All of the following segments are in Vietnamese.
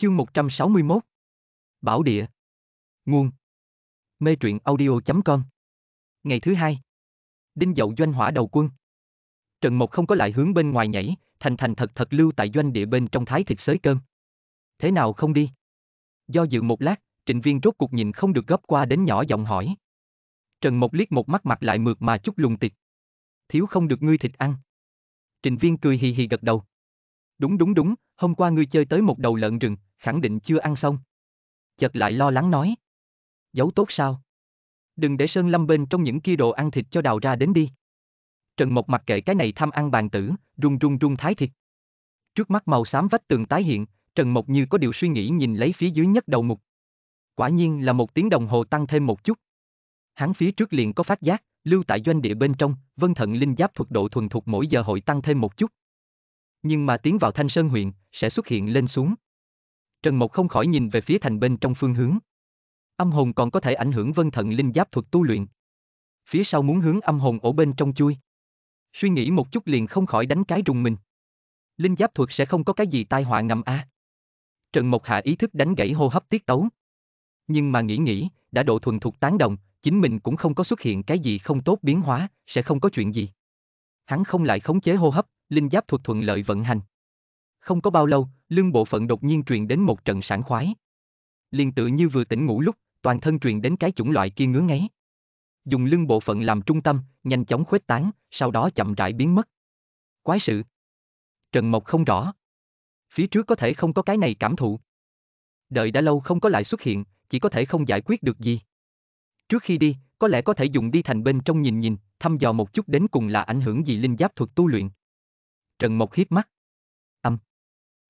Chương 161 Bảo địa Nguồn Mê truyện audio.com Ngày thứ hai Đinh dậu doanh hỏa đầu quân Trần Mộc không có lại hướng bên ngoài nhảy, thành thành thật thật lưu tại doanh địa bên trong thái thịt xới cơm. Thế nào không đi? Do dự một lát, trịnh viên rốt cuộc nhìn không được góp qua đến nhỏ giọng hỏi. Trần Mộc liếc một mắt mặt lại mượt mà chút lùng tịch. Thiếu không được ngươi thịt ăn. Trịnh viên cười hì hì gật đầu. Đúng đúng đúng, hôm qua ngươi chơi tới một đầu lợn rừng, khẳng định chưa ăn xong. Chợt lại lo lắng nói. Giấu tốt sao? Đừng để Sơn Lâm bên trong những kia đồ ăn thịt cho đào ra đến đi. Trần Mộc mặc kệ cái này tham ăn bàn tử, rung rung rung thái thịt. Trước mắt màu xám vách tường tái hiện, Trần Mộc như có điều suy nghĩ nhìn lấy phía dưới nhất đầu mục. Quả nhiên là một tiếng đồng hồ tăng thêm một chút. Hắn phía trước liền có phát giác, lưu tại doanh địa bên trong, vân thận linh giáp thuật độ thuần thuộc mỗi giờ hội tăng thêm một chút. Nhưng mà tiến vào Thanh Sơn huyện, sẽ xuất hiện lên xuống. Trần Mộc không khỏi nhìn về phía thành bên trong phương hướng. Âm hồn còn có thể ảnh hưởng vân thận linh giáp thuật tu luyện. Phía sau muốn hướng âm hồn ổ bên trong chui. Suy nghĩ một chút liền không khỏi đánh cái rùng mình. Linh giáp thuật sẽ không có cái gì tai họa ngầm a. Trần Mộc hạ ý thức đánh gãy hô hấp tiết tấu. Nhưng mà nghĩ nghĩ, đã độ thuần thục tán đồng, chính mình cũng không có xuất hiện cái gì không tốt biến hóa, sẽ không có chuyện gì. Hắn không lại khống chế hô hấp, linh giáp thuật thuận lợi vận hành. Không có bao lâu, lưng bộ phận đột nhiên truyền đến một trận sảng khoái. Liền tự như vừa tỉnh ngủ lúc, toàn thân truyền đến cái chủng loại kia ngứa ngáy. Dùng lưng bộ phận làm trung tâm, nhanh chóng khuếch tán, sau đó chậm rãi biến mất. Quái sự. Trần Mộc không rõ. Phía trước có thể không có cái này cảm thụ. Đợi đã lâu không có lại xuất hiện, chỉ có thể không giải quyết được gì. Trước khi đi, có lẽ có thể dùng đi thành bên trong nhìn nhìn, thăm dò một chút đến cùng là ảnh hưởng gì linh giáp thuật tu luyện. Trần Mộc hiếp mắt.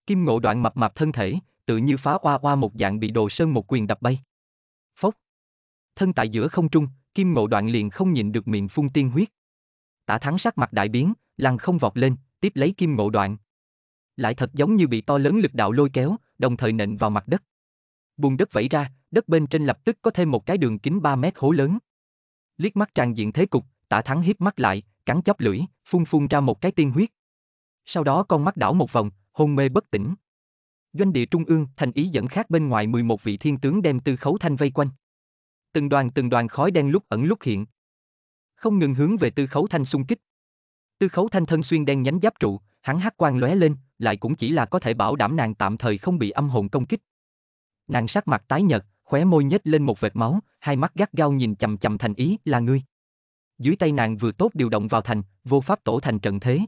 Kim ngộ đoạn mập mạp thân thể, tự như phá qua qua một dạng bị đồ sơn một quyền đập bay. Phốc. Thân tại giữa không trung, kim ngộ đoạn liền không nhìn được miệng phun tiên huyết. Tả thắng sắc mặt đại biến, lăng không vọt lên, tiếp lấy kim ngộ đoạn. Lại thật giống như bị to lớn lực đạo lôi kéo, đồng thời nện vào mặt đất. Bùn đất vẫy ra, đất bên trên lập tức có thêm một cái đường kính 3 mét hố lớn. Liếc mắt tràn diện thế cục, tả thắng hiếp mắt lại, cắn chóp lưỡi, phun phun ra một cái tiên huyết. Sau đó con mắt đảo một vòng, hôn mê bất tỉnh. Doanh địa trung ương, thành ý dẫn khác bên ngoài 11 vị thiên tướng đem tư khấu thanh vây quanh. Từng đoàn từng đoàn khói đen lúc ẩn lúc hiện. Không ngừng hướng về tư khấu thanh xung kích. Tư khấu thanh thân xuyên đen nhánh giáp trụ, hắn hát quan lóe lên, lại cũng chỉ là có thể bảo đảm nàng tạm thời không bị âm hồn công kích. Nàng sắc mặt tái nhợt, khóe môi nhếch lên một vệt máu, hai mắt gắt gao nhìn chằm chằm thành ý là ngươi. Dưới tay nàng vừa tốt điều động vào thành, vô pháp tổ thành trận thế.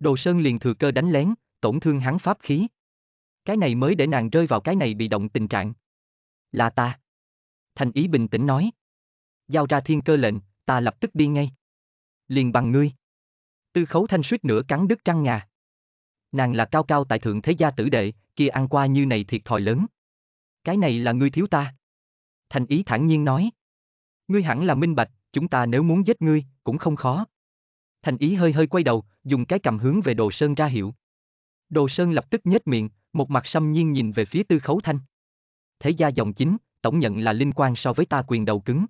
Đồ Sơn liền thừa cơ đánh lén, tổn thương hắn pháp khí. Cái này mới để nàng rơi vào cái này bị động tình trạng. Là ta. Thành ý bình tĩnh nói. Giao ra thiên cơ lệnh, ta lập tức đi ngay. Liền bằng ngươi. Tư khấu thanh suýt nửa cắn đứt trăng ngà. Nàng là cao cao tại thượng thế gia tử đệ, kia ăn qua như này thiệt thòi lớn. Cái này là ngươi thiếu ta. Thành ý thản nhiên nói. Ngươi hẳn là minh bạch, chúng ta nếu muốn giết ngươi, cũng không khó. Thành ý hơi hơi quay đầu, dùng cái cầm hướng về đồ sơn ra hiệu. Đồ Sơn lập tức nhếch miệng, một mặt xâm nhiên nhìn về phía Tư Khấu Thanh. Thế gia dòng chính, tổng nhận là linh quan so với ta quyền đầu cứng.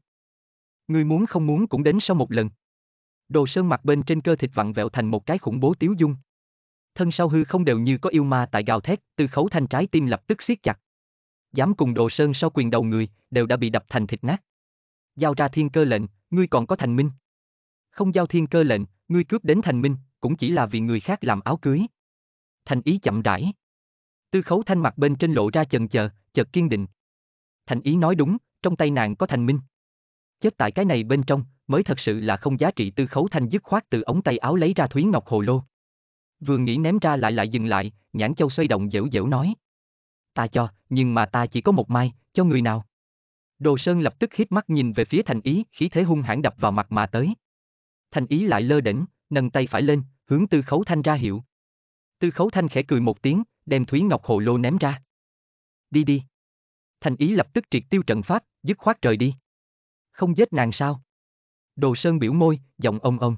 Ngươi muốn không muốn cũng đến sau một lần. Đồ Sơn mặt bên trên cơ thịt vặn vẹo thành một cái khủng bố tiếu dung. Thân sau hư không đều như có yêu ma tại gào thét, Tư Khấu Thanh trái tim lập tức siết chặt. Dám cùng Đồ Sơn sau quyền đầu người, đều đã bị đập thành thịt nát. Giao ra thiên cơ lệnh, ngươi còn có thành minh. Không giao thiên cơ lệnh, ngươi cướp đến thành minh, cũng chỉ là vì người khác làm áo cưới, thành ý chậm rãi. Tư khấu thanh mặt bên trên lộ ra chần chờ, chợt kiên định. Thành ý nói đúng, trong tay nàng có thành minh. Chết tại cái này bên trong, mới thật sự là không giá trị tư khấu thanh dứt khoát từ ống tay áo lấy ra thúy ngọc hồ lô. Vừa nghĩ ném ra lại lại dừng lại, nhãn châu xoay động dễu dễu nói. Ta cho, nhưng mà ta chỉ có một mai, cho người nào? Đồ Sơn lập tức hít mắt nhìn về phía thành ý, khí thế hung hãn đập vào mặt mà tới. Thành ý lại lơ đỉnh, nâng tay phải lên, hướng tư khấu thanh ra hiệu. Tư khấu thanh khẽ cười một tiếng, đem Thúy Ngọc Hồ Lô ném ra. Đi đi. Thành ý lập tức triệt tiêu trận pháp, dứt khoát rời đi. Không giết nàng sao? Đồ Sơn biểu môi, giọng ông ông.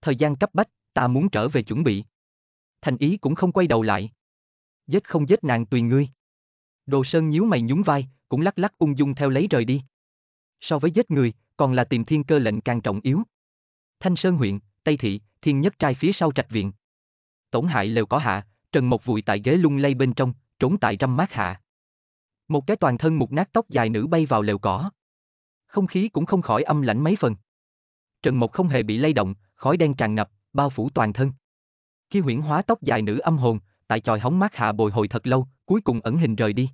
Thời gian cấp bách, ta muốn trở về chuẩn bị. Thành ý cũng không quay đầu lại. Giết không giết nàng tùy ngươi. Đồ Sơn nhíu mày nhún vai, cũng lắc lắc ung dung theo lấy rời đi. So với giết người, còn là tìm thiên cơ lệnh càng trọng yếu. Thanh Sơn huyện, Tây Thị, Thiên Nhất Trai phía sau trạch viện tổn hại lều có hạ, Trần Mộc vùi tại ghế lung lay bên trong, trốn tại râm mát hạ. Một cái toàn thân mục nát tóc dài nữ bay vào lều cỏ. Không khí cũng không khỏi âm lãnh mấy phần. Trần Mộc không hề bị lay động, khói đen tràn ngập, bao phủ toàn thân. Khi huyễn hóa tóc dài nữ âm hồn, tại chòi hóng mát hạ bồi hồi thật lâu, cuối cùng ẩn hình rời đi.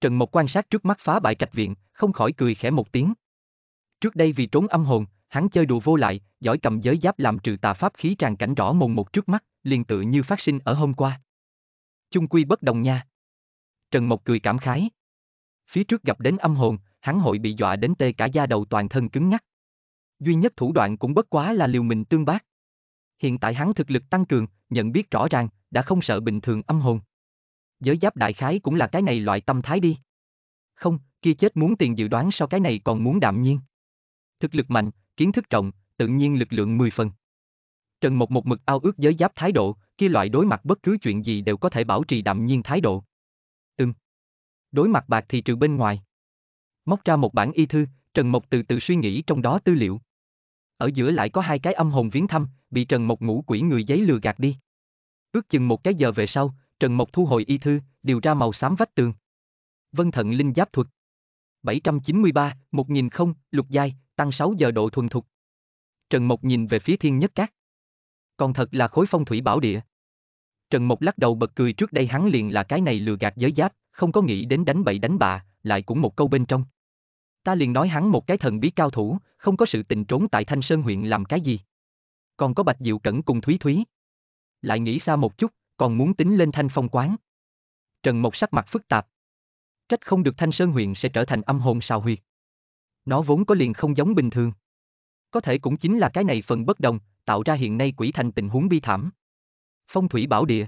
Trần Mộc quan sát trước mắt phá bại trạch viện, không khỏi cười khẽ một tiếng. Trước đây vì trốn âm hồn, hắn chơi đùa vô lại, giỏi cầm giới giáp làm trừ tà pháp khí tràn cảnh rõ mồn một trước mắt, liền tự như phát sinh ở hôm qua. Chung quy bất đồng nha. Trần Mộc cười cảm khái. Phía trước gặp đến âm hồn, hắn hội bị dọa đến tê cả da đầu toàn thân cứng nhắc. Duy nhất thủ đoạn cũng bất quá là liều mình tương bác. Hiện tại hắn thực lực tăng cường, nhận biết rõ ràng, đã không sợ bình thường âm hồn. Giới giáp đại khái cũng là cái này loại tâm thái đi. Không, kia chết muốn tiền dự đoán sau cái này còn muốn đạm nhiên. Thực lực mạnh, kiến thức trọng, tự nhiên lực lượng 10 phần. Trần Mộc một mực ao ước giới giáp thái độ, kia loại đối mặt bất cứ chuyện gì đều có thể bảo trì đạm nhiên thái độ. Ừm. Đối mặt bạc thì trừ bên ngoài. Móc ra một bản y thư, Trần Mộc từ từ suy nghĩ trong đó tư liệu. Ở giữa lại có hai cái âm hồn viếng thăm, bị Trần Mộc ngủ quỷ người giấy lừa gạt đi. Ước chừng một cái giờ về sau, Trần Mộc thu hồi y thư, điều ra màu xám vách tường. Vân thận linh giáp thuật. 793, 1000, lục giai, tăng 6 giờ độ thuần thục. Trần Mộc nhìn về phía thiên nhất cát còn thật là khối phong thủy bảo địa. Trần Mộc lắc đầu bật cười trước đây hắn liền là cái này lừa gạt giới giáp, không có nghĩ đến đánh bậy đánh bạ, lại cũng một câu bên trong. Ta liền nói hắn một cái thần bí cao thủ, không có sự tình trốn tại Thanh Sơn huyện làm cái gì. Còn có Bạch Diệu Cẩn cùng Thúy Thúy. Lại nghĩ xa một chút, còn muốn tính lên Thanh Phong quán. Trần Mộc sắc mặt phức tạp. Trách không được Thanh Sơn huyện sẽ trở thành âm hồn xào huyệt. Nó vốn có liền không giống bình thường. Có thể cũng chính là cái này phần bất đồng, tạo ra hiện nay quỷ thành tình huống bi thảm. Phong thủy bảo địa.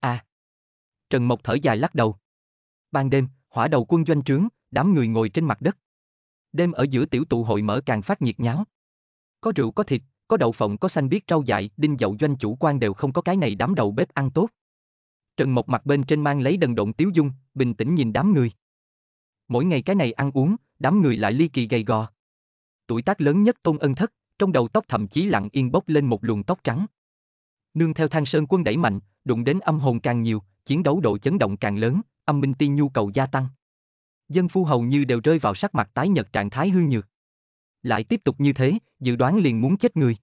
À. Trần Mộc thở dài lắc đầu. Ban đêm, hỏa đầu quân doanh trướng, đám người ngồi trên mặt đất. Đêm ở giữa tiểu tụ hội mở càng phát nhiệt nháo. Có rượu có thịt, có đậu phộng có xanh biết rau dại, đinh dậu doanh chủ quan đều không có cái này đám đầu bếp ăn tốt. Trần Mộc mặt bên trên mang lấy đần độn tiếu dung, bình tĩnh nhìn đám người. Mỗi ngày cái này ăn uống, đám người lại ly kỳ gầy gò. Tuổi tác lớn nhất Tôn Ân Thất, trong đầu tóc thậm chí lặng yên bốc lên một luồng tóc trắng. Nương theo thang sơn quân đẩy mạnh, đụng đến âm hồn càng nhiều, chiến đấu độ chấn động càng lớn, âm minh tiên nhu cầu gia tăng. Dân phu hầu như đều rơi vào sắc mặt tái nhợt trạng thái hư nhược. Lại tiếp tục như thế, dự đoán liền muốn chết người.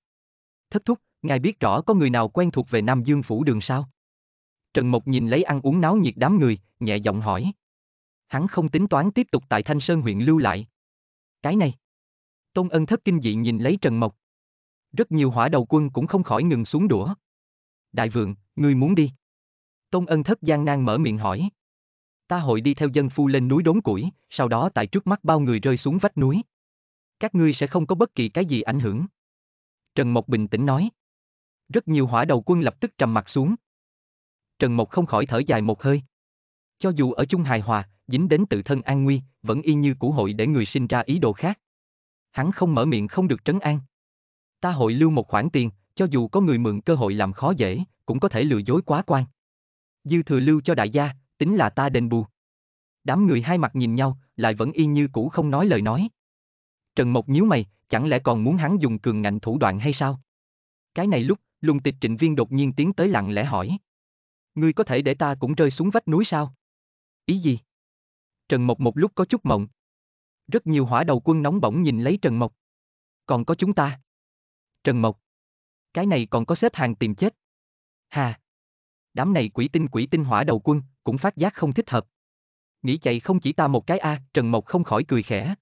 Thất thúc, ngài biết rõ có người nào quen thuộc về Nam Dương phủ đường sao? Trần Mộc nhìn lấy ăn uống náo nhiệt đám người, nhẹ giọng hỏi. Hắn không tính toán tiếp tục tại Thanh Sơn huyện lưu lại. Cái này, Tôn ân thất kinh dị nhìn lấy Trần Mộc. Rất nhiều hỏa đầu quân cũng không khỏi ngừng xuống đũa. Đại vượng, ngươi muốn đi. Tôn ân thất gian nan mở miệng hỏi. Ta hội đi theo dân phu lên núi đốn củi, sau đó tại trước mắt bao người rơi xuống vách núi. Các ngươi sẽ không có bất kỳ cái gì ảnh hưởng. Trần Mộc bình tĩnh nói. Rất nhiều hỏa đầu quân lập tức trầm mặt xuống. Trần Mộc không khỏi thở dài một hơi. Cho dù ở chung hài hòa, dính đến tự thân an nguy, vẫn y như cũ hội để người sinh ra ý đồ khác hắn không mở miệng không được trấn an. Ta hội lưu một khoản tiền, cho dù có người mượn cơ hội làm khó dễ, cũng có thể lừa dối quá quan. Dư thừa lưu cho đại gia, tính là ta đền bù. Đám người hai mặt nhìn nhau, lại vẫn y như cũ không nói lời nói. Trần Mộc nhíu mày, chẳng lẽ còn muốn hắn dùng cường ngạnh thủ đoạn hay sao? Cái này lúc, lùng tịch trịnh viên đột nhiên tiến tới lặng lẽ hỏi. Ngươi có thể để ta cũng rơi xuống vách núi sao? Ý gì? Trần Mộc một lúc có chút mộng, rất nhiều hỏa đầu quân nóng bỏng nhìn lấy Trần Mộc. Còn có chúng ta. Trần Mộc. Cái này còn có xếp hàng tìm chết. Hà. Đám này quỷ tinh quỷ tinh hỏa đầu quân, cũng phát giác không thích hợp. Nghĩ chạy không chỉ ta một cái a, Trần Mộc không khỏi cười khẽ.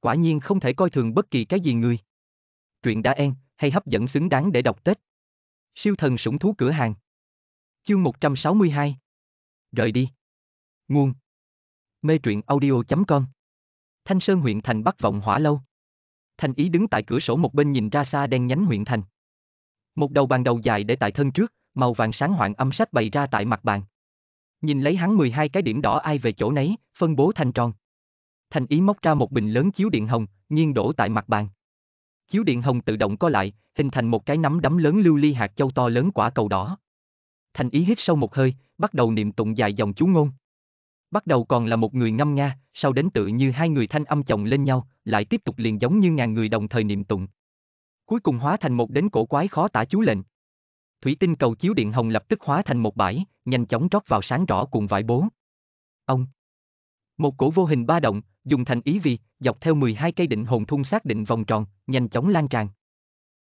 Quả nhiên không thể coi thường bất kỳ cái gì người. Truyện đã en, hay hấp dẫn xứng đáng để đọc Tết. Siêu thần sủng thú cửa hàng. Chương 162. Rời đi. Nguồn. Mê truyện audio.com Thanh Sơn huyện thành Bắc Vọng Hỏa Lâu. Thành Ý đứng tại cửa sổ một bên nhìn ra xa đen nhánh huyện thành. Một đầu bàn đầu dài để tại thân trước, màu vàng sáng hoạn âm sách bày ra tại mặt bàn. Nhìn lấy hắn 12 cái điểm đỏ ai về chỗ nấy, phân bố thành tròn. Thành Ý móc ra một bình lớn chiếu điện hồng, nghiêng đổ tại mặt bàn. Chiếu điện hồng tự động co lại, hình thành một cái nắm đấm lớn lưu ly hạt châu to lớn quả cầu đỏ. Thành Ý hít sâu một hơi, bắt đầu niệm tụng dài dòng chú ngôn bắt đầu còn là một người ngâm nga, sau đến tự như hai người thanh âm chồng lên nhau, lại tiếp tục liền giống như ngàn người đồng thời niệm tụng. Cuối cùng hóa thành một đến cổ quái khó tả chú lệnh. Thủy tinh cầu chiếu điện hồng lập tức hóa thành một bãi, nhanh chóng rót vào sáng rõ cùng vải bố. Ông. Một cổ vô hình ba động, dùng thành ý vì, dọc theo 12 cây định hồn thung xác định vòng tròn, nhanh chóng lan tràn.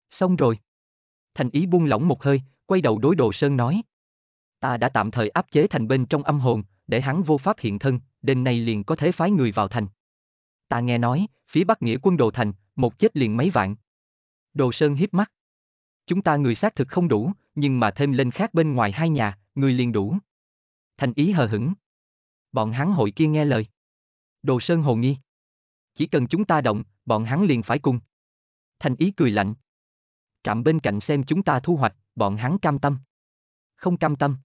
Xong rồi. Thành ý buông lỏng một hơi, quay đầu đối đồ sơn nói ta đã tạm thời áp chế thành bên trong âm hồn, để hắn vô pháp hiện thân, đêm nay liền có thể phái người vào thành. Ta nghe nói, phía bắc nghĩa quân đồ thành, một chết liền mấy vạn. Đồ Sơn hiếp mắt. Chúng ta người xác thực không đủ, nhưng mà thêm lên khác bên ngoài hai nhà, người liền đủ. Thành ý hờ hững. Bọn hắn hội kia nghe lời. Đồ Sơn hồ nghi. Chỉ cần chúng ta động, bọn hắn liền phải cùng. Thành ý cười lạnh. Trạm bên cạnh xem chúng ta thu hoạch, bọn hắn cam tâm. Không cam tâm.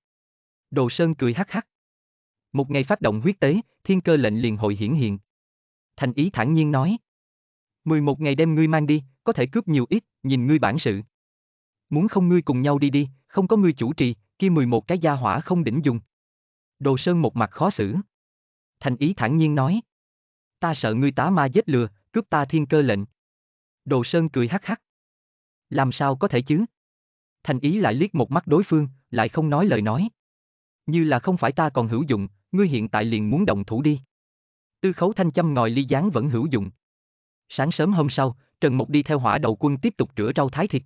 Đồ Sơn cười hắc hắc. Một ngày phát động huyết tế, thiên cơ lệnh liền hội hiển hiện. Thành ý thản nhiên nói. 11 ngày đem ngươi mang đi, có thể cướp nhiều ít, nhìn ngươi bản sự. Muốn không ngươi cùng nhau đi đi, không có ngươi chủ trì, kia 11 cái gia hỏa không đỉnh dùng. Đồ Sơn một mặt khó xử. Thành ý thản nhiên nói. Ta sợ ngươi tá ma giết lừa, cướp ta thiên cơ lệnh. Đồ Sơn cười hắc hắc. Làm sao có thể chứ? Thành ý lại liếc một mắt đối phương, lại không nói lời nói như là không phải ta còn hữu dụng, ngươi hiện tại liền muốn động thủ đi. Tư khấu thanh châm ngòi ly gián vẫn hữu dụng. Sáng sớm hôm sau, Trần Mục đi theo hỏa đầu quân tiếp tục rửa rau thái thịt.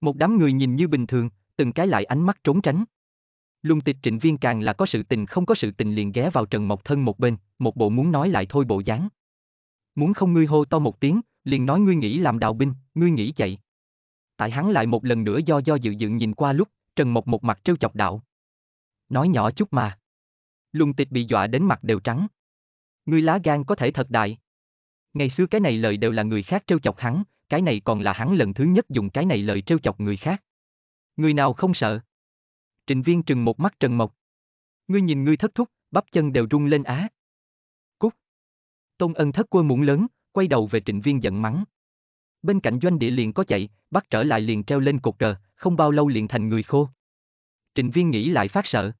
Một đám người nhìn như bình thường, từng cái lại ánh mắt trốn tránh. Lung tịch trịnh viên càng là có sự tình không có sự tình liền ghé vào Trần Mộc thân một bên, một bộ muốn nói lại thôi bộ dáng. Muốn không ngươi hô to một tiếng, liền nói ngươi nghĩ làm đào binh, ngươi nghĩ chạy. Tại hắn lại một lần nữa do do dự dự nhìn qua lúc, Trần Mộc một mặt trêu chọc đạo nói nhỏ chút mà. Lùng tịch bị dọa đến mặt đều trắng. Ngươi lá gan có thể thật đại. Ngày xưa cái này lời đều là người khác trêu chọc hắn, cái này còn là hắn lần thứ nhất dùng cái này lời trêu chọc người khác. Người nào không sợ? Trịnh viên trừng một mắt trần mộc. Ngươi nhìn ngươi thất thúc, bắp chân đều rung lên á. Cút. Tôn ân thất quân muộn lớn, quay đầu về trịnh viên giận mắng. Bên cạnh doanh địa liền có chạy, bắt trở lại liền treo lên cột cờ, không bao lâu liền thành người khô. Trình viên nghĩ lại phát sợ.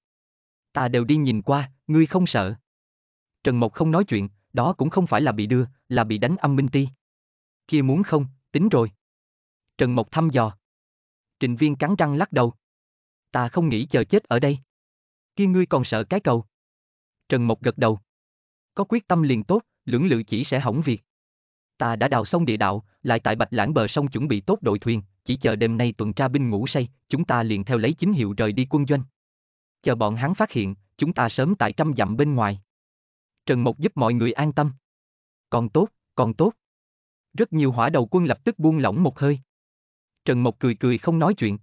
Ta đều đi nhìn qua, ngươi không sợ. Trần Mộc không nói chuyện, đó cũng không phải là bị đưa, là bị đánh âm minh ti. Kia muốn không, tính rồi. Trần Mộc thăm dò. Trình viên cắn răng lắc đầu. Ta không nghĩ chờ chết ở đây. Kia ngươi còn sợ cái cầu. Trần Mộc gật đầu. Có quyết tâm liền tốt, lưỡng lự chỉ sẽ hỏng việc. Ta đã đào xong địa đạo, lại tại Bạch Lãng bờ sông chuẩn bị tốt đội thuyền, chỉ chờ đêm nay tuần tra binh ngủ say, chúng ta liền theo lấy chính hiệu rời đi quân doanh. Chờ bọn hắn phát hiện, chúng ta sớm tại trăm dặm bên ngoài. Trần Mộc giúp mọi người an tâm. Còn tốt, còn tốt. Rất nhiều hỏa đầu quân lập tức buông lỏng một hơi. Trần Mộc cười cười không nói chuyện.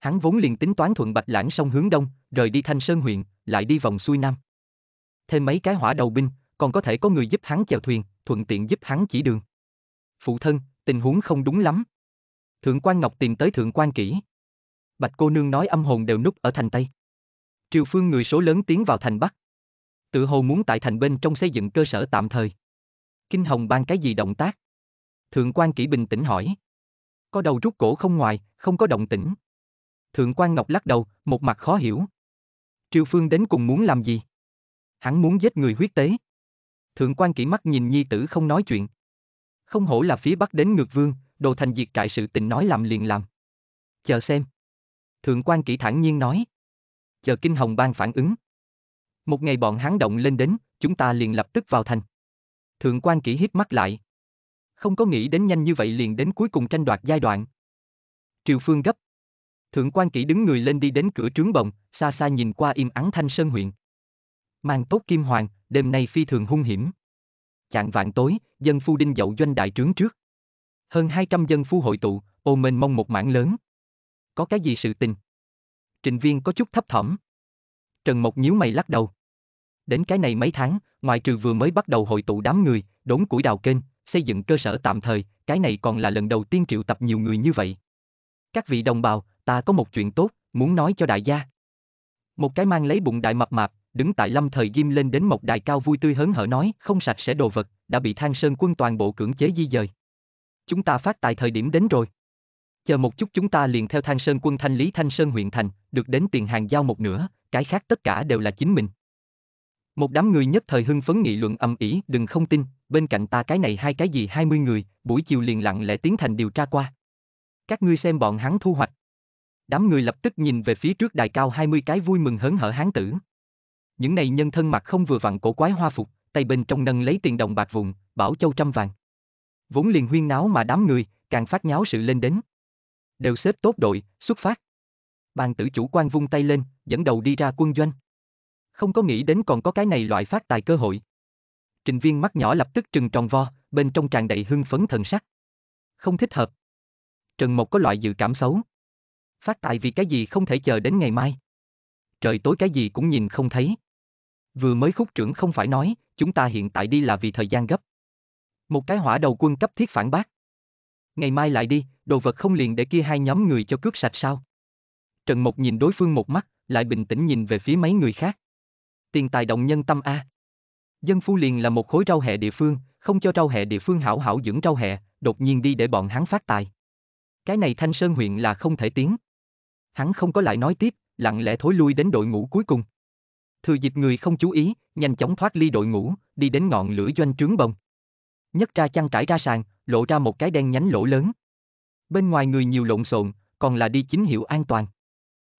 Hắn vốn liền tính toán thuận bạch lãng sông hướng đông, rời đi Thanh Sơn huyện, lại đi vòng xuôi nam. Thêm mấy cái hỏa đầu binh, còn có thể có người giúp hắn chèo thuyền, thuận tiện giúp hắn chỉ đường. Phụ thân, tình huống không đúng lắm. Thượng quan Ngọc tìm tới thượng quan kỹ. Bạch cô nương nói âm hồn đều núp ở thành Tây. Triều phương người số lớn tiến vào thành Bắc. Tự hồ muốn tại thành bên trong xây dựng cơ sở tạm thời. Kinh hồng ban cái gì động tác? Thượng quan kỹ bình tĩnh hỏi. Có đầu rút cổ không ngoài, không có động tĩnh. Thượng quan Ngọc lắc đầu, một mặt khó hiểu. Triều phương đến cùng muốn làm gì? Hắn muốn giết người huyết tế. Thượng quan kỹ mắt nhìn nhi tử không nói chuyện. Không hổ là phía bắc đến ngược vương, đồ thành diệt trại sự tình nói làm liền làm. Chờ xem. Thượng quan kỹ thẳng nhiên nói. Chờ kinh hồng ban phản ứng. Một ngày bọn hắn động lên đến, chúng ta liền lập tức vào thành. Thượng quan kỹ híp mắt lại. Không có nghĩ đến nhanh như vậy liền đến cuối cùng tranh đoạt giai đoạn. Triều Phương gấp. Thượng quan kỹ đứng người lên đi đến cửa trướng bồng, xa xa nhìn qua im ắng thanh sơn huyện. Mang tốt kim hoàng, đêm nay phi thường hung hiểm. Chạng vạn tối, dân phu đinh dậu doanh đại trướng trước. Hơn 200 dân phu hội tụ, ô mênh mông một mảng lớn. Có cái gì sự tình? Trình viên có chút thấp thỏm. Trần Mộc nhíu mày lắc đầu. Đến cái này mấy tháng, ngoài trừ vừa mới bắt đầu hội tụ đám người, đốn củi đào kênh, xây dựng cơ sở tạm thời, cái này còn là lần đầu tiên triệu tập nhiều người như vậy. Các vị đồng bào, ta có một chuyện tốt, muốn nói cho đại gia. Một cái mang lấy bụng đại mập mạp, đứng tại lâm thời ghim lên đến một đài cao vui tươi hớn hở nói không sạch sẽ đồ vật, đã bị Thang sơn quân toàn bộ cưỡng chế di dời chúng ta phát tài thời điểm đến rồi. Chờ một chút chúng ta liền theo Thanh Sơn quân thanh lý Thanh Sơn huyện thành, được đến tiền hàng giao một nửa, cái khác tất cả đều là chính mình. Một đám người nhất thời hưng phấn nghị luận âm ỉ, đừng không tin, bên cạnh ta cái này hai cái gì 20 người, buổi chiều liền lặng lẽ tiến thành điều tra qua. Các ngươi xem bọn hắn thu hoạch. Đám người lập tức nhìn về phía trước đài cao 20 cái vui mừng hớn hở hán tử. Những này nhân thân mặt không vừa vặn cổ quái hoa phục, tay bên trong nâng lấy tiền đồng bạc vùng, bảo châu trăm vàng vốn liền huyên náo mà đám người, càng phát nháo sự lên đến. Đều xếp tốt đội, xuất phát. Bàn tử chủ quan vung tay lên, dẫn đầu đi ra quân doanh. Không có nghĩ đến còn có cái này loại phát tài cơ hội. Trình viên mắt nhỏ lập tức trừng tròn vo, bên trong tràn đầy hưng phấn thần sắc. Không thích hợp. Trần một có loại dự cảm xấu. Phát tài vì cái gì không thể chờ đến ngày mai. Trời tối cái gì cũng nhìn không thấy. Vừa mới khúc trưởng không phải nói, chúng ta hiện tại đi là vì thời gian gấp. Một cái hỏa đầu quân cấp thiết phản bác. Ngày mai lại đi, đồ vật không liền để kia hai nhóm người cho cướp sạch sao? Trần Mộc nhìn đối phương một mắt, lại bình tĩnh nhìn về phía mấy người khác. Tiền tài động nhân tâm A. Dân phu liền là một khối rau hẹ địa phương, không cho rau hẹ địa phương hảo hảo dưỡng rau hẹ, đột nhiên đi để bọn hắn phát tài. Cái này Thanh Sơn huyện là không thể tiến. Hắn không có lại nói tiếp, lặng lẽ thối lui đến đội ngũ cuối cùng. Thừa dịp người không chú ý, nhanh chóng thoát ly đội ngũ, đi đến ngọn lửa doanh trướng bồng nhấc ra chăn trải ra sàn, lộ ra một cái đen nhánh lỗ lớn. Bên ngoài người nhiều lộn xộn, còn là đi chính hiệu an toàn.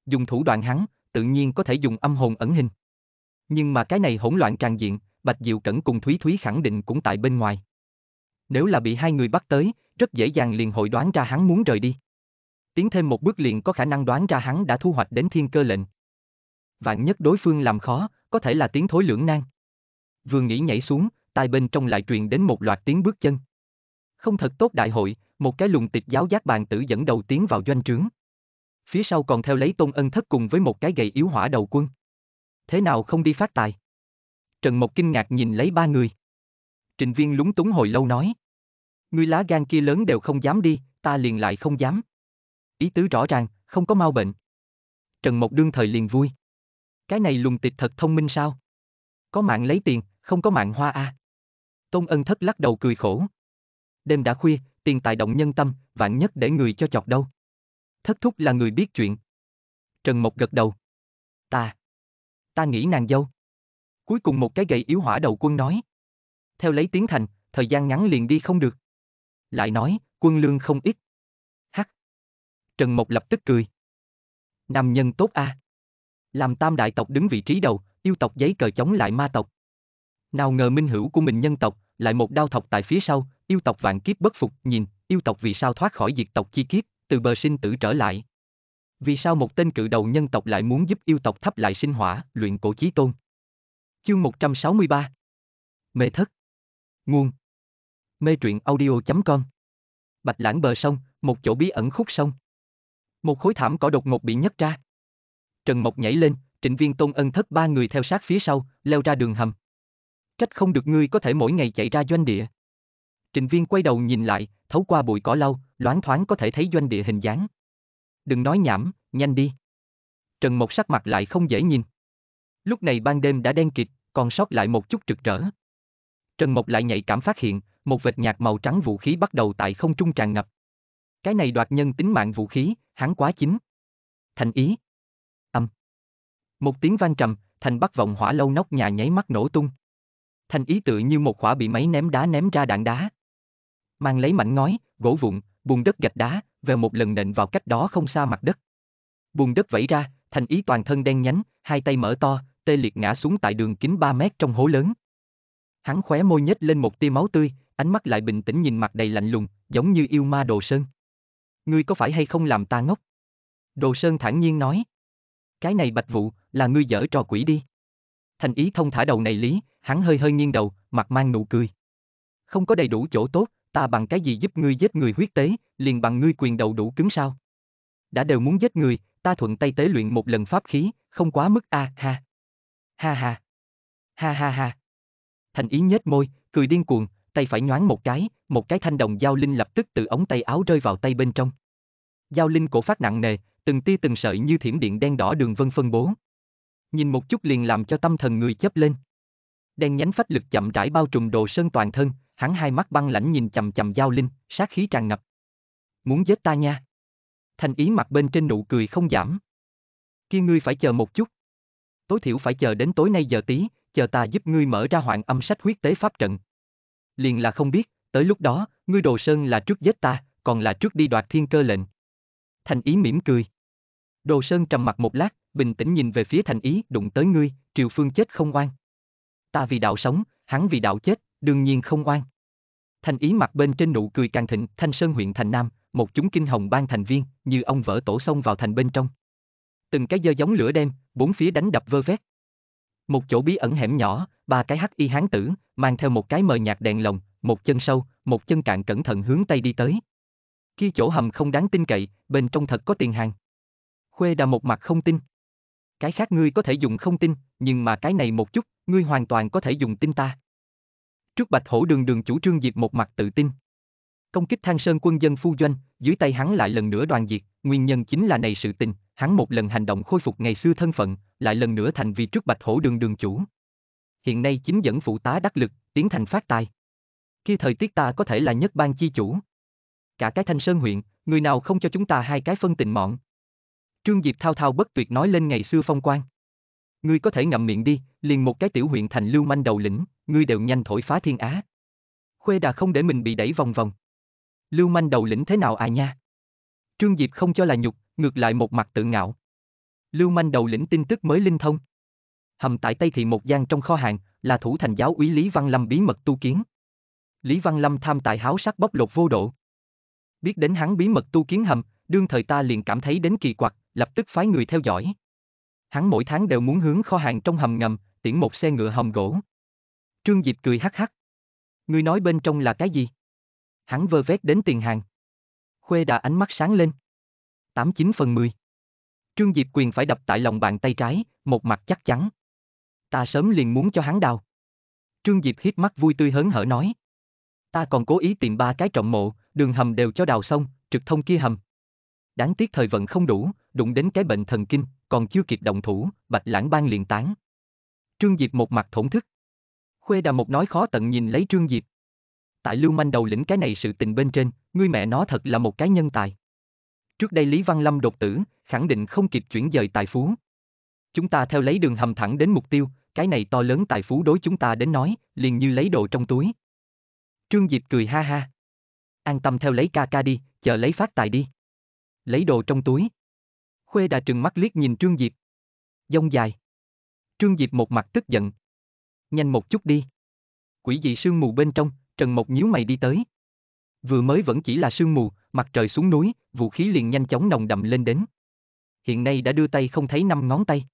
Dùng thủ đoạn hắn, tự nhiên có thể dùng âm hồn ẩn hình. Nhưng mà cái này hỗn loạn tràn diện, Bạch Diệu Cẩn cùng Thúy Thúy khẳng định cũng tại bên ngoài. Nếu là bị hai người bắt tới, rất dễ dàng liền hội đoán ra hắn muốn rời đi. Tiến thêm một bước liền có khả năng đoán ra hắn đã thu hoạch đến thiên cơ lệnh. Vạn nhất đối phương làm khó, có thể là tiếng thối lưỡng nan. Vừa nghĩ nhảy xuống, tai bên trong lại truyền đến một loạt tiếng bước chân. Không thật tốt đại hội, một cái lùng tịch giáo giác bàn tử dẫn đầu tiến vào doanh trướng. Phía sau còn theo lấy tôn ân thất cùng với một cái gậy yếu hỏa đầu quân. Thế nào không đi phát tài? Trần Mộc kinh ngạc nhìn lấy ba người. Trình viên lúng túng hồi lâu nói. Người lá gan kia lớn đều không dám đi, ta liền lại không dám. Ý tứ rõ ràng, không có mau bệnh. Trần Mộc đương thời liền vui. Cái này lùng tịch thật thông minh sao? Có mạng lấy tiền, không có mạng hoa a. À. Tôn ân thất lắc đầu cười khổ. Đêm đã khuya, tiền tài động nhân tâm, vạn nhất để người cho chọc đâu. Thất thúc là người biết chuyện. Trần Mộc gật đầu. Ta. Ta nghĩ nàng dâu. Cuối cùng một cái gậy yếu hỏa đầu quân nói. Theo lấy tiếng thành, thời gian ngắn liền đi không được. Lại nói, quân lương không ít. Hắc. Trần Mộc lập tức cười. Nam nhân tốt a. À? Làm tam đại tộc đứng vị trí đầu, yêu tộc giấy cờ chống lại ma tộc. Nào ngờ minh hữu của mình nhân tộc, lại một đao thọc tại phía sau, yêu tộc vạn kiếp bất phục, nhìn, yêu tộc vì sao thoát khỏi diệt tộc chi kiếp, từ bờ sinh tử trở lại. Vì sao một tên cự đầu nhân tộc lại muốn giúp yêu tộc thắp lại sinh hỏa, luyện cổ chí tôn? Chương 163 Mê thất Nguồn Mê truyện audio.com Bạch lãng bờ sông, một chỗ bí ẩn khúc sông. Một khối thảm cỏ đột ngột bị nhấc ra. Trần Mộc nhảy lên, trịnh viên tôn ân thất ba người theo sát phía sau, leo ra đường hầm, Trách không được ngươi có thể mỗi ngày chạy ra doanh địa. Trình viên quay đầu nhìn lại, thấu qua bụi cỏ lau, loáng thoáng có thể thấy doanh địa hình dáng. Đừng nói nhảm, nhanh đi. Trần Mộc sắc mặt lại không dễ nhìn. Lúc này ban đêm đã đen kịt, còn sót lại một chút trực trở. Trần Mộc lại nhạy cảm phát hiện, một vệt nhạt màu trắng vũ khí bắt đầu tại không trung tràn ngập. Cái này đoạt nhân tính mạng vũ khí, hắn quá chính. Thành ý. Âm. Một tiếng vang trầm, thành bắt vọng hỏa lâu nóc nhà nháy mắt nổ tung. Thành ý tựa như một khỏa bị máy ném đá ném ra đạn đá. Mang lấy mảnh ngói, gỗ vụn, bùn đất gạch đá, về một lần nện vào cách đó không xa mặt đất. Bùn đất vẫy ra, thành ý toàn thân đen nhánh, hai tay mở to, tê liệt ngã xuống tại đường kính 3 mét trong hố lớn. Hắn khóe môi nhếch lên một tia máu tươi, ánh mắt lại bình tĩnh nhìn mặt đầy lạnh lùng, giống như yêu ma Đồ Sơn. Ngươi có phải hay không làm ta ngốc? Đồ Sơn thản nhiên nói. Cái này bạch vụ, là ngươi dở trò quỷ đi thành ý thông thả đầu này lý, hắn hơi hơi nghiêng đầu, mặt mang nụ cười. Không có đầy đủ chỗ tốt, ta bằng cái gì giúp ngươi giết người huyết tế, liền bằng ngươi quyền đầu đủ cứng sao? Đã đều muốn giết người, ta thuận tay tế luyện một lần pháp khí, không quá mức a à, ha. Ha ha. Ha ha ha. Thành ý nhếch môi, cười điên cuồng, tay phải nhoáng một cái, một cái thanh đồng giao linh lập tức từ ống tay áo rơi vào tay bên trong. Giao linh cổ phát nặng nề, từng tia từng sợi như thiểm điện đen đỏ đường vân phân bố nhìn một chút liền làm cho tâm thần người chớp lên. Đen nhánh phách lực chậm rãi bao trùm đồ sơn toàn thân, hắn hai mắt băng lãnh nhìn chầm chầm giao linh, sát khí tràn ngập. Muốn giết ta nha. Thành ý mặt bên trên nụ cười không giảm. Kia ngươi phải chờ một chút. Tối thiểu phải chờ đến tối nay giờ tí, chờ ta giúp ngươi mở ra hoạn âm sách huyết tế pháp trận. Liền là không biết, tới lúc đó, ngươi đồ sơn là trước giết ta, còn là trước đi đoạt thiên cơ lệnh. Thành ý mỉm cười. Đồ sơn trầm mặt một lát, bình tĩnh nhìn về phía thành ý, đụng tới ngươi, Triều Phương chết không oan. Ta vì đạo sống, hắn vì đạo chết, đương nhiên không oan. Thành ý mặt bên trên nụ cười càng thịnh, Thanh Sơn huyện thành Nam, một chúng kinh hồng ban thành viên, như ông vỡ tổ xông vào thành bên trong. Từng cái dơ giống lửa đem, bốn phía đánh đập vơ vét. Một chỗ bí ẩn hẻm nhỏ, ba cái hắc y hán tử, mang theo một cái mờ nhạt đèn lồng, một chân sâu, một chân cạn cẩn thận hướng tay đi tới. Kia chỗ hầm không đáng tin cậy, bên trong thật có tiền hàng. Khuê đà một mặt không tin cái khác ngươi có thể dùng không tin, nhưng mà cái này một chút, ngươi hoàn toàn có thể dùng tin ta. Trước bạch hổ đường đường chủ trương diệt một mặt tự tin. Công kích thang sơn quân dân phu doanh, dưới tay hắn lại lần nữa đoàn diệt, nguyên nhân chính là này sự tình, hắn một lần hành động khôi phục ngày xưa thân phận, lại lần nữa thành vì trước bạch hổ đường đường chủ. Hiện nay chính dẫn phụ tá đắc lực, tiến thành phát tài. Khi thời tiết ta có thể là nhất bang chi chủ. Cả cái thanh sơn huyện, người nào không cho chúng ta hai cái phân tình mọn, Trương Diệp thao thao bất tuyệt nói lên ngày xưa phong quan. Ngươi có thể ngậm miệng đi, liền một cái tiểu huyện thành lưu manh đầu lĩnh, ngươi đều nhanh thổi phá thiên á. Khuê đà không để mình bị đẩy vòng vòng. Lưu manh đầu lĩnh thế nào à nha? Trương Diệp không cho là nhục, ngược lại một mặt tự ngạo. Lưu manh đầu lĩnh tin tức mới linh thông. Hầm tại Tây Thị một gian trong kho hàng, là thủ thành giáo úy Lý Văn Lâm bí mật tu kiến. Lý Văn Lâm tham tài háo sắc bóc lột vô độ. Biết đến hắn bí mật tu kiến hầm, đương thời ta liền cảm thấy đến kỳ quặc, lập tức phái người theo dõi. Hắn mỗi tháng đều muốn hướng kho hàng trong hầm ngầm, tiễn một xe ngựa hầm gỗ. Trương Diệp cười hắc hắc. Ngươi nói bên trong là cái gì? Hắn vơ vét đến tiền hàng. Khuê đã ánh mắt sáng lên. 89 phần 10. Trương Diệp quyền phải đập tại lòng bàn tay trái, một mặt chắc chắn. Ta sớm liền muốn cho hắn đào. Trương Diệp hít mắt vui tươi hớn hở nói. Ta còn cố ý tìm ba cái trọng mộ, đường hầm đều cho đào xong, trực thông kia hầm, đáng tiếc thời vận không đủ, đụng đến cái bệnh thần kinh, còn chưa kịp động thủ, bạch lãng ban liền tán. Trương Diệp một mặt thổn thức. Khuê đà một nói khó tận nhìn lấy Trương Diệp. Tại lưu manh đầu lĩnh cái này sự tình bên trên, ngươi mẹ nó thật là một cái nhân tài. Trước đây Lý Văn Lâm đột tử, khẳng định không kịp chuyển dời tài phú. Chúng ta theo lấy đường hầm thẳng đến mục tiêu, cái này to lớn tài phú đối chúng ta đến nói, liền như lấy đồ trong túi. Trương Diệp cười ha ha. An tâm theo lấy ca ca đi, chờ lấy phát tài đi lấy đồ trong túi. Khuê đã trừng mắt liếc nhìn Trương Diệp. Dông dài. Trương Diệp một mặt tức giận. Nhanh một chút đi. Quỷ dị sương mù bên trong, Trần Mộc nhíu mày đi tới. Vừa mới vẫn chỉ là sương mù, mặt trời xuống núi, vũ khí liền nhanh chóng nồng đậm lên đến. Hiện nay đã đưa tay không thấy năm ngón tay.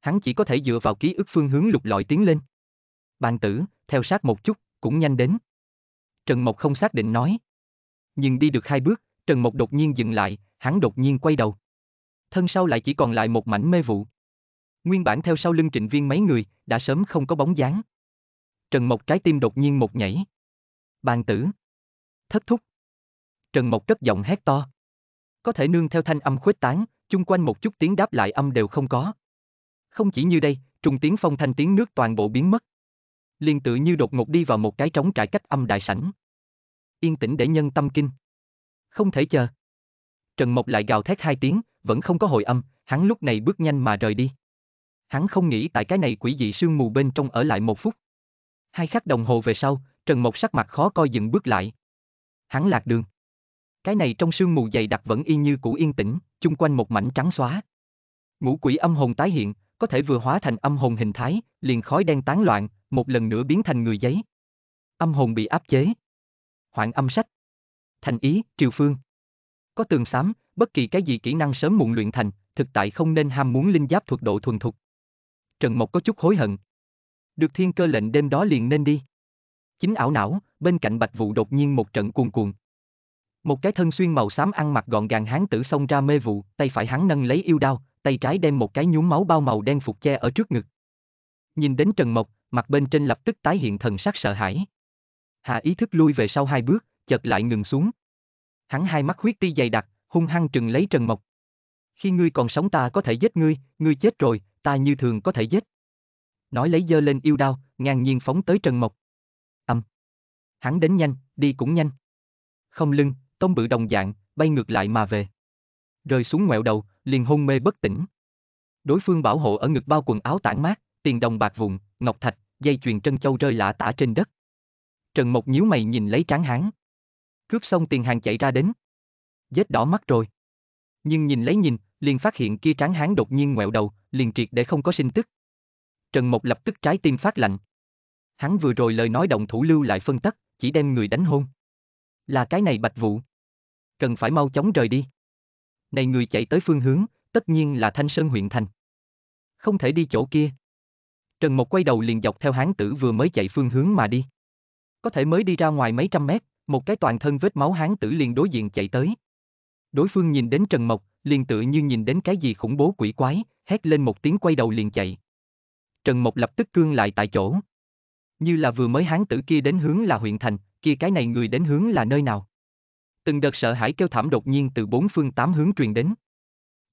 Hắn chỉ có thể dựa vào ký ức phương hướng lục lọi tiến lên. Bàn tử, theo sát một chút, cũng nhanh đến. Trần Mộc không xác định nói. Nhưng đi được hai bước, Trần Mộc đột nhiên dừng lại, hắn đột nhiên quay đầu. Thân sau lại chỉ còn lại một mảnh mê vụ. Nguyên bản theo sau lưng trịnh viên mấy người, đã sớm không có bóng dáng. Trần Mộc trái tim đột nhiên một nhảy. Bàn tử. Thất thúc. Trần Mộc cất giọng hét to. Có thể nương theo thanh âm khuếch tán, chung quanh một chút tiếng đáp lại âm đều không có. Không chỉ như đây, trùng tiếng phong thanh tiếng nước toàn bộ biến mất. Liên tự như đột ngột đi vào một cái trống trải cách âm đại sảnh. Yên tĩnh để nhân tâm kinh không thể chờ. Trần Mộc lại gào thét hai tiếng, vẫn không có hồi âm, hắn lúc này bước nhanh mà rời đi. Hắn không nghĩ tại cái này quỷ dị sương mù bên trong ở lại một phút. Hai khắc đồng hồ về sau, Trần Mộc sắc mặt khó coi dừng bước lại. Hắn lạc đường. Cái này trong sương mù dày đặc vẫn y như cũ yên tĩnh, chung quanh một mảnh trắng xóa. Ngũ quỷ âm hồn tái hiện, có thể vừa hóa thành âm hồn hình thái, liền khói đen tán loạn, một lần nữa biến thành người giấy. Âm hồn bị áp chế. Hoạn âm sách thành ý, triều phương. Có tường xám, bất kỳ cái gì kỹ năng sớm muộn luyện thành, thực tại không nên ham muốn linh giáp thuộc độ thuần thục. Trần Mộc có chút hối hận. Được thiên cơ lệnh đêm đó liền nên đi. Chính ảo não, bên cạnh bạch vụ đột nhiên một trận cuồn cuồng. Một cái thân xuyên màu xám ăn mặc gọn gàng hán tử xông ra mê vụ, tay phải hắn nâng lấy yêu đao, tay trái đem một cái nhúm máu bao màu đen phục che ở trước ngực. Nhìn đến Trần Mộc, mặt bên trên lập tức tái hiện thần sắc sợ hãi. Hạ ý thức lui về sau hai bước, chợt lại ngừng xuống. Hắn hai mắt huyết ti dày đặc, hung hăng trừng lấy Trần Mộc. Khi ngươi còn sống ta có thể giết ngươi, ngươi chết rồi, ta như thường có thể giết. Nói lấy dơ lên yêu đao, ngang nhiên phóng tới Trần Mộc. Âm. Hắn đến nhanh, đi cũng nhanh. Không lưng, tông bự đồng dạng, bay ngược lại mà về. Rơi xuống ngoẹo đầu, liền hôn mê bất tỉnh. Đối phương bảo hộ ở ngực bao quần áo tản mát, tiền đồng bạc vụn, ngọc thạch, dây chuyền trân châu rơi lạ tả trên đất. Trần Mộc nhíu mày nhìn lấy tráng hán cướp xong tiền hàng chạy ra đến. Dết đỏ mắt rồi. Nhưng nhìn lấy nhìn, liền phát hiện kia tráng hán đột nhiên ngoẹo đầu, liền triệt để không có sinh tức. Trần Mộc lập tức trái tim phát lạnh. Hắn vừa rồi lời nói động thủ lưu lại phân tắc, chỉ đem người đánh hôn. Là cái này bạch vụ. Cần phải mau chóng rời đi. Này người chạy tới phương hướng, tất nhiên là Thanh Sơn huyện thành. Không thể đi chỗ kia. Trần Mộc quay đầu liền dọc theo hán tử vừa mới chạy phương hướng mà đi. Có thể mới đi ra ngoài mấy trăm mét, một cái toàn thân vết máu hán tử liền đối diện chạy tới. Đối phương nhìn đến Trần Mộc, liền tự như nhìn đến cái gì khủng bố quỷ quái, hét lên một tiếng quay đầu liền chạy. Trần Mộc lập tức cương lại tại chỗ. Như là vừa mới hán tử kia đến hướng là huyện thành, kia cái này người đến hướng là nơi nào? Từng đợt sợ hãi kêu thảm đột nhiên từ bốn phương tám hướng truyền đến.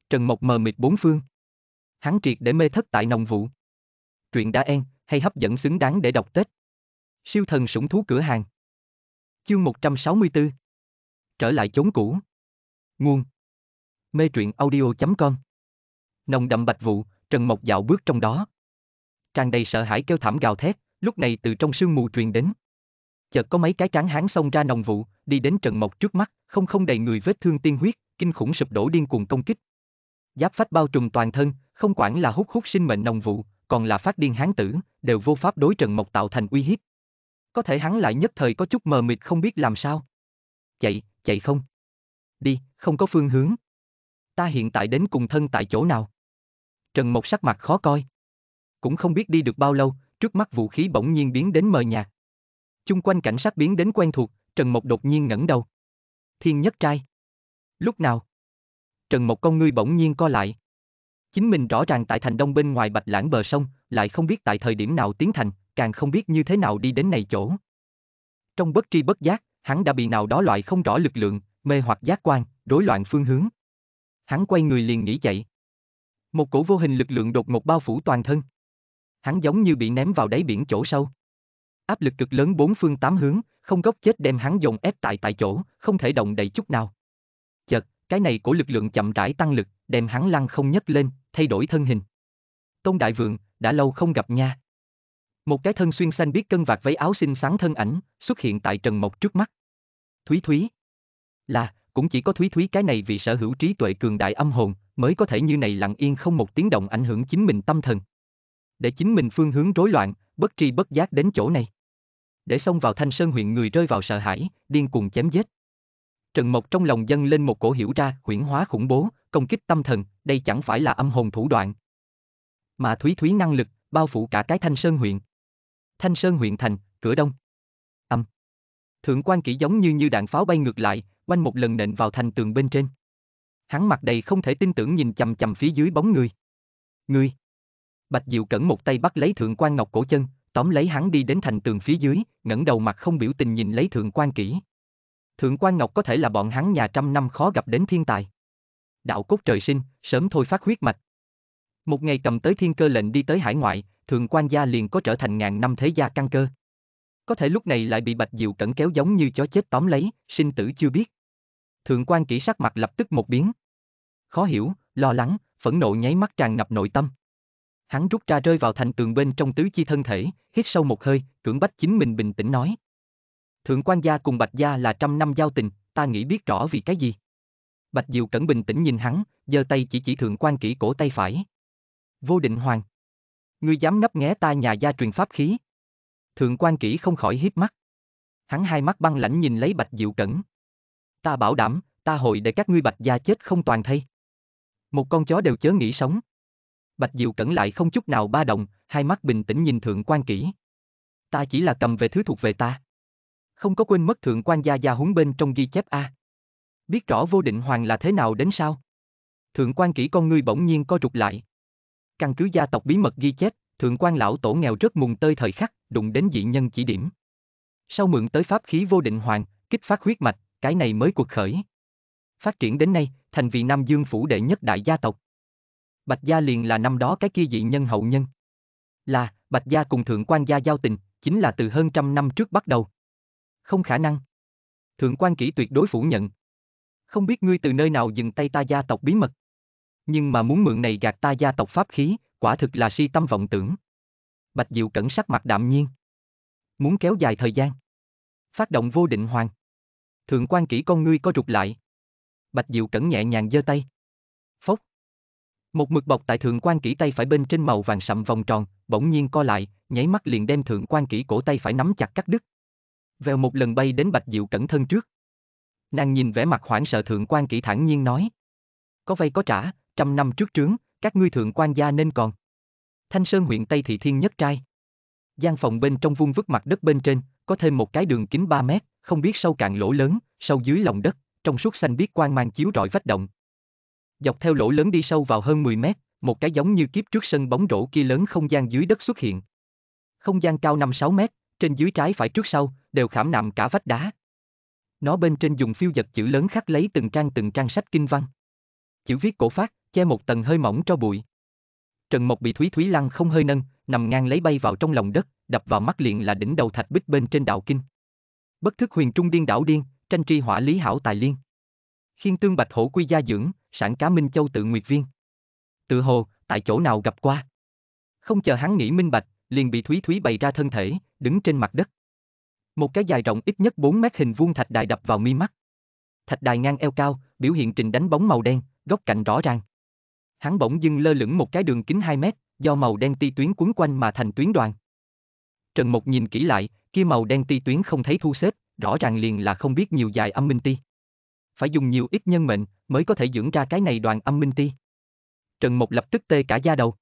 Trần Mộc mờ mịt bốn phương. Hắn triệt để mê thất tại nồng vụ. Truyện đã en, hay hấp dẫn xứng đáng để đọc Tết. Siêu thần sủng thú cửa hàng. Chương 164 Trở lại chốn cũ Nguồn Mê truyện audio.com Nồng đậm bạch vụ, Trần Mộc dạo bước trong đó. Tràn đầy sợ hãi kêu thảm gào thét, lúc này từ trong sương mù truyền đến. Chợt có mấy cái tráng hán xông ra nồng vụ, đi đến Trần Mộc trước mắt, không không đầy người vết thương tiên huyết, kinh khủng sụp đổ điên cuồng công kích. Giáp phách bao trùm toàn thân, không quản là hút hút sinh mệnh nồng vụ, còn là phát điên hán tử, đều vô pháp đối Trần Mộc tạo thành uy hiếp có thể hắn lại nhất thời có chút mờ mịt không biết làm sao. Chạy, chạy không? Đi, không có phương hướng. Ta hiện tại đến cùng thân tại chỗ nào? Trần Mộc sắc mặt khó coi. Cũng không biết đi được bao lâu, trước mắt vũ khí bỗng nhiên biến đến mờ nhạt. Chung quanh cảnh sát biến đến quen thuộc, Trần Mộc đột nhiên ngẩng đầu. Thiên nhất trai. Lúc nào? Trần Mộc con ngươi bỗng nhiên co lại. Chính mình rõ ràng tại thành đông bên ngoài Bạch Lãng bờ sông, lại không biết tại thời điểm nào tiến thành, càng không biết như thế nào đi đến này chỗ. Trong bất tri bất giác, hắn đã bị nào đó loại không rõ lực lượng, mê hoặc giác quan, rối loạn phương hướng. Hắn quay người liền nghĩ chạy. Một cổ vô hình lực lượng đột ngột bao phủ toàn thân. Hắn giống như bị ném vào đáy biển chỗ sâu. Áp lực cực lớn bốn phương tám hướng, không góc chết đem hắn dồn ép tại tại chỗ, không thể động đậy chút nào. Chợt, cái này cổ lực lượng chậm rãi tăng lực, đem hắn lăn không nhấc lên, thay đổi thân hình. Tôn Đại Vượng, đã lâu không gặp nha, một cái thân xuyên xanh biết cân vạt váy áo xinh sáng thân ảnh, xuất hiện tại Trần Mộc trước mắt. Thúy Thúy. Là, cũng chỉ có Thúy Thúy cái này vì sở hữu trí tuệ cường đại âm hồn, mới có thể như này lặng yên không một tiếng động ảnh hưởng chính mình tâm thần. Để chính mình phương hướng rối loạn, bất tri bất giác đến chỗ này. Để xông vào thanh sơn huyện người rơi vào sợ hãi, điên cuồng chém giết. Trần Mộc trong lòng dâng lên một cổ hiểu ra, huyễn hóa khủng bố, công kích tâm thần, đây chẳng phải là âm hồn thủ đoạn. Mà Thúy Thúy năng lực, bao phủ cả cái thanh sơn huyện. Thanh Sơn huyện thành, cửa đông. Âm. Thượng quan kỹ giống như như đạn pháo bay ngược lại, quanh một lần nện vào thành tường bên trên. Hắn mặt đầy không thể tin tưởng nhìn chầm chầm phía dưới bóng người. Người. Bạch Diệu cẩn một tay bắt lấy thượng quan ngọc cổ chân, tóm lấy hắn đi đến thành tường phía dưới, ngẩng đầu mặt không biểu tình nhìn lấy thượng quan kỹ. Thượng quan ngọc có thể là bọn hắn nhà trăm năm khó gặp đến thiên tài. Đạo cốt trời sinh, sớm thôi phát huyết mạch. Một ngày cầm tới thiên cơ lệnh đi tới hải ngoại, thường quan gia liền có trở thành ngàn năm thế gia căn cơ. Có thể lúc này lại bị Bạch Diệu Cẩn kéo giống như chó chết tóm lấy, sinh tử chưa biết. Thượng quan kỹ sắc mặt lập tức một biến. Khó hiểu, lo lắng, phẫn nộ nháy mắt tràn ngập nội tâm. Hắn rút ra rơi vào thành tường bên trong tứ chi thân thể, hít sâu một hơi, cưỡng bách chính mình bình tĩnh nói. Thượng quan gia cùng Bạch gia là trăm năm giao tình, ta nghĩ biết rõ vì cái gì. Bạch Diệu Cẩn bình tĩnh nhìn hắn, giơ tay chỉ chỉ thượng quan kỹ cổ tay phải. Vô định hoàng. Ngươi dám ngấp nghé ta nhà gia truyền pháp khí. Thượng quan kỹ không khỏi hiếp mắt. Hắn hai mắt băng lãnh nhìn lấy bạch diệu cẩn. Ta bảo đảm, ta hội để các ngươi bạch gia chết không toàn thây. Một con chó đều chớ nghĩ sống. Bạch diệu cẩn lại không chút nào ba động, hai mắt bình tĩnh nhìn thượng quan kỹ. Ta chỉ là cầm về thứ thuộc về ta. Không có quên mất thượng quan gia gia huấn bên trong ghi chép A. Biết rõ vô định hoàng là thế nào đến sao? Thượng quan kỹ con ngươi bỗng nhiên co rụt lại. Căn cứ gia tộc bí mật ghi chép, thượng quan lão tổ nghèo rất mùng tơi thời khắc, đụng đến dị nhân chỉ điểm. Sau mượn tới pháp khí vô định hoàng, kích phát huyết mạch, cái này mới cuộc khởi. Phát triển đến nay, thành vị Nam Dương phủ đệ nhất đại gia tộc. Bạch gia liền là năm đó cái kia dị nhân hậu nhân. Là, Bạch gia cùng thượng quan gia giao tình, chính là từ hơn trăm năm trước bắt đầu. Không khả năng. Thượng quan kỹ tuyệt đối phủ nhận. Không biết ngươi từ nơi nào dừng tay ta gia tộc bí mật nhưng mà muốn mượn này gạt ta gia tộc pháp khí, quả thực là si tâm vọng tưởng. Bạch Diệu cẩn sắc mặt đạm nhiên. Muốn kéo dài thời gian. Phát động vô định hoàng. Thượng quan kỹ con ngươi có rụt lại. Bạch Diệu cẩn nhẹ nhàng giơ tay. Phốc. Một mực bọc tại thượng quan kỹ tay phải bên trên màu vàng sậm vòng tròn, bỗng nhiên co lại, nháy mắt liền đem thượng quan kỹ cổ tay phải nắm chặt cắt đứt. Vèo một lần bay đến Bạch Diệu cẩn thân trước. Nàng nhìn vẻ mặt hoảng sợ thượng quan kỹ thẳng nhiên nói. Có vay có trả, trăm năm trước trướng, các ngươi thượng quan gia nên còn. Thanh Sơn huyện Tây Thị Thiên Nhất Trai. gian phòng bên trong vuông vứt mặt đất bên trên, có thêm một cái đường kính 3 mét, không biết sâu cạn lỗ lớn, sâu dưới lòng đất, trong suốt xanh biết quang mang chiếu rọi vách động. Dọc theo lỗ lớn đi sâu vào hơn 10 mét, một cái giống như kiếp trước sân bóng rổ kia lớn không gian dưới đất xuất hiện. Không gian cao 5-6 mét, trên dưới trái phải trước sau, đều khảm nạm cả vách đá. Nó bên trên dùng phiêu vật chữ lớn khắc lấy từng trang từng trang sách kinh văn chữ viết cổ phát, che một tầng hơi mỏng cho bụi. Trần Mộc bị Thúy Thúy Lăng không hơi nâng, nằm ngang lấy bay vào trong lòng đất, đập vào mắt liền là đỉnh đầu thạch bích bên trên đạo kinh. Bất thức huyền trung điên đảo điên, tranh tri hỏa lý hảo tài liên. Khiên tương bạch hổ quy gia dưỡng, sản cá Minh Châu tự nguyệt viên. Tự hồ, tại chỗ nào gặp qua. Không chờ hắn nghĩ minh bạch, liền bị Thúy Thúy bày ra thân thể, đứng trên mặt đất. Một cái dài rộng ít nhất 4 mét hình vuông thạch đài đập vào mi mắt. Thạch đài ngang eo cao, biểu hiện trình đánh bóng màu đen, góc cạnh rõ ràng. Hắn bỗng dưng lơ lửng một cái đường kính 2 mét, do màu đen ti tuyến quấn quanh mà thành tuyến đoàn. Trần Mộc nhìn kỹ lại, kia màu đen ti tuyến không thấy thu xếp, rõ ràng liền là không biết nhiều dài âm minh ti. Phải dùng nhiều ít nhân mệnh mới có thể dưỡng ra cái này đoàn âm minh ti. Trần Mộc lập tức tê cả da đầu.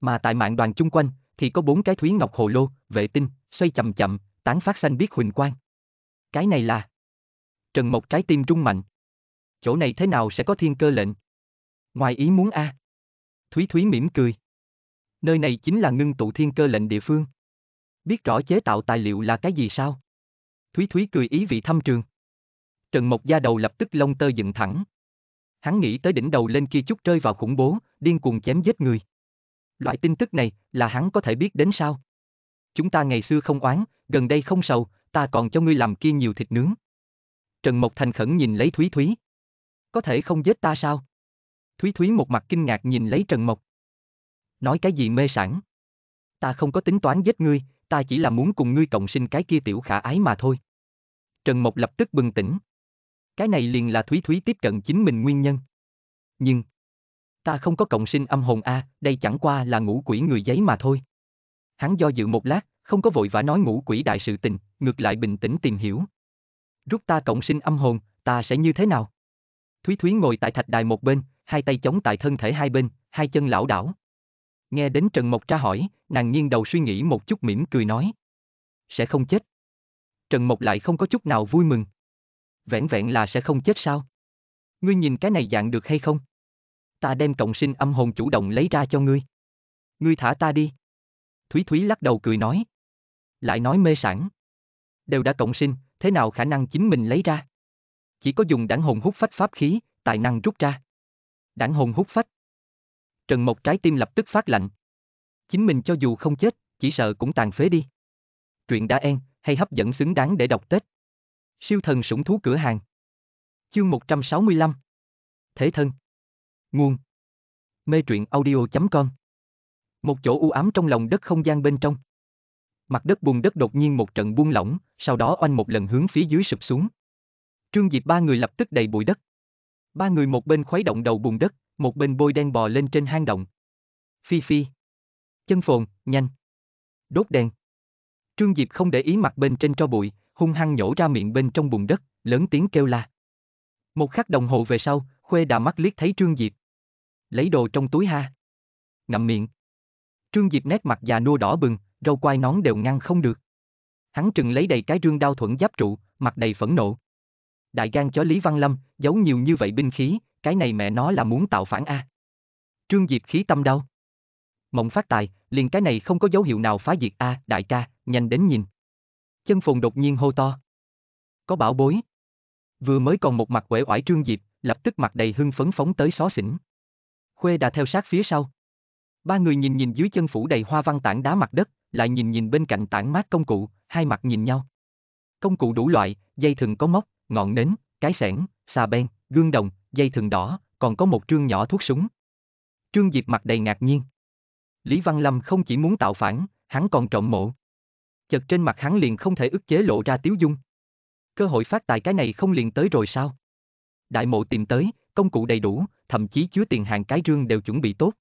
Mà tại mạng đoàn chung quanh thì có bốn cái thúy ngọc hồ lô, vệ tinh, xoay chậm chậm, tán phát xanh biết huỳnh quang. Cái này là Trần Mộc trái tim rung mạnh chỗ này thế nào sẽ có thiên cơ lệnh? Ngoài ý muốn a. À? Thúy Thúy mỉm cười. Nơi này chính là ngưng tụ thiên cơ lệnh địa phương. Biết rõ chế tạo tài liệu là cái gì sao? Thúy Thúy cười ý vị thăm trường. Trần Mộc Gia đầu lập tức lông tơ dựng thẳng. Hắn nghĩ tới đỉnh đầu lên kia chút rơi vào khủng bố, điên cuồng chém giết người. Loại tin tức này là hắn có thể biết đến sao? Chúng ta ngày xưa không oán, gần đây không sầu, ta còn cho ngươi làm kia nhiều thịt nướng. Trần Mộc Thành khẩn nhìn lấy Thúy Thúy có thể không giết ta sao? Thúy Thúy một mặt kinh ngạc nhìn lấy Trần Mộc. Nói cái gì mê sản? Ta không có tính toán giết ngươi, ta chỉ là muốn cùng ngươi cộng sinh cái kia tiểu khả ái mà thôi. Trần Mộc lập tức bừng tỉnh. Cái này liền là Thúy Thúy tiếp cận chính mình nguyên nhân. Nhưng, ta không có cộng sinh âm hồn A, đây chẳng qua là ngũ quỷ người giấy mà thôi. Hắn do dự một lát, không có vội vã nói ngũ quỷ đại sự tình, ngược lại bình tĩnh tìm hiểu. Rút ta cộng sinh âm hồn, ta sẽ như thế nào? Thúy Thúy ngồi tại thạch đài một bên, hai tay chống tại thân thể hai bên, hai chân lão đảo. Nghe đến Trần Mộc Tra hỏi, nàng nghiêng đầu suy nghĩ một chút mỉm cười nói. Sẽ không chết. Trần Mộc lại không có chút nào vui mừng. Vẹn vẹn là sẽ không chết sao? Ngươi nhìn cái này dạng được hay không? Ta đem cộng sinh âm hồn chủ động lấy ra cho ngươi. Ngươi thả ta đi. Thúy Thúy lắc đầu cười nói. Lại nói mê sản. Đều đã cộng sinh, thế nào khả năng chính mình lấy ra? chỉ có dùng đảng hồn hút phách pháp khí, tài năng rút ra. Đảng hồn hút phách. Trần Mộc trái tim lập tức phát lạnh. Chính mình cho dù không chết, chỉ sợ cũng tàn phế đi. Truyện đã en, hay hấp dẫn xứng đáng để đọc Tết. Siêu thần sủng thú cửa hàng. Chương 165. Thế thân. Nguồn. Mê truyện audio.com. Một chỗ u ám trong lòng đất không gian bên trong. Mặt đất buồn đất đột nhiên một trận buông lỏng, sau đó oanh một lần hướng phía dưới sụp xuống. Trương Diệp ba người lập tức đầy bụi đất. Ba người một bên khuấy động đầu bùn đất, một bên bôi đen bò lên trên hang động. Phi phi. Chân phồn, nhanh. Đốt đèn. Trương Diệp không để ý mặt bên trên tro bụi, hung hăng nhổ ra miệng bên trong bùn đất, lớn tiếng kêu la. Một khắc đồng hồ về sau, Khuê đã mắt liếc thấy Trương Diệp. Lấy đồ trong túi ha. Ngậm miệng. Trương Diệp nét mặt già nua đỏ bừng, râu quai nón đều ngăn không được. Hắn trừng lấy đầy cái rương đao thuẫn giáp trụ, mặt đầy phẫn nộ đại gan chó Lý Văn Lâm, giấu nhiều như vậy binh khí, cái này mẹ nó là muốn tạo phản A. Trương Diệp khí tâm đau. Mộng phát tài, liền cái này không có dấu hiệu nào phá diệt A, đại ca, nhanh đến nhìn. Chân phồn đột nhiên hô to. Có bảo bối. Vừa mới còn một mặt quể oải Trương Diệp, lập tức mặt đầy hưng phấn phóng tới xó xỉnh. Khuê đã theo sát phía sau. Ba người nhìn nhìn dưới chân phủ đầy hoa văn tảng đá mặt đất, lại nhìn nhìn bên cạnh tảng mát công cụ, hai mặt nhìn nhau. Công cụ đủ loại, dây thừng có móc, ngọn nến, cái sẻn, xà ben, gương đồng, dây thừng đỏ, còn có một trương nhỏ thuốc súng. Trương Diệp mặt đầy ngạc nhiên. Lý Văn Lâm không chỉ muốn tạo phản, hắn còn trộm mộ. Chợt trên mặt hắn liền không thể ức chế lộ ra tiếu dung. Cơ hội phát tài cái này không liền tới rồi sao? Đại mộ tìm tới, công cụ đầy đủ, thậm chí chứa tiền hàng cái rương đều chuẩn bị tốt.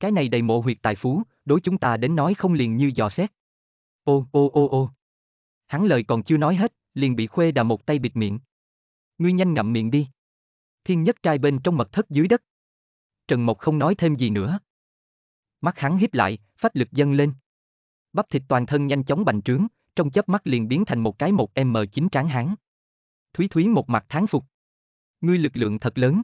Cái này đầy mộ huyệt tài phú, đối chúng ta đến nói không liền như dò xét. Ô ô ô ô. Hắn lời còn chưa nói hết, liền bị khuê đà một tay bịt miệng. Ngươi nhanh ngậm miệng đi. Thiên nhất trai bên trong mật thất dưới đất. Trần Mộc không nói thêm gì nữa. Mắt hắn híp lại, pháp lực dâng lên. Bắp thịt toàn thân nhanh chóng bành trướng, trong chớp mắt liền biến thành một cái một m 9 tráng hán. Thúy Thúy một mặt tháng phục. Ngươi lực lượng thật lớn.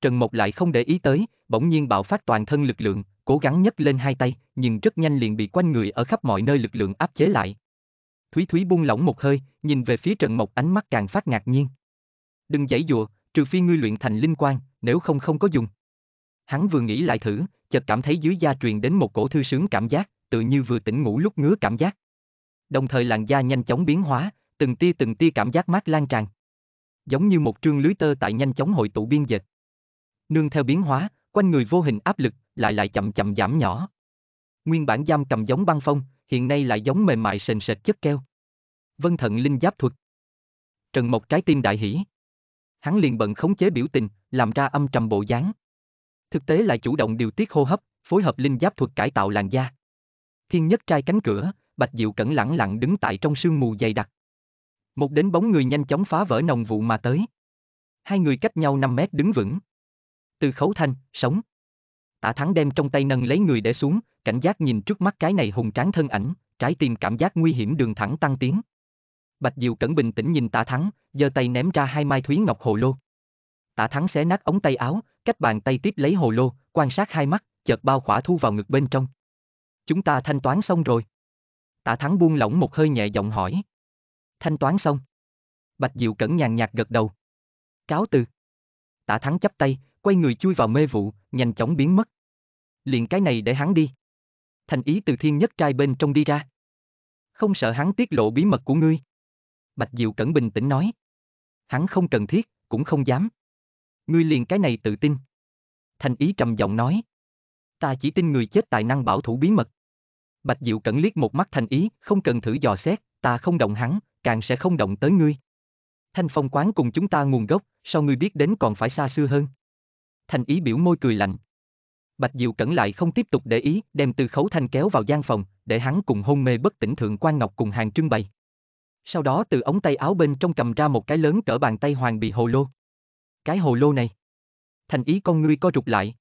Trần Mộc lại không để ý tới, bỗng nhiên bạo phát toàn thân lực lượng, cố gắng nhấc lên hai tay, nhưng rất nhanh liền bị quanh người ở khắp mọi nơi lực lượng áp chế lại. Thúy Thúy buông lỏng một hơi, nhìn về phía Trần Mộc ánh mắt càng phát ngạc nhiên. Đừng giãy dụa, trừ phi ngươi luyện thành linh quan, nếu không không có dùng. Hắn vừa nghĩ lại thử, chợt cảm thấy dưới da truyền đến một cổ thư sướng cảm giác, tự như vừa tỉnh ngủ lúc ngứa cảm giác. Đồng thời làn da nhanh chóng biến hóa, từng tia từng tia cảm giác mát lan tràn. Giống như một trương lưới tơ tại nhanh chóng hội tụ biên dịch. Nương theo biến hóa, quanh người vô hình áp lực, lại lại chậm chậm giảm nhỏ. Nguyên bản giam cầm giống băng phong, hiện nay lại giống mềm mại sền sệt chất keo. Vân thận linh giáp thuật. Trần Mộc trái tim đại hỉ. Hắn liền bận khống chế biểu tình, làm ra âm trầm bộ dáng. Thực tế là chủ động điều tiết hô hấp, phối hợp linh giáp thuật cải tạo làn da. Thiên nhất trai cánh cửa, Bạch Diệu cẩn lặng lặng đứng tại trong sương mù dày đặc. Một đến bóng người nhanh chóng phá vỡ nồng vụ mà tới. Hai người cách nhau 5 mét đứng vững. Từ khấu thanh, sống. Tả Thắng đem trong tay nâng lấy người để xuống, cảnh giác nhìn trước mắt cái này hùng tráng thân ảnh, trái tim cảm giác nguy hiểm đường thẳng tăng tiến. Bạch Diệu cẩn bình tĩnh nhìn Tả Thắng, giơ tay ném ra hai mai thúy ngọc hồ lô. Tả Thắng xé nát ống tay áo, cách bàn tay tiếp lấy hồ lô, quan sát hai mắt, chợt bao khỏa thu vào ngực bên trong. Chúng ta thanh toán xong rồi. Tả Thắng buông lỏng một hơi nhẹ giọng hỏi. Thanh toán xong. Bạch Diệu cẩn nhàn nhạt gật đầu. Cáo từ. Tả Thắng chắp tay, quay người chui vào mê vụ, nhanh chóng biến mất. Liền cái này để hắn đi. Thành ý từ thiên nhất trai bên trong đi ra. Không sợ hắn tiết lộ bí mật của ngươi. Bạch Diệu Cẩn bình tĩnh nói. Hắn không cần thiết, cũng không dám. Ngươi liền cái này tự tin. Thành ý trầm giọng nói. Ta chỉ tin người chết tài năng bảo thủ bí mật. Bạch Diệu Cẩn liếc một mắt Thành ý, không cần thử dò xét, ta không động hắn, càng sẽ không động tới ngươi. Thanh phong quán cùng chúng ta nguồn gốc, sao ngươi biết đến còn phải xa xưa hơn? thành ý biểu môi cười lạnh. Bạch Diệu cẩn lại không tiếp tục để ý, đem từ khấu thanh kéo vào gian phòng, để hắn cùng hôn mê bất tỉnh thượng quan ngọc cùng hàng trưng bày. Sau đó từ ống tay áo bên trong cầm ra một cái lớn cỡ bàn tay hoàng bị hồ lô. Cái hồ lô này. Thành ý con ngươi co rụt lại.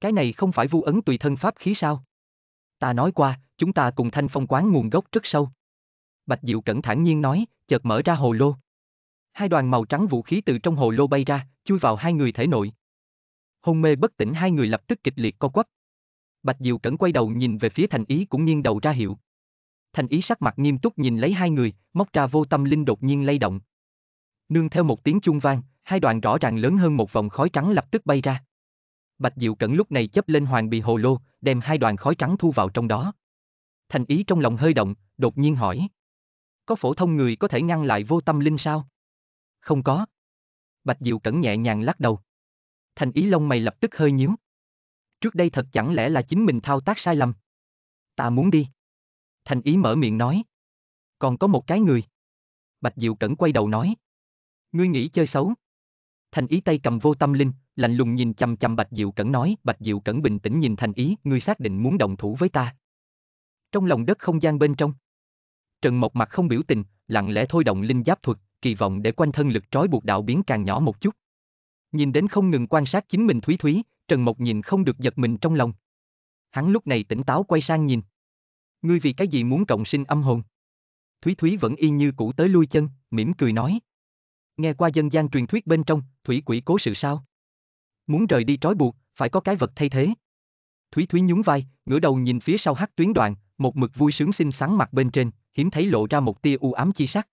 Cái này không phải vu ấn tùy thân pháp khí sao? Ta nói qua, chúng ta cùng thanh phong quán nguồn gốc rất sâu. Bạch Diệu cẩn thản nhiên nói, chợt mở ra hồ lô. Hai đoàn màu trắng vũ khí từ trong hồ lô bay ra, chui vào hai người thể nội, hôn mê bất tỉnh hai người lập tức kịch liệt co quắp. Bạch Diệu Cẩn quay đầu nhìn về phía Thành Ý cũng nghiêng đầu ra hiệu. Thành Ý sắc mặt nghiêm túc nhìn lấy hai người, móc ra vô tâm linh đột nhiên lay động. Nương theo một tiếng chuông vang, hai đoàn rõ ràng lớn hơn một vòng khói trắng lập tức bay ra. Bạch Diệu Cẩn lúc này chấp lên hoàng bì hồ lô, đem hai đoàn khói trắng thu vào trong đó. Thành Ý trong lòng hơi động, đột nhiên hỏi. Có phổ thông người có thể ngăn lại vô tâm linh sao? Không có. Bạch Diệu Cẩn nhẹ nhàng lắc đầu thành ý lông mày lập tức hơi nhíu. Trước đây thật chẳng lẽ là chính mình thao tác sai lầm. Ta muốn đi. Thành ý mở miệng nói. Còn có một cái người. Bạch Diệu Cẩn quay đầu nói. Ngươi nghĩ chơi xấu. Thành ý tay cầm vô tâm linh, lạnh lùng nhìn chằm chằm Bạch Diệu Cẩn nói. Bạch Diệu Cẩn bình tĩnh nhìn Thành ý, ngươi xác định muốn đồng thủ với ta. Trong lòng đất không gian bên trong. Trần Mộc mặt không biểu tình, lặng lẽ thôi động linh giáp thuật, kỳ vọng để quanh thân lực trói buộc đạo biến càng nhỏ một chút nhìn đến không ngừng quan sát chính mình Thúy Thúy, Trần Mộc nhìn không được giật mình trong lòng. Hắn lúc này tỉnh táo quay sang nhìn. Ngươi vì cái gì muốn cộng sinh âm hồn? Thúy Thúy vẫn y như cũ tới lui chân, mỉm cười nói. Nghe qua dân gian truyền thuyết bên trong, thủy quỷ cố sự sao? Muốn rời đi trói buộc, phải có cái vật thay thế. Thúy Thúy nhún vai, ngửa đầu nhìn phía sau hắc tuyến đoạn, một mực vui sướng xinh xắn mặt bên trên, hiếm thấy lộ ra một tia u ám chi sắc.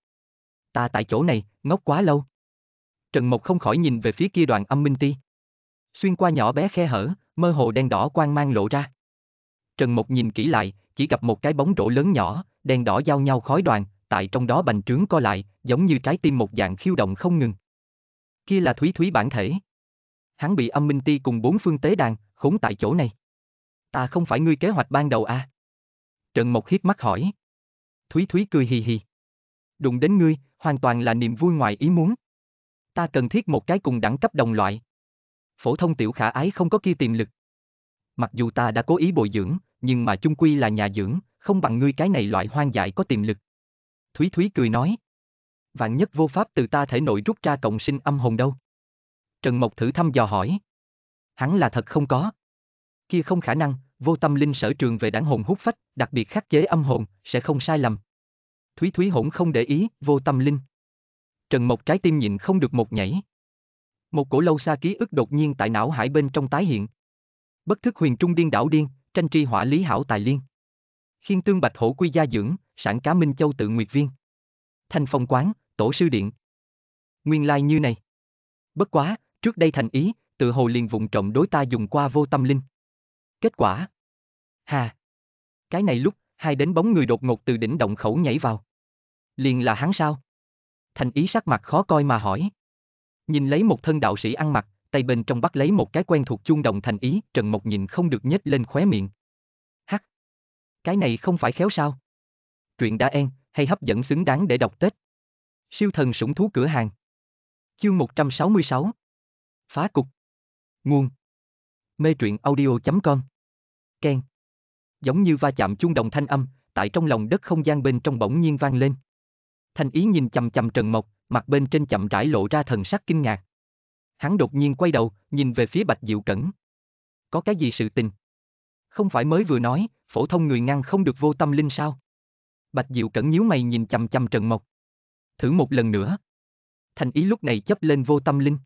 Ta tại chỗ này, ngốc quá lâu. Trần Mộc không khỏi nhìn về phía kia đoàn âm minh ti. Xuyên qua nhỏ bé khe hở, mơ hồ đen đỏ quang mang lộ ra. Trần Mộc nhìn kỹ lại, chỉ gặp một cái bóng rổ lớn nhỏ, đen đỏ giao nhau khói đoàn, tại trong đó bành trướng co lại, giống như trái tim một dạng khiêu động không ngừng. Kia là Thúy Thúy bản thể. Hắn bị âm minh ti cùng bốn phương tế đàn, khốn tại chỗ này. Ta không phải ngươi kế hoạch ban đầu à? Trần Mộc hiếp mắt hỏi. Thúy Thúy cười hì hì. Đụng đến ngươi, hoàn toàn là niềm vui ngoài ý muốn. Ta cần thiết một cái cùng đẳng cấp đồng loại. Phổ thông tiểu khả ái không có kia tiềm lực. Mặc dù ta đã cố ý bồi dưỡng, nhưng mà chung quy là nhà dưỡng, không bằng ngươi cái này loại hoang dại có tiềm lực. Thúy Thúy cười nói. Vạn nhất vô pháp từ ta thể nội rút ra cộng sinh âm hồn đâu. Trần Mộc thử thăm dò hỏi. Hắn là thật không có. Kia không khả năng, vô tâm linh sở trường về đảng hồn hút phách, đặc biệt khắc chế âm hồn, sẽ không sai lầm. Thúy Thúy hỗn không để ý, vô tâm linh. Trần Mộc trái tim nhịn không được một nhảy. Một cổ lâu xa ký ức đột nhiên tại não hải bên trong tái hiện. Bất thức huyền trung điên đảo điên, tranh tri hỏa lý hảo tài liên. Khiên tương bạch hổ quy gia dưỡng, sản cá minh châu tự nguyệt viên. Thành phong quán, tổ sư điện. Nguyên lai như này. Bất quá, trước đây thành ý, tự hồ liền vụng trộm đối ta dùng qua vô tâm linh. Kết quả. Hà. Cái này lúc, hai đến bóng người đột ngột từ đỉnh động khẩu nhảy vào. Liền là hắn sao? Thành ý sắc mặt khó coi mà hỏi. Nhìn lấy một thân đạo sĩ ăn mặc, tay bên trong bắt lấy một cái quen thuộc chuông đồng thành ý, Trần Mộc nhìn không được nhếch lên khóe miệng. Hắc! Cái này không phải khéo sao? Chuyện đã en, hay hấp dẫn xứng đáng để đọc Tết. Siêu thần sủng thú cửa hàng. Chương 166 Phá cục Nguồn Mê truyện audio.com Ken Giống như va chạm chuông đồng thanh âm, tại trong lòng đất không gian bên trong bỗng nhiên vang lên. Thanh ý nhìn chầm chầm Trần Mộc, mặt bên trên chậm rãi lộ ra thần sắc kinh ngạc. Hắn đột nhiên quay đầu, nhìn về phía Bạch Diệu Cẩn. Có cái gì sự tình? Không phải mới vừa nói, phổ thông người ngăn không được vô tâm linh sao? Bạch Diệu Cẩn nhíu mày nhìn chầm chầm Trần Mộc. Thử một lần nữa. Thanh ý lúc này chấp lên vô tâm linh.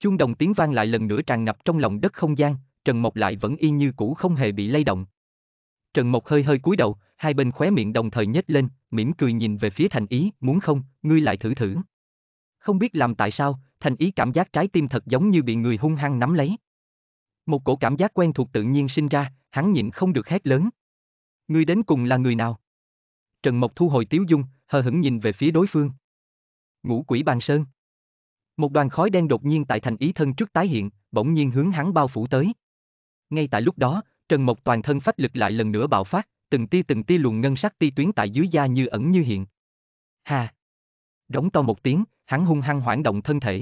Chuông đồng tiếng vang lại lần nữa tràn ngập trong lòng đất không gian, Trần Mộc lại vẫn y như cũ không hề bị lay động. Trần Mộc hơi hơi cúi đầu, hai bên khóe miệng đồng thời nhếch lên, mỉm cười nhìn về phía Thành Ý, muốn không, ngươi lại thử thử. Không biết làm tại sao, Thành Ý cảm giác trái tim thật giống như bị người hung hăng nắm lấy. Một cổ cảm giác quen thuộc tự nhiên sinh ra, hắn nhịn không được hét lớn. Ngươi đến cùng là người nào? Trần Mộc thu hồi tiếu dung, hờ hững nhìn về phía đối phương. Ngũ quỷ bàn sơn. Một đoàn khói đen đột nhiên tại Thành Ý thân trước tái hiện, bỗng nhiên hướng hắn bao phủ tới. Ngay tại lúc đó, Trần Mộc toàn thân phách lực lại lần nữa bạo phát, từng tia từng tia luồng ngân sắc ti tuyến tại dưới da như ẩn như hiện. Ha! Đóng to một tiếng, hắn hung hăng hoảng động thân thể.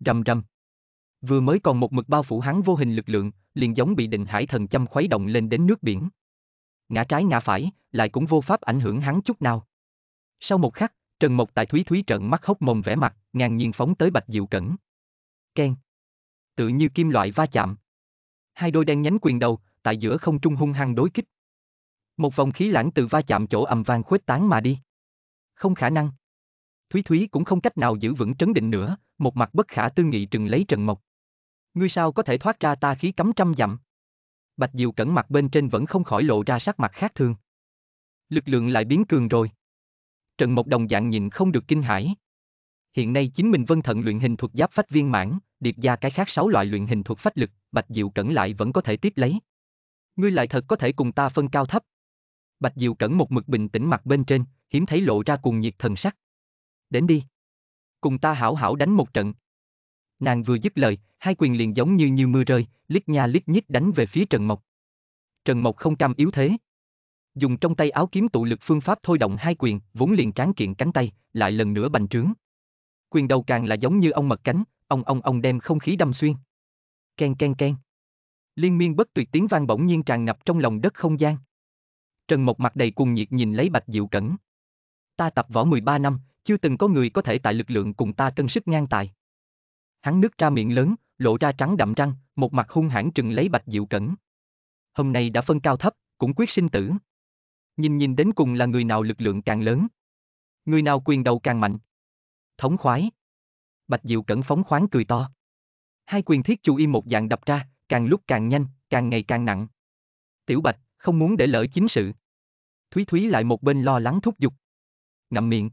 Rầm rầm. Vừa mới còn một mực bao phủ hắn vô hình lực lượng, liền giống bị định hải thần châm khuấy động lên đến nước biển. Ngã trái ngã phải, lại cũng vô pháp ảnh hưởng hắn chút nào. Sau một khắc, Trần Mộc tại Thúy Thúy trận mắt hốc mồm vẻ mặt, ngàn nhiên phóng tới Bạch Diệu Cẩn. Ken. Tự như kim loại va chạm. Hai đôi đen nhánh quyền đầu, tại giữa không trung hung hăng đối kích. Một vòng khí lãng từ va chạm chỗ ầm vang khuếch tán mà đi. Không khả năng. Thúy Thúy cũng không cách nào giữ vững trấn định nữa, một mặt bất khả tư nghị trừng lấy Trần Mộc. Ngươi sao có thể thoát ra ta khí cấm trăm dặm? Bạch Diệu cẩn mặt bên trên vẫn không khỏi lộ ra sắc mặt khác thường. Lực lượng lại biến cường rồi. Trần Mộc đồng dạng nhìn không được kinh hãi. Hiện nay chính mình vân thận luyện hình thuật giáp phách viên mãn, điệp gia cái khác sáu loại luyện hình thuật phách lực, Bạch Diệu cẩn lại vẫn có thể tiếp lấy. Ngươi lại thật có thể cùng ta phân cao thấp. Bạch Diệu Cẩn một mực bình tĩnh mặt bên trên, hiếm thấy lộ ra cùng nhiệt thần sắc. Đến đi. Cùng ta hảo hảo đánh một trận. Nàng vừa dứt lời, hai quyền liền giống như như mưa rơi, lít nha lít nhít đánh về phía Trần Mộc. Trần Mộc không cam yếu thế. Dùng trong tay áo kiếm tụ lực phương pháp thôi động hai quyền, vốn liền tráng kiện cánh tay, lại lần nữa bành trướng. Quyền đầu càng là giống như ông mật cánh, ông ông ông đem không khí đâm xuyên. Ken ken ken. Liên miên bất tuyệt tiếng vang bỗng nhiên tràn ngập trong lòng đất không gian. Trần Mộc mặt đầy cuồng nhiệt nhìn lấy Bạch Diệu Cẩn. Ta tập võ 13 năm, chưa từng có người có thể tại lực lượng cùng ta cân sức ngang tài. Hắn nứt ra miệng lớn, lộ ra trắng đậm răng, một mặt hung hãn trừng lấy Bạch Diệu Cẩn. Hôm nay đã phân cao thấp, cũng quyết sinh tử. Nhìn nhìn đến cùng là người nào lực lượng càng lớn. Người nào quyền đầu càng mạnh. Thống khoái. Bạch Diệu Cẩn phóng khoáng cười to. Hai quyền thiết chu y một dạng đập ra, càng lúc càng nhanh, càng ngày càng nặng. Tiểu Bạch, không muốn để lỡ chính sự. Thúy Thúy lại một bên lo lắng thúc giục. Ngậm miệng.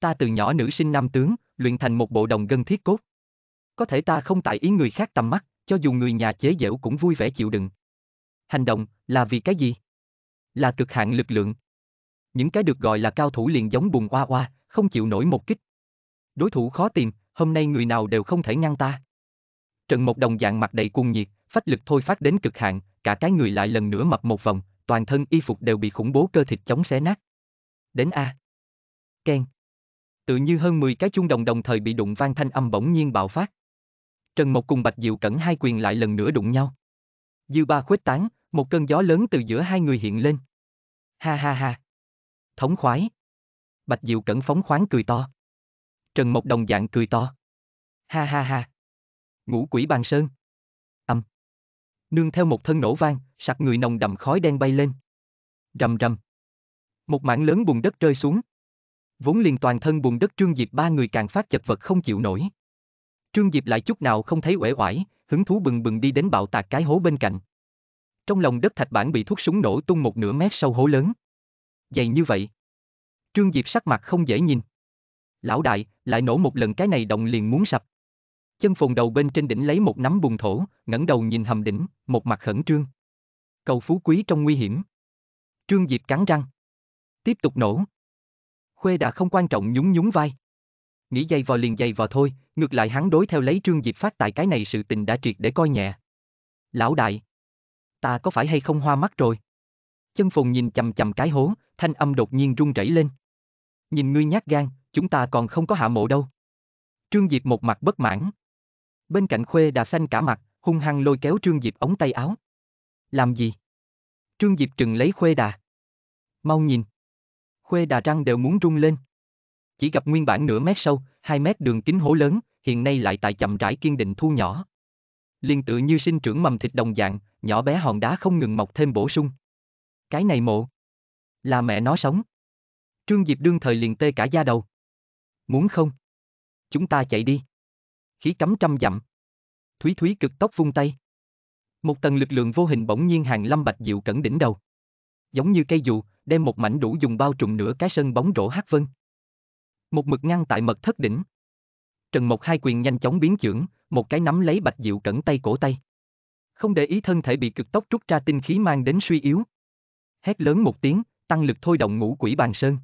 Ta từ nhỏ nữ sinh nam tướng, luyện thành một bộ đồng gân thiết cốt. Có thể ta không tại ý người khác tầm mắt, cho dù người nhà chế giễu cũng vui vẻ chịu đựng. Hành động, là vì cái gì? Là cực hạn lực lượng. Những cái được gọi là cao thủ liền giống bùn oa oa, không chịu nổi một kích. Đối thủ khó tìm, hôm nay người nào đều không thể ngăn ta. Trần một Đồng dạng mặt đầy cuồng nhiệt, phách lực thôi phát đến cực hạn, cả cái người lại lần nữa mập một vòng, toàn thân y phục đều bị khủng bố cơ thịt chống xé nát. Đến A. Ken. Tự như hơn 10 cái chuông đồng đồng thời bị đụng vang thanh âm bỗng nhiên bạo phát. Trần Mộc cùng Bạch Diệu Cẩn hai quyền lại lần nữa đụng nhau. Dư ba khuếch tán, một cơn gió lớn từ giữa hai người hiện lên. Ha ha ha. Thống khoái. Bạch Diệu Cẩn phóng khoáng cười to. Trần Mộc đồng dạng cười to. Ha ha ha. Ngũ quỷ bàn sơn nương theo một thân nổ vang, sặc người nồng đầm khói đen bay lên. Rầm rầm. Một mảng lớn bùn đất rơi xuống. Vốn liền toàn thân bùn đất Trương Diệp ba người càng phát chật vật không chịu nổi. Trương Diệp lại chút nào không thấy uể oải, hứng thú bừng bừng đi đến bạo tạc cái hố bên cạnh. Trong lòng đất thạch bản bị thuốc súng nổ tung một nửa mét sâu hố lớn. Dày như vậy. Trương Diệp sắc mặt không dễ nhìn. Lão đại, lại nổ một lần cái này động liền muốn sập chân phồn đầu bên trên đỉnh lấy một nắm bùn thổ, ngẩng đầu nhìn hầm đỉnh, một mặt khẩn trương. Cầu phú quý trong nguy hiểm. Trương Diệp cắn răng. Tiếp tục nổ. Khuê đã không quan trọng nhún nhún vai. Nghĩ dày vò liền dày vò thôi, ngược lại hắn đối theo lấy Trương Diệp phát tại cái này sự tình đã triệt để coi nhẹ. Lão đại. Ta có phải hay không hoa mắt rồi? Chân Phùng nhìn chầm chầm cái hố, thanh âm đột nhiên run rẩy lên. Nhìn ngươi nhát gan, chúng ta còn không có hạ mộ đâu. Trương Diệp một mặt bất mãn. Bên cạnh Khuê đã xanh cả mặt, hung hăng lôi kéo Trương Diệp ống tay áo. Làm gì? Trương Diệp trừng lấy Khuê Đà. Mau nhìn. Khuê Đà răng đều muốn rung lên. Chỉ gặp nguyên bản nửa mét sâu, hai mét đường kính hố lớn, hiện nay lại tại chậm rãi kiên định thu nhỏ. Liên tự như sinh trưởng mầm thịt đồng dạng, nhỏ bé hòn đá không ngừng mọc thêm bổ sung. Cái này mộ. Là mẹ nó sống. Trương Diệp đương thời liền tê cả da đầu. Muốn không? Chúng ta chạy đi khí cấm trăm dặm. Thúy Thúy cực tốc vung tay. Một tầng lực lượng vô hình bỗng nhiên hàng lâm bạch diệu cẩn đỉnh đầu. Giống như cây dù, đem một mảnh đủ dùng bao trùm nửa cái sân bóng rổ hát vân. Một mực ngăn tại mật thất đỉnh. Trần Mộc hai quyền nhanh chóng biến chưởng, một cái nắm lấy bạch diệu cẩn tay cổ tay. Không để ý thân thể bị cực tốc rút ra tinh khí mang đến suy yếu. Hét lớn một tiếng, tăng lực thôi động ngũ quỷ bàn sơn.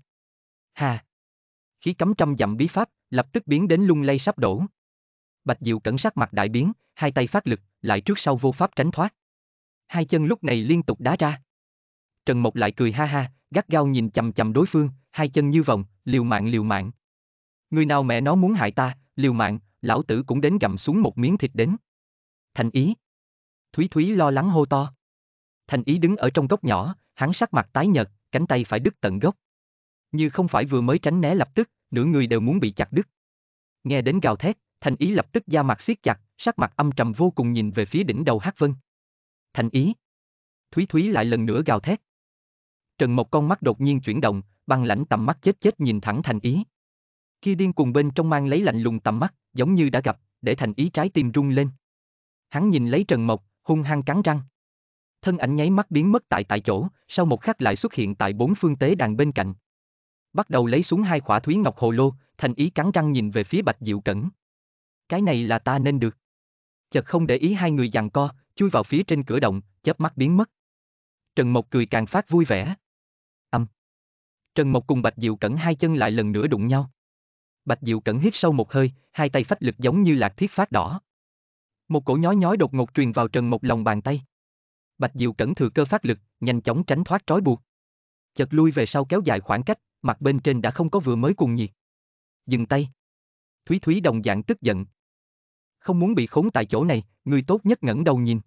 Hà! Khí cấm trăm dặm bí pháp, lập tức biến đến lung lay sắp đổ. Bạch Diệu cẩn sắc mặt đại biến, hai tay phát lực, lại trước sau vô pháp tránh thoát. Hai chân lúc này liên tục đá ra. Trần Mộc lại cười ha ha, gắt gao nhìn chầm chầm đối phương, hai chân như vòng, liều mạng liều mạng. Người nào mẹ nó muốn hại ta, liều mạng, lão tử cũng đến gặm xuống một miếng thịt đến. Thành ý. Thúy Thúy lo lắng hô to. Thành ý đứng ở trong góc nhỏ, hắn sắc mặt tái nhợt, cánh tay phải đứt tận gốc. Như không phải vừa mới tránh né lập tức, nửa người đều muốn bị chặt đứt. Nghe đến gào thét, Thành ý lập tức da mặt siết chặt, sắc mặt âm trầm vô cùng nhìn về phía đỉnh đầu Hắc Vân. Thành ý. Thúy Thúy lại lần nữa gào thét. Trần Mộc con mắt đột nhiên chuyển động, băng lãnh tầm mắt chết chết nhìn thẳng Thành ý. Khi điên cùng bên trong mang lấy lạnh lùng tầm mắt, giống như đã gặp, để Thành ý trái tim rung lên. Hắn nhìn lấy Trần Mộc, hung hăng cắn răng. Thân ảnh nháy mắt biến mất tại tại chỗ, sau một khắc lại xuất hiện tại bốn phương tế đàn bên cạnh. Bắt đầu lấy xuống hai khỏa thúy ngọc hồ lô, Thành ý cắn răng nhìn về phía Bạch Diệu Cẩn, cái này là ta nên được. Chợt không để ý hai người giằng co, chui vào phía trên cửa động, chớp mắt biến mất. Trần Mộc cười càng phát vui vẻ. Âm. Trần Mộc cùng Bạch Diệu Cẩn hai chân lại lần nữa đụng nhau. Bạch Diệu Cẩn hít sâu một hơi, hai tay phách lực giống như lạc thiết phát đỏ. Một cổ nhói nhói đột ngột truyền vào Trần Mộc lòng bàn tay. Bạch Diệu Cẩn thừa cơ phát lực, nhanh chóng tránh thoát trói buộc. Chợt lui về sau kéo dài khoảng cách, mặt bên trên đã không có vừa mới cùng nhiệt. Dừng tay. Thúy Thúy đồng dạng tức giận, không muốn bị khốn tại chỗ này, người tốt nhất ngẩng đầu nhìn.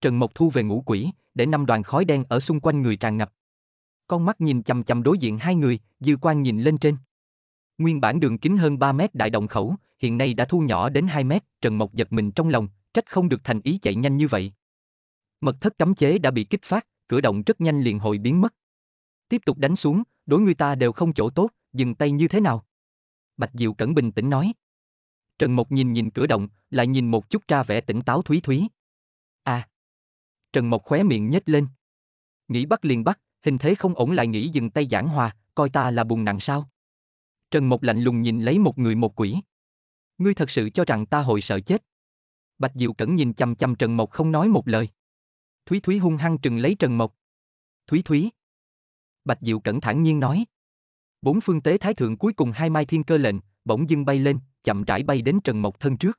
Trần Mộc thu về ngũ quỷ, để năm đoàn khói đen ở xung quanh người tràn ngập. Con mắt nhìn chằm chằm đối diện hai người, dư quan nhìn lên trên. Nguyên bản đường kính hơn 3 mét đại động khẩu, hiện nay đã thu nhỏ đến 2 mét, Trần Mộc giật mình trong lòng, trách không được thành ý chạy nhanh như vậy. Mật thất cấm chế đã bị kích phát, cửa động rất nhanh liền hồi biến mất. Tiếp tục đánh xuống, đối người ta đều không chỗ tốt, dừng tay như thế nào? Bạch Diệu Cẩn bình tĩnh nói. Trần Mộc nhìn nhìn cửa động, lại nhìn một chút ra vẻ tỉnh táo Thúy Thúy. À! Trần Mộc khóe miệng nhếch lên. Nghĩ bắt liền bắt, hình thế không ổn lại nghĩ dừng tay giảng hòa, coi ta là bùng nặng sao. Trần Mộc lạnh lùng nhìn lấy một người một quỷ. Ngươi thật sự cho rằng ta hồi sợ chết. Bạch Diệu Cẩn nhìn chằm chằm Trần Mộc không nói một lời. Thúy Thúy hung hăng trừng lấy Trần Mộc. Thúy Thúy. Bạch Diệu Cẩn thản nhiên nói. Bốn phương tế thái thượng cuối cùng hai mai thiên cơ lệnh, bỗng dưng bay lên, chậm rãi bay đến Trần Mộc thân trước.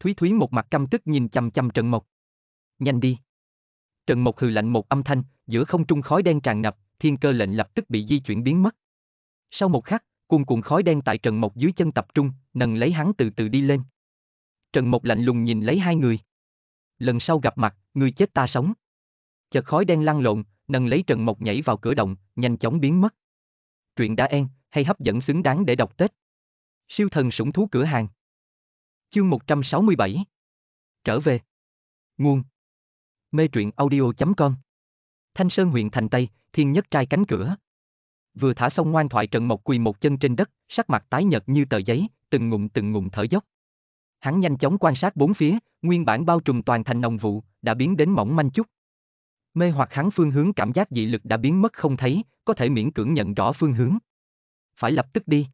Thúy Thúy một mặt căm tức nhìn chằm chằm Trần Mộc. Nhanh đi. Trần Mộc hừ lạnh một âm thanh, giữa không trung khói đen tràn ngập, thiên cơ lệnh lập tức bị di chuyển biến mất. Sau một khắc, cuồn cuộn khói đen tại Trần Mộc dưới chân tập trung, nâng lấy hắn từ từ đi lên. Trần Mộc lạnh lùng nhìn lấy hai người. Lần sau gặp mặt, người chết ta sống. Chợt khói đen lăn lộn, nâng lấy Trần Mộc nhảy vào cửa động, nhanh chóng biến mất. Truyện đã en, hay hấp dẫn xứng đáng để đọc Tết. Siêu thần sủng thú cửa hàng. Chương 167. Trở về. Nguồn. Mê truyện audio.com. Thanh Sơn huyện thành Tây, Thiên Nhất trai cánh cửa. Vừa thả xong ngoan thoại Trần Mộc quỳ một chân trên đất, sắc mặt tái nhợt như tờ giấy, từng ngụm từng ngụm thở dốc. Hắn nhanh chóng quan sát bốn phía, nguyên bản bao trùm toàn thành nồng vụ, đã biến đến mỏng manh chút. Mê hoặc hắn phương hướng cảm giác dị lực đã biến mất không thấy, có thể miễn cưỡng nhận rõ phương hướng. Phải lập tức đi.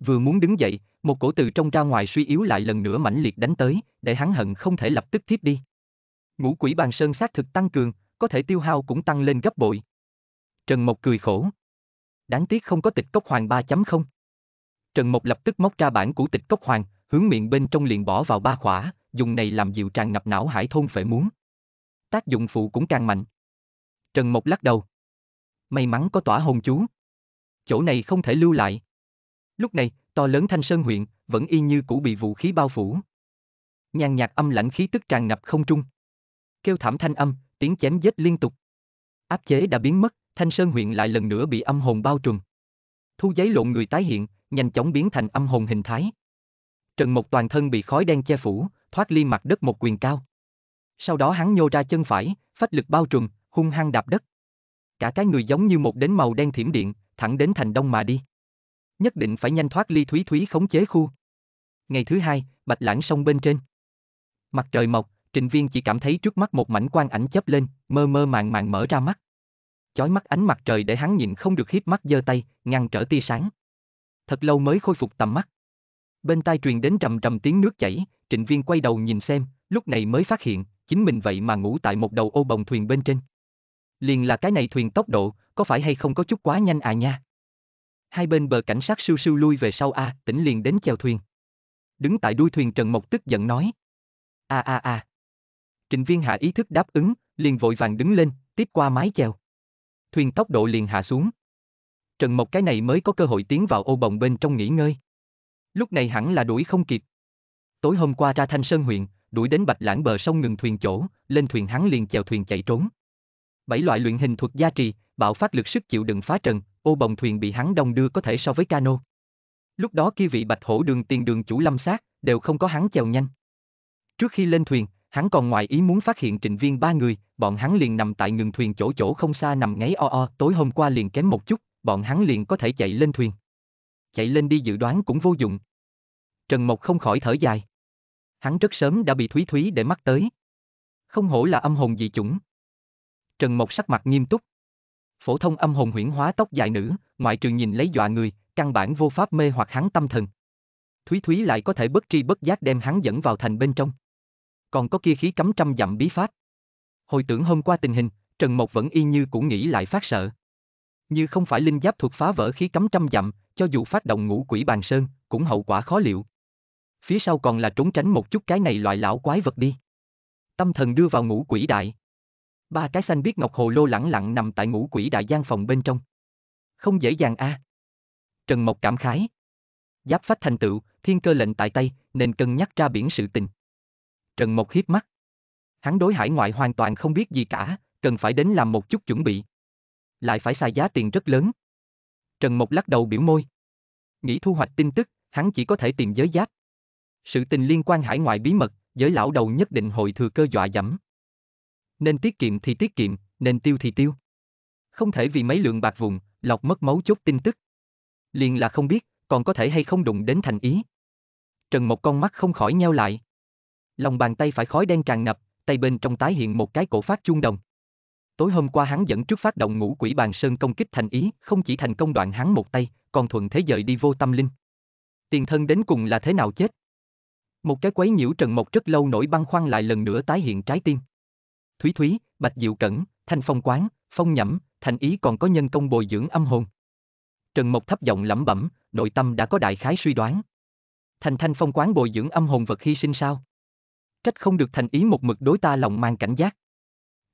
Vừa muốn đứng dậy, một cổ từ trong ra ngoài suy yếu lại lần nữa mãnh liệt đánh tới, để hắn hận không thể lập tức thiếp đi. Ngũ quỷ bàn sơn xác thực tăng cường, có thể tiêu hao cũng tăng lên gấp bội. Trần Mộc cười khổ. Đáng tiếc không có tịch cốc hoàng 3 không. Trần Mộc lập tức móc ra bản của tịch cốc hoàng, hướng miệng bên trong liền bỏ vào ba khỏa, dùng này làm dịu tràn ngập não hải thôn phệ muốn. Tác dụng phụ cũng càng mạnh. Trần Mộc lắc đầu. May mắn có tỏa hồn chú. Chỗ này không thể lưu lại, Lúc này, to lớn Thanh Sơn huyện, vẫn y như cũ bị vũ khí bao phủ. Nhàn nhạt âm lãnh khí tức tràn ngập không trung. Kêu thảm thanh âm, tiếng chém giết liên tục. Áp chế đã biến mất, Thanh Sơn huyện lại lần nữa bị âm hồn bao trùm. Thu giấy lộn người tái hiện, nhanh chóng biến thành âm hồn hình thái. Trần một toàn thân bị khói đen che phủ, thoát ly mặt đất một quyền cao. Sau đó hắn nhô ra chân phải, phách lực bao trùm, hung hăng đạp đất. Cả cái người giống như một đến màu đen thiểm điện, thẳng đến thành đông mà đi nhất định phải nhanh thoát ly Thúy Thúy khống chế khu. Ngày thứ hai, Bạch Lãng sông bên trên. Mặt trời mọc, Trịnh Viên chỉ cảm thấy trước mắt một mảnh quang ảnh chớp lên, mơ mơ màng màng mở ra mắt. Chói mắt ánh mặt trời để hắn nhìn không được hiếp mắt giơ tay, ngăn trở tia sáng. Thật lâu mới khôi phục tầm mắt. Bên tai truyền đến trầm trầm tiếng nước chảy, Trịnh Viên quay đầu nhìn xem, lúc này mới phát hiện, chính mình vậy mà ngủ tại một đầu ô bồng thuyền bên trên. Liền là cái này thuyền tốc độ, có phải hay không có chút quá nhanh à nha? hai bên bờ cảnh sát sưu sưu lui về sau a, à, tỉnh liền đến chèo thuyền. Đứng tại đuôi thuyền Trần Mộc tức giận nói. A a a. Trịnh Viên Hạ ý thức đáp ứng, liền vội vàng đứng lên, tiếp qua mái chèo. Thuyền tốc độ liền hạ xuống. Trần Mộc cái này mới có cơ hội tiến vào ô bồng bên trong nghỉ ngơi. Lúc này hẳn là đuổi không kịp. Tối hôm qua ra Thanh Sơn huyện, đuổi đến Bạch Lãng bờ sông ngừng thuyền chỗ, lên thuyền hắn liền chèo thuyền chạy trốn. Bảy loại luyện hình thuật gia trì, bạo phát lực sức chịu đựng phá trần, ô bồng thuyền bị hắn đông đưa có thể so với cano. Lúc đó kia vị bạch hổ đường tiền đường chủ lâm sát, đều không có hắn chèo nhanh. Trước khi lên thuyền, hắn còn ngoài ý muốn phát hiện trịnh viên ba người, bọn hắn liền nằm tại ngừng thuyền chỗ chỗ không xa nằm ngáy o o, tối hôm qua liền kém một chút, bọn hắn liền có thể chạy lên thuyền. Chạy lên đi dự đoán cũng vô dụng. Trần Mộc không khỏi thở dài. Hắn rất sớm đã bị Thúy Thúy để mắt tới. Không hổ là âm hồn dị chủng. Trần Mộc sắc mặt nghiêm túc, phổ thông âm hồn huyễn hóa tóc dài nữ, ngoại trừ nhìn lấy dọa người, căn bản vô pháp mê hoặc hắn tâm thần. Thúy Thúy lại có thể bất tri bất giác đem hắn dẫn vào thành bên trong. Còn có kia khí cấm trăm dặm bí pháp. Hồi tưởng hôm qua tình hình, Trần Mộc vẫn y như cũng nghĩ lại phát sợ. Như không phải linh giáp thuật phá vỡ khí cấm trăm dặm, cho dù phát động ngũ quỷ bàn sơn, cũng hậu quả khó liệu. Phía sau còn là trốn tránh một chút cái này loại lão quái vật đi. Tâm thần đưa vào ngũ quỷ đại. Ba cái xanh biết ngọc hồ lô lẳng lặng nằm tại ngũ quỷ đại gian phòng bên trong. Không dễ dàng a. À. Trần Mộc cảm khái. Giáp phách thành tựu, thiên cơ lệnh tại tay, nên cân nhắc ra biển sự tình. Trần Mộc hiếp mắt. Hắn đối hải ngoại hoàn toàn không biết gì cả, cần phải đến làm một chút chuẩn bị. Lại phải xài giá tiền rất lớn. Trần Mộc lắc đầu biểu môi. Nghĩ thu hoạch tin tức, hắn chỉ có thể tìm giới giáp. Sự tình liên quan hải ngoại bí mật, giới lão đầu nhất định hội thừa cơ dọa dẫm nên tiết kiệm thì tiết kiệm, nên tiêu thì tiêu. Không thể vì mấy lượng bạc vụn, lọc mất máu chốt tin tức. Liền là không biết, còn có thể hay không đụng đến thành ý. Trần một con mắt không khỏi nheo lại. Lòng bàn tay phải khói đen tràn ngập, tay bên trong tái hiện một cái cổ phát chuông đồng. Tối hôm qua hắn dẫn trước phát động ngũ quỷ bàn sơn công kích thành ý, không chỉ thành công đoạn hắn một tay, còn thuận thế dời đi vô tâm linh. Tiền thân đến cùng là thế nào chết? Một cái quấy nhiễu Trần một rất lâu nổi băng khoăn lại lần nữa tái hiện trái tim. Thúy Thúy, Bạch Diệu Cẩn, Thanh Phong Quán, Phong Nhẫm, Thành Ý còn có nhân công bồi dưỡng âm hồn. Trần Mộc thấp giọng lẩm bẩm, nội tâm đã có đại khái suy đoán. Thành Thanh Phong Quán bồi dưỡng âm hồn vật hy sinh sao? Trách không được Thành Ý một mực đối ta lòng mang cảnh giác.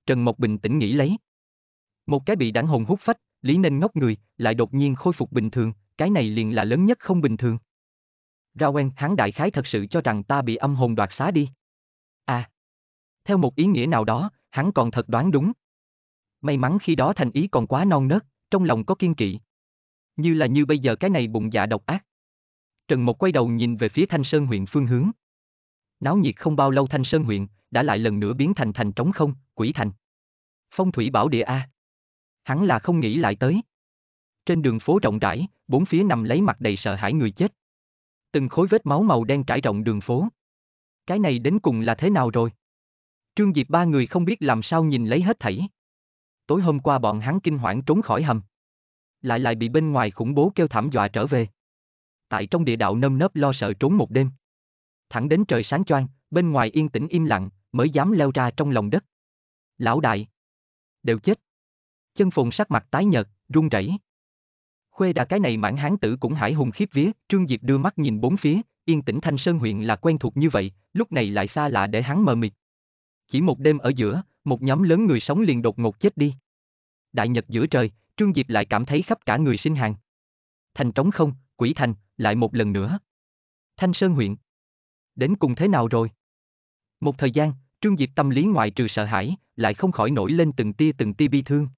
Trần Mộc bình tĩnh nghĩ lấy. Một cái bị đảng hồn hút phách, lý nên ngốc người, lại đột nhiên khôi phục bình thường, cái này liền là lớn nhất không bình thường. Ra Quen hắn đại khái thật sự cho rằng ta bị âm hồn đoạt xá đi. À, theo một ý nghĩa nào đó, hắn còn thật đoán đúng. May mắn khi đó thành ý còn quá non nớt, trong lòng có kiên kỵ. Như là như bây giờ cái này bụng dạ độc ác. Trần Mộc quay đầu nhìn về phía Thanh Sơn huyện phương hướng. Náo nhiệt không bao lâu Thanh Sơn huyện, đã lại lần nữa biến thành thành trống không, quỷ thành. Phong thủy bảo địa A. Hắn là không nghĩ lại tới. Trên đường phố rộng rãi, bốn phía nằm lấy mặt đầy sợ hãi người chết. Từng khối vết máu màu đen trải rộng đường phố. Cái này đến cùng là thế nào rồi? Trương Diệp ba người không biết làm sao nhìn lấy hết thảy. Tối hôm qua bọn hắn kinh hoảng trốn khỏi hầm. Lại lại bị bên ngoài khủng bố kêu thảm dọa trở về. Tại trong địa đạo nơm nớp lo sợ trốn một đêm. Thẳng đến trời sáng choang, bên ngoài yên tĩnh im lặng, mới dám leo ra trong lòng đất. Lão đại. Đều chết. Chân phùng sắc mặt tái nhợt, run rẩy. Khuê đà cái này mãn hán tử cũng hải hùng khiếp vía, Trương Diệp đưa mắt nhìn bốn phía, yên tĩnh Thanh Sơn huyện là quen thuộc như vậy, lúc này lại xa lạ để hắn mờ mịt chỉ một đêm ở giữa, một nhóm lớn người sống liền đột ngột chết đi. Đại nhật giữa trời, Trương Diệp lại cảm thấy khắp cả người sinh hàng. Thành trống không, quỷ thành, lại một lần nữa. Thanh Sơn huyện. Đến cùng thế nào rồi? Một thời gian, Trương Diệp tâm lý ngoại trừ sợ hãi, lại không khỏi nổi lên từng tia từng tia bi thương.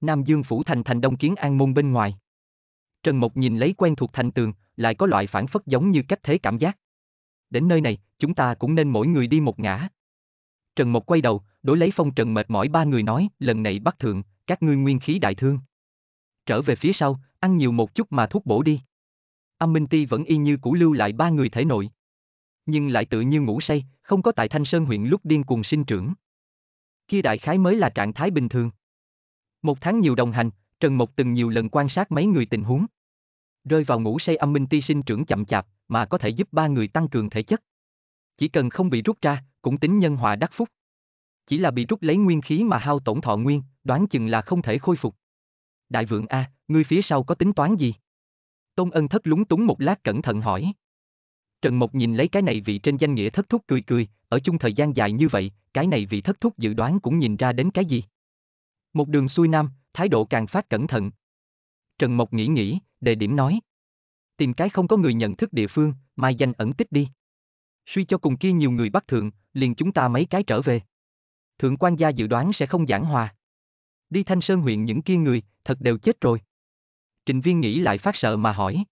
Nam Dương Phủ Thành thành đông kiến an môn bên ngoài. Trần Mộc nhìn lấy quen thuộc thành tường, lại có loại phản phất giống như cách thế cảm giác. Đến nơi này, chúng ta cũng nên mỗi người đi một ngã. Trần Mộc quay đầu, đối lấy phong trần mệt mỏi ba người nói, lần này bắt thượng, các ngươi nguyên khí đại thương. Trở về phía sau, ăn nhiều một chút mà thuốc bổ đi. Âm Minh Ti vẫn y như cũ lưu lại ba người thể nội. Nhưng lại tự như ngủ say, không có tại Thanh Sơn huyện lúc điên cùng sinh trưởng. Kia đại khái mới là trạng thái bình thường. Một tháng nhiều đồng hành, Trần Mộc từng nhiều lần quan sát mấy người tình huống. Rơi vào ngủ say âm minh ti sinh trưởng chậm chạp, mà có thể giúp ba người tăng cường thể chất. Chỉ cần không bị rút ra, cũng tính nhân hòa đắc phúc. Chỉ là bị rút lấy nguyên khí mà hao tổn thọ nguyên, đoán chừng là không thể khôi phục. Đại vượng A, ngươi phía sau có tính toán gì? Tôn ân thất lúng túng một lát cẩn thận hỏi. Trần Mộc nhìn lấy cái này vị trên danh nghĩa thất thúc cười cười, ở chung thời gian dài như vậy, cái này vị thất thúc dự đoán cũng nhìn ra đến cái gì. Một đường xuôi nam, thái độ càng phát cẩn thận. Trần Mộc nghĩ nghĩ, đề điểm nói. Tìm cái không có người nhận thức địa phương, mai danh ẩn tích đi suy cho cùng kia nhiều người bắt thượng, liền chúng ta mấy cái trở về. Thượng quan gia dự đoán sẽ không giảng hòa. Đi Thanh Sơn huyện những kia người, thật đều chết rồi. Trình viên nghĩ lại phát sợ mà hỏi.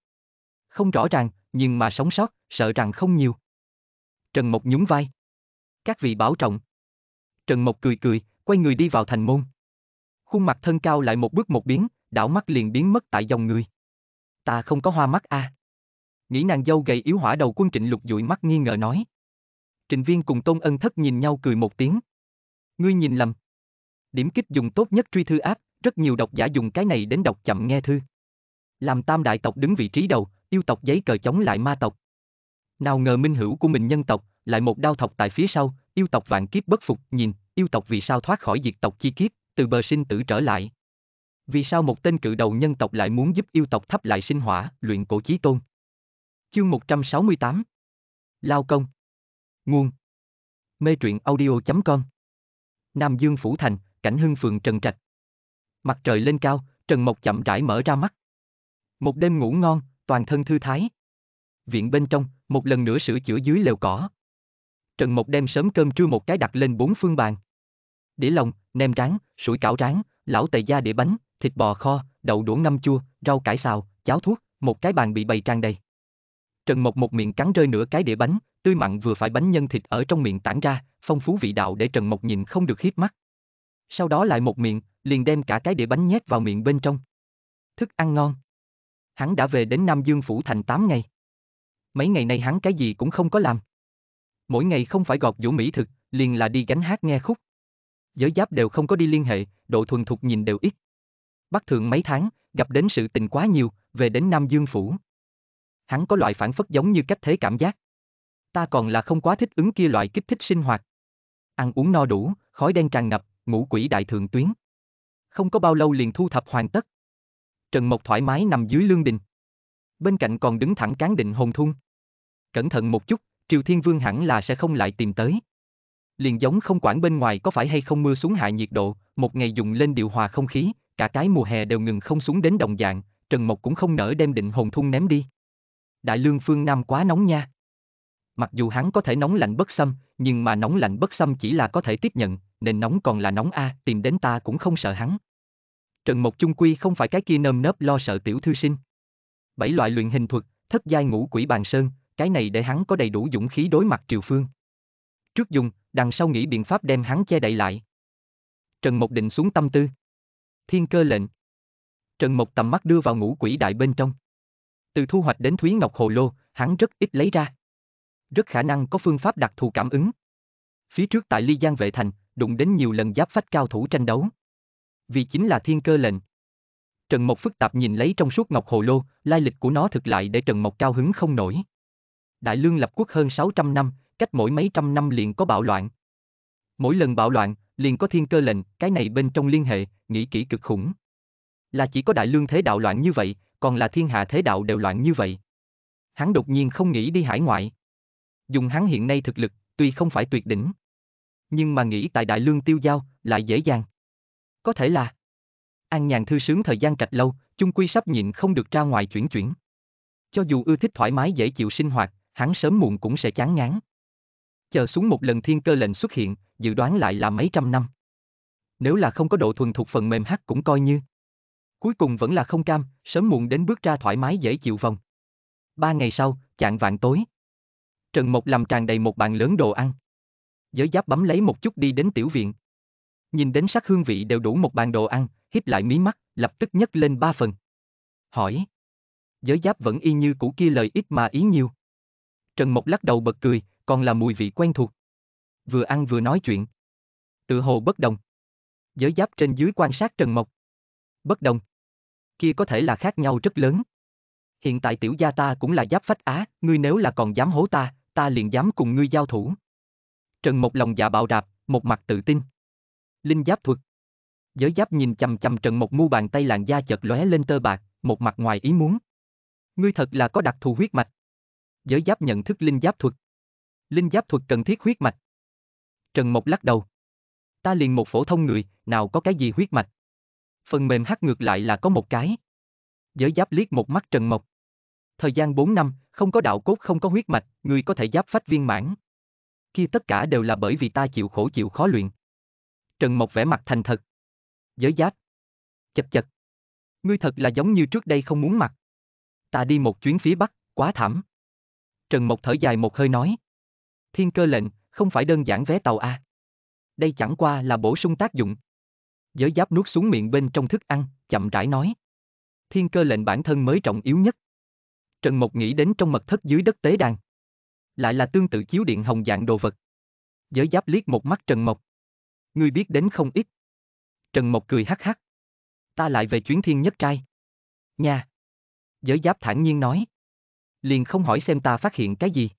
Không rõ ràng, nhưng mà sống sót, sợ rằng không nhiều. Trần Mộc nhún vai. Các vị bảo trọng. Trần Mộc cười cười, quay người đi vào thành môn. Khuôn mặt thân cao lại một bước một biến, đảo mắt liền biến mất tại dòng người. Ta không có hoa mắt a. À nghĩ nàng dâu gầy yếu hỏa đầu quân trịnh lục dụi mắt nghi ngờ nói. Trịnh viên cùng tôn ân thất nhìn nhau cười một tiếng. Ngươi nhìn lầm. Điểm kích dùng tốt nhất truy thư áp, rất nhiều độc giả dùng cái này đến đọc chậm nghe thư. Làm tam đại tộc đứng vị trí đầu, yêu tộc giấy cờ chống lại ma tộc. Nào ngờ minh hữu của mình nhân tộc, lại một đao thọc tại phía sau, yêu tộc vạn kiếp bất phục, nhìn, yêu tộc vì sao thoát khỏi diệt tộc chi kiếp, từ bờ sinh tử trở lại. Vì sao một tên cự đầu nhân tộc lại muốn giúp yêu tộc thắp lại sinh hỏa, luyện cổ chí tôn? Chương 168 Lao công Nguồn Mê truyện audio.com Nam Dương Phủ Thành, Cảnh Hưng Phường Trần Trạch Mặt trời lên cao, Trần Mộc chậm rãi mở ra mắt. Một đêm ngủ ngon, toàn thân thư thái. Viện bên trong, một lần nữa sửa chữa dưới lều cỏ. Trần Mộc đem sớm cơm trưa một cái đặt lên bốn phương bàn. Đĩa lòng, nem rán, sủi cảo rán, lão tề gia đĩa bánh, thịt bò kho, đậu đũa ngâm chua, rau cải xào, cháo thuốc, một cái bàn bị bày trang đầy. Trần Mộc một miệng cắn rơi nửa cái đĩa bánh, tươi mặn vừa phải bánh nhân thịt ở trong miệng tản ra, phong phú vị đạo để Trần Mộc nhìn không được hiếp mắt. Sau đó lại một miệng, liền đem cả cái đĩa bánh nhét vào miệng bên trong. Thức ăn ngon. Hắn đã về đến Nam Dương Phủ Thành 8 ngày. Mấy ngày này hắn cái gì cũng không có làm. Mỗi ngày không phải gọt vũ mỹ thực, liền là đi gánh hát nghe khúc. Giới giáp đều không có đi liên hệ, độ thuần thục nhìn đều ít. Bắt thường mấy tháng, gặp đến sự tình quá nhiều, về đến Nam Dương Phủ hắn có loại phản phất giống như cách thế cảm giác. Ta còn là không quá thích ứng kia loại kích thích sinh hoạt. Ăn uống no đủ, khói đen tràn ngập, ngũ quỷ đại thượng tuyến. Không có bao lâu liền thu thập hoàn tất. Trần Mộc thoải mái nằm dưới lương đình. Bên cạnh còn đứng thẳng cán định hồn thun. Cẩn thận một chút, Triều Thiên Vương hẳn là sẽ không lại tìm tới. Liền giống không quản bên ngoài có phải hay không mưa xuống hạ nhiệt độ, một ngày dùng lên điều hòa không khí, cả cái mùa hè đều ngừng không xuống đến đồng dạng, Trần Mộc cũng không nỡ đem định hồn thun ném đi. Đại lương phương Nam quá nóng nha. Mặc dù hắn có thể nóng lạnh bất xâm, nhưng mà nóng lạnh bất xâm chỉ là có thể tiếp nhận, nên nóng còn là nóng A, tìm đến ta cũng không sợ hắn. Trần Mộc Chung Quy không phải cái kia nơm nớp lo sợ tiểu thư sinh. Bảy loại luyện hình thuật, thất giai ngũ quỷ bàn sơn, cái này để hắn có đầy đủ dũng khí đối mặt triều phương. Trước dùng, đằng sau nghĩ biện pháp đem hắn che đậy lại. Trần Mộc định xuống tâm tư. Thiên cơ lệnh. Trần Mộc tầm mắt đưa vào ngũ quỷ đại bên trong. Từ thu hoạch đến Thúy Ngọc Hồ Lô, hắn rất ít lấy ra. Rất khả năng có phương pháp đặc thù cảm ứng. Phía trước tại Ly Giang Vệ Thành, đụng đến nhiều lần giáp phách cao thủ tranh đấu. Vì chính là thiên cơ lệnh. Trần Mộc phức tạp nhìn lấy trong suốt Ngọc Hồ Lô, lai lịch của nó thực lại để Trần Mộc cao hứng không nổi. Đại lương lập quốc hơn 600 năm, cách mỗi mấy trăm năm liền có bạo loạn. Mỗi lần bạo loạn, liền có thiên cơ lệnh, cái này bên trong liên hệ, nghĩ kỹ cực khủng. Là chỉ có đại lương thế đạo loạn như vậy, còn là thiên hạ thế đạo đều loạn như vậy. Hắn đột nhiên không nghĩ đi hải ngoại. Dùng hắn hiện nay thực lực, tuy không phải tuyệt đỉnh, nhưng mà nghĩ tại đại lương tiêu giao lại dễ dàng. Có thể là an nhàn thư sướng thời gian trạch lâu, chung quy sắp nhịn không được ra ngoài chuyển chuyển. Cho dù ưa thích thoải mái dễ chịu sinh hoạt, hắn sớm muộn cũng sẽ chán ngán. Chờ xuống một lần thiên cơ lệnh xuất hiện, dự đoán lại là mấy trăm năm. Nếu là không có độ thuần thuộc phần mềm hắc cũng coi như cuối cùng vẫn là không cam, sớm muộn đến bước ra thoải mái dễ chịu vòng. Ba ngày sau, chạng vạn tối. Trần Mộc làm tràn đầy một bàn lớn đồ ăn. Giới giáp bấm lấy một chút đi đến tiểu viện. Nhìn đến sắc hương vị đều đủ một bàn đồ ăn, híp lại mí mắt, lập tức nhấc lên ba phần. Hỏi. Giới giáp vẫn y như cũ kia lời ít mà ý nhiều. Trần Mộc lắc đầu bật cười, còn là mùi vị quen thuộc. Vừa ăn vừa nói chuyện. Tự hồ bất đồng. Giới giáp trên dưới quan sát Trần Mộc. Bất đồng kia có thể là khác nhau rất lớn. Hiện tại tiểu gia ta cũng là giáp phách á, ngươi nếu là còn dám hố ta, ta liền dám cùng ngươi giao thủ. Trần một lòng dạ bạo đạp, một mặt tự tin. Linh giáp thuật. Giới giáp nhìn chằm chằm Trần một mu bàn tay làn da chợt lóe lên tơ bạc, một mặt ngoài ý muốn. Ngươi thật là có đặc thù huyết mạch. Giới giáp nhận thức linh giáp thuật. Linh giáp thuật cần thiết huyết mạch. Trần một lắc đầu. Ta liền một phổ thông người, nào có cái gì huyết mạch phần mềm hát ngược lại là có một cái. Giới giáp liếc một mắt Trần Mộc. Thời gian 4 năm, không có đạo cốt không có huyết mạch, người có thể giáp phách viên mãn. Kia tất cả đều là bởi vì ta chịu khổ chịu khó luyện. Trần Mộc vẻ mặt thành thật. Giới giáp. Chật chật. Ngươi thật là giống như trước đây không muốn mặc. Ta đi một chuyến phía Bắc, quá thảm. Trần Mộc thở dài một hơi nói. Thiên cơ lệnh, không phải đơn giản vé tàu a. À. Đây chẳng qua là bổ sung tác dụng giới giáp nuốt xuống miệng bên trong thức ăn, chậm rãi nói. Thiên cơ lệnh bản thân mới trọng yếu nhất. Trần Mộc nghĩ đến trong mật thất dưới đất tế đàn. Lại là tương tự chiếu điện hồng dạng đồ vật. Giới giáp liếc một mắt Trần Mộc. Ngươi biết đến không ít. Trần Mộc cười hắc hắc. Ta lại về chuyến thiên nhất trai. Nha. Giới giáp thản nhiên nói. Liền không hỏi xem ta phát hiện cái gì.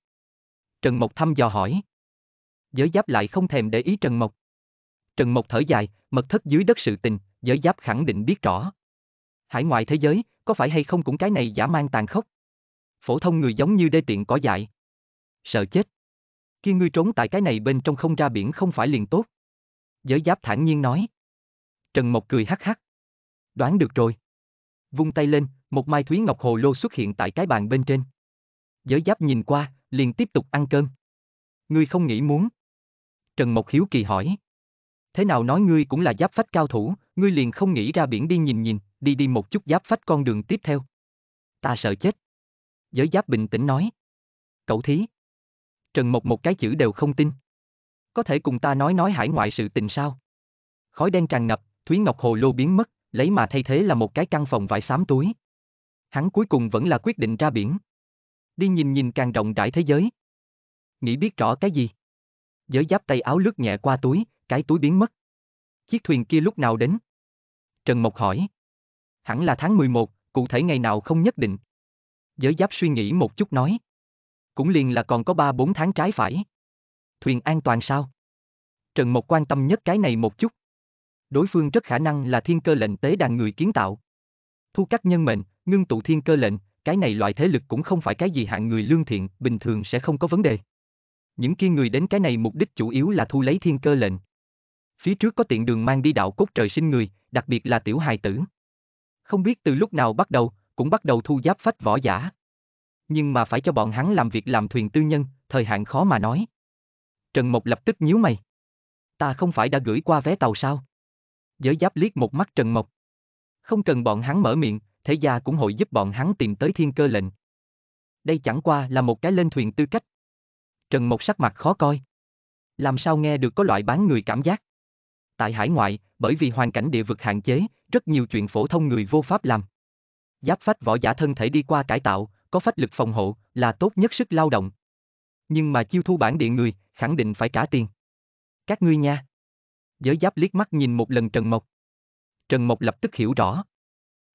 Trần Mộc thăm dò hỏi. Giới giáp lại không thèm để ý Trần Mộc. Trần Mộc thở dài, mật thất dưới đất sự tình, giới giáp khẳng định biết rõ. Hải ngoại thế giới, có phải hay không cũng cái này giả mang tàn khốc? Phổ thông người giống như đê tiện cỏ dại. Sợ chết. Khi ngươi trốn tại cái này bên trong không ra biển không phải liền tốt. Giới giáp thản nhiên nói. Trần Mộc cười hắc hắc. Đoán được rồi. Vung tay lên, một mai thúy ngọc hồ lô xuất hiện tại cái bàn bên trên. Giới giáp nhìn qua, liền tiếp tục ăn cơm. Ngươi không nghĩ muốn. Trần Mộc hiếu kỳ hỏi thế nào nói ngươi cũng là giáp phách cao thủ, ngươi liền không nghĩ ra biển đi nhìn nhìn, đi đi một chút giáp phách con đường tiếp theo. Ta sợ chết. Giới giáp bình tĩnh nói. Cậu thí. Trần Mộc một cái chữ đều không tin. Có thể cùng ta nói nói hải ngoại sự tình sao? Khói đen tràn ngập, Thúy Ngọc Hồ Lô biến mất, lấy mà thay thế là một cái căn phòng vải xám túi. Hắn cuối cùng vẫn là quyết định ra biển. Đi nhìn nhìn càng rộng rãi thế giới. Nghĩ biết rõ cái gì? Giới giáp tay áo lướt nhẹ qua túi, cái túi biến mất. Chiếc thuyền kia lúc nào đến? Trần Mộc hỏi. Hẳn là tháng 11, cụ thể ngày nào không nhất định. Giới giáp suy nghĩ một chút nói. Cũng liền là còn có 3-4 tháng trái phải. Thuyền an toàn sao? Trần Mộc quan tâm nhất cái này một chút. Đối phương rất khả năng là thiên cơ lệnh tế đàn người kiến tạo. Thu cắt nhân mệnh, ngưng tụ thiên cơ lệnh, cái này loại thế lực cũng không phải cái gì hạng người lương thiện, bình thường sẽ không có vấn đề. Những kia người đến cái này mục đích chủ yếu là thu lấy thiên cơ lệnh. Phía trước có tiện đường mang đi đạo cốt trời sinh người, đặc biệt là tiểu hài tử. Không biết từ lúc nào bắt đầu, cũng bắt đầu thu giáp phách võ giả. Nhưng mà phải cho bọn hắn làm việc làm thuyền tư nhân, thời hạn khó mà nói. Trần Mộc lập tức nhíu mày. Ta không phải đã gửi qua vé tàu sao? Giới giáp liếc một mắt Trần Mộc. Không cần bọn hắn mở miệng, thế gia cũng hội giúp bọn hắn tìm tới thiên cơ lệnh. Đây chẳng qua là một cái lên thuyền tư cách. Trần Mộc sắc mặt khó coi. Làm sao nghe được có loại bán người cảm giác? tại hải ngoại, bởi vì hoàn cảnh địa vực hạn chế, rất nhiều chuyện phổ thông người vô pháp làm. Giáp phách võ giả thân thể đi qua cải tạo, có phách lực phòng hộ, là tốt nhất sức lao động. Nhưng mà chiêu thu bản địa người, khẳng định phải trả tiền. Các ngươi nha. Giới giáp liếc mắt nhìn một lần Trần Mộc. Trần Mộc lập tức hiểu rõ.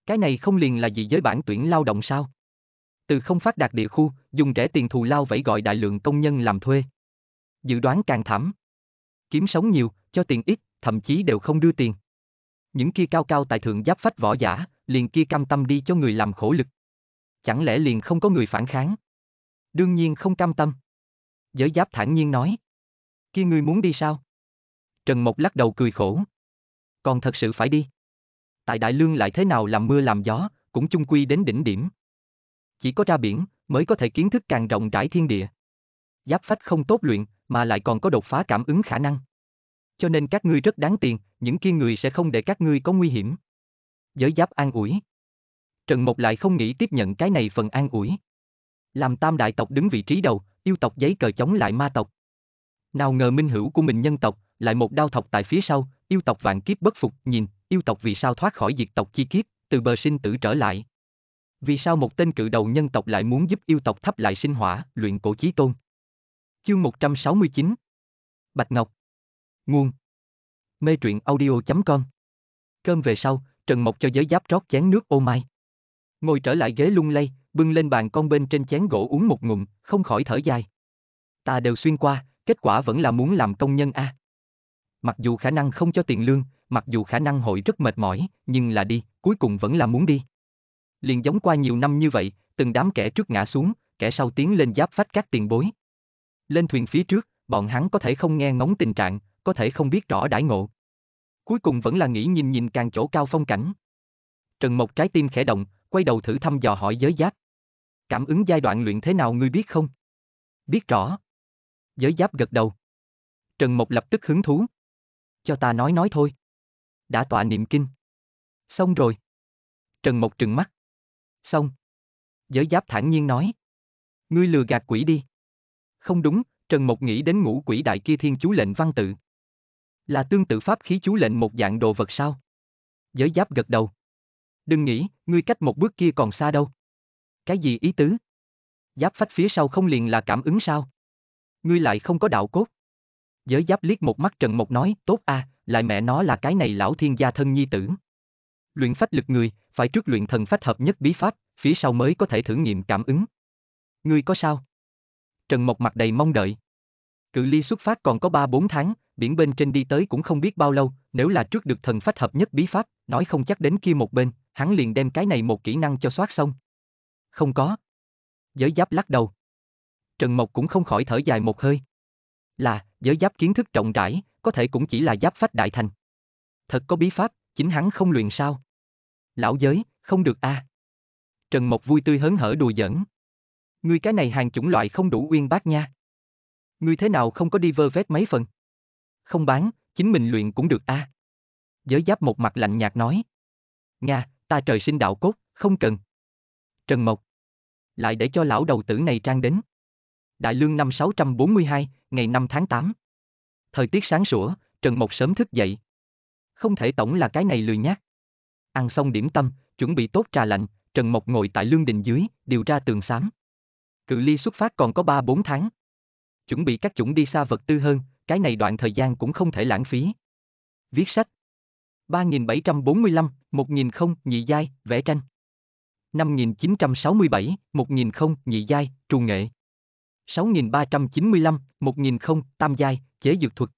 Cái này không liền là gì giới bản tuyển lao động sao? Từ không phát đạt địa khu, dùng rẻ tiền thù lao vẫy gọi đại lượng công nhân làm thuê. Dự đoán càng thảm. Kiếm sống nhiều, cho tiền ít, thậm chí đều không đưa tiền. Những kia cao cao tại thượng giáp phách võ giả, liền kia cam tâm đi cho người làm khổ lực. Chẳng lẽ liền không có người phản kháng? Đương nhiên không cam tâm. Giới giáp thản nhiên nói. Kia người muốn đi sao? Trần Mộc lắc đầu cười khổ. Còn thật sự phải đi. Tại Đại Lương lại thế nào làm mưa làm gió, cũng chung quy đến đỉnh điểm. Chỉ có ra biển, mới có thể kiến thức càng rộng rãi thiên địa. Giáp phách không tốt luyện, mà lại còn có đột phá cảm ứng khả năng cho nên các ngươi rất đáng tiền, những kia người sẽ không để các ngươi có nguy hiểm. Giới giáp an ủi. Trần Mộc lại không nghĩ tiếp nhận cái này phần an ủi. Làm tam đại tộc đứng vị trí đầu, yêu tộc giấy cờ chống lại ma tộc. Nào ngờ minh hữu của mình nhân tộc, lại một đao thọc tại phía sau, yêu tộc vạn kiếp bất phục, nhìn, yêu tộc vì sao thoát khỏi diệt tộc chi kiếp, từ bờ sinh tử trở lại. Vì sao một tên cự đầu nhân tộc lại muốn giúp yêu tộc thắp lại sinh hỏa, luyện cổ chí tôn? Chương 169 Bạch Ngọc Nguồn Mê truyện audio.com Cơm về sau, Trần Mộc cho giới giáp rót chén nước ô mai. Ngồi trở lại ghế lung lay, bưng lên bàn con bên trên chén gỗ uống một ngụm, không khỏi thở dài. Ta đều xuyên qua, kết quả vẫn là muốn làm công nhân a. À. Mặc dù khả năng không cho tiền lương, mặc dù khả năng hội rất mệt mỏi, nhưng là đi, cuối cùng vẫn là muốn đi. Liền giống qua nhiều năm như vậy, từng đám kẻ trước ngã xuống, kẻ sau tiến lên giáp vách các tiền bối. Lên thuyền phía trước, bọn hắn có thể không nghe ngóng tình trạng, có thể không biết rõ đãi ngộ. Cuối cùng vẫn là nghĩ nhìn nhìn càng chỗ cao phong cảnh. Trần Mộc trái tim khẽ động, quay đầu thử thăm dò hỏi giới giáp. Cảm ứng giai đoạn luyện thế nào ngươi biết không? Biết rõ. Giới giáp gật đầu. Trần Mộc lập tức hứng thú. Cho ta nói nói thôi. Đã tọa niệm kinh. Xong rồi. Trần Mộc trừng mắt. Xong. Giới giáp thản nhiên nói. Ngươi lừa gạt quỷ đi. Không đúng, Trần Mộc nghĩ đến ngũ quỷ đại kia thiên chú lệnh văn tự. Là tương tự pháp khí chú lệnh một dạng đồ vật sao? Giới giáp gật đầu. Đừng nghĩ, ngươi cách một bước kia còn xa đâu. Cái gì ý tứ? Giáp phách phía sau không liền là cảm ứng sao? Ngươi lại không có đạo cốt. Giới giáp liếc một mắt Trần Mộc nói, tốt a, à, lại mẹ nó là cái này lão thiên gia thân nhi tử. Luyện phách lực người, phải trước luyện thần phách hợp nhất bí pháp, phía sau mới có thể thử nghiệm cảm ứng. Ngươi có sao? Trần Mộc mặt đầy mong đợi. Cự ly xuất phát còn có 3-4 tháng, biển bên trên đi tới cũng không biết bao lâu, nếu là trước được thần phách hợp nhất bí pháp, nói không chắc đến kia một bên, hắn liền đem cái này một kỹ năng cho soát xong. Không có. Giới giáp lắc đầu. Trần Mộc cũng không khỏi thở dài một hơi. Là, giới giáp kiến thức rộng rãi, có thể cũng chỉ là giáp phách đại thành. Thật có bí pháp, chính hắn không luyện sao. Lão giới, không được a. À. Trần Mộc vui tươi hớn hở đùa giỡn. Ngươi cái này hàng chủng loại không đủ uyên bác nha. Ngươi thế nào không có đi vơ vét mấy phần? Không bán, chính mình luyện cũng được a. À? Giới giáp một mặt lạnh nhạt nói. Nga, ta trời sinh đạo cốt, không cần. Trần Mộc. Lại để cho lão đầu tử này trang đến. Đại lương năm 642, ngày 5 tháng 8. Thời tiết sáng sủa, Trần Mộc sớm thức dậy. Không thể tổng là cái này lười nhát. Ăn xong điểm tâm, chuẩn bị tốt trà lạnh, Trần Mộc ngồi tại lương đình dưới, điều ra tường xám. Cự ly xuất phát còn có 3-4 tháng chuẩn bị các chủng đi xa vật tư hơn, cái này đoạn thời gian cũng không thể lãng phí. Viết sách 3745, 1000 nhị giai, vẽ tranh 5967, 1000 nhị giai, trù nghệ 6395, 1000 tam giai, chế dược thuật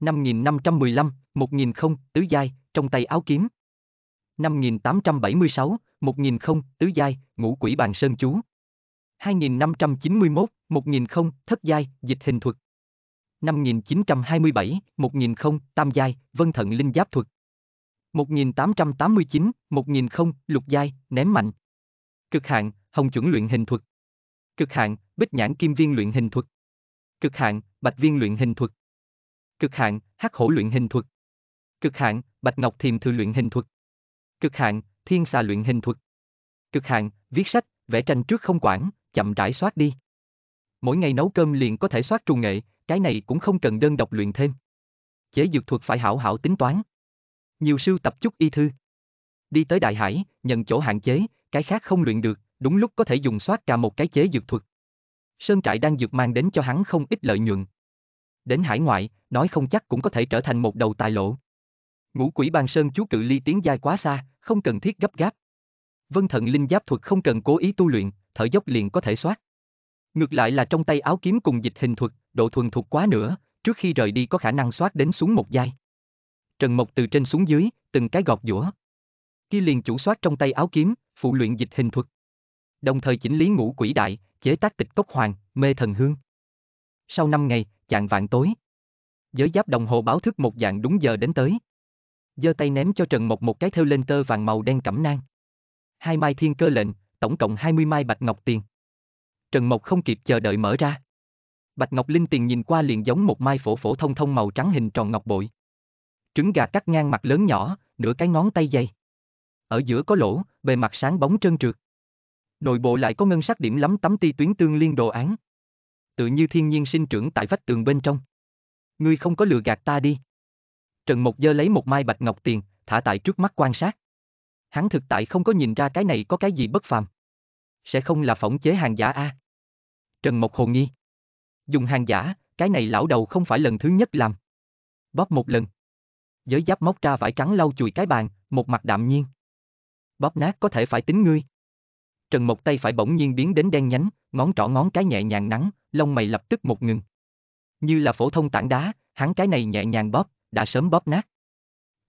5515, 1000 tứ giai, trong tay áo kiếm 5876, 1000 tứ giai, ngũ quỷ bàn sơn chú 2591, 1000 thất giai, dịch hình thuật. 5927, 1000 tam giai, vân thận linh giáp thuật. 1889, 1000 lục giai, ném mạnh. Cực hạn, hồng chuẩn luyện hình thuật. Cực hạn, bích nhãn kim viên luyện hình thuật. Cực hạn, bạch viên luyện hình thuật. Cực hạn, hắc hổ luyện hình thuật. Cực hạn, bạch ngọc thiềm thư luyện hình thuật. Cực hạn, thiên xà luyện hình thuật. Cực hạn, viết sách, vẽ tranh trước không quản, chậm rãi soát đi mỗi ngày nấu cơm liền có thể soát trùng nghệ, cái này cũng không cần đơn độc luyện thêm. Chế dược thuật phải hảo hảo tính toán. Nhiều sưu tập chút y thư. Đi tới đại hải, nhận chỗ hạn chế, cái khác không luyện được, đúng lúc có thể dùng soát cả một cái chế dược thuật. Sơn trại đang dược mang đến cho hắn không ít lợi nhuận. Đến hải ngoại, nói không chắc cũng có thể trở thành một đầu tài lộ. Ngũ quỷ bàn sơn chú cự ly tiến dài quá xa, không cần thiết gấp gáp. Vân thần linh giáp thuật không cần cố ý tu luyện, thở dốc liền có thể soát. Ngược lại là trong tay áo kiếm cùng dịch hình thuật, độ thuần thục quá nữa, trước khi rời đi có khả năng soát đến xuống một giai. Trần Mộc từ trên xuống dưới, từng cái gọt giũa. Kia liền chủ soát trong tay áo kiếm, phụ luyện dịch hình thuật. Đồng thời chỉnh lý ngũ quỷ đại, chế tác tịch cốc hoàng, mê thần hương. Sau năm ngày, chạng vạn tối. Giới giáp đồng hồ báo thức một dạng đúng giờ đến tới. giơ tay ném cho Trần Mộc một cái thêu lên tơ vàng màu đen cẩm nang. Hai mai thiên cơ lệnh, tổng cộng 20 mai bạch ngọc tiền. Trần Mộc không kịp chờ đợi mở ra. Bạch Ngọc Linh tiền nhìn qua liền giống một mai phổ phổ thông thông màu trắng hình tròn ngọc bội. Trứng gà cắt ngang mặt lớn nhỏ, nửa cái ngón tay dày. Ở giữa có lỗ, bề mặt sáng bóng trơn trượt. Nội bộ lại có ngân sắc điểm lắm tấm ti tuyến tương liên đồ án. Tự như thiên nhiên sinh trưởng tại vách tường bên trong. Ngươi không có lừa gạt ta đi. Trần Mộc giơ lấy một mai bạch ngọc tiền, thả tại trước mắt quan sát. Hắn thực tại không có nhìn ra cái này có cái gì bất phàm. Sẽ không là phỏng chế hàng giả a. À? Trần Mộc hồn nghi. Dùng hàng giả, cái này lão đầu không phải lần thứ nhất làm. Bóp một lần. Giới giáp móc ra vải trắng lau chùi cái bàn, một mặt đạm nhiên. Bóp nát có thể phải tính ngươi. Trần Mộc tay phải bỗng nhiên biến đến đen nhánh, ngón trỏ ngón cái nhẹ nhàng nắng, lông mày lập tức một ngừng. Như là phổ thông tảng đá, hắn cái này nhẹ nhàng bóp, đã sớm bóp nát.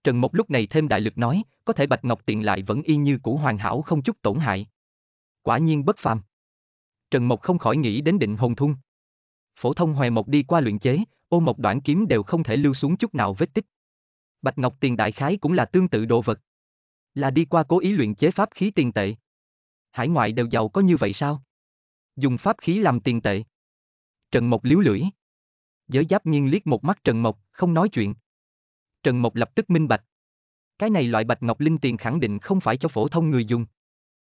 Trần Mộc lúc này thêm đại lực nói, có thể Bạch Ngọc tiện lại vẫn y như cũ hoàn hảo không chút tổn hại. Quả nhiên bất phàm. Trần Mộc không khỏi nghĩ đến định hồn thung. Phổ thông hoài mộc đi qua luyện chế, ô mộc đoạn kiếm đều không thể lưu xuống chút nào vết tích. Bạch Ngọc tiền đại khái cũng là tương tự đồ vật. Là đi qua cố ý luyện chế pháp khí tiền tệ. Hải ngoại đều giàu có như vậy sao? Dùng pháp khí làm tiền tệ. Trần Mộc liếu lưỡi. Giới giáp nghiêng liếc một mắt Trần Mộc, không nói chuyện. Trần Mộc lập tức minh bạch. Cái này loại bạch ngọc linh tiền khẳng định không phải cho phổ thông người dùng.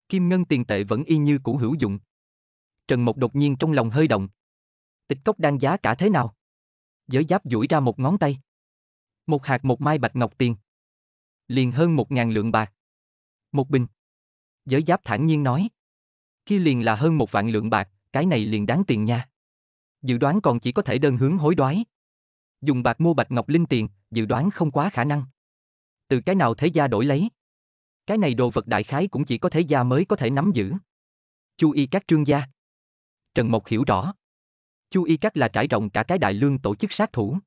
Kim ngân tiền tệ vẫn y như cũ hữu dụng. Trần Mộc đột nhiên trong lòng hơi động. Tịch cốc đang giá cả thế nào? Giới giáp duỗi ra một ngón tay. Một hạt một mai bạch ngọc tiền. Liền hơn một ngàn lượng bạc. Một bình. Giới giáp thản nhiên nói. Khi liền là hơn một vạn lượng bạc, cái này liền đáng tiền nha. Dự đoán còn chỉ có thể đơn hướng hối đoái. Dùng bạc mua bạch ngọc linh tiền, dự đoán không quá khả năng. Từ cái nào thế gia đổi lấy? Cái này đồ vật đại khái cũng chỉ có thế gia mới có thể nắm giữ. Chu y các trương gia. Trần Mộc hiểu rõ. Chu Y các là trải rộng cả cái đại lương tổ chức sát thủ.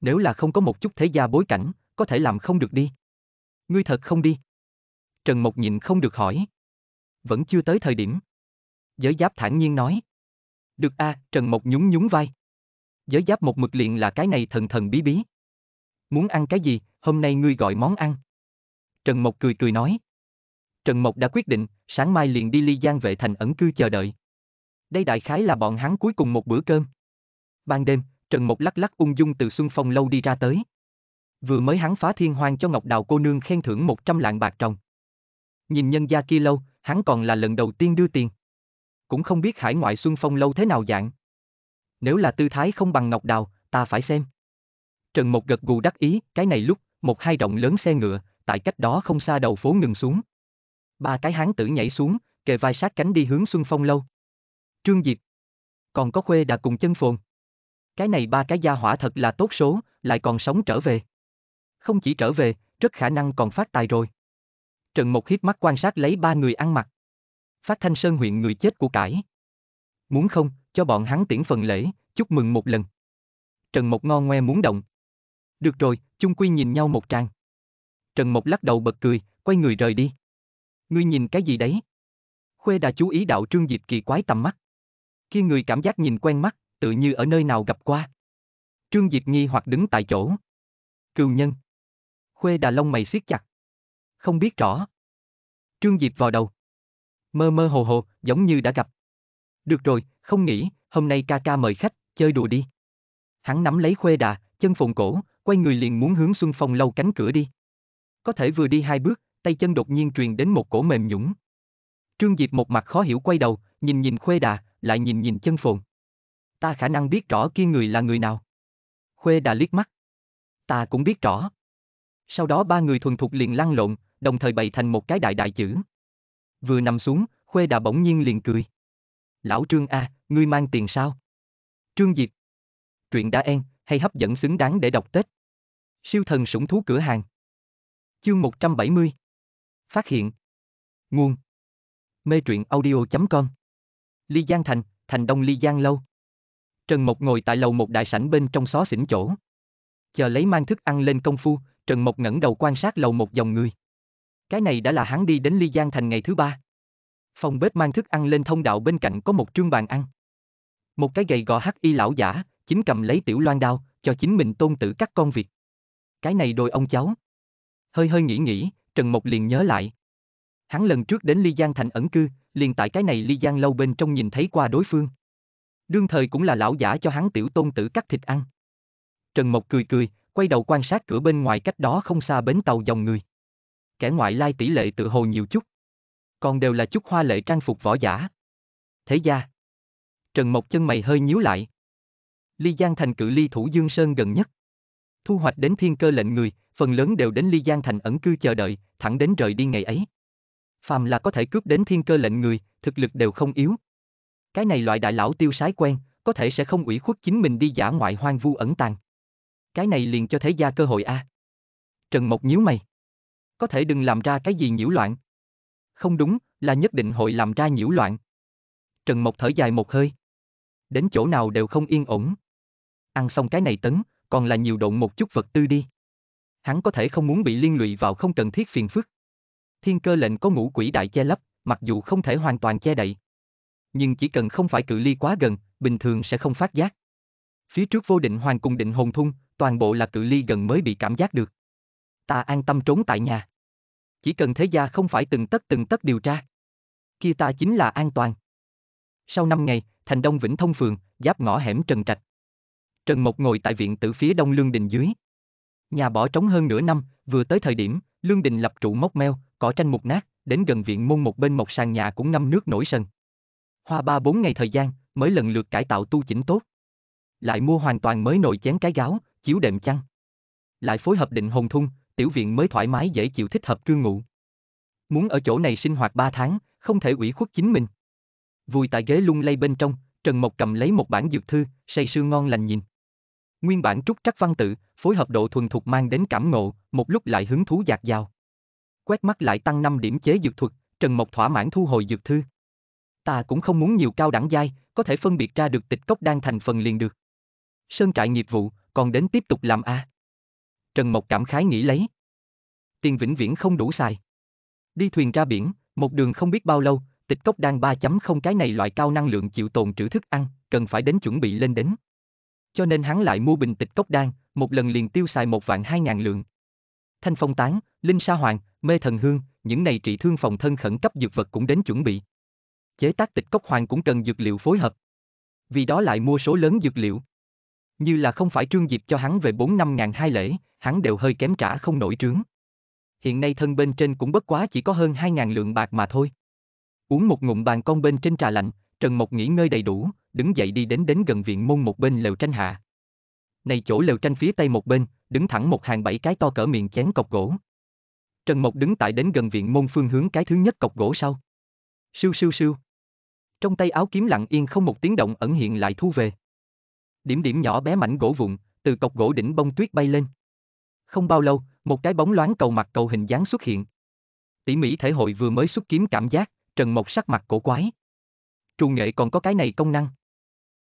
Nếu là không có một chút thế gia bối cảnh, có thể làm không được đi. Ngươi thật không đi. Trần Mộc nhịn không được hỏi. Vẫn chưa tới thời điểm. Giới giáp thản nhiên nói. Được a, à, Trần Mộc nhún nhún vai. Giới giáp một mực liền là cái này thần thần bí bí. Muốn ăn cái gì, hôm nay ngươi gọi món ăn. Trần Mộc cười cười nói. Trần Mộc đã quyết định, sáng mai liền đi ly giang vệ thành ẩn cư chờ đợi. Đây đại khái là bọn hắn cuối cùng một bữa cơm. Ban đêm, Trần Mộc lắc lắc ung dung từ Xuân Phong lâu đi ra tới. Vừa mới hắn phá thiên hoang cho Ngọc Đào cô nương khen thưởng 100 lạng bạc trồng. Nhìn nhân gia kia lâu, hắn còn là lần đầu tiên đưa tiền. Cũng không biết hải ngoại Xuân Phong lâu thế nào dạng. Nếu là tư thái không bằng Ngọc Đào, ta phải xem. Trần Mộc gật gù đắc ý, cái này lúc, một hai rộng lớn xe ngựa, tại cách đó không xa đầu phố ngừng xuống. Ba cái hắn tử nhảy xuống, kề vai sát cánh đi hướng Xuân Phong lâu. Trương Diệp. Còn có Khuê đã cùng chân phồn. Cái này ba cái gia hỏa thật là tốt số, lại còn sống trở về. Không chỉ trở về, rất khả năng còn phát tài rồi. Trần Mộc hiếp mắt quan sát lấy ba người ăn mặc. Phát Thanh Sơn huyện người chết của cải. Muốn không, cho bọn hắn tiễn phần lễ, chúc mừng một lần. Trần Mộc ngon ngoe muốn động. Được rồi, chung quy nhìn nhau một trang. Trần Mộc lắc đầu bật cười, quay người rời đi. Ngươi nhìn cái gì đấy? Khuê đã chú ý đạo Trương Diệp kỳ quái tầm mắt kia người cảm giác nhìn quen mắt, tự như ở nơi nào gặp qua. Trương Diệp nghi hoặc đứng tại chỗ. Cừu nhân. Khuê Đà Long mày siết chặt. Không biết rõ. Trương Diệp vào đầu. Mơ mơ hồ hồ, giống như đã gặp. Được rồi, không nghĩ, hôm nay ca ca mời khách, chơi đùa đi. Hắn nắm lấy Khuê Đà, chân phồng cổ, quay người liền muốn hướng Xuân Phong lâu cánh cửa đi. Có thể vừa đi hai bước, tay chân đột nhiên truyền đến một cổ mềm nhũng. Trương Diệp một mặt khó hiểu quay đầu, nhìn nhìn Khuê Đà, lại nhìn nhìn chân phồn. Ta khả năng biết rõ kia người là người nào. Khuê đã liếc mắt. Ta cũng biết rõ. Sau đó ba người thuần thục liền lăn lộn, đồng thời bày thành một cái đại đại chữ. Vừa nằm xuống, Khuê đã bỗng nhiên liền cười. Lão Trương A, ngươi mang tiền sao? Trương Diệp. Truyện đã en, hay hấp dẫn xứng đáng để đọc Tết. Siêu thần sủng thú cửa hàng. Chương 170. Phát hiện. Nguồn. Mê truyện audio.com Ly Giang Thành, Thành Đông Ly Giang Lâu. Trần Mộc ngồi tại lầu một đại sảnh bên trong xó xỉnh chỗ. Chờ lấy mang thức ăn lên công phu, Trần Mộc ngẩng đầu quan sát lầu một dòng người. Cái này đã là hắn đi đến Ly Giang Thành ngày thứ ba. Phòng bếp mang thức ăn lên thông đạo bên cạnh có một trương bàn ăn. Một cái gầy gò hắc y lão giả, chính cầm lấy tiểu loan đao, cho chính mình tôn tử các con việc. Cái này đôi ông cháu. Hơi hơi nghĩ nghĩ, Trần Mộc liền nhớ lại. Hắn lần trước đến Ly Giang Thành ẩn cư, liền tại cái này ly giang lâu bên trong nhìn thấy qua đối phương. Đương thời cũng là lão giả cho hắn tiểu tôn tử cắt thịt ăn. Trần Mộc cười cười, quay đầu quan sát cửa bên ngoài cách đó không xa bến tàu dòng người. Kẻ ngoại lai tỷ lệ tự hồ nhiều chút. Còn đều là chút hoa lệ trang phục võ giả. Thế gia. Trần Mộc chân mày hơi nhíu lại. Ly Giang thành cử ly thủ Dương Sơn gần nhất. Thu hoạch đến thiên cơ lệnh người, phần lớn đều đến Ly Giang thành ẩn cư chờ đợi, thẳng đến rời đi ngày ấy phàm là có thể cướp đến thiên cơ lệnh người, thực lực đều không yếu. Cái này loại đại lão tiêu sái quen, có thể sẽ không ủy khuất chính mình đi giả ngoại hoang vu ẩn tàng. Cái này liền cho thế gia cơ hội a. À. Trần Mộc nhíu mày. Có thể đừng làm ra cái gì nhiễu loạn. Không đúng, là nhất định hội làm ra nhiễu loạn. Trần Mộc thở dài một hơi. Đến chỗ nào đều không yên ổn. Ăn xong cái này tấn, còn là nhiều độn một chút vật tư đi. Hắn có thể không muốn bị liên lụy vào không cần thiết phiền phức thiên cơ lệnh có ngũ quỷ đại che lấp, mặc dù không thể hoàn toàn che đậy. Nhưng chỉ cần không phải cự ly quá gần, bình thường sẽ không phát giác. Phía trước vô định hoàng cùng định hồn thung, toàn bộ là cự ly gần mới bị cảm giác được. Ta an tâm trốn tại nhà. Chỉ cần thế gia không phải từng tất từng tất điều tra. Kia ta chính là an toàn. Sau năm ngày, thành đông Vĩnh Thông Phường, giáp ngõ hẻm Trần Trạch. Trần Mộc ngồi tại viện tử phía đông Lương Đình dưới. Nhà bỏ trống hơn nửa năm, vừa tới thời điểm, Lương Đình lập trụ mốc meo, cỏ tranh mục nát, đến gần viện môn một bên một sàn nhà cũng ngâm nước nổi sân. Hoa ba bốn ngày thời gian, mới lần lượt cải tạo tu chỉnh tốt. Lại mua hoàn toàn mới nồi chén cái gáo, chiếu đệm chăn. Lại phối hợp định hồn thung, tiểu viện mới thoải mái dễ chịu thích hợp cư ngụ. Muốn ở chỗ này sinh hoạt ba tháng, không thể ủy khuất chính mình. Vùi tại ghế lung lay bên trong, Trần Mộc cầm lấy một bản dược thư, say sưa ngon lành nhìn. Nguyên bản trúc trắc văn tự, phối hợp độ thuần thục mang đến cảm ngộ, một lúc lại hứng thú dạt dào quét mắt lại tăng 5 điểm chế dược thuật, Trần Mộc thỏa mãn thu hồi dược thư. Ta cũng không muốn nhiều cao đẳng giai, có thể phân biệt ra được tịch cốc đang thành phần liền được. Sơn trại nghiệp vụ, còn đến tiếp tục làm a. À. Trần Mộc cảm khái nghĩ lấy. Tiền vĩnh viễn không đủ xài. Đi thuyền ra biển, một đường không biết bao lâu, tịch cốc đang 3.0 cái này loại cao năng lượng chịu tồn trữ thức ăn, cần phải đến chuẩn bị lên đến. Cho nên hắn lại mua bình tịch cốc đan, một lần liền tiêu xài một vạn hai ngàn lượng. Thanh phong tán, linh sa hoàng, mê thần hương, những này trị thương phòng thân khẩn cấp dược vật cũng đến chuẩn bị. Chế tác tịch cốc hoàng cũng cần dược liệu phối hợp. Vì đó lại mua số lớn dược liệu. Như là không phải trương dịp cho hắn về 4 năm ngàn hai lễ, hắn đều hơi kém trả không nổi trướng. Hiện nay thân bên trên cũng bất quá chỉ có hơn 2 ngàn lượng bạc mà thôi. Uống một ngụm bàn con bên trên trà lạnh, Trần Mộc nghỉ ngơi đầy đủ, đứng dậy đi đến đến gần viện môn một bên lều tranh hạ. Này chỗ lều tranh phía tây một bên, đứng thẳng một hàng bảy cái to cỡ miệng chén cọc gỗ. Trần Mộc đứng tại đến gần viện môn phương hướng cái thứ nhất cọc gỗ sau. Sưu sưu sưu. Trong tay áo kiếm lặng yên không một tiếng động ẩn hiện lại thu về. Điểm điểm nhỏ bé mảnh gỗ vụn, từ cọc gỗ đỉnh bông tuyết bay lên. Không bao lâu, một cái bóng loáng cầu mặt cầu hình dáng xuất hiện. Tỷ mỹ thể hội vừa mới xuất kiếm cảm giác, Trần Mộc sắc mặt cổ quái. Trù nghệ còn có cái này công năng.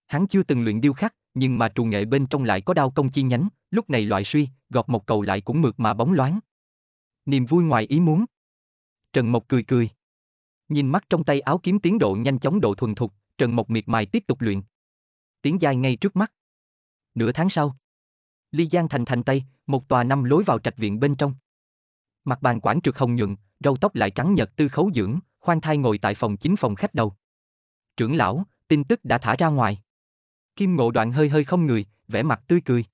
Hắn chưa từng luyện điêu khắc, nhưng mà trù nghệ bên trong lại có đao công chi nhánh, lúc này loại suy, gọt một cầu lại cũng mượt mà bóng loáng niềm vui ngoài ý muốn. Trần Mộc cười cười. Nhìn mắt trong tay áo kiếm tiến độ nhanh chóng độ thuần thục, Trần Mộc miệt mài tiếp tục luyện. tiến dài ngay trước mắt. Nửa tháng sau. Ly Giang thành thành Tây, một tòa năm lối vào trạch viện bên trong. Mặt bàn quảng trực hồng nhuận, râu tóc lại trắng nhật tư khấu dưỡng, khoan thai ngồi tại phòng chính phòng khách đầu. Trưởng lão, tin tức đã thả ra ngoài. Kim ngộ đoạn hơi hơi không người, vẻ mặt tươi cười.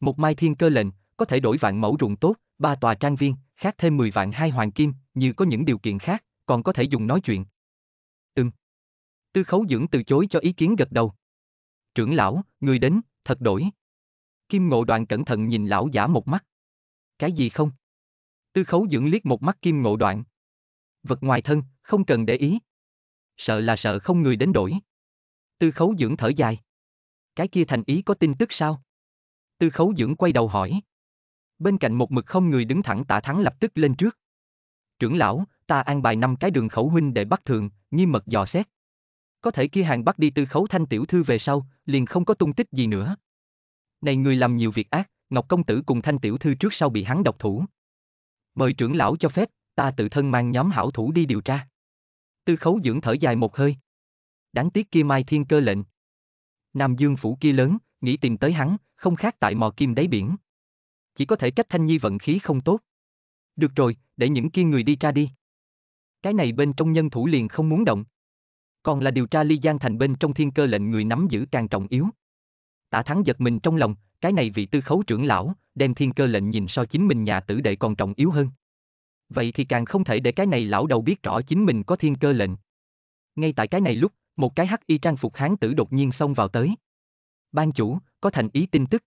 Một mai thiên cơ lệnh, có thể đổi vạn mẫu ruộng tốt, ba tòa trang viên, khác thêm 10 vạn hai hoàng kim, như có những điều kiện khác, còn có thể dùng nói chuyện. Ừm. Tư khấu dưỡng từ chối cho ý kiến gật đầu. Trưởng lão, người đến, thật đổi. Kim ngộ Đoạn cẩn thận nhìn lão giả một mắt. Cái gì không? Tư khấu dưỡng liếc một mắt kim ngộ đoạn. Vật ngoài thân, không cần để ý. Sợ là sợ không người đến đổi. Tư khấu dưỡng thở dài. Cái kia thành ý có tin tức sao? Tư khấu dưỡng quay đầu hỏi bên cạnh một mực không người đứng thẳng tạ thắng lập tức lên trước. Trưởng lão, ta an bài năm cái đường khẩu huynh để bắt thường nghiêm mật dò xét. Có thể kia hàng bắt đi tư khấu thanh tiểu thư về sau, liền không có tung tích gì nữa. Này người làm nhiều việc ác, Ngọc Công Tử cùng thanh tiểu thư trước sau bị hắn độc thủ. Mời trưởng lão cho phép, ta tự thân mang nhóm hảo thủ đi điều tra. Tư khấu dưỡng thở dài một hơi. Đáng tiếc kia mai thiên cơ lệnh. Nam Dương phủ kia lớn, nghĩ tìm tới hắn, không khác tại mò kim đáy biển chỉ có thể trách Thanh Nhi vận khí không tốt. Được rồi, để những kia người đi ra đi. Cái này bên trong nhân thủ liền không muốn động. Còn là điều tra ly giang thành bên trong thiên cơ lệnh người nắm giữ càng trọng yếu. Tạ thắng giật mình trong lòng, cái này vị tư khấu trưởng lão, đem thiên cơ lệnh nhìn so chính mình nhà tử đệ còn trọng yếu hơn. Vậy thì càng không thể để cái này lão đầu biết rõ chính mình có thiên cơ lệnh. Ngay tại cái này lúc, một cái hắc y trang phục hán tử đột nhiên xông vào tới. Ban chủ, có thành ý tin tức.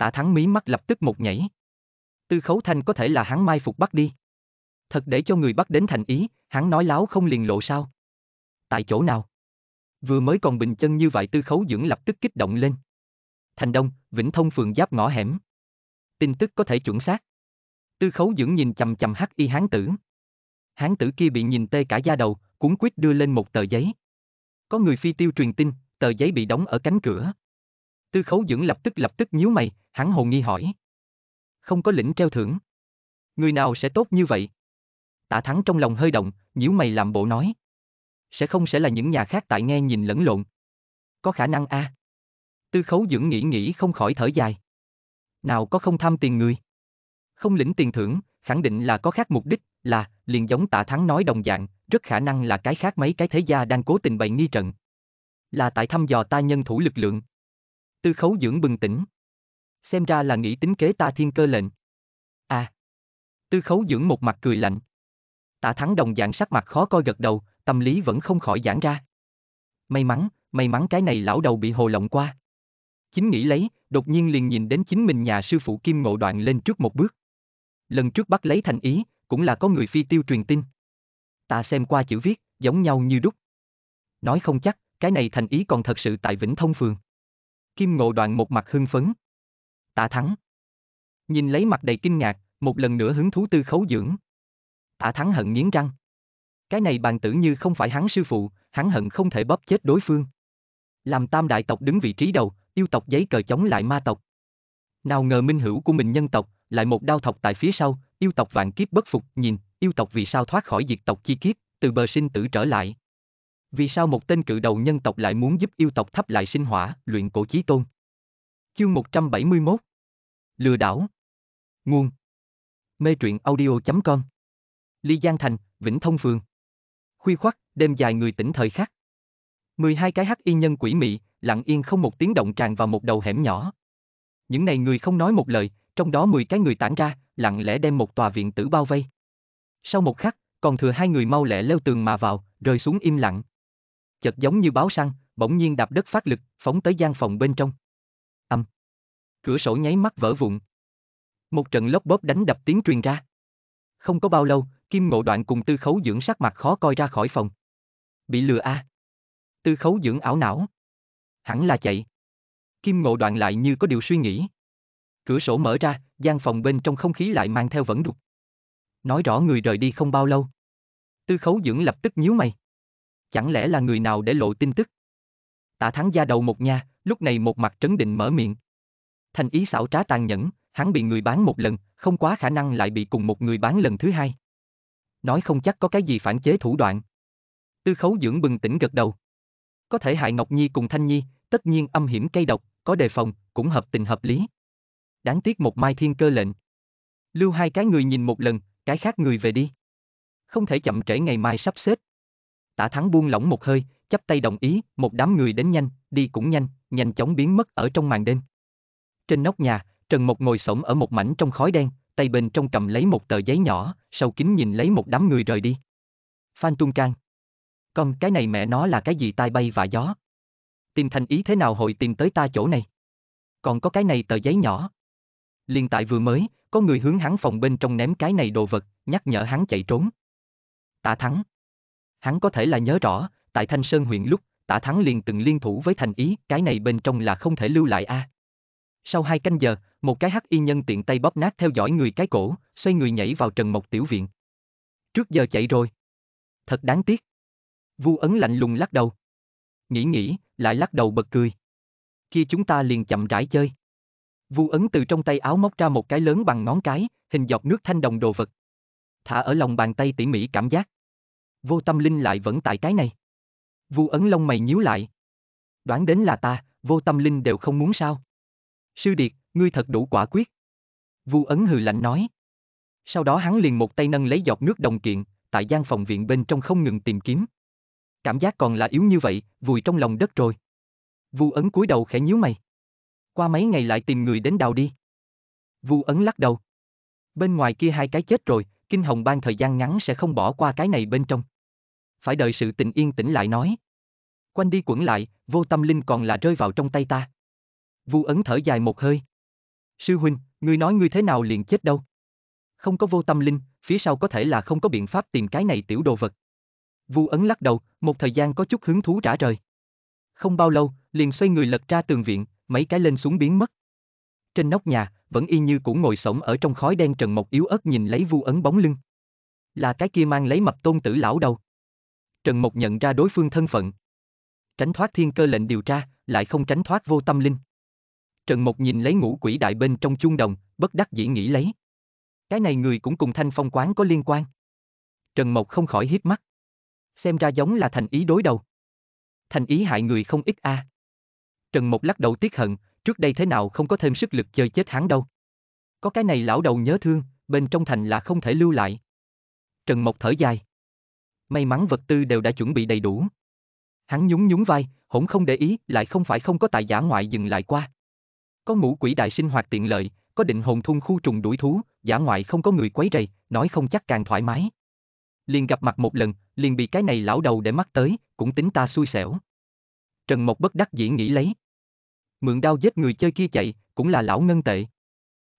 Tả thắng mí mắt lập tức một nhảy. Tư khấu thanh có thể là hắn mai phục bắt đi. Thật để cho người bắt đến thành ý, hắn nói láo không liền lộ sao. Tại chỗ nào? Vừa mới còn bình chân như vậy tư khấu dưỡng lập tức kích động lên. Thành Đông, Vĩnh Thông phường giáp ngõ hẻm. Tin tức có thể chuẩn xác. Tư khấu dưỡng nhìn chầm chầm hắc y hán tử. Hán tử kia bị nhìn tê cả da đầu, cuốn quyết đưa lên một tờ giấy. Có người phi tiêu truyền tin, tờ giấy bị đóng ở cánh cửa. Tư khấu dưỡng lập tức lập tức nhíu mày, hắn hồ nghi hỏi. Không có lĩnh treo thưởng. Người nào sẽ tốt như vậy? Tạ thắng trong lòng hơi động, nhíu mày làm bộ nói. Sẽ không sẽ là những nhà khác tại nghe nhìn lẫn lộn. Có khả năng a. À? Tư khấu dưỡng nghĩ nghĩ không khỏi thở dài. Nào có không tham tiền người. Không lĩnh tiền thưởng, khẳng định là có khác mục đích, là, liền giống tạ thắng nói đồng dạng, rất khả năng là cái khác mấy cái thế gia đang cố tình bày nghi trận. Là tại thăm dò ta nhân thủ lực lượng. Tư khấu dưỡng bừng tỉnh xem ra là nghĩ tính kế ta thiên cơ lệnh. À! Tư khấu dưỡng một mặt cười lạnh. Tạ thắng đồng dạng sắc mặt khó coi gật đầu, tâm lý vẫn không khỏi giãn ra. May mắn, may mắn cái này lão đầu bị hồ lộng qua. Chính nghĩ lấy, đột nhiên liền nhìn đến chính mình nhà sư phụ Kim Ngộ Đoạn lên trước một bước. Lần trước bắt lấy thành ý, cũng là có người phi tiêu truyền tin. Ta xem qua chữ viết, giống nhau như đúc. Nói không chắc, cái này thành ý còn thật sự tại Vĩnh Thông Phường. Kim Ngộ Đoạn một mặt hưng phấn tạ thắng. Nhìn lấy mặt đầy kinh ngạc, một lần nữa hứng thú tư khấu dưỡng. Tạ thắng hận nghiến răng. Cái này bàn tử như không phải hắn sư phụ, hắn hận không thể bóp chết đối phương. Làm tam đại tộc đứng vị trí đầu, yêu tộc giấy cờ chống lại ma tộc. Nào ngờ minh hữu của mình nhân tộc, lại một đao thọc tại phía sau, yêu tộc vạn kiếp bất phục, nhìn, yêu tộc vì sao thoát khỏi diệt tộc chi kiếp, từ bờ sinh tử trở lại. Vì sao một tên cự đầu nhân tộc lại muốn giúp yêu tộc thắp lại sinh hỏa, luyện cổ chí tôn? Chương 171 Lừa đảo Nguồn Mê truyện audio.com Ly Giang Thành, Vĩnh Thông Phường Khuy khoắc, đêm dài người tỉnh thời khắc 12 cái hắc y nhân quỷ mị, lặng yên không một tiếng động tràn vào một đầu hẻm nhỏ Những này người không nói một lời, trong đó 10 cái người tản ra, lặng lẽ đem một tòa viện tử bao vây Sau một khắc, còn thừa hai người mau lẹ leo tường mà vào, rơi xuống im lặng Chật giống như báo săn, bỗng nhiên đạp đất phát lực, phóng tới gian phòng bên trong cửa sổ nháy mắt vỡ vụn. Một trận lốc bóp đánh đập tiếng truyền ra. Không có bao lâu, Kim Ngộ Đoạn cùng Tư Khấu Dưỡng sắc mặt khó coi ra khỏi phòng. Bị lừa a. À. Tư Khấu Dưỡng ảo não. Hẳn là chạy. Kim Ngộ Đoạn lại như có điều suy nghĩ. Cửa sổ mở ra, gian phòng bên trong không khí lại mang theo vẫn đục. Nói rõ người rời đi không bao lâu. Tư Khấu Dưỡng lập tức nhíu mày. Chẳng lẽ là người nào để lộ tin tức? Tạ Thắng gia đầu một nha, lúc này một mặt trấn định mở miệng thành ý xảo trá tàn nhẫn, hắn bị người bán một lần, không quá khả năng lại bị cùng một người bán lần thứ hai. Nói không chắc có cái gì phản chế thủ đoạn. Tư khấu dưỡng bừng tỉnh gật đầu. Có thể hại Ngọc Nhi cùng Thanh Nhi, tất nhiên âm hiểm cây độc, có đề phòng, cũng hợp tình hợp lý. Đáng tiếc một mai thiên cơ lệnh. Lưu hai cái người nhìn một lần, cái khác người về đi. Không thể chậm trễ ngày mai sắp xếp. Tả thắng buông lỏng một hơi, chắp tay đồng ý, một đám người đến nhanh, đi cũng nhanh, nhanh chóng biến mất ở trong màn đêm. Trên nóc nhà, Trần Mộc ngồi sổng ở một mảnh trong khói đen, tay bên trong cầm lấy một tờ giấy nhỏ, sau kính nhìn lấy một đám người rời đi. Phan Tung Can. Con cái này mẹ nó là cái gì tai bay và gió? Tìm thành ý thế nào hội tìm tới ta chỗ này? Còn có cái này tờ giấy nhỏ. Liên tại vừa mới, có người hướng hắn phòng bên trong ném cái này đồ vật, nhắc nhở hắn chạy trốn. Tạ Thắng. Hắn có thể là nhớ rõ, tại Thanh Sơn huyện lúc, Tạ Thắng liền từng liên thủ với thành ý, cái này bên trong là không thể lưu lại a. À. Sau hai canh giờ, một cái hắc y nhân tiện tay bóp nát theo dõi người cái cổ, xoay người nhảy vào Trần Mộc tiểu viện. Trước giờ chạy rồi. Thật đáng tiếc. Vu ấn lạnh lùng lắc đầu. Nghĩ nghĩ, lại lắc đầu bật cười. Khi chúng ta liền chậm rãi chơi. Vu ấn từ trong tay áo móc ra một cái lớn bằng ngón cái, hình giọt nước thanh đồng đồ vật. Thả ở lòng bàn tay tỉ mỉ cảm giác. Vô tâm linh lại vẫn tại cái này. Vu ấn lông mày nhíu lại. Đoán đến là ta, vô tâm linh đều không muốn sao sư điệt, ngươi thật đủ quả quyết. Vu ấn hừ lạnh nói. Sau đó hắn liền một tay nâng lấy giọt nước đồng kiện, tại gian phòng viện bên trong không ngừng tìm kiếm. Cảm giác còn là yếu như vậy, vùi trong lòng đất rồi. Vu ấn cúi đầu khẽ nhíu mày. Qua mấy ngày lại tìm người đến đào đi. Vu ấn lắc đầu. Bên ngoài kia hai cái chết rồi, kinh hồng ban thời gian ngắn sẽ không bỏ qua cái này bên trong. Phải đợi sự tình yên tĩnh lại nói. Quanh đi quẩn lại, vô tâm linh còn là rơi vào trong tay ta. Vu ấn thở dài một hơi. Sư huynh, ngươi nói ngươi thế nào liền chết đâu? Không có vô tâm linh, phía sau có thể là không có biện pháp tìm cái này tiểu đồ vật. Vu ấn lắc đầu, một thời gian có chút hứng thú trả rời. Không bao lâu, liền xoay người lật ra tường viện, mấy cái lên xuống biến mất. Trên nóc nhà, vẫn y như cũng ngồi sổng ở trong khói đen Trần Mộc yếu ớt nhìn lấy vu ấn bóng lưng. Là cái kia mang lấy mập tôn tử lão đầu. Trần Mộc nhận ra đối phương thân phận. Tránh thoát thiên cơ lệnh điều tra, lại không tránh thoát vô tâm linh. Trần Mộc nhìn lấy ngũ quỷ đại bên trong chuông đồng, bất đắc dĩ nghĩ lấy. Cái này người cũng cùng thanh phong quán có liên quan. Trần Mộc không khỏi hiếp mắt. Xem ra giống là thành ý đối đầu. Thành ý hại người không ít a. À. Trần Mộc lắc đầu tiếc hận, trước đây thế nào không có thêm sức lực chơi chết hắn đâu. Có cái này lão đầu nhớ thương, bên trong thành là không thể lưu lại. Trần Mộc thở dài. May mắn vật tư đều đã chuẩn bị đầy đủ. Hắn nhún nhún vai, hỗn không để ý, lại không phải không có tài giả ngoại dừng lại qua. Có ngũ quỷ đại sinh hoạt tiện lợi, có định hồn thung khu trùng đuổi thú, giả ngoại không có người quấy rầy, nói không chắc càng thoải mái. Liền gặp mặt một lần, liền bị cái này lão đầu để mắt tới, cũng tính ta xui xẻo. Trần Mộc bất đắc dĩ nghĩ lấy. Mượn đau giết người chơi kia chạy, cũng là lão ngân tệ.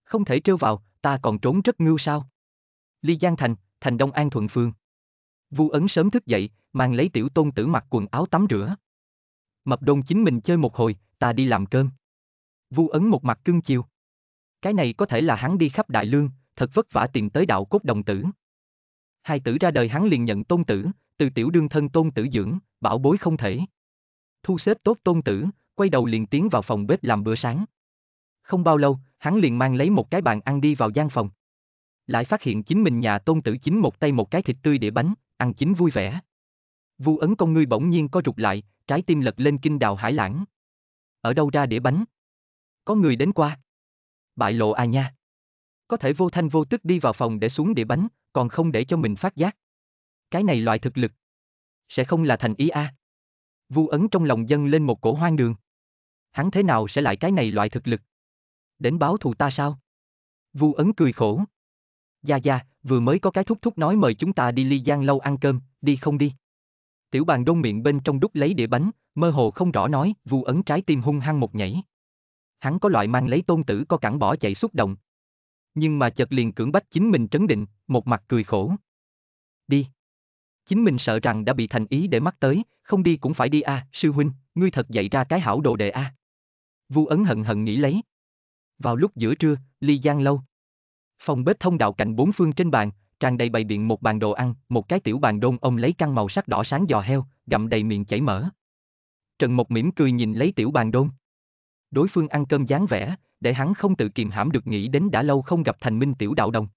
Không thể trêu vào, ta còn trốn rất ngưu sao. Ly Giang Thành, thành Đông An Thuận Phương. Vu ấn sớm thức dậy, mang lấy tiểu tôn tử mặc quần áo tắm rửa. Mập Đông chính mình chơi một hồi, ta đi làm cơm. Vu ấn một mặt cưng chiều. Cái này có thể là hắn đi khắp Đại Lương, thật vất vả tìm tới đạo cốt đồng tử. Hai tử ra đời hắn liền nhận tôn tử, từ tiểu đương thân tôn tử dưỡng, bảo bối không thể. Thu xếp tốt tôn tử, quay đầu liền tiến vào phòng bếp làm bữa sáng. Không bao lâu, hắn liền mang lấy một cái bàn ăn đi vào gian phòng. Lại phát hiện chính mình nhà tôn tử chính một tay một cái thịt tươi để bánh, ăn chính vui vẻ. Vu ấn con ngươi bỗng nhiên co rụt lại, trái tim lật lên kinh đào hải lãng. Ở đâu ra đĩa bánh? Có người đến qua. Bại lộ à nha. Có thể vô thanh vô tức đi vào phòng để xuống đĩa bánh, còn không để cho mình phát giác. Cái này loại thực lực. Sẽ không là thành ý a. À. Vu ấn trong lòng dân lên một cổ hoang đường. Hắn thế nào sẽ lại cái này loại thực lực? Đến báo thù ta sao? Vu ấn cười khổ. Gia Gia, vừa mới có cái thúc thúc nói mời chúng ta đi ly giang lâu ăn cơm, đi không đi? Tiểu bàn đôn miệng bên trong đút lấy đĩa bánh, mơ hồ không rõ nói, vu ấn trái tim hung hăng một nhảy hắn có loại mang lấy tôn tử có cản bỏ chạy xúc động. Nhưng mà chợt liền cưỡng bách chính mình trấn định, một mặt cười khổ. Đi. Chính mình sợ rằng đã bị thành ý để mắt tới, không đi cũng phải đi a, à, sư huynh, ngươi thật dạy ra cái hảo đồ đệ a. À. Vu ấn hận hận nghĩ lấy. Vào lúc giữa trưa, ly giang lâu. Phòng bếp thông đạo cạnh bốn phương trên bàn, tràn đầy bày biện một bàn đồ ăn, một cái tiểu bàn đôn ông lấy căn màu sắc đỏ sáng giò heo, gặm đầy miệng chảy mỡ. Trần Mộc mỉm cười nhìn lấy tiểu bàn đôn đối phương ăn cơm dáng vẻ, để hắn không tự kiềm hãm được nghĩ đến đã lâu không gặp thành minh tiểu đạo đồng.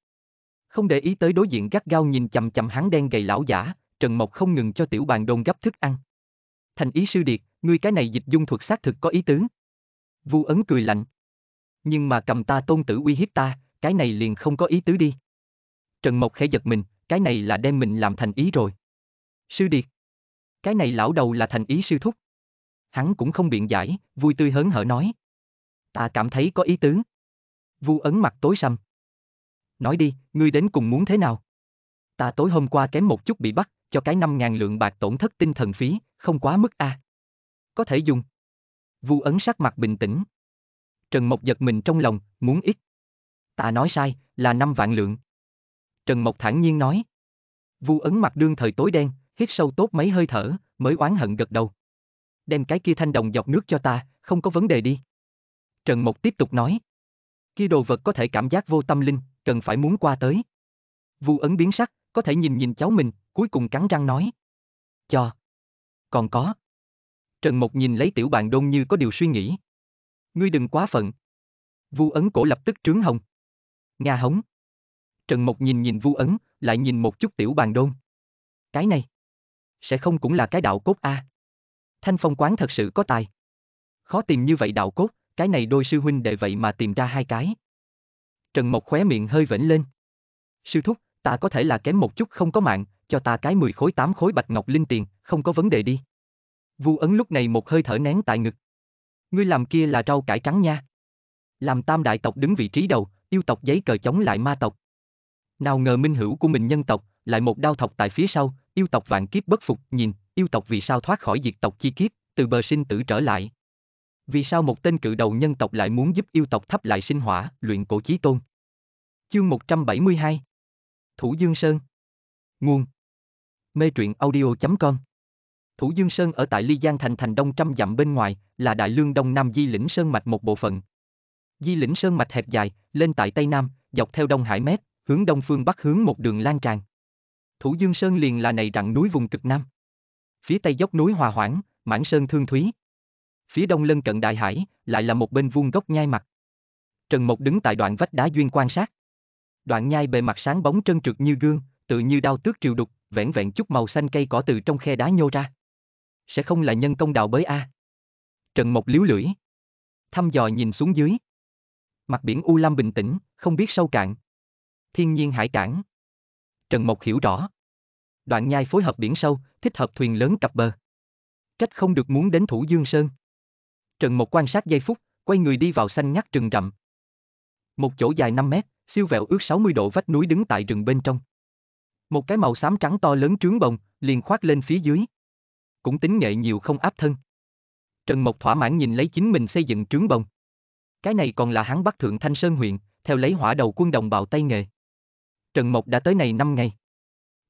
Không để ý tới đối diện gắt gao nhìn chằm chằm hắn đen gầy lão giả, Trần Mộc không ngừng cho tiểu bàn đôn gấp thức ăn. Thành ý sư điệt, ngươi cái này dịch dung thuật xác thực có ý tứ. Vu ấn cười lạnh. Nhưng mà cầm ta tôn tử uy hiếp ta, cái này liền không có ý tứ đi. Trần Mộc khẽ giật mình, cái này là đem mình làm thành ý rồi. Sư điệt. Cái này lão đầu là thành ý sư thúc hắn cũng không biện giải, vui tươi hớn hở nói. Ta cảm thấy có ý tứ. Vu ấn mặt tối sầm. Nói đi, ngươi đến cùng muốn thế nào? Ta tối hôm qua kém một chút bị bắt, cho cái 5.000 lượng bạc tổn thất tinh thần phí, không quá mức a. À. Có thể dùng. Vu ấn sắc mặt bình tĩnh. Trần Mộc giật mình trong lòng, muốn ít. Ta nói sai, là 5 vạn lượng. Trần Mộc thản nhiên nói. Vu ấn mặt đương thời tối đen, hít sâu tốt mấy hơi thở, mới oán hận gật đầu đem cái kia thanh đồng dọc nước cho ta, không có vấn đề đi. Trần Mộc tiếp tục nói. Kia đồ vật có thể cảm giác vô tâm linh, cần phải muốn qua tới. Vu ấn biến sắc, có thể nhìn nhìn cháu mình, cuối cùng cắn răng nói. Cho. Còn có. Trần Mộc nhìn lấy tiểu Bàn đôn như có điều suy nghĩ. Ngươi đừng quá phận. Vu ấn cổ lập tức trướng hồng. Nga hống. Trần Mộc nhìn nhìn Vu ấn, lại nhìn một chút tiểu bàn đôn. Cái này. Sẽ không cũng là cái đạo cốt a. À. Thanh phong quán thật sự có tài. Khó tìm như vậy đạo cốt, cái này đôi sư huynh đệ vậy mà tìm ra hai cái. Trần Mộc khóe miệng hơi vểnh lên. Sư thúc, ta có thể là kém một chút không có mạng, cho ta cái 10 khối 8 khối bạch ngọc linh tiền, không có vấn đề đi. Vu ấn lúc này một hơi thở nén tại ngực. Ngươi làm kia là rau cải trắng nha. Làm tam đại tộc đứng vị trí đầu, yêu tộc giấy cờ chống lại ma tộc. Nào ngờ minh hữu của mình nhân tộc, lại một đao thọc tại phía sau, yêu tộc vạn kiếp bất phục, nhìn, yêu tộc vì sao thoát khỏi diệt tộc chi kiếp, từ bờ sinh tử trở lại. Vì sao một tên cự đầu nhân tộc lại muốn giúp yêu tộc thắp lại sinh hỏa, luyện cổ chí tôn? Chương 172 Thủ Dương Sơn Nguồn Mê truyện audio.com Thủ Dương Sơn ở tại Ly Giang Thành thành đông trăm dặm bên ngoài, là đại lương đông nam di lĩnh Sơn Mạch một bộ phận. Di lĩnh Sơn Mạch hẹp dài, lên tại Tây Nam, dọc theo Đông Hải Mét, hướng đông phương bắc hướng một đường lan tràn. Thủ Dương Sơn liền là này rặng núi vùng cực Nam. Phía tây dốc núi Hòa Hoãn, Mãn Sơn Thương Thúy. Phía đông lân cận Đại Hải, lại là một bên vuông góc nhai mặt. Trần Mộc đứng tại đoạn vách đá duyên quan sát. Đoạn nhai bề mặt sáng bóng trơn trượt như gương, tự như đao tước triều đục, vẹn vẹn chút màu xanh cây cỏ từ trong khe đá nhô ra. Sẽ không là nhân công đào bới a? À. Trần Mộc liếu lưỡi. Thăm dò nhìn xuống dưới. Mặt biển U Lam bình tĩnh, không biết sâu cạn. Thiên nhiên hải cảng. Trần Mộc hiểu rõ đoạn nhai phối hợp biển sâu, thích hợp thuyền lớn cập bờ. Trách không được muốn đến Thủ Dương Sơn. Trần Mộc quan sát giây phút, quay người đi vào xanh ngắt rừng rậm. Một chỗ dài 5 mét, siêu vẹo ước 60 độ vách núi đứng tại rừng bên trong. Một cái màu xám trắng to lớn trướng bồng, liền khoác lên phía dưới. Cũng tính nghệ nhiều không áp thân. Trần Mộc thỏa mãn nhìn lấy chính mình xây dựng trướng bồng. Cái này còn là hắn bắt Thượng Thanh Sơn huyện, theo lấy hỏa đầu quân đồng bào tay nghề. Trần Mộc đã tới này 5 ngày.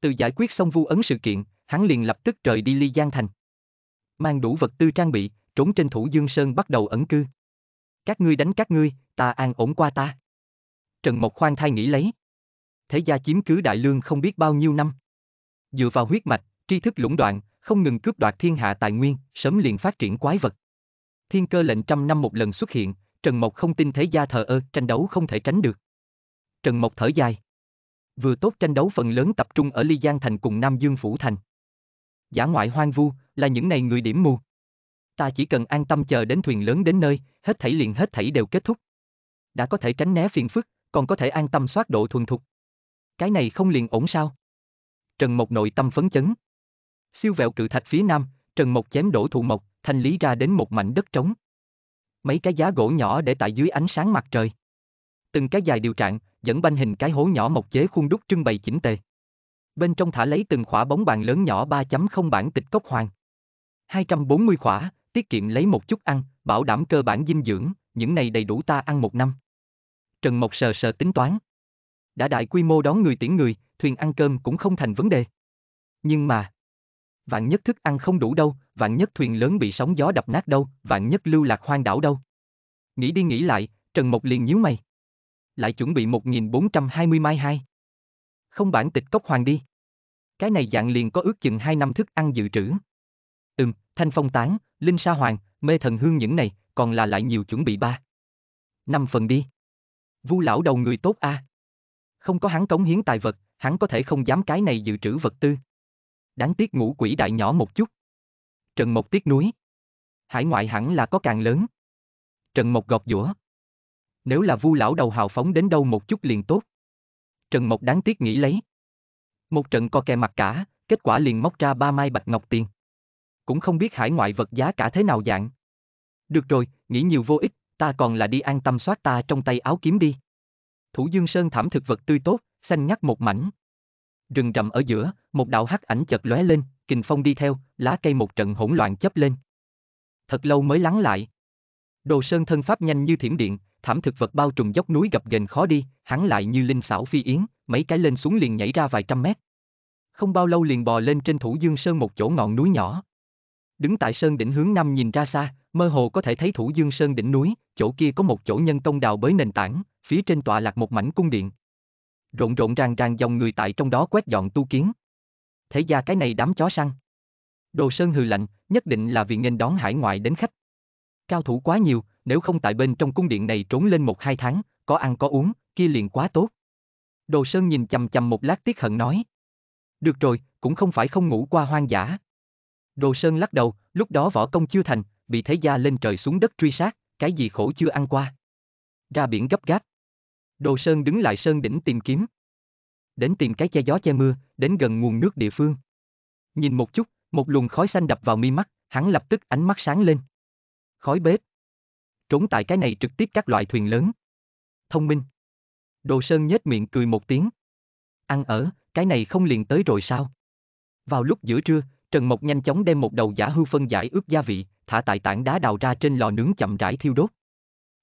Từ giải quyết xong vu ấn sự kiện, hắn liền lập tức rời đi Ly Giang Thành. Mang đủ vật tư trang bị, trốn trên thủ Dương Sơn bắt đầu ẩn cư. Các ngươi đánh các ngươi, ta an ổn qua ta. Trần Mộc khoan thai nghĩ lấy. Thế gia chiếm cứ đại lương không biết bao nhiêu năm. Dựa vào huyết mạch, tri thức lũng đoạn, không ngừng cướp đoạt thiên hạ tài nguyên, sớm liền phát triển quái vật. Thiên cơ lệnh trăm năm một lần xuất hiện, Trần Mộc không tin thế gia thờ ơ, tranh đấu không thể tránh được. Trần Mộc thở dài. Vừa tốt tranh đấu phần lớn tập trung ở Ly Giang Thành cùng Nam Dương Phủ Thành. Giả ngoại hoang vu là những này người điểm mù. Ta chỉ cần an tâm chờ đến thuyền lớn đến nơi, hết thảy liền hết thảy đều kết thúc. Đã có thể tránh né phiền phức, còn có thể an tâm soát độ thuần thục. Cái này không liền ổn sao? Trần Mộc nội tâm phấn chấn. Siêu vẹo cự thạch phía nam, Trần Mộc chém đổ thụ mộc, thanh lý ra đến một mảnh đất trống. Mấy cái giá gỗ nhỏ để tại dưới ánh sáng mặt trời từng cái dài điều trạng, dẫn banh hình cái hố nhỏ mộc chế khuôn đúc trưng bày chỉnh tề. Bên trong thả lấy từng khỏa bóng bàn lớn nhỏ 3.0 bản tịch cốc hoàng. 240 khỏa, tiết kiệm lấy một chút ăn, bảo đảm cơ bản dinh dưỡng, những này đầy đủ ta ăn một năm. Trần Mộc sờ sờ tính toán. Đã đại quy mô đón người tiễn người, thuyền ăn cơm cũng không thành vấn đề. Nhưng mà, vạn nhất thức ăn không đủ đâu, vạn nhất thuyền lớn bị sóng gió đập nát đâu, vạn nhất lưu lạc hoang đảo đâu. Nghĩ đi nghĩ lại, Trần Mộc liền nhíu mày lại chuẩn bị 1420 mai hai. Không bản tịch cốc hoàng đi. Cái này dạng liền có ước chừng 2 năm thức ăn dự trữ. Ừm, thanh phong tán, linh sa hoàng, mê thần hương những này, còn là lại nhiều chuẩn bị ba. Năm phần đi. Vu lão đầu người tốt a. À. Không có hắn cống hiến tài vật, hắn có thể không dám cái này dự trữ vật tư. Đáng tiếc ngũ quỷ đại nhỏ một chút. Trần một tiếc núi. Hải ngoại hẳn là có càng lớn. Trần một gọt giũa nếu là vu lão đầu hào phóng đến đâu một chút liền tốt. Trần Mộc đáng tiếc nghĩ lấy. Một trận co kè mặt cả, kết quả liền móc ra ba mai bạch ngọc tiền. Cũng không biết hải ngoại vật giá cả thế nào dạng. Được rồi, nghĩ nhiều vô ích, ta còn là đi an tâm soát ta trong tay áo kiếm đi. Thủ Dương Sơn thảm thực vật tươi tốt, xanh nhắc một mảnh. Rừng rậm ở giữa, một đạo hắc ảnh chợt lóe lên, kình phong đi theo, lá cây một trận hỗn loạn chớp lên. Thật lâu mới lắng lại. Đồ Sơn thân pháp nhanh như thiểm điện, thảm thực vật bao trùm dốc núi gập ghềnh khó đi, hắn lại như linh xảo phi yến, mấy cái lên xuống liền nhảy ra vài trăm mét. Không bao lâu liền bò lên trên Thủ Dương Sơn một chỗ ngọn núi nhỏ. Đứng tại sơn đỉnh hướng nam nhìn ra xa, mơ hồ có thể thấy Thủ Dương Sơn đỉnh núi, chỗ kia có một chỗ nhân công đào bới nền tảng, phía trên tọa lạc một mảnh cung điện. Rộn rộn ràng ràng dòng người tại trong đó quét dọn tu kiến. Thế ra cái này đám chó săn. Đồ Sơn hừ lạnh, nhất định là vì nghênh đón hải ngoại đến khách. Cao thủ quá nhiều, nếu không tại bên trong cung điện này trốn lên một hai tháng, có ăn có uống, kia liền quá tốt. Đồ Sơn nhìn chầm chầm một lát tiếc hận nói. Được rồi, cũng không phải không ngủ qua hoang dã. Đồ Sơn lắc đầu, lúc đó võ công chưa thành, bị thế gia lên trời xuống đất truy sát, cái gì khổ chưa ăn qua. Ra biển gấp gáp. Đồ Sơn đứng lại Sơn đỉnh tìm kiếm. Đến tìm cái che gió che mưa, đến gần nguồn nước địa phương. Nhìn một chút, một luồng khói xanh đập vào mi mắt, hắn lập tức ánh mắt sáng lên. Khói bếp trốn tại cái này trực tiếp các loại thuyền lớn. Thông minh. Đồ Sơn nhếch miệng cười một tiếng. Ăn ở, cái này không liền tới rồi sao? Vào lúc giữa trưa, Trần Mộc nhanh chóng đem một đầu giả hư phân giải ướp gia vị, thả tại tảng đá đào ra trên lò nướng chậm rãi thiêu đốt.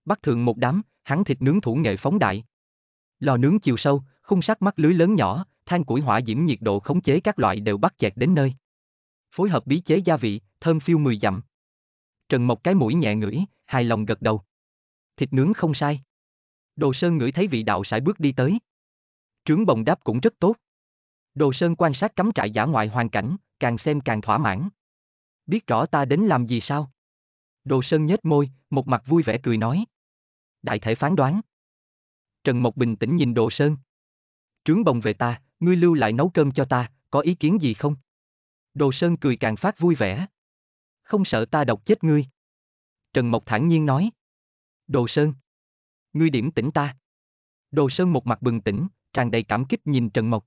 Bắt thường một đám, hắn thịt nướng thủ nghệ phóng đại. Lò nướng chiều sâu, khung sắt mắt lưới lớn nhỏ, than củi hỏa diễm nhiệt độ khống chế các loại đều bắt chẹt đến nơi. Phối hợp bí chế gia vị, thơm phiêu mười dặm. Trần Mộc cái mũi nhẹ ngửi, hài lòng gật đầu. Thịt nướng không sai. Đồ Sơn ngửi thấy vị đạo sải bước đi tới. Trướng bồng đáp cũng rất tốt. Đồ Sơn quan sát cắm trại giả ngoại hoàn cảnh, càng xem càng thỏa mãn. Biết rõ ta đến làm gì sao? Đồ Sơn nhếch môi, một mặt vui vẻ cười nói. Đại thể phán đoán. Trần Mộc bình tĩnh nhìn Đồ Sơn. Trướng bồng về ta, ngươi lưu lại nấu cơm cho ta, có ý kiến gì không? Đồ Sơn cười càng phát vui vẻ. Không sợ ta độc chết ngươi. Trần Mộc thản nhiên nói. Đồ Sơn. Ngươi điểm tỉnh ta. Đồ Sơn một mặt bừng tỉnh, tràn đầy cảm kích nhìn Trần Mộc.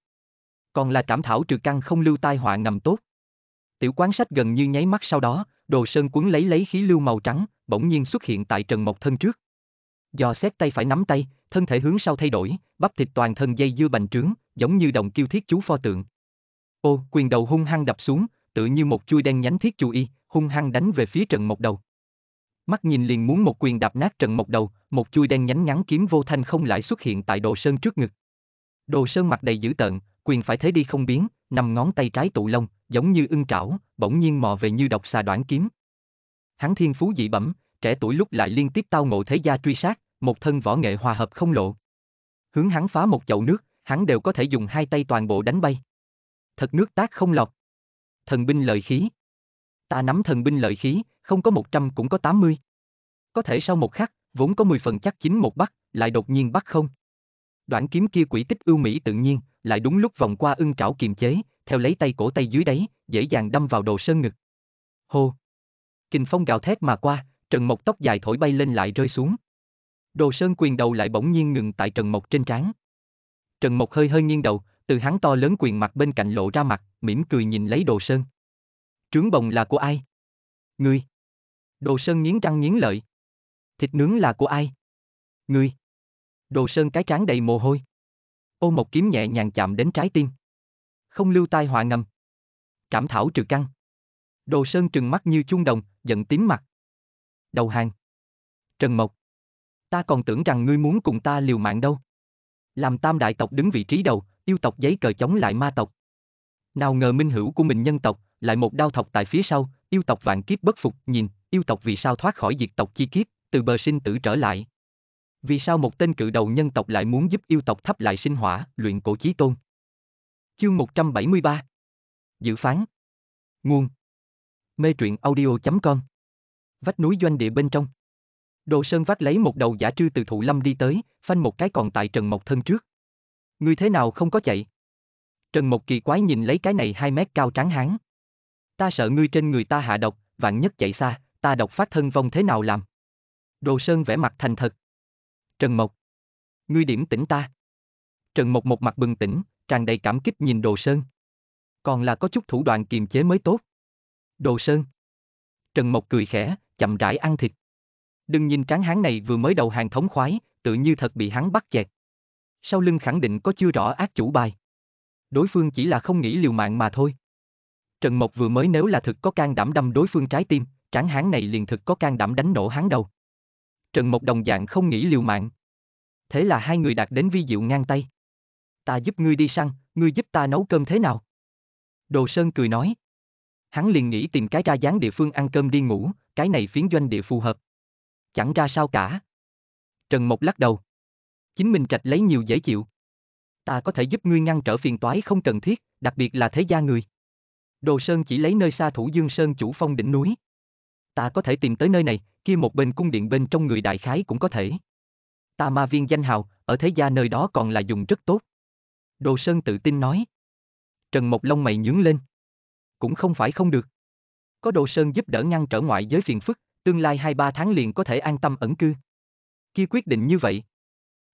Còn là trảm thảo trừ căn không lưu tai họa ngầm tốt. Tiểu quán sách gần như nháy mắt sau đó, Đồ Sơn cuốn lấy lấy khí lưu màu trắng, bỗng nhiên xuất hiện tại Trần Mộc thân trước. Do xét tay phải nắm tay, thân thể hướng sau thay đổi, bắp thịt toàn thân dây dưa bành trướng, giống như đồng kiêu thiết chú pho tượng. Ô, quyền đầu hung hăng đập xuống, tự như một chui đen nhánh thiết chú y, hung hăng đánh về phía Trần Mộc đầu. Mắt nhìn liền muốn một quyền đạp nát Trần Mộc đầu, một chui đen nhánh ngắn kiếm vô thanh không lại xuất hiện tại Đồ Sơn trước ngực. Đồ Sơn mặt đầy dữ tợn, quyền phải thế đi không biến, nằm ngón tay trái tụ lông, giống như ưng trảo, bỗng nhiên mò về như độc xà đoạn kiếm. Hắn thiên phú dị bẩm, trẻ tuổi lúc lại liên tiếp tao ngộ thế gia truy sát, một thân võ nghệ hòa hợp không lộ. Hướng hắn phá một chậu nước, hắn đều có thể dùng hai tay toàn bộ đánh bay. Thật nước tác không lọt. Thần binh lợi khí. Ta nắm thần binh lợi khí, không có 100 cũng có 80. Có thể sau một khắc, vốn có 10 phần chắc chín một bắt, lại đột nhiên bắt không. Đoạn kiếm kia quỷ tích ưu mỹ tự nhiên, lại đúng lúc vòng qua ưng trảo kiềm chế, theo lấy tay cổ tay dưới đáy, dễ dàng đâm vào đồ sơn ngực. Hô! Kình phong gào thét mà qua, Trần Mộc tóc dài thổi bay lên lại rơi xuống. Đồ sơn quyền đầu lại bỗng nhiên ngừng tại Trần Mộc trên trán. Trần Mộc hơi hơi nghiêng đầu, từ hắn to lớn quyền mặt bên cạnh lộ ra mặt, mỉm cười nhìn lấy đồ sơn. Trướng bồng là của ai? Ngươi! Đồ Sơn nghiến răng nghiến lợi. Thịt nướng là của ai? Ngươi. Đồ Sơn cái trán đầy mồ hôi. Ô một kiếm nhẹ nhàng chạm đến trái tim. Không lưu tai họa ngầm. cảm thảo trừ căng. Đồ Sơn trừng mắt như chuông đồng, giận tím mặt. Đầu hàng. Trần Mộc. Ta còn tưởng rằng ngươi muốn cùng ta liều mạng đâu. Làm tam đại tộc đứng vị trí đầu, yêu tộc giấy cờ chống lại ma tộc. Nào ngờ minh hữu của mình nhân tộc, lại một đao thọc tại phía sau, yêu tộc vạn kiếp bất phục, nhìn, yêu tộc vì sao thoát khỏi diệt tộc chi kiếp, từ bờ sinh tử trở lại. Vì sao một tên cự đầu nhân tộc lại muốn giúp yêu tộc thắp lại sinh hỏa, luyện cổ chí tôn? Chương 173 Dự phán Nguồn Mê truyện audio.com Vách núi doanh địa bên trong Đồ Sơn vác lấy một đầu giả trư từ thụ lâm đi tới, phanh một cái còn tại Trần Mộc thân trước. Người thế nào không có chạy? Trần Mộc kỳ quái nhìn lấy cái này 2 mét cao tráng hán. Ta sợ ngươi trên người ta hạ độc, vạn nhất chạy xa, ta độc phát thân vong thế nào làm? Đồ Sơn vẽ mặt thành thật. Trần Mộc. Ngươi điểm tỉnh ta. Trần Mộc một mặt bừng tỉnh, tràn đầy cảm kích nhìn Đồ Sơn. Còn là có chút thủ đoạn kiềm chế mới tốt. Đồ Sơn. Trần Mộc cười khẽ, chậm rãi ăn thịt. Đừng nhìn tráng hán này vừa mới đầu hàng thống khoái, tự như thật bị hắn bắt chẹt. Sau lưng khẳng định có chưa rõ ác chủ bài. Đối phương chỉ là không nghĩ liều mạng mà thôi. Trần Mộc vừa mới nếu là thực có can đảm đâm đối phương trái tim, tráng hán này liền thực có can đảm đánh nổ hắn đầu. Trần Mộc đồng dạng không nghĩ liều mạng. Thế là hai người đạt đến vi diệu ngang tay. Ta giúp ngươi đi săn, ngươi giúp ta nấu cơm thế nào? Đồ Sơn cười nói. Hắn liền nghĩ tìm cái ra dáng địa phương ăn cơm đi ngủ, cái này phiến doanh địa phù hợp. Chẳng ra sao cả. Trần Mộc lắc đầu. Chính mình trạch lấy nhiều dễ chịu. Ta có thể giúp ngươi ngăn trở phiền toái không cần thiết, đặc biệt là thế gia người. Đồ Sơn chỉ lấy nơi xa thủ Dương Sơn chủ phong đỉnh núi. Ta có thể tìm tới nơi này, kia một bên cung điện bên trong người đại khái cũng có thể. Ta ma viên danh hào, ở thế gia nơi đó còn là dùng rất tốt. Đồ Sơn tự tin nói. Trần Mộc Long mày nhướng lên. Cũng không phải không được. Có Đồ Sơn giúp đỡ ngăn trở ngoại giới phiền phức, tương lai 2-3 tháng liền có thể an tâm ẩn cư. kia quyết định như vậy.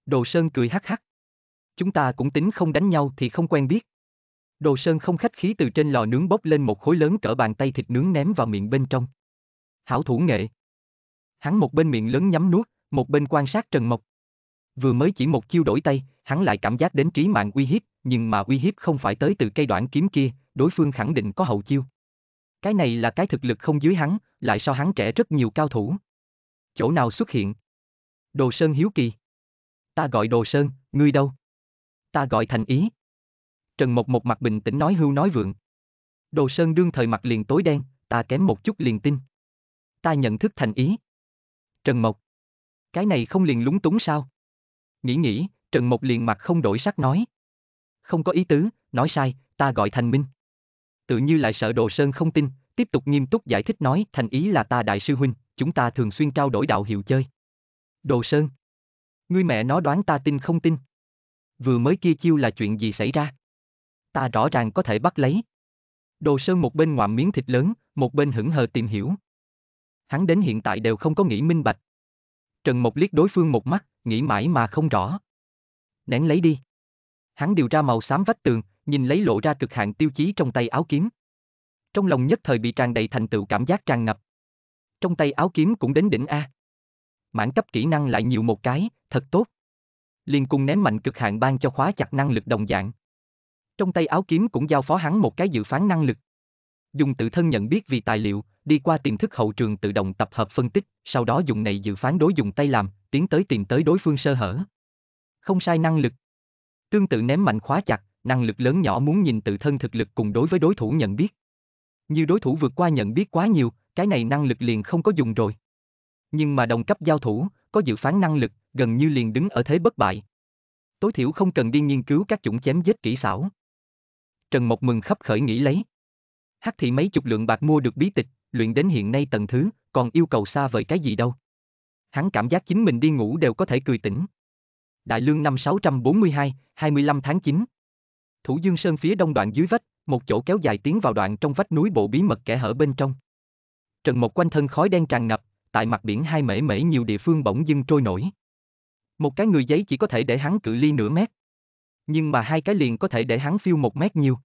Đồ Sơn cười hắc hắc. Chúng ta cũng tính không đánh nhau thì không quen biết. Đồ Sơn không khách khí từ trên lò nướng bốc lên một khối lớn cỡ bàn tay thịt nướng ném vào miệng bên trong hảo thủ nghệ. Hắn một bên miệng lớn nhắm nuốt, một bên quan sát Trần Mộc. Vừa mới chỉ một chiêu đổi tay, hắn lại cảm giác đến trí mạng uy hiếp, nhưng mà uy hiếp không phải tới từ cây đoạn kiếm kia, đối phương khẳng định có hậu chiêu. Cái này là cái thực lực không dưới hắn, lại so hắn trẻ rất nhiều cao thủ. Chỗ nào xuất hiện? Đồ Sơn hiếu kỳ. Ta gọi Đồ Sơn, ngươi đâu? Ta gọi Thành Ý. Trần Mộc một mặt bình tĩnh nói hưu nói vượng. Đồ Sơn đương thời mặt liền tối đen, ta kém một chút liền tin ta nhận thức thành ý. Trần Mộc. Cái này không liền lúng túng sao? Nghĩ nghĩ, Trần Mộc liền mặt không đổi sắc nói. Không có ý tứ, nói sai, ta gọi thành minh. Tự như lại sợ Đồ Sơn không tin, tiếp tục nghiêm túc giải thích nói thành ý là ta đại sư huynh, chúng ta thường xuyên trao đổi đạo hiệu chơi. Đồ Sơn. Ngươi mẹ nó đoán ta tin không tin. Vừa mới kia chiêu là chuyện gì xảy ra? Ta rõ ràng có thể bắt lấy. Đồ Sơn một bên ngoạm miếng thịt lớn, một bên hững hờ tìm hiểu hắn đến hiện tại đều không có nghĩ minh bạch. Trần Mộc liếc đối phương một mắt, nghĩ mãi mà không rõ. Nén lấy đi. Hắn điều ra màu xám vách tường, nhìn lấy lộ ra cực hạn tiêu chí trong tay áo kiếm. Trong lòng nhất thời bị tràn đầy thành tựu cảm giác tràn ngập. Trong tay áo kiếm cũng đến đỉnh A. Mãn cấp kỹ năng lại nhiều một cái, thật tốt. Liên cung ném mạnh cực hạn ban cho khóa chặt năng lực đồng dạng. Trong tay áo kiếm cũng giao phó hắn một cái dự phán năng lực. Dùng tự thân nhận biết vì tài liệu, đi qua tiềm thức hậu trường tự động tập hợp phân tích, sau đó dùng này dự phán đối dùng tay làm, tiến tới tìm tới đối phương sơ hở. Không sai năng lực. Tương tự ném mạnh khóa chặt, năng lực lớn nhỏ muốn nhìn tự thân thực lực cùng đối với đối thủ nhận biết. Như đối thủ vượt qua nhận biết quá nhiều, cái này năng lực liền không có dùng rồi. Nhưng mà đồng cấp giao thủ, có dự phán năng lực, gần như liền đứng ở thế bất bại. Tối thiểu không cần đi nghiên cứu các chủng chém giết kỹ xảo. Trần Mộc mừng khắp khởi nghĩ lấy. Hắc thị mấy chục lượng bạc mua được bí tịch, luyện đến hiện nay tầng thứ, còn yêu cầu xa vời cái gì đâu. Hắn cảm giác chính mình đi ngủ đều có thể cười tỉnh. Đại lương năm 642, 25 tháng 9. Thủ Dương Sơn phía đông đoạn dưới vách, một chỗ kéo dài tiến vào đoạn trong vách núi bộ bí mật kẻ hở bên trong. Trần một quanh thân khói đen tràn ngập, tại mặt biển hai mễ mễ nhiều địa phương bỗng dưng trôi nổi. Một cái người giấy chỉ có thể để hắn cự ly nửa mét. Nhưng mà hai cái liền có thể để hắn phiêu một mét nhiều.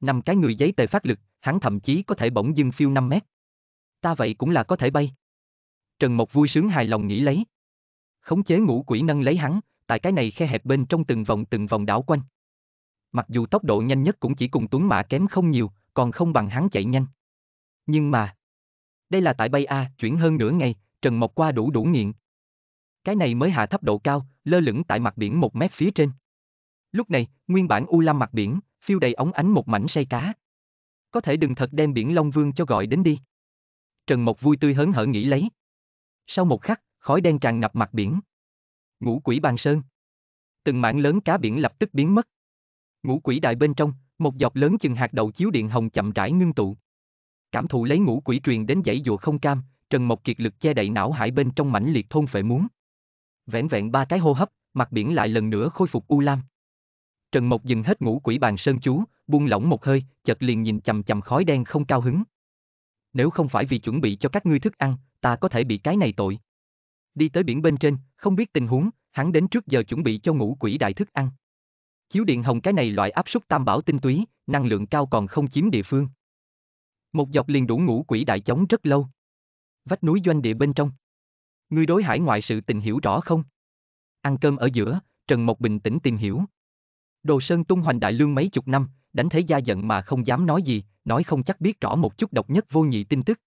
Năm cái người giấy tề phát lực, hắn thậm chí có thể bỗng dưng phiêu 5 mét. Ta vậy cũng là có thể bay. Trần Mộc vui sướng hài lòng nghĩ lấy. Khống chế ngũ quỷ nâng lấy hắn, tại cái này khe hẹp bên trong từng vòng từng vòng đảo quanh. Mặc dù tốc độ nhanh nhất cũng chỉ cùng Tuấn Mã kém không nhiều, còn không bằng hắn chạy nhanh. Nhưng mà, đây là tại bay A, chuyển hơn nửa ngày, Trần Mộc qua đủ đủ nghiện. Cái này mới hạ thấp độ cao, lơ lửng tại mặt biển một mét phía trên. Lúc này, nguyên bản U Lam mặt biển, phiêu đầy ống ánh một mảnh say cá có thể đừng thật đem biển Long Vương cho gọi đến đi. Trần Mộc vui tươi hớn hở nghĩ lấy. Sau một khắc, khói đen tràn ngập mặt biển. Ngũ quỷ bàn sơn. Từng mảng lớn cá biển lập tức biến mất. Ngũ quỷ đại bên trong, một dọc lớn chừng hạt đậu chiếu điện hồng chậm rãi ngưng tụ. Cảm thụ lấy ngũ quỷ truyền đến dãy dùa không cam, Trần Mộc kiệt lực che đậy não hải bên trong mãnh liệt thôn phệ muốn. Vẹn vẹn ba cái hô hấp, mặt biển lại lần nữa khôi phục u lam. Trần Mộc dừng hết ngũ quỷ bàn sơn chú, buông lỏng một hơi, chợt liền nhìn chằm chằm khói đen không cao hứng. Nếu không phải vì chuẩn bị cho các ngươi thức ăn, ta có thể bị cái này tội. Đi tới biển bên trên, không biết tình huống, hắn đến trước giờ chuẩn bị cho ngũ quỷ đại thức ăn. Chiếu điện hồng cái này loại áp suất tam bảo tinh túy, năng lượng cao còn không chiếm địa phương. Một dọc liền đủ ngũ quỷ đại chống rất lâu. Vách núi doanh địa bên trong. Ngươi đối hải ngoại sự tình hiểu rõ không? Ăn cơm ở giữa, Trần Mộc bình tĩnh tìm hiểu. Đồ Sơn tung hoành đại lương mấy chục năm, đánh thế gia giận mà không dám nói gì, nói không chắc biết rõ một chút độc nhất vô nhị tin tức.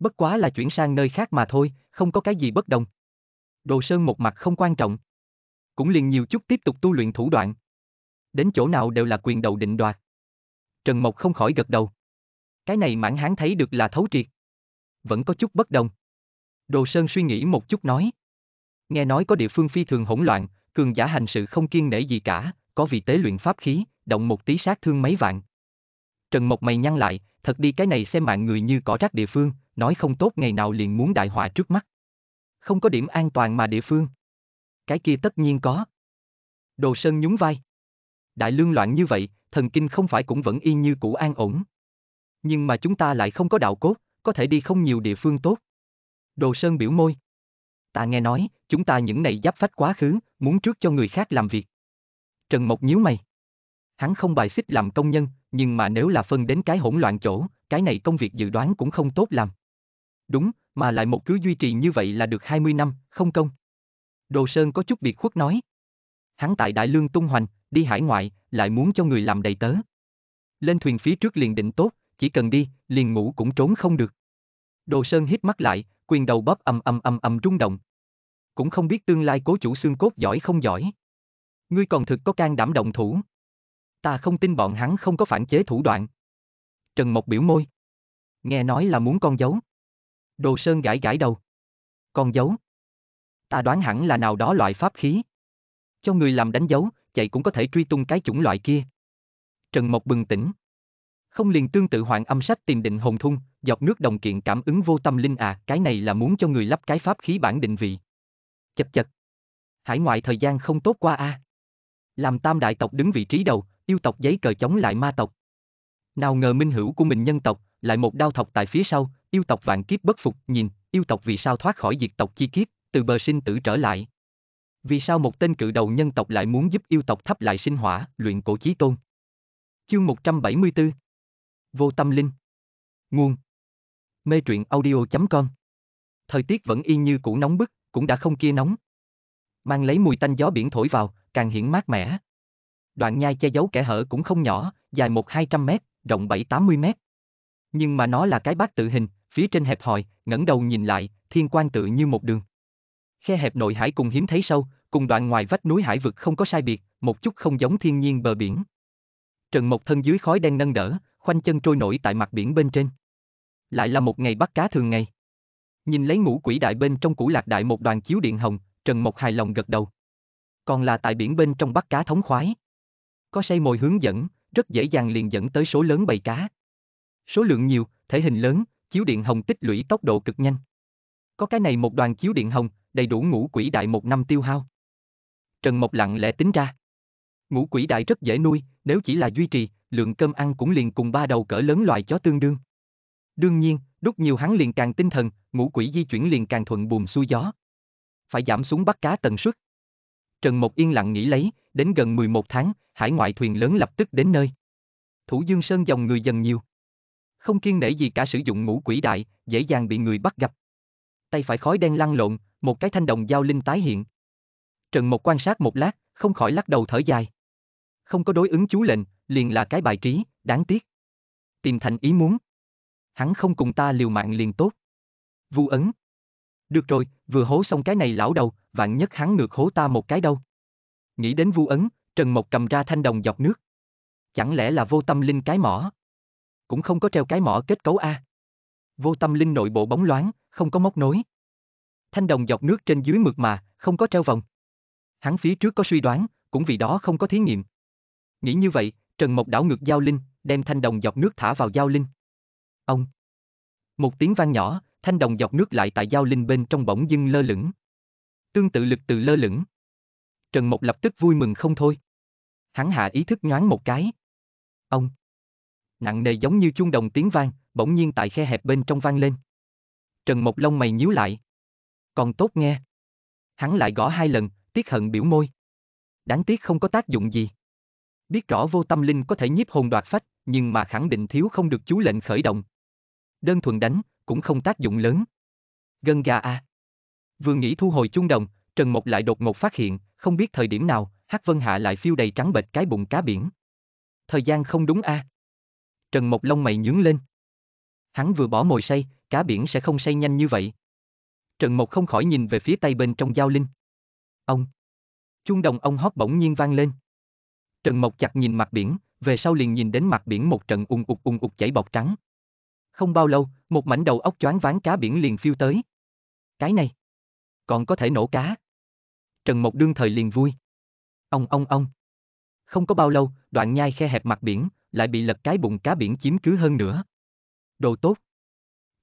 Bất quá là chuyển sang nơi khác mà thôi, không có cái gì bất đồng. Đồ Sơn một mặt không quan trọng. Cũng liền nhiều chút tiếp tục tu luyện thủ đoạn. Đến chỗ nào đều là quyền đầu định đoạt. Trần Mộc không khỏi gật đầu. Cái này mãn hán thấy được là thấu triệt. Vẫn có chút bất đồng. Đồ Sơn suy nghĩ một chút nói. Nghe nói có địa phương phi thường hỗn loạn, cường giả hành sự không kiên nể gì cả, có vị tế luyện pháp khí, động một tí sát thương mấy vạn. Trần Mộc mày nhăn lại, thật đi cái này xem mạng người như cỏ rác địa phương, nói không tốt ngày nào liền muốn đại họa trước mắt. Không có điểm an toàn mà địa phương. Cái kia tất nhiên có. Đồ Sơn nhún vai. Đại lương loạn như vậy, thần kinh không phải cũng vẫn y như cũ an ổn. Nhưng mà chúng ta lại không có đạo cốt, có thể đi không nhiều địa phương tốt. Đồ Sơn biểu môi. Ta nghe nói, chúng ta những này giáp phách quá khứ, muốn trước cho người khác làm việc. Trần Mộc nhíu mày. Hắn không bài xích làm công nhân, nhưng mà nếu là phân đến cái hỗn loạn chỗ, cái này công việc dự đoán cũng không tốt làm. Đúng, mà lại một cứ duy trì như vậy là được 20 năm, không công. Đồ Sơn có chút biệt khuất nói. Hắn tại Đại Lương tung hoành, đi hải ngoại, lại muốn cho người làm đầy tớ. Lên thuyền phía trước liền định tốt, chỉ cần đi, liền ngủ cũng trốn không được. Đồ Sơn hít mắt lại, quyền đầu bóp âm âm âm âm rung động. Cũng không biết tương lai cố chủ xương cốt giỏi không giỏi. Ngươi còn thực có can đảm động thủ. Ta không tin bọn hắn không có phản chế thủ đoạn. Trần Mộc biểu môi. Nghe nói là muốn con giấu. Đồ Sơn gãi gãi đầu. Con giấu. Ta đoán hẳn là nào đó loại pháp khí. Cho người làm đánh dấu, chạy cũng có thể truy tung cái chủng loại kia. Trần Mộc bừng tỉnh. Không liền tương tự hoàng âm sách tìm định hồn thung, giọt nước đồng kiện cảm ứng vô tâm linh à, cái này là muốn cho người lắp cái pháp khí bản định vị. Chật chật. Hải ngoại thời gian không tốt qua a. À. Làm tam đại tộc đứng vị trí đầu, yêu tộc giấy cờ chống lại ma tộc. Nào ngờ minh hữu của mình nhân tộc, lại một đao thọc tại phía sau, yêu tộc vạn kiếp bất phục, nhìn, yêu tộc vì sao thoát khỏi diệt tộc chi kiếp, từ bờ sinh tử trở lại. Vì sao một tên cự đầu nhân tộc lại muốn giúp yêu tộc thắp lại sinh hỏa, luyện cổ chí tôn? Chương 174 Vô tâm linh Nguồn Mê truyện audio.com Thời tiết vẫn y như cũ nóng bức, cũng đã không kia nóng. Mang lấy mùi tanh gió biển thổi vào, càng hiển mát mẻ. Đoạn nhai che giấu kẻ hở cũng không nhỏ, dài một hai trăm mét, rộng bảy tám mươi mét. Nhưng mà nó là cái bát tự hình, phía trên hẹp hòi, ngẩng đầu nhìn lại, thiên quan tự như một đường. Khe hẹp nội hải cùng hiếm thấy sâu, cùng đoạn ngoài vách núi hải vực không có sai biệt, một chút không giống thiên nhiên bờ biển. Trần một thân dưới khói đen nâng đỡ, khoanh chân trôi nổi tại mặt biển bên trên. Lại là một ngày bắt cá thường ngày. Nhìn lấy ngũ quỷ đại bên trong củ lạc đại một đoàn chiếu điện hồng, Trần Mộc hài lòng gật đầu còn là tại biển bên trong bắt cá thống khoái. Có say mồi hướng dẫn, rất dễ dàng liền dẫn tới số lớn bầy cá. Số lượng nhiều, thể hình lớn, chiếu điện hồng tích lũy tốc độ cực nhanh. Có cái này một đoàn chiếu điện hồng, đầy đủ ngũ quỷ đại một năm tiêu hao. Trần Mộc lặng lẽ tính ra. Ngũ quỷ đại rất dễ nuôi, nếu chỉ là duy trì, lượng cơm ăn cũng liền cùng ba đầu cỡ lớn loài chó tương đương. Đương nhiên, đúc nhiều hắn liền càng tinh thần, ngũ quỷ di chuyển liền càng thuận buồm xuôi gió. Phải giảm xuống bắt cá tần suất. Trần Mộc yên lặng nghĩ lấy, đến gần 11 tháng, hải ngoại thuyền lớn lập tức đến nơi. Thủ Dương Sơn dòng người dần nhiều. Không kiên nể gì cả sử dụng ngũ quỷ đại, dễ dàng bị người bắt gặp. Tay phải khói đen lăn lộn, một cái thanh đồng giao linh tái hiện. Trần Mộc quan sát một lát, không khỏi lắc đầu thở dài. Không có đối ứng chú lệnh, liền là cái bài trí, đáng tiếc. Tìm thành ý muốn. Hắn không cùng ta liều mạng liền tốt. Vu ấn. Được rồi, vừa hố xong cái này lão đầu, vạn nhất hắn ngược hố ta một cái đâu. Nghĩ đến vu ấn, Trần Mộc cầm ra thanh đồng dọc nước. Chẳng lẽ là vô tâm linh cái mỏ? Cũng không có treo cái mỏ kết cấu A. Vô tâm linh nội bộ bóng loáng, không có móc nối. Thanh đồng dọc nước trên dưới mượt mà, không có treo vòng. Hắn phía trước có suy đoán, cũng vì đó không có thí nghiệm. Nghĩ như vậy, Trần Mộc đảo ngược giao linh, đem thanh đồng dọc nước thả vào giao linh. Ông. Một tiếng vang nhỏ, thanh đồng dọc nước lại tại giao linh bên trong bỗng dưng lơ lửng tương tự lực từ lơ lửng. Trần Mộc lập tức vui mừng không thôi. Hắn hạ ý thức nhoáng một cái. Ông! Nặng nề giống như chuông đồng tiếng vang, bỗng nhiên tại khe hẹp bên trong vang lên. Trần Mộc lông mày nhíu lại. Còn tốt nghe. Hắn lại gõ hai lần, tiếc hận biểu môi. Đáng tiếc không có tác dụng gì. Biết rõ vô tâm linh có thể nhiếp hồn đoạt phách, nhưng mà khẳng định thiếu không được chú lệnh khởi động. Đơn thuần đánh, cũng không tác dụng lớn. Gân gà à. Vừa nghĩ thu hồi chung đồng, Trần Mộc lại đột ngột phát hiện, không biết thời điểm nào, Hắc Vân Hạ lại phiêu đầy trắng bệch cái bụng cá biển. Thời gian không đúng a. À? Trần Mộc lông mày nhướng lên. Hắn vừa bỏ mồi say, cá biển sẽ không say nhanh như vậy. Trần Mộc không khỏi nhìn về phía tay bên trong giao linh. Ông. Chuông đồng ông hót bỗng nhiên vang lên. Trần Mộc chặt nhìn mặt biển, về sau liền nhìn đến mặt biển một trận ung ục ung ục chảy bọt trắng. Không bao lâu, một mảnh đầu óc choáng váng cá biển liền phiêu tới. Cái này còn có thể nổ cá. Trần Mộc đương thời liền vui. Ông ông ông. Không có bao lâu, đoạn nhai khe hẹp mặt biển, lại bị lật cái bụng cá biển chiếm cứ hơn nữa. Đồ tốt.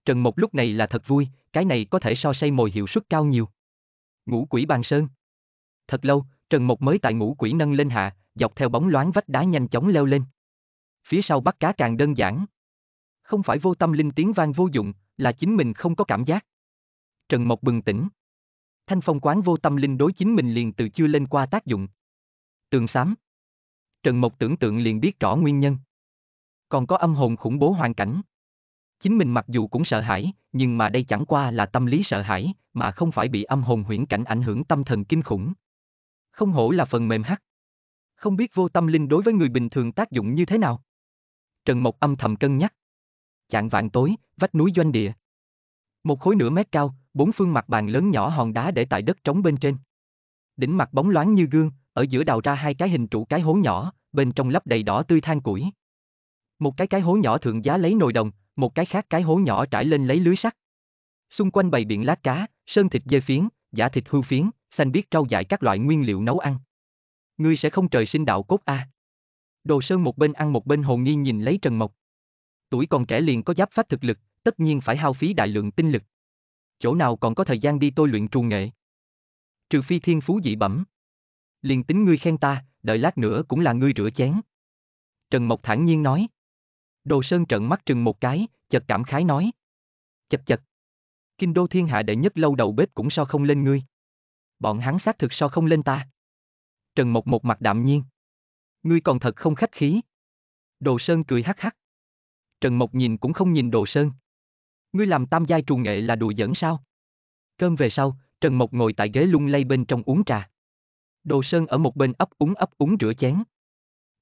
Trần Mộc lúc này là thật vui, cái này có thể so say mồi hiệu suất cao nhiều. Ngũ quỷ bàn sơn. Thật lâu, Trần Mộc mới tại ngũ quỷ nâng lên hạ, dọc theo bóng loáng vách đá nhanh chóng leo lên. Phía sau bắt cá càng đơn giản. Không phải vô tâm linh tiếng vang vô dụng, là chính mình không có cảm giác. Trần Mộc bừng tỉnh thanh phong quán vô tâm linh đối chính mình liền từ chưa lên qua tác dụng. Tường xám. Trần Mộc tưởng tượng liền biết rõ nguyên nhân. Còn có âm hồn khủng bố hoàn cảnh. Chính mình mặc dù cũng sợ hãi, nhưng mà đây chẳng qua là tâm lý sợ hãi, mà không phải bị âm hồn huyễn cảnh ảnh hưởng tâm thần kinh khủng. Không hổ là phần mềm hắc. Không biết vô tâm linh đối với người bình thường tác dụng như thế nào. Trần Mộc âm thầm cân nhắc. Chạng vạn tối, vách núi doanh địa. Một khối nửa mét cao, bốn phương mặt bàn lớn nhỏ hòn đá để tại đất trống bên trên. Đỉnh mặt bóng loáng như gương, ở giữa đào ra hai cái hình trụ cái hố nhỏ, bên trong lấp đầy đỏ tươi than củi. Một cái cái hố nhỏ thượng giá lấy nồi đồng, một cái khác cái hố nhỏ trải lên lấy lưới sắt. Xung quanh bày biển lát cá, sơn thịt dê phiến, giả thịt hưu phiến, xanh biết rau dại các loại nguyên liệu nấu ăn. Ngươi sẽ không trời sinh đạo cốt a. À. Đồ Sơn một bên ăn một bên hồ nghi nhìn lấy Trần Mộc. Tuổi còn trẻ liền có giáp phát thực lực, tất nhiên phải hao phí đại lượng tinh lực chỗ nào còn có thời gian đi tôi luyện trù nghệ. Trừ phi thiên phú dị bẩm. Liền tính ngươi khen ta, đợi lát nữa cũng là ngươi rửa chén. Trần Mộc thản nhiên nói. Đồ Sơn trợn mắt trừng một cái, chật cảm khái nói. Chật chật. Kinh đô thiên hạ đệ nhất lâu đầu bếp cũng so không lên ngươi. Bọn hắn xác thực so không lên ta. Trần Mộc một mặt đạm nhiên. Ngươi còn thật không khách khí. Đồ Sơn cười hắc hắc. Trần Mộc nhìn cũng không nhìn Đồ Sơn. Ngươi làm tam giai trù nghệ là đùa giỡn sao? Cơm về sau, Trần Mộc ngồi tại ghế lung lay bên trong uống trà. Đồ Sơn ở một bên ấp úng ấp úng rửa chén.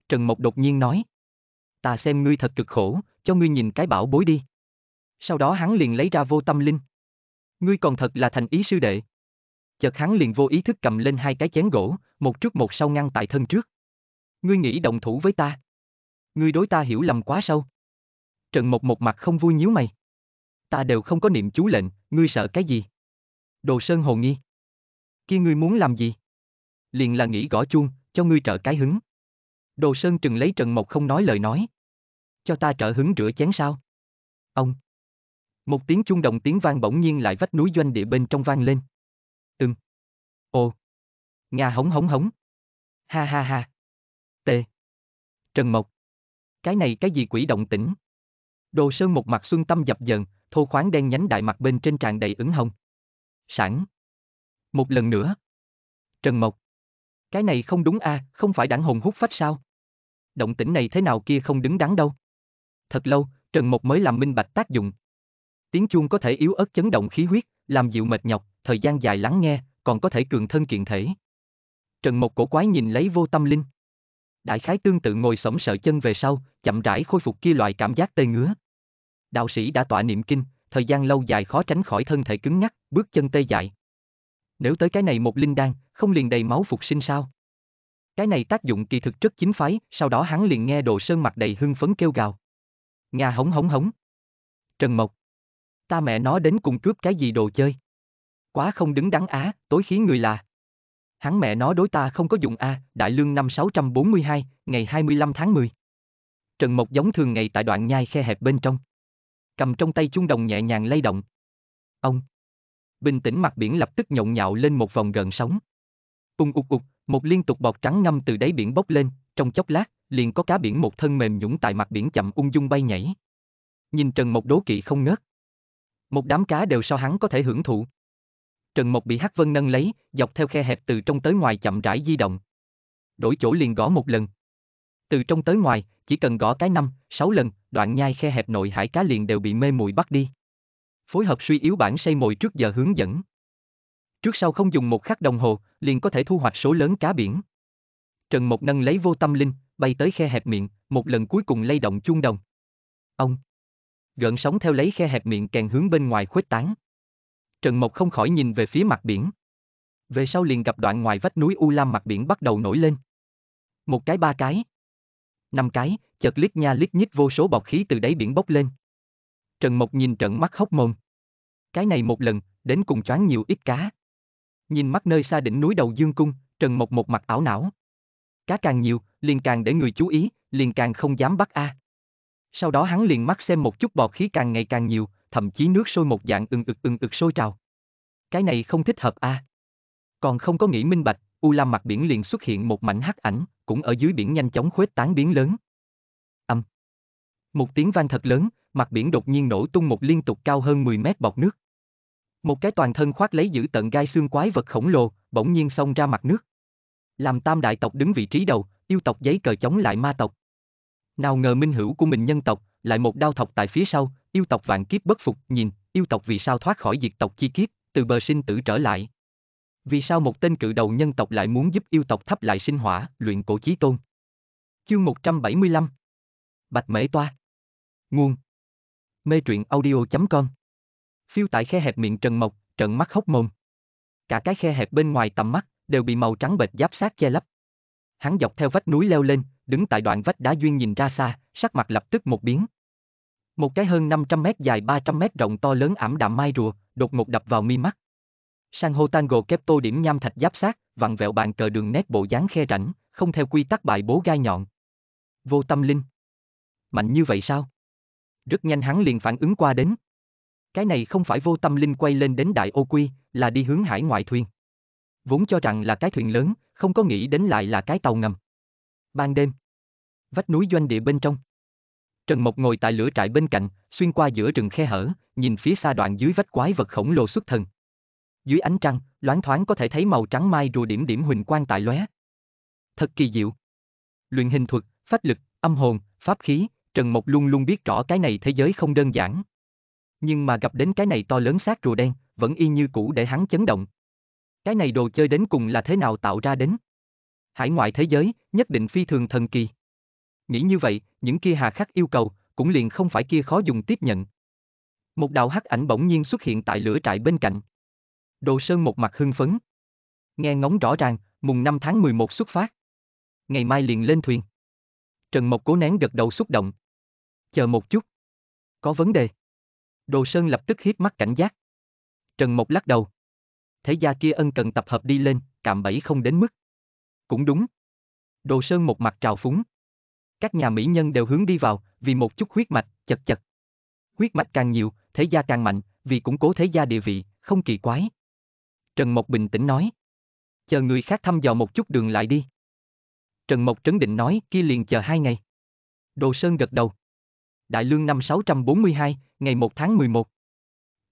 Trần Mộc đột nhiên nói. Ta xem ngươi thật cực khổ, cho ngươi nhìn cái bảo bối đi. Sau đó hắn liền lấy ra vô tâm linh. Ngươi còn thật là thành ý sư đệ. Chợt hắn liền vô ý thức cầm lên hai cái chén gỗ, một trước một sau ngăn tại thân trước. Ngươi nghĩ động thủ với ta. Ngươi đối ta hiểu lầm quá sâu. Trần Mộc một mặt không vui nhíu mày ta đều không có niệm chú lệnh, ngươi sợ cái gì? Đồ Sơn hồ nghi. Kia ngươi muốn làm gì? Liền là nghĩ gõ chuông, cho ngươi trợ cái hứng. Đồ Sơn trừng lấy Trần Mộc không nói lời nói. Cho ta trợ hứng rửa chén sao? Ông. Một tiếng chuông đồng tiếng vang bỗng nhiên lại vách núi doanh địa bên trong vang lên. Từng. Ồ. Nga hống hống hống. Ha ha ha. T. Trần Mộc. Cái này cái gì quỷ động tĩnh? Đồ Sơn một mặt xuân tâm dập dần, thô khoáng đen nhánh đại mặt bên trên tràn đầy ứng hồng. Sẵn. Một lần nữa. Trần Mộc. Cái này không đúng à, không phải đảng hồn hút phách sao? Động tĩnh này thế nào kia không đứng đắn đâu. Thật lâu, Trần Mộc mới làm minh bạch tác dụng. Tiếng chuông có thể yếu ớt chấn động khí huyết, làm dịu mệt nhọc, thời gian dài lắng nghe, còn có thể cường thân kiện thể. Trần Mộc cổ quái nhìn lấy vô tâm linh. Đại khái tương tự ngồi sổng sợ chân về sau, chậm rãi khôi phục kia loại cảm giác tê ngứa đạo sĩ đã tọa niệm kinh, thời gian lâu dài khó tránh khỏi thân thể cứng nhắc, bước chân tê dại. Nếu tới cái này một linh đan, không liền đầy máu phục sinh sao? Cái này tác dụng kỳ thực rất chính phái, sau đó hắn liền nghe đồ sơn mặt đầy hưng phấn kêu gào. Nga hống hống hống. Trần Mộc. Ta mẹ nó đến cùng cướp cái gì đồ chơi? Quá không đứng đắn á, tối khí người là. Hắn mẹ nó đối ta không có dụng A, Đại Lương năm 642, ngày 25 tháng 10. Trần Mộc giống thường ngày tại đoạn nhai khe hẹp bên trong cầm trong tay chuông đồng nhẹ nhàng lay động. Ông! Bình tĩnh mặt biển lập tức nhộn nhạo lên một vòng gần sóng. Ung ục ục, một liên tục bọt trắng ngâm từ đáy biển bốc lên, trong chốc lát, liền có cá biển một thân mềm nhũng tại mặt biển chậm ung dung bay nhảy. Nhìn Trần Mộc đố kỵ không ngớt. Một đám cá đều so hắn có thể hưởng thụ. Trần Mộc bị Hắc Vân nâng lấy, dọc theo khe hẹp từ trong tới ngoài chậm rãi di động. Đổi chỗ liền gõ một lần, từ trong tới ngoài, chỉ cần gõ cái năm, sáu lần, đoạn nhai khe hẹp nội hải cá liền đều bị mê mùi bắt đi. Phối hợp suy yếu bản xây mồi trước giờ hướng dẫn. Trước sau không dùng một khắc đồng hồ, liền có thể thu hoạch số lớn cá biển. Trần Mộc Nâng lấy vô tâm linh, bay tới khe hẹp miệng, một lần cuối cùng lay động chuông đồng. Ông! Gợn sóng theo lấy khe hẹp miệng càng hướng bên ngoài khuếch tán. Trần Mộc không khỏi nhìn về phía mặt biển. Về sau liền gặp đoạn ngoài vách núi U Lam mặt biển bắt đầu nổi lên. Một cái ba cái năm cái, chợt lít nha lít nhít vô số bọc khí từ đáy biển bốc lên. Trần Mộc nhìn trận mắt hốc mồm. Cái này một lần, đến cùng choáng nhiều ít cá. Nhìn mắt nơi xa đỉnh núi đầu Dương Cung, Trần Mộc một mặt ảo não. Cá càng nhiều, liền càng để người chú ý, liền càng không dám bắt a. À. Sau đó hắn liền mắt xem một chút bọt khí càng ngày càng nhiều, thậm chí nước sôi một dạng ừng ực ừng ực sôi trào. Cái này không thích hợp a. À. Còn không có nghĩ minh bạch, U Lam mặt biển liền xuất hiện một mảnh hắc ảnh, cũng ở dưới biển nhanh chóng khuếch tán biến lớn. Âm. Một tiếng vang thật lớn, mặt biển đột nhiên nổ tung một liên tục cao hơn 10 mét bọt nước. Một cái toàn thân khoác lấy giữ tận gai xương quái vật khổng lồ, bỗng nhiên xông ra mặt nước. Làm tam đại tộc đứng vị trí đầu, yêu tộc giấy cờ chống lại ma tộc. Nào ngờ minh hữu của mình nhân tộc, lại một đao thọc tại phía sau, yêu tộc vạn kiếp bất phục, nhìn, yêu tộc vì sao thoát khỏi diệt tộc chi kiếp, từ bờ sinh tử trở lại, vì sao một tên cự đầu nhân tộc lại muốn giúp yêu tộc thắp lại sinh hỏa, luyện cổ chí tôn? Chương 175 Bạch Mễ Toa Nguồn Mê truyện audio.com Phiêu tại khe hẹp miệng Trần Mộc, trận mắt hốc mồm. Cả cái khe hẹp bên ngoài tầm mắt, đều bị màu trắng bệt giáp sát che lấp. Hắn dọc theo vách núi leo lên, đứng tại đoạn vách đá duyên nhìn ra xa, sắc mặt lập tức một biến. Một cái hơn 500 mét dài 300 mét rộng to lớn ảm đạm mai rùa, đột ngột đập vào mi mắt. Sang hô tango kepto điểm nham thạch giáp sát, vặn vẹo bàn cờ đường nét bộ dáng khe rảnh, không theo quy tắc bài bố gai nhọn. Vô tâm linh. Mạnh như vậy sao? Rất nhanh hắn liền phản ứng qua đến. Cái này không phải vô tâm linh quay lên đến đại ô quy, là đi hướng hải ngoại thuyền. Vốn cho rằng là cái thuyền lớn, không có nghĩ đến lại là cái tàu ngầm. Ban đêm. Vách núi doanh địa bên trong. Trần Mộc ngồi tại lửa trại bên cạnh, xuyên qua giữa rừng khe hở, nhìn phía xa đoạn dưới vách quái vật khổng lồ xuất thần, dưới ánh trăng, loáng thoáng có thể thấy màu trắng mai rùa điểm điểm huỳnh quang tại lóe. Thật kỳ diệu. Luyện hình thuật, pháp lực, âm hồn, pháp khí, Trần Mộc luôn luôn biết rõ cái này thế giới không đơn giản. Nhưng mà gặp đến cái này to lớn xác rùa đen, vẫn y như cũ để hắn chấn động. Cái này đồ chơi đến cùng là thế nào tạo ra đến? Hải ngoại thế giới, nhất định phi thường thần kỳ. Nghĩ như vậy, những kia hà khắc yêu cầu, cũng liền không phải kia khó dùng tiếp nhận. Một đạo hắc ảnh bỗng nhiên xuất hiện tại lửa trại bên cạnh. Đồ Sơn một mặt hưng phấn. Nghe ngóng rõ ràng, mùng 5 tháng 11 xuất phát. Ngày mai liền lên thuyền. Trần Mộc cố nén gật đầu xúc động. Chờ một chút. Có vấn đề. Đồ Sơn lập tức hiếp mắt cảnh giác. Trần Mộc lắc đầu. Thế gia kia ân cần tập hợp đi lên, cạm bẫy không đến mức. Cũng đúng. Đồ Sơn một mặt trào phúng. Các nhà mỹ nhân đều hướng đi vào, vì một chút huyết mạch, chật chật. Huyết mạch càng nhiều, thế gia càng mạnh, vì củng cố thế gia địa vị, không kỳ quái. Trần Mộc bình tĩnh nói. Chờ người khác thăm dò một chút đường lại đi. Trần Mộc trấn định nói, kia liền chờ hai ngày. Đồ Sơn gật đầu. Đại lương năm 642, ngày 1 tháng 11.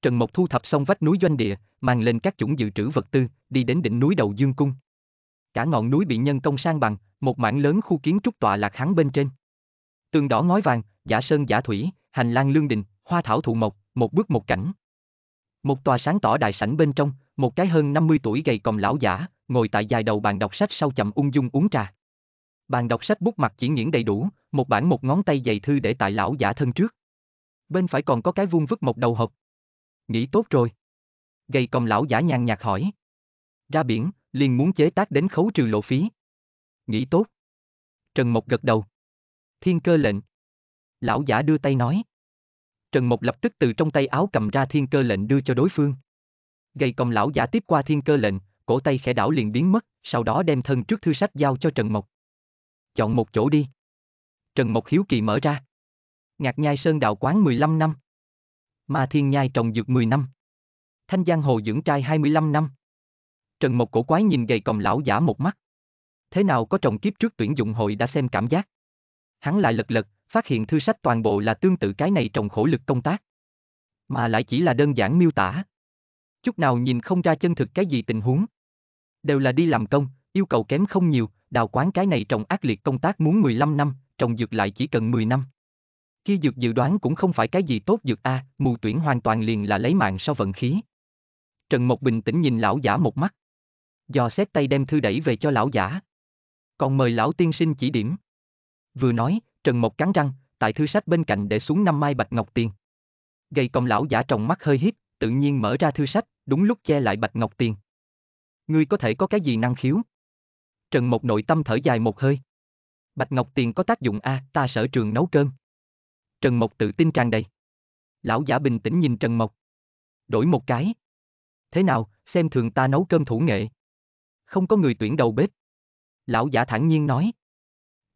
Trần Mộc thu thập xong vách núi doanh địa, mang lên các chủng dự trữ vật tư, đi đến đỉnh núi đầu Dương Cung. Cả ngọn núi bị nhân công sang bằng, một mảng lớn khu kiến trúc tọa lạc hắn bên trên. Tường đỏ ngói vàng, giả sơn giả thủy, hành lang lương đình, hoa thảo thụ mộc, một bước một cảnh. Một tòa sáng tỏ đại sảnh bên trong, một cái hơn 50 tuổi gầy còm lão giả, ngồi tại dài đầu bàn đọc sách sau chậm ung dung uống trà. Bàn đọc sách bút mặt chỉ nghiễn đầy đủ, một bản một ngón tay dày thư để tại lão giả thân trước. Bên phải còn có cái vuông vứt một đầu hộp. Nghĩ tốt rồi. Gầy còm lão giả nhàn nhạt hỏi. Ra biển, liền muốn chế tác đến khấu trừ lộ phí. Nghĩ tốt. Trần Mộc gật đầu. Thiên cơ lệnh. Lão giả đưa tay nói. Trần Mộc lập tức từ trong tay áo cầm ra thiên cơ lệnh đưa cho đối phương. Gầy công lão giả tiếp qua thiên cơ lệnh, cổ tay khẽ đảo liền biến mất, sau đó đem thân trước thư sách giao cho Trần Mộc. Chọn một chỗ đi. Trần Mộc hiếu kỳ mở ra. Ngạc Nhai Sơn Đạo Quán 15 năm. Ma Thiên Nhai trồng dược 10 năm. Thanh Giang Hồ dưỡng trai 25 năm. Trần Mộc cổ quái nhìn gầy còng lão giả một mắt. Thế nào có trọng kiếp trước tuyển dụng hội đã xem cảm giác. Hắn lại lật lật, phát hiện thư sách toàn bộ là tương tự cái này trồng khổ lực công tác. Mà lại chỉ là đơn giản miêu tả, chút nào nhìn không ra chân thực cái gì tình huống. Đều là đi làm công, yêu cầu kém không nhiều, đào quán cái này trồng ác liệt công tác muốn 15 năm, trồng dược lại chỉ cần 10 năm. Khi dược dự đoán cũng không phải cái gì tốt dược A, mù tuyển hoàn toàn liền là lấy mạng sau vận khí. Trần Mộc bình tĩnh nhìn lão giả một mắt. Dò xét tay đem thư đẩy về cho lão giả. Còn mời lão tiên sinh chỉ điểm. Vừa nói, Trần Mộc cắn răng, tại thư sách bên cạnh để xuống năm mai bạch ngọc tiền. Gầy còng lão giả tròng mắt hơi hiếp, tự nhiên mở ra thư sách, đúng lúc che lại Bạch Ngọc Tiền. Ngươi có thể có cái gì năng khiếu? Trần Mộc nội tâm thở dài một hơi. Bạch Ngọc Tiền có tác dụng A, à, ta sở trường nấu cơm. Trần Mộc tự tin tràn đầy. Lão giả bình tĩnh nhìn Trần Mộc. Đổi một cái. Thế nào, xem thường ta nấu cơm thủ nghệ. Không có người tuyển đầu bếp. Lão giả thản nhiên nói.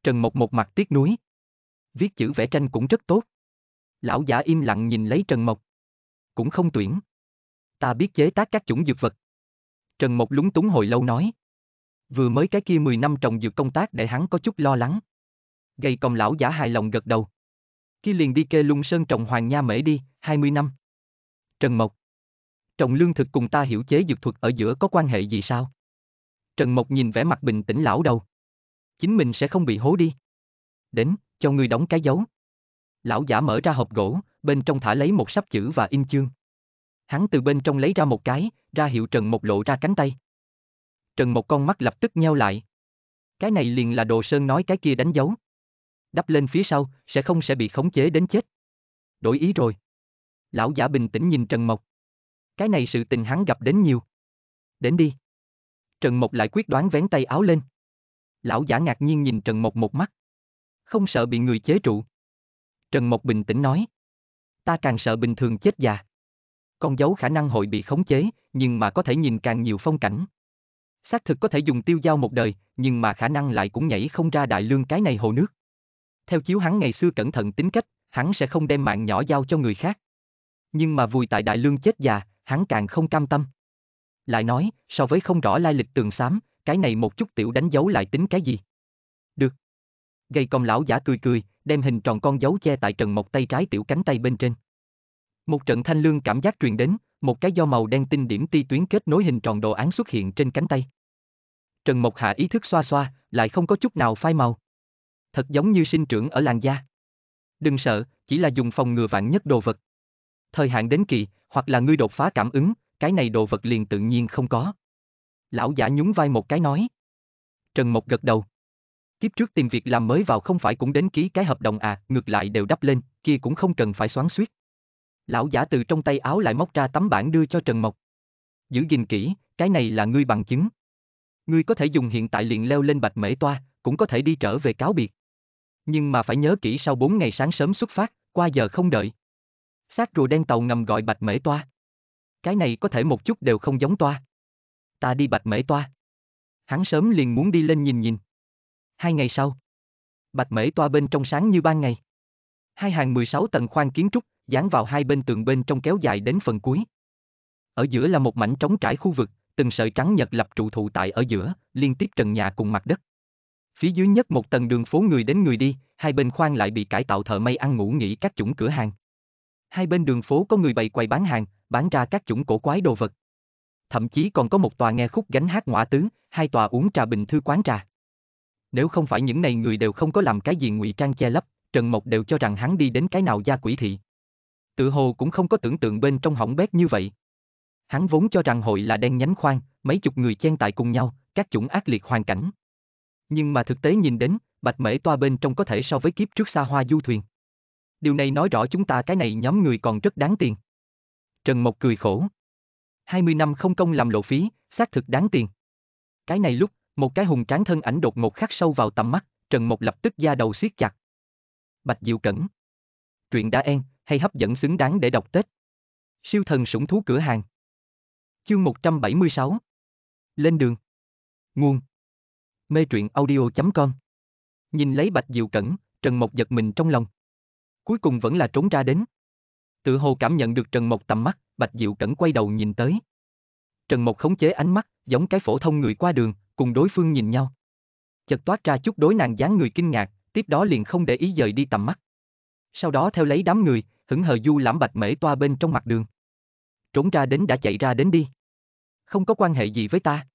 Trần Mộc một mặt tiếc nuối. Viết chữ vẽ tranh cũng rất tốt. Lão giả im lặng nhìn lấy Trần Mộc cũng không tuyển. Ta biết chế tác các chủng dược vật. Trần Mộc lúng túng hồi lâu nói. Vừa mới cái kia 10 năm trồng dược công tác để hắn có chút lo lắng. Gây còng lão giả hài lòng gật đầu. Khi liền đi kê lung sơn trồng hoàng nha mễ đi, 20 năm. Trần Mộc. Trồng lương thực cùng ta hiểu chế dược thuật ở giữa có quan hệ gì sao? Trần Mộc nhìn vẻ mặt bình tĩnh lão đầu. Chính mình sẽ không bị hố đi. Đến, cho người đóng cái dấu. Lão giả mở ra hộp gỗ, bên trong thả lấy một sắp chữ và in chương. Hắn từ bên trong lấy ra một cái, ra hiệu Trần Mộc lộ ra cánh tay. Trần Mộc con mắt lập tức nheo lại. Cái này liền là Đồ Sơn nói cái kia đánh dấu. Đắp lên phía sau, sẽ không sẽ bị khống chế đến chết. Đổi ý rồi. Lão giả bình tĩnh nhìn Trần Mộc. Cái này sự tình hắn gặp đến nhiều. Đến đi. Trần Mộc lại quyết đoán vén tay áo lên. Lão giả ngạc nhiên nhìn Trần Mộc một mắt. Không sợ bị người chế trụ. Trần Mộc bình tĩnh nói ta càng sợ bình thường chết già. Con dấu khả năng hội bị khống chế, nhưng mà có thể nhìn càng nhiều phong cảnh. Xác thực có thể dùng tiêu dao một đời, nhưng mà khả năng lại cũng nhảy không ra đại lương cái này hồ nước. Theo chiếu hắn ngày xưa cẩn thận tính cách, hắn sẽ không đem mạng nhỏ giao cho người khác. Nhưng mà vùi tại đại lương chết già, hắn càng không cam tâm. Lại nói, so với không rõ lai lịch tường xám, cái này một chút tiểu đánh dấu lại tính cái gì? Được. Gây công lão giả cười cười, đem hình tròn con dấu che tại Trần Mộc tay trái tiểu cánh tay bên trên. Một trận thanh lương cảm giác truyền đến, một cái do màu đen tinh điểm ti tuyến kết nối hình tròn đồ án xuất hiện trên cánh tay. Trần Mộc Hạ ý thức xoa xoa, lại không có chút nào phai màu. Thật giống như sinh trưởng ở làn da. Đừng sợ, chỉ là dùng phòng ngừa vạn nhất đồ vật. Thời hạn đến kỳ, hoặc là ngươi đột phá cảm ứng, cái này đồ vật liền tự nhiên không có. Lão giả nhún vai một cái nói. Trần Mộc gật đầu kiếp trước tìm việc làm mới vào không phải cũng đến ký cái hợp đồng à, ngược lại đều đắp lên, kia cũng không cần phải xoắn suýt. Lão giả từ trong tay áo lại móc ra tấm bản đưa cho Trần Mộc. Giữ gìn kỹ, cái này là ngươi bằng chứng. Ngươi có thể dùng hiện tại liền leo lên bạch mễ toa, cũng có thể đi trở về cáo biệt. Nhưng mà phải nhớ kỹ sau 4 ngày sáng sớm xuất phát, qua giờ không đợi. Xác rùa đen tàu ngầm gọi bạch mễ toa. Cái này có thể một chút đều không giống toa. Ta đi bạch mễ toa. Hắn sớm liền muốn đi lên nhìn nhìn. Hai ngày sau, bạch mễ toa bên trong sáng như ban ngày. Hai hàng 16 tầng khoan kiến trúc, dán vào hai bên tường bên trong kéo dài đến phần cuối. Ở giữa là một mảnh trống trải khu vực, từng sợi trắng nhật lập trụ thụ tại ở giữa, liên tiếp trần nhà cùng mặt đất. Phía dưới nhất một tầng đường phố người đến người đi, hai bên khoan lại bị cải tạo thợ may ăn ngủ nghỉ các chủng cửa hàng. Hai bên đường phố có người bày quầy bán hàng, bán ra các chủng cổ quái đồ vật. Thậm chí còn có một tòa nghe khúc gánh hát ngõa tứ, hai tòa uống trà bình thư quán trà. Nếu không phải những này người đều không có làm cái gì ngụy trang che lấp, Trần Mộc đều cho rằng hắn đi đến cái nào gia quỷ thị. Tự hồ cũng không có tưởng tượng bên trong hỏng bét như vậy. Hắn vốn cho rằng hội là đen nhánh khoan, mấy chục người chen tại cùng nhau, các chủng ác liệt hoàn cảnh. Nhưng mà thực tế nhìn đến, bạch mễ toa bên trong có thể so với kiếp trước xa hoa du thuyền. Điều này nói rõ chúng ta cái này nhóm người còn rất đáng tiền. Trần Mộc cười khổ. 20 năm không công làm lộ phí, xác thực đáng tiền. Cái này lúc, một cái hùng tráng thân ảnh đột ngột khắc sâu vào tầm mắt, Trần Mộc lập tức da đầu siết chặt. Bạch Diệu Cẩn. Truyện đã en, hay hấp dẫn xứng đáng để đọc Tết. Siêu thần sủng thú cửa hàng. Chương 176. Lên đường. Nguồn. Mê truyện audio.com. Nhìn lấy Bạch Diệu Cẩn, Trần Mộc giật mình trong lòng. Cuối cùng vẫn là trốn ra đến. Tự hồ cảm nhận được Trần Mộc tầm mắt, Bạch Diệu Cẩn quay đầu nhìn tới. Trần Mộc khống chế ánh mắt, giống cái phổ thông người qua đường, cùng đối phương nhìn nhau. Chợt toát ra chút đối nàng dáng người kinh ngạc, tiếp đó liền không để ý dời đi tầm mắt. Sau đó theo lấy đám người, hững hờ du lãm bạch mễ toa bên trong mặt đường. Trốn ra đến đã chạy ra đến đi. Không có quan hệ gì với ta.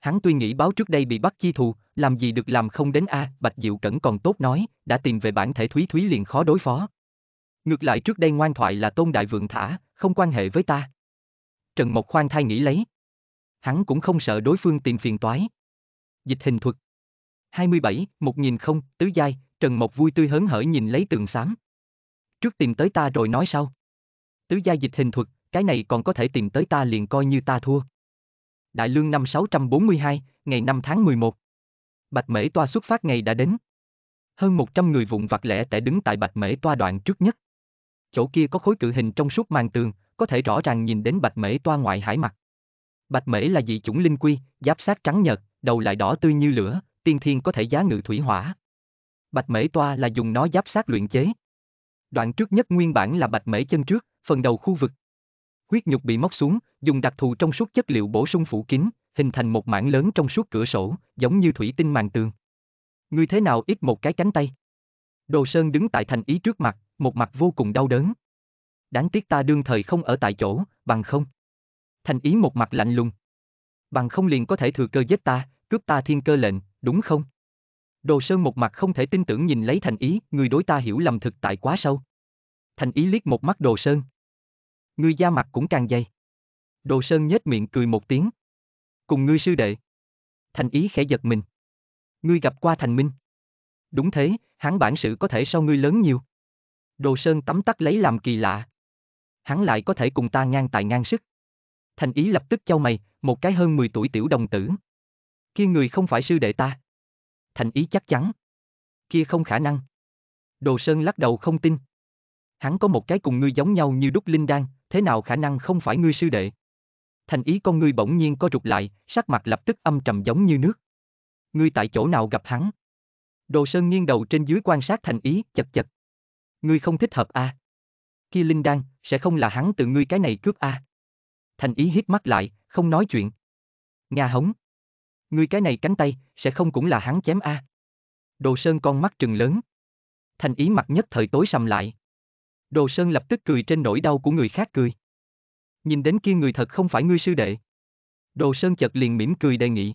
Hắn tuy nghĩ báo trước đây bị bắt chi thù, làm gì được làm không đến a, à, Bạch Diệu Cẩn còn tốt nói, đã tìm về bản thể Thúy Thúy liền khó đối phó. Ngược lại trước đây ngoan thoại là Tôn Đại Vượng thả, không quan hệ với ta. Trần Mộc khoan thai nghĩ lấy hắn cũng không sợ đối phương tìm phiền toái. Dịch hình thuật 27, 1000 không, tứ giai, Trần Mộc vui tươi hớn hở nhìn lấy tường xám. Trước tìm tới ta rồi nói sau. Tứ giai dịch hình thuật, cái này còn có thể tìm tới ta liền coi như ta thua. Đại lương năm 642, ngày 5 tháng 11. Bạch Mễ Toa xuất phát ngày đã đến. Hơn 100 người vụn vặt lẻ tẻ đứng tại Bạch Mễ Toa đoạn trước nhất. Chỗ kia có khối cự hình trong suốt màn tường, có thể rõ ràng nhìn đến Bạch Mễ Toa ngoại hải mặt. Bạch mễ là dị chủng linh quy, giáp sát trắng nhợt, đầu lại đỏ tươi như lửa, tiên thiên có thể giá ngự thủy hỏa. Bạch mễ toa là dùng nó giáp sát luyện chế. Đoạn trước nhất nguyên bản là bạch mễ chân trước, phần đầu khu vực. Huyết nhục bị móc xuống, dùng đặc thù trong suốt chất liệu bổ sung phủ kín, hình thành một mảng lớn trong suốt cửa sổ, giống như thủy tinh màn tường. Người thế nào ít một cái cánh tay? Đồ Sơn đứng tại thành ý trước mặt, một mặt vô cùng đau đớn. Đáng tiếc ta đương thời không ở tại chỗ, bằng không. Thành ý một mặt lạnh lùng. Bằng không liền có thể thừa cơ giết ta, cướp ta thiên cơ lệnh, đúng không? Đồ Sơn một mặt không thể tin tưởng nhìn lấy Thành ý, người đối ta hiểu lầm thực tại quá sâu. Thành ý liếc một mắt Đồ Sơn. Người da mặt cũng càng dày. Đồ Sơn nhếch miệng cười một tiếng. Cùng ngươi sư đệ. Thành ý khẽ giật mình. Ngươi gặp qua Thành Minh. Đúng thế, hắn bản sự có thể so ngươi lớn nhiều. Đồ Sơn tắm tắt lấy làm kỳ lạ. Hắn lại có thể cùng ta ngang tài ngang sức thành ý lập tức châu mày, một cái hơn 10 tuổi tiểu đồng tử. Kia người không phải sư đệ ta. Thành ý chắc chắn. Kia không khả năng. Đồ Sơn lắc đầu không tin. Hắn có một cái cùng ngươi giống nhau như đúc linh đan, thế nào khả năng không phải ngươi sư đệ? Thành ý con ngươi bỗng nhiên co rụt lại, sắc mặt lập tức âm trầm giống như nước. Ngươi tại chỗ nào gặp hắn? Đồ Sơn nghiêng đầu trên dưới quan sát thành ý, chật chật. Ngươi không thích hợp a. À? Kia linh đan sẽ không là hắn từ ngươi cái này cướp a. À? thành ý hiếp mắt lại, không nói chuyện. Nga hống. Ngươi cái này cánh tay, sẽ không cũng là hắn chém a à. Đồ Sơn con mắt trừng lớn. Thành ý mặt nhất thời tối sầm lại. Đồ Sơn lập tức cười trên nỗi đau của người khác cười. Nhìn đến kia người thật không phải ngươi sư đệ. Đồ Sơn chợt liền mỉm cười đề nghị.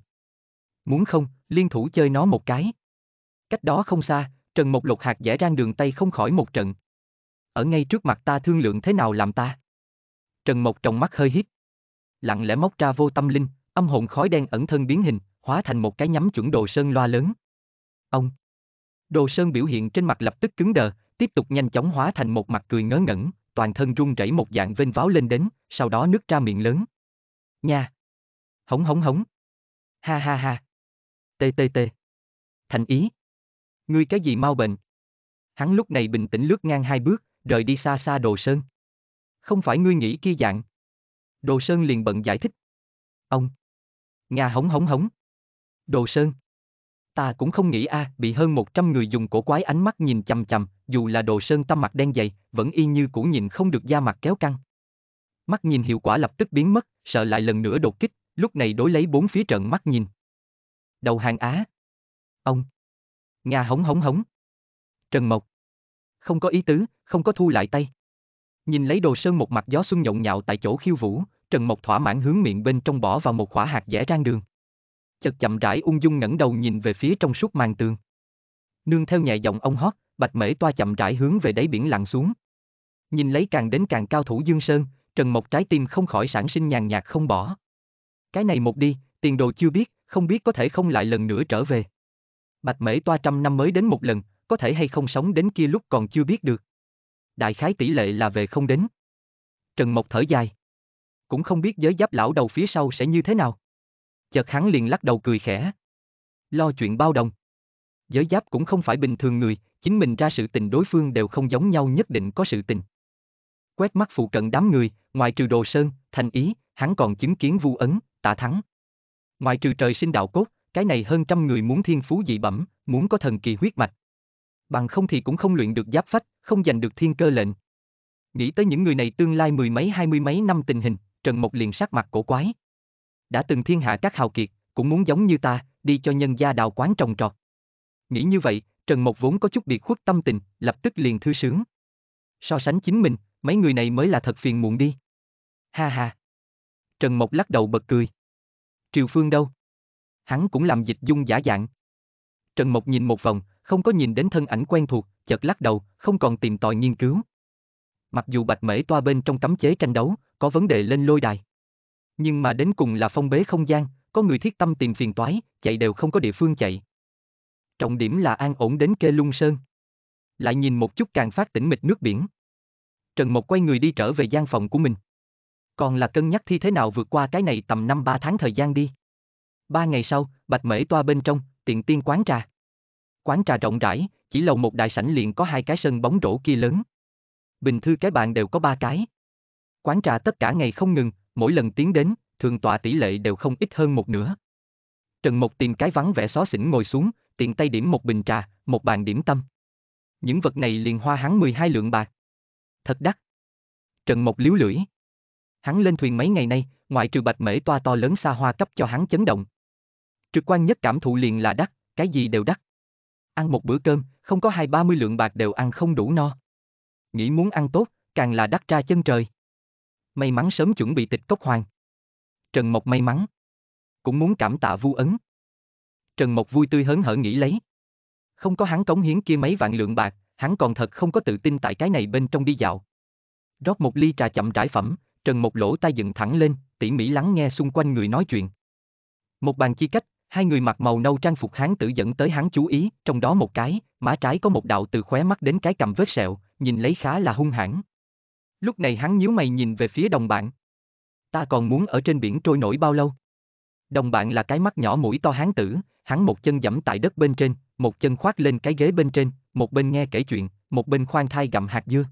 Muốn không, liên thủ chơi nó một cái. Cách đó không xa, Trần Mộc Lục hạt dễ rang đường tay không khỏi một trận. Ở ngay trước mặt ta thương lượng thế nào làm ta. Trần Mộc trong mắt hơi hiếp. Lặng lẽ móc ra vô tâm linh, âm hồn khói đen ẩn thân biến hình, hóa thành một cái nhắm chuẩn đồ sơn loa lớn. Ông. Đồ sơn biểu hiện trên mặt lập tức cứng đờ, tiếp tục nhanh chóng hóa thành một mặt cười ngớ ngẩn, toàn thân run rẩy một dạng vênh váo lên đến, sau đó nứt ra miệng lớn. Nha. Hống hống hống. Ha ha ha. Tê tê tê. Thành ý. Ngươi cái gì mau bệnh. Hắn lúc này bình tĩnh lướt ngang hai bước, rời đi xa xa đồ sơn không phải ngươi nghĩ kia dạng. Đồ Sơn liền bận giải thích. Ông. Nga hống hống hống. Đồ Sơn. Ta cũng không nghĩ a, à, bị hơn 100 người dùng cổ quái ánh mắt nhìn chằm chằm, dù là Đồ Sơn tâm mặt đen dày, vẫn y như cũ nhìn không được da mặt kéo căng. Mắt nhìn hiệu quả lập tức biến mất, sợ lại lần nữa đột kích, lúc này đối lấy bốn phía trận mắt nhìn. Đầu hàng Á. Ông. Nga hống hống hống. Trần Mộc. Không có ý tứ, không có thu lại tay. Nhìn lấy đồ sơn một mặt gió xuân nhộn nhạo tại chỗ khiêu vũ, Trần Mộc thỏa mãn hướng miệng bên trong bỏ vào một khỏa hạt dẻ rang đường. Chợt chậm rãi ung dung ngẩng đầu nhìn về phía trong suốt màn tường. Nương theo nhẹ giọng ông hót, bạch mễ toa chậm rãi hướng về đáy biển lặn xuống. Nhìn lấy càng đến càng cao thủ Dương Sơn, Trần Mộc trái tim không khỏi sản sinh nhàn nhạt không bỏ. Cái này một đi, tiền đồ chưa biết, không biết có thể không lại lần nữa trở về. Bạch mễ toa trăm năm mới đến một lần, có thể hay không sống đến kia lúc còn chưa biết được đại khái tỷ lệ là về không đến. Trần Mộc thở dài. Cũng không biết giới giáp lão đầu phía sau sẽ như thế nào. Chợt hắn liền lắc đầu cười khẽ. Lo chuyện bao đồng. Giới giáp cũng không phải bình thường người, chính mình ra sự tình đối phương đều không giống nhau nhất định có sự tình. Quét mắt phụ cận đám người, ngoài trừ đồ sơn, thành ý, hắn còn chứng kiến vu ấn, tạ thắng. Ngoài trừ trời sinh đạo cốt, cái này hơn trăm người muốn thiên phú dị bẩm, muốn có thần kỳ huyết mạch, bằng không thì cũng không luyện được giáp phách, không giành được thiên cơ lệnh. Nghĩ tới những người này tương lai mười mấy hai mươi mấy năm tình hình, Trần Mộc liền sắc mặt cổ quái. Đã từng thiên hạ các hào kiệt, cũng muốn giống như ta, đi cho nhân gia đào quán trồng trọt. Nghĩ như vậy, Trần Mộc vốn có chút biệt khuất tâm tình, lập tức liền thư sướng. So sánh chính mình, mấy người này mới là thật phiền muộn đi. Ha ha. Trần Mộc lắc đầu bật cười. Triều Phương đâu? Hắn cũng làm dịch dung giả dạng. Trần Mộc nhìn một vòng, không có nhìn đến thân ảnh quen thuộc, chợt lắc đầu, không còn tìm tòi nghiên cứu. Mặc dù bạch mễ toa bên trong cấm chế tranh đấu, có vấn đề lên lôi đài. Nhưng mà đến cùng là phong bế không gian, có người thiết tâm tìm phiền toái, chạy đều không có địa phương chạy. Trọng điểm là an ổn đến kê lung sơn. Lại nhìn một chút càng phát tỉnh mịch nước biển. Trần Mộc quay người đi trở về gian phòng của mình. Còn là cân nhắc thi thế nào vượt qua cái này tầm năm ba tháng thời gian đi. Ba ngày sau, Bạch Mễ toa bên trong, tiện tiên quán trà. Quán trà rộng rãi, chỉ lầu một đại sảnh liền có hai cái sân bóng rổ kia lớn. Bình thư cái bàn đều có ba cái. Quán trà tất cả ngày không ngừng, mỗi lần tiến đến, thường tọa tỷ lệ đều không ít hơn một nửa. Trần Mộc tìm cái vắng vẻ xó xỉnh ngồi xuống, tiện tay điểm một bình trà, một bàn điểm tâm. Những vật này liền hoa hắn 12 lượng bạc. Thật đắt. Trần Mộc liếu lưỡi. Hắn lên thuyền mấy ngày nay, ngoại trừ bạch mễ toa to lớn xa hoa cấp cho hắn chấn động. Trực quan nhất cảm thụ liền là đắt, cái gì đều đắt ăn một bữa cơm, không có hai ba mươi lượng bạc đều ăn không đủ no. Nghĩ muốn ăn tốt, càng là đắt ra chân trời. May mắn sớm chuẩn bị tịch cốc hoàng. Trần Mộc may mắn. Cũng muốn cảm tạ vu ấn. Trần Mộc vui tươi hớn hở nghĩ lấy. Không có hắn cống hiến kia mấy vạn lượng bạc, hắn còn thật không có tự tin tại cái này bên trong đi dạo. Rót một ly trà chậm rãi phẩm, Trần Mộc lỗ tai dựng thẳng lên, tỉ mỉ lắng nghe xung quanh người nói chuyện. Một bàn chi cách, Hai người mặc màu nâu trang phục hán tử dẫn tới hắn chú ý, trong đó một cái, má trái có một đạo từ khóe mắt đến cái cầm vết sẹo, nhìn lấy khá là hung hãn. Lúc này hắn nhíu mày nhìn về phía đồng bạn. Ta còn muốn ở trên biển trôi nổi bao lâu? Đồng bạn là cái mắt nhỏ mũi to hán tử, hắn một chân dẫm tại đất bên trên, một chân khoác lên cái ghế bên trên, một bên nghe kể chuyện, một bên khoan thai gặm hạt dưa.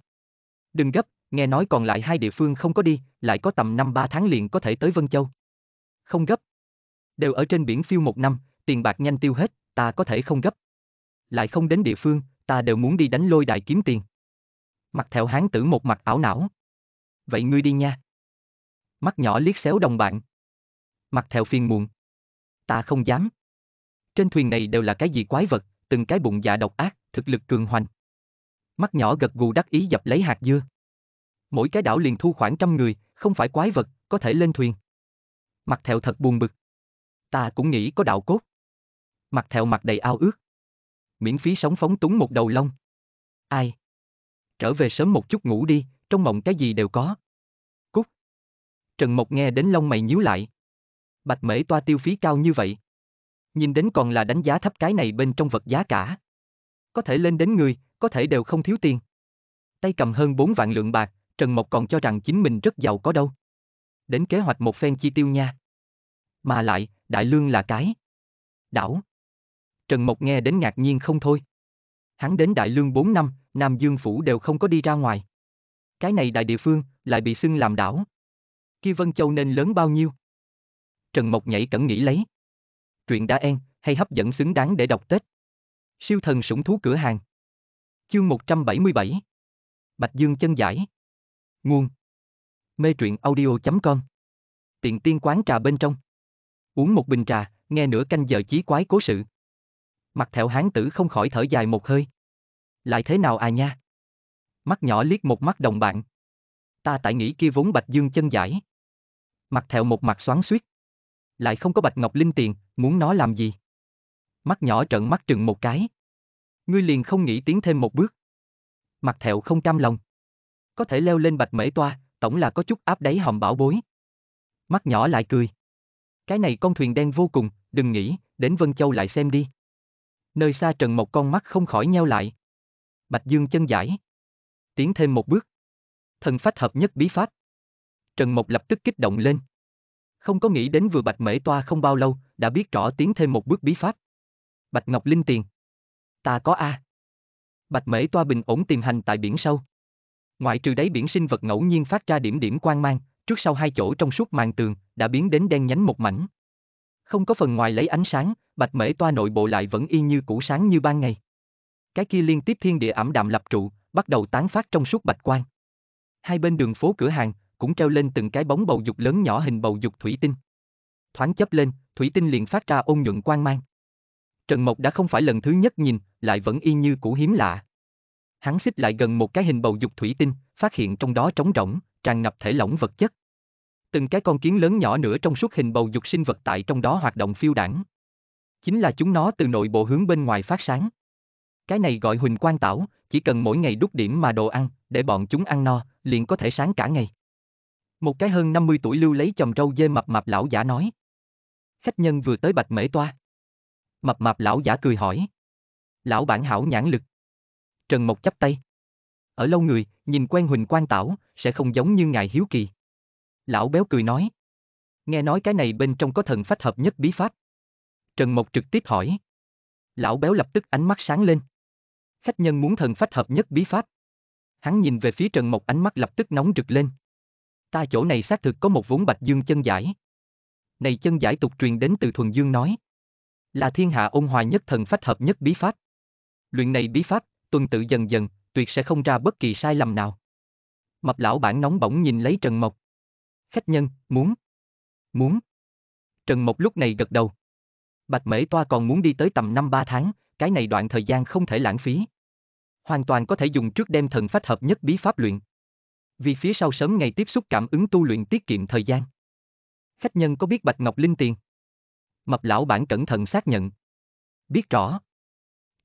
Đừng gấp, nghe nói còn lại hai địa phương không có đi, lại có tầm năm ba tháng liền có thể tới Vân Châu. Không gấp, đều ở trên biển phiêu một năm, tiền bạc nhanh tiêu hết, ta có thể không gấp. Lại không đến địa phương, ta đều muốn đi đánh lôi đại kiếm tiền. Mặt theo hán tử một mặt ảo não. Vậy ngươi đi nha. Mắt nhỏ liếc xéo đồng bạn. Mặt theo phiền muộn. Ta không dám. Trên thuyền này đều là cái gì quái vật, từng cái bụng dạ độc ác, thực lực cường hoành. Mắt nhỏ gật gù đắc ý dập lấy hạt dưa. Mỗi cái đảo liền thu khoảng trăm người, không phải quái vật, có thể lên thuyền. Mặt theo thật buồn bực ta cũng nghĩ có đạo cốt. Mặt thẹo mặt đầy ao ước. Miễn phí sống phóng túng một đầu lông. Ai? Trở về sớm một chút ngủ đi, trong mộng cái gì đều có. Cúc. Trần Mộc nghe đến lông mày nhíu lại. Bạch mễ toa tiêu phí cao như vậy. Nhìn đến còn là đánh giá thấp cái này bên trong vật giá cả. Có thể lên đến người, có thể đều không thiếu tiền. Tay cầm hơn 4 vạn lượng bạc, Trần Mộc còn cho rằng chính mình rất giàu có đâu. Đến kế hoạch một phen chi tiêu nha. Mà lại, đại lương là cái. Đảo. Trần Mộc nghe đến ngạc nhiên không thôi. Hắn đến đại lương 4 năm, Nam Dương Phủ đều không có đi ra ngoài. Cái này đại địa phương, lại bị xưng làm đảo. Kia Vân Châu nên lớn bao nhiêu? Trần Mộc nhảy cẩn nghĩ lấy. Truyện đã en, hay hấp dẫn xứng đáng để đọc Tết. Siêu thần sủng thú cửa hàng. Chương 177 Bạch Dương chân giải Nguồn Mê truyện audio.com tiền tiên quán trà bên trong uống một bình trà, nghe nửa canh giờ chí quái cố sự. Mặt thẹo hán tử không khỏi thở dài một hơi. Lại thế nào à nha? Mắt nhỏ liếc một mắt đồng bạn. Ta tại nghĩ kia vốn bạch dương chân giải. Mặt thẹo một mặt xoắn suýt. Lại không có bạch ngọc linh tiền, muốn nó làm gì? Mắt nhỏ trợn mắt trừng một cái. Ngươi liền không nghĩ tiến thêm một bước. Mặt thẹo không cam lòng. Có thể leo lên bạch mễ toa, tổng là có chút áp đáy hòm bảo bối. Mắt nhỏ lại cười. Cái này con thuyền đen vô cùng, đừng nghĩ, đến Vân Châu lại xem đi. Nơi xa Trần Mộc con mắt không khỏi nheo lại. Bạch Dương chân giải. Tiến thêm một bước. Thần phách hợp nhất bí pháp. Trần Mộc lập tức kích động lên. Không có nghĩ đến vừa Bạch Mễ Toa không bao lâu, đã biết rõ tiến thêm một bước bí pháp. Bạch Ngọc Linh Tiền. Ta có A. Bạch Mễ Toa bình ổn tìm hành tại biển sâu. Ngoại trừ đáy biển sinh vật ngẫu nhiên phát ra điểm điểm quang mang, trước sau hai chỗ trong suốt màn tường, đã biến đến đen nhánh một mảnh. Không có phần ngoài lấy ánh sáng, bạch mễ toa nội bộ lại vẫn y như cũ sáng như ban ngày. Cái kia liên tiếp thiên địa ẩm đạm lập trụ, bắt đầu tán phát trong suốt bạch quang. Hai bên đường phố cửa hàng, cũng treo lên từng cái bóng bầu dục lớn nhỏ hình bầu dục thủy tinh. Thoáng chấp lên, thủy tinh liền phát ra ôn nhuận quang mang. Trần Mộc đã không phải lần thứ nhất nhìn, lại vẫn y như cũ hiếm lạ. Hắn xích lại gần một cái hình bầu dục thủy tinh, phát hiện trong đó trống rỗng tràn ngập thể lỏng vật chất. Từng cái con kiến lớn nhỏ nữa trong suốt hình bầu dục sinh vật tại trong đó hoạt động phiêu đảng. Chính là chúng nó từ nội bộ hướng bên ngoài phát sáng. Cái này gọi huỳnh quang tảo, chỉ cần mỗi ngày đút điểm mà đồ ăn, để bọn chúng ăn no, liền có thể sáng cả ngày. Một cái hơn 50 tuổi lưu lấy chồng râu dê mập mạp lão giả nói. Khách nhân vừa tới bạch mễ toa. Mập mạp lão giả cười hỏi. Lão bản hảo nhãn lực. Trần Mộc chắp tay ở lâu người, nhìn quen Huỳnh Quang Tảo, sẽ không giống như ngài Hiếu Kỳ. Lão béo cười nói. Nghe nói cái này bên trong có thần phách hợp nhất bí pháp. Trần Mộc trực tiếp hỏi. Lão béo lập tức ánh mắt sáng lên. Khách nhân muốn thần phách hợp nhất bí pháp. Hắn nhìn về phía Trần Mộc ánh mắt lập tức nóng rực lên. Ta chỗ này xác thực có một vốn bạch dương chân giải. Này chân giải tục truyền đến từ thuần dương nói. Là thiên hạ ôn hòa nhất thần phách hợp nhất bí pháp. Luyện này bí pháp, tuần tự dần dần, tuyệt sẽ không ra bất kỳ sai lầm nào. Mập lão bản nóng bỏng nhìn lấy Trần Mộc. Khách nhân, muốn. Muốn. Trần Mộc lúc này gật đầu. Bạch Mễ Toa còn muốn đi tới tầm 5-3 tháng, cái này đoạn thời gian không thể lãng phí. Hoàn toàn có thể dùng trước đem thần phách hợp nhất bí pháp luyện. Vì phía sau sớm ngày tiếp xúc cảm ứng tu luyện tiết kiệm thời gian. Khách nhân có biết Bạch Ngọc Linh tiền? Mập lão bản cẩn thận xác nhận. Biết rõ.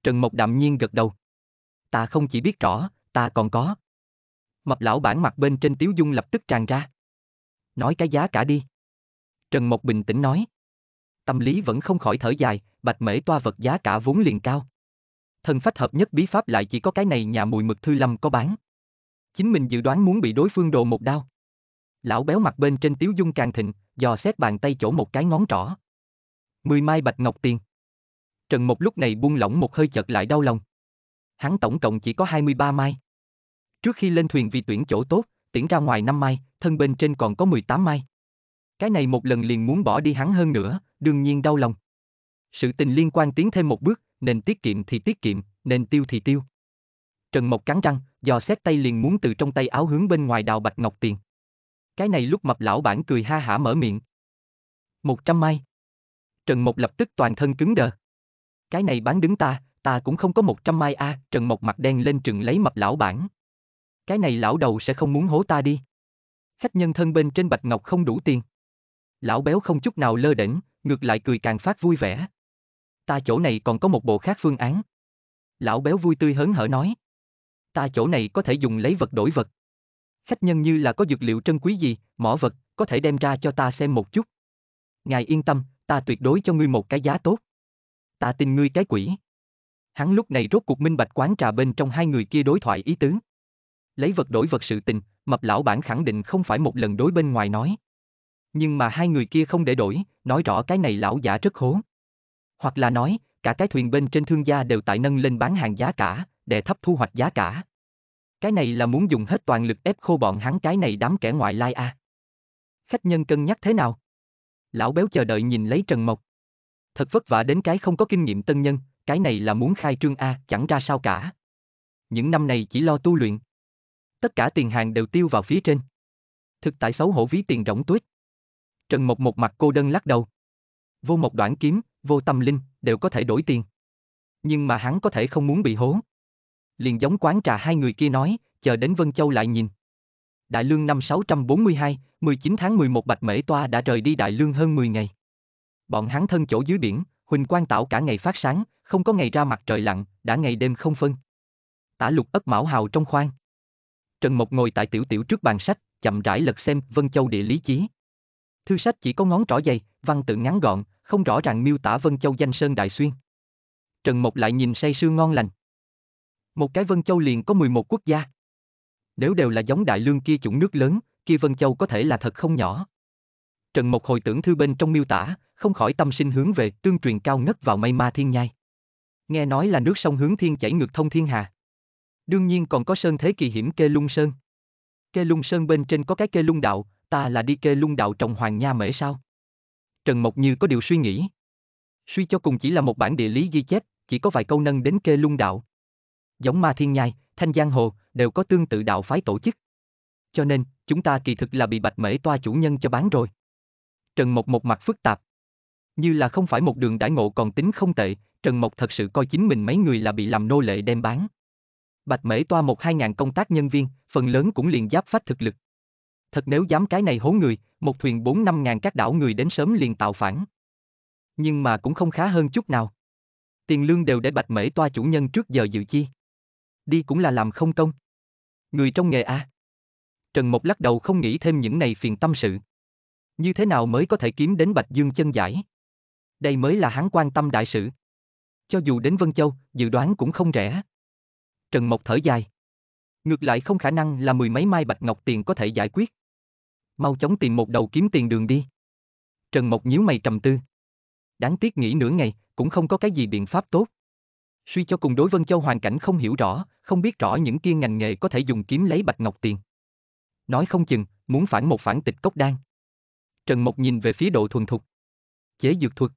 Trần Mộc đạm nhiên gật đầu ta không chỉ biết rõ, ta còn có. Mập lão bản mặt bên trên Tiếu Dung lập tức tràn ra. Nói cái giá cả đi. Trần Mộc bình tĩnh nói. Tâm lý vẫn không khỏi thở dài, bạch mễ toa vật giá cả vốn liền cao. Thần phách hợp nhất bí pháp lại chỉ có cái này nhà mùi mực thư lâm có bán. Chính mình dự đoán muốn bị đối phương đồ một đao. Lão béo mặt bên trên Tiếu Dung càng thịnh, dò xét bàn tay chỗ một cái ngón trỏ. Mười mai bạch ngọc tiền. Trần Mộc lúc này buông lỏng một hơi chợt lại đau lòng hắn tổng cộng chỉ có 23 mai. Trước khi lên thuyền vì tuyển chỗ tốt, tiễn ra ngoài 5 mai, thân bên trên còn có 18 mai. Cái này một lần liền muốn bỏ đi hắn hơn nữa, đương nhiên đau lòng. Sự tình liên quan tiến thêm một bước, nên tiết kiệm thì tiết kiệm, nên tiêu thì tiêu. Trần Mộc cắn răng, dò xét tay liền muốn từ trong tay áo hướng bên ngoài đào bạch ngọc tiền. Cái này lúc mập lão bản cười ha hả mở miệng. Một trăm mai. Trần Mộc lập tức toàn thân cứng đờ. Cái này bán đứng ta, ta cũng không có một trăm mai a, à, Trần Mộc mặt đen lên trừng lấy mập lão bản. Cái này lão đầu sẽ không muốn hố ta đi. Khách nhân thân bên trên Bạch Ngọc không đủ tiền. Lão béo không chút nào lơ đễnh, ngược lại cười càng phát vui vẻ. Ta chỗ này còn có một bộ khác phương án. Lão béo vui tươi hớn hở nói. Ta chỗ này có thể dùng lấy vật đổi vật. Khách nhân như là có dược liệu trân quý gì, mỏ vật, có thể đem ra cho ta xem một chút. Ngài yên tâm, ta tuyệt đối cho ngươi một cái giá tốt. Ta tin ngươi cái quỷ hắn lúc này rốt cuộc minh bạch quán trà bên trong hai người kia đối thoại ý tứ. Lấy vật đổi vật sự tình, mập lão bản khẳng định không phải một lần đối bên ngoài nói. Nhưng mà hai người kia không để đổi, nói rõ cái này lão giả rất hố. Hoặc là nói, cả cái thuyền bên trên thương gia đều tại nâng lên bán hàng giá cả, để thấp thu hoạch giá cả. Cái này là muốn dùng hết toàn lực ép khô bọn hắn cái này đám kẻ ngoại lai a. Khách nhân cân nhắc thế nào? Lão béo chờ đợi nhìn lấy Trần Mộc. Thật vất vả đến cái không có kinh nghiệm tân nhân, cái này là muốn khai trương A, chẳng ra sao cả. Những năm này chỉ lo tu luyện. Tất cả tiền hàng đều tiêu vào phía trên. Thực tại xấu hổ ví tiền rỗng tuếch. Trần Mộc một mặt cô đơn lắc đầu. Vô một đoạn kiếm, vô tâm linh, đều có thể đổi tiền. Nhưng mà hắn có thể không muốn bị hố. Liền giống quán trà hai người kia nói, chờ đến Vân Châu lại nhìn. Đại lương năm 642, 19 tháng 11 Bạch Mễ Toa đã rời đi Đại lương hơn 10 ngày. Bọn hắn thân chỗ dưới biển, Huỳnh Quang Tảo cả ngày phát sáng, không có ngày ra mặt trời lặn, đã ngày đêm không phân. Tả lục ấp mão hào trong khoang. Trần Mộc ngồi tại tiểu tiểu trước bàn sách, chậm rãi lật xem Vân Châu địa lý chí. Thư sách chỉ có ngón trỏ dày, văn tự ngắn gọn, không rõ ràng miêu tả Vân Châu danh sơn đại xuyên. Trần Mộc lại nhìn say sưa ngon lành. Một cái Vân Châu liền có 11 quốc gia. Nếu đều là giống đại lương kia chủng nước lớn, kia Vân Châu có thể là thật không nhỏ. Trần Mộc hồi tưởng thư bên trong miêu tả, không khỏi tâm sinh hướng về tương truyền cao ngất vào mây ma thiên nhai. Nghe nói là nước sông hướng thiên chảy ngược thông thiên hà. Đương nhiên còn có sơn thế kỳ hiểm kê lung sơn. Kê lung sơn bên trên có cái kê lung đạo, ta là đi kê lung đạo trồng hoàng nha mễ sao? Trần Mộc Như có điều suy nghĩ. Suy cho cùng chỉ là một bản địa lý ghi chép, chỉ có vài câu nâng đến kê lung đạo. Giống ma thiên nhai, thanh giang hồ, đều có tương tự đạo phái tổ chức. Cho nên, chúng ta kỳ thực là bị bạch mễ toa chủ nhân cho bán rồi. Trần Mộc một mặt phức tạp, như là không phải một đường đãi ngộ còn tính không tệ, Trần Mộc thật sự coi chính mình mấy người là bị làm nô lệ đem bán. Bạch Mễ toa một hai ngàn công tác nhân viên, phần lớn cũng liền giáp phát thực lực. Thật nếu dám cái này hố người, một thuyền bốn năm ngàn các đảo người đến sớm liền tạo phản. Nhưng mà cũng không khá hơn chút nào. Tiền lương đều để Bạch Mễ toa chủ nhân trước giờ dự chi. Đi cũng là làm không công. Người trong nghề a. À? Trần Mộc lắc đầu không nghĩ thêm những này phiền tâm sự. Như thế nào mới có thể kiếm đến Bạch Dương chân giải? Đây mới là hắn quan tâm đại sự. Cho dù đến Vân Châu, dự đoán cũng không rẻ. Trần Mộc thở dài. Ngược lại không khả năng là mười mấy mai bạch ngọc tiền có thể giải quyết. Mau chóng tìm một đầu kiếm tiền đường đi. Trần Mộc nhíu mày trầm tư. Đáng tiếc nghĩ nửa ngày, cũng không có cái gì biện pháp tốt. Suy cho cùng đối Vân Châu hoàn cảnh không hiểu rõ, không biết rõ những kia ngành nghề có thể dùng kiếm lấy bạch ngọc tiền. Nói không chừng, muốn phản một phản tịch cốc đan. Trần Mộc nhìn về phía độ thuần thục. Chế dược thuật.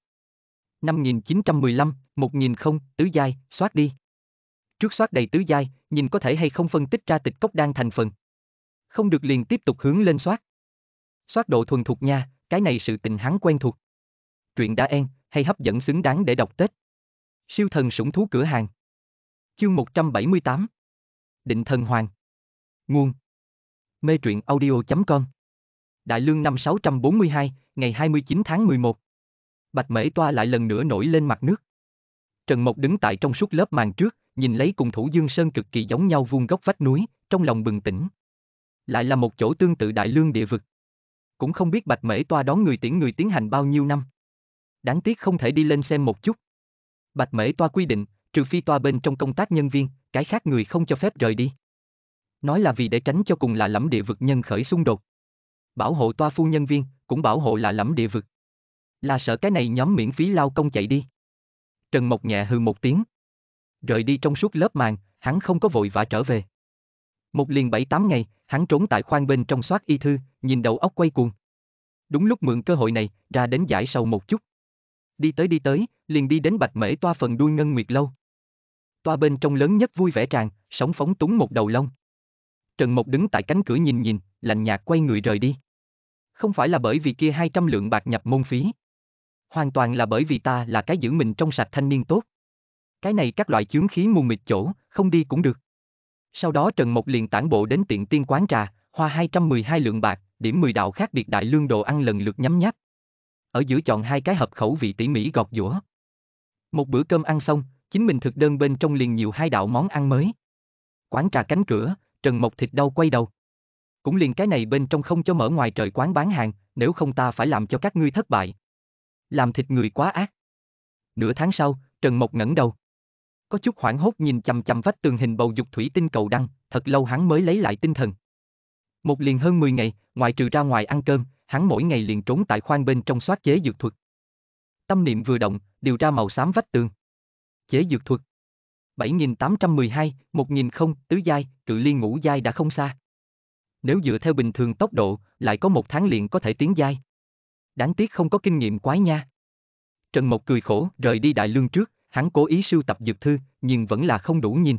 5915, 1000 không, tứ giai, soát đi. Trước soát đầy tứ giai, nhìn có thể hay không phân tích ra tịch cốc đang thành phần. Không được liền tiếp tục hướng lên soát. Soát độ thuần thuộc nha, cái này sự tình hắn quen thuộc. Truyện đã en, hay hấp dẫn xứng đáng để đọc Tết. Siêu thần sủng thú cửa hàng. Chương 178. Định thần hoàng. Nguồn. Mê truyện audio.com. Đại lương năm 642, ngày 29 tháng 11. Bạch Mễ Toa lại lần nữa nổi lên mặt nước. Trần Mộc đứng tại trong suốt lớp màn trước, nhìn lấy cùng thủ Dương Sơn cực kỳ giống nhau vuông góc vách núi, trong lòng bừng tỉnh. Lại là một chỗ tương tự đại lương địa vực. Cũng không biết Bạch Mễ Toa đón người tiễn người tiến hành bao nhiêu năm. Đáng tiếc không thể đi lên xem một chút. Bạch Mễ Toa quy định, trừ phi toa bên trong công tác nhân viên, cái khác người không cho phép rời đi. Nói là vì để tránh cho cùng là lẫm địa vực nhân khởi xung đột. Bảo hộ toa phu nhân viên, cũng bảo hộ là lẫm địa vực là sợ cái này nhóm miễn phí lao công chạy đi. Trần Mộc nhẹ hừ một tiếng. Rời đi trong suốt lớp màn, hắn không có vội vã trở về. Một liền bảy tám ngày, hắn trốn tại khoang bên trong soát y thư, nhìn đầu óc quay cuồng. Đúng lúc mượn cơ hội này, ra đến giải sầu một chút. Đi tới đi tới, liền đi đến bạch mễ toa phần đuôi ngân nguyệt lâu. Toa bên trong lớn nhất vui vẻ tràn, sóng phóng túng một đầu lông. Trần Mộc đứng tại cánh cửa nhìn nhìn, lạnh nhạt quay người rời đi. Không phải là bởi vì kia 200 lượng bạc nhập môn phí. Hoàn toàn là bởi vì ta là cái giữ mình trong sạch thanh niên tốt. Cái này các loại chướng khí mù mịt chỗ, không đi cũng được. Sau đó Trần Mộc liền tản bộ đến tiện tiên quán trà, hoa 212 lượng bạc, điểm 10 đạo khác biệt đại lương đồ ăn lần lượt nhắm nháp. Ở giữa chọn hai cái hợp khẩu vị tỉ mỉ gọt giũa. Một bữa cơm ăn xong, chính mình thực đơn bên trong liền nhiều hai đạo món ăn mới. Quán trà cánh cửa, Trần Mộc thịt đau quay đầu. Cũng liền cái này bên trong không cho mở ngoài trời quán bán hàng, nếu không ta phải làm cho các ngươi thất bại, làm thịt người quá ác. Nửa tháng sau, Trần Mộc ngẩng đầu. Có chút hoảng hốt nhìn chằm chằm vách tường hình bầu dục thủy tinh cầu đăng, thật lâu hắn mới lấy lại tinh thần. Một liền hơn 10 ngày, ngoại trừ ra ngoài ăn cơm, hắn mỗi ngày liền trốn tại khoang bên trong soát chế dược thuật. Tâm niệm vừa động, điều ra màu xám vách tường. Chế dược thuật. 7812, 1000 tứ giai, cự liên ngũ giai đã không xa. Nếu dựa theo bình thường tốc độ, lại có một tháng liền có thể tiến giai đáng tiếc không có kinh nghiệm quái nha. Trần Mộc cười khổ rời đi đại lương trước, hắn cố ý sưu tập dược thư, nhưng vẫn là không đủ nhìn.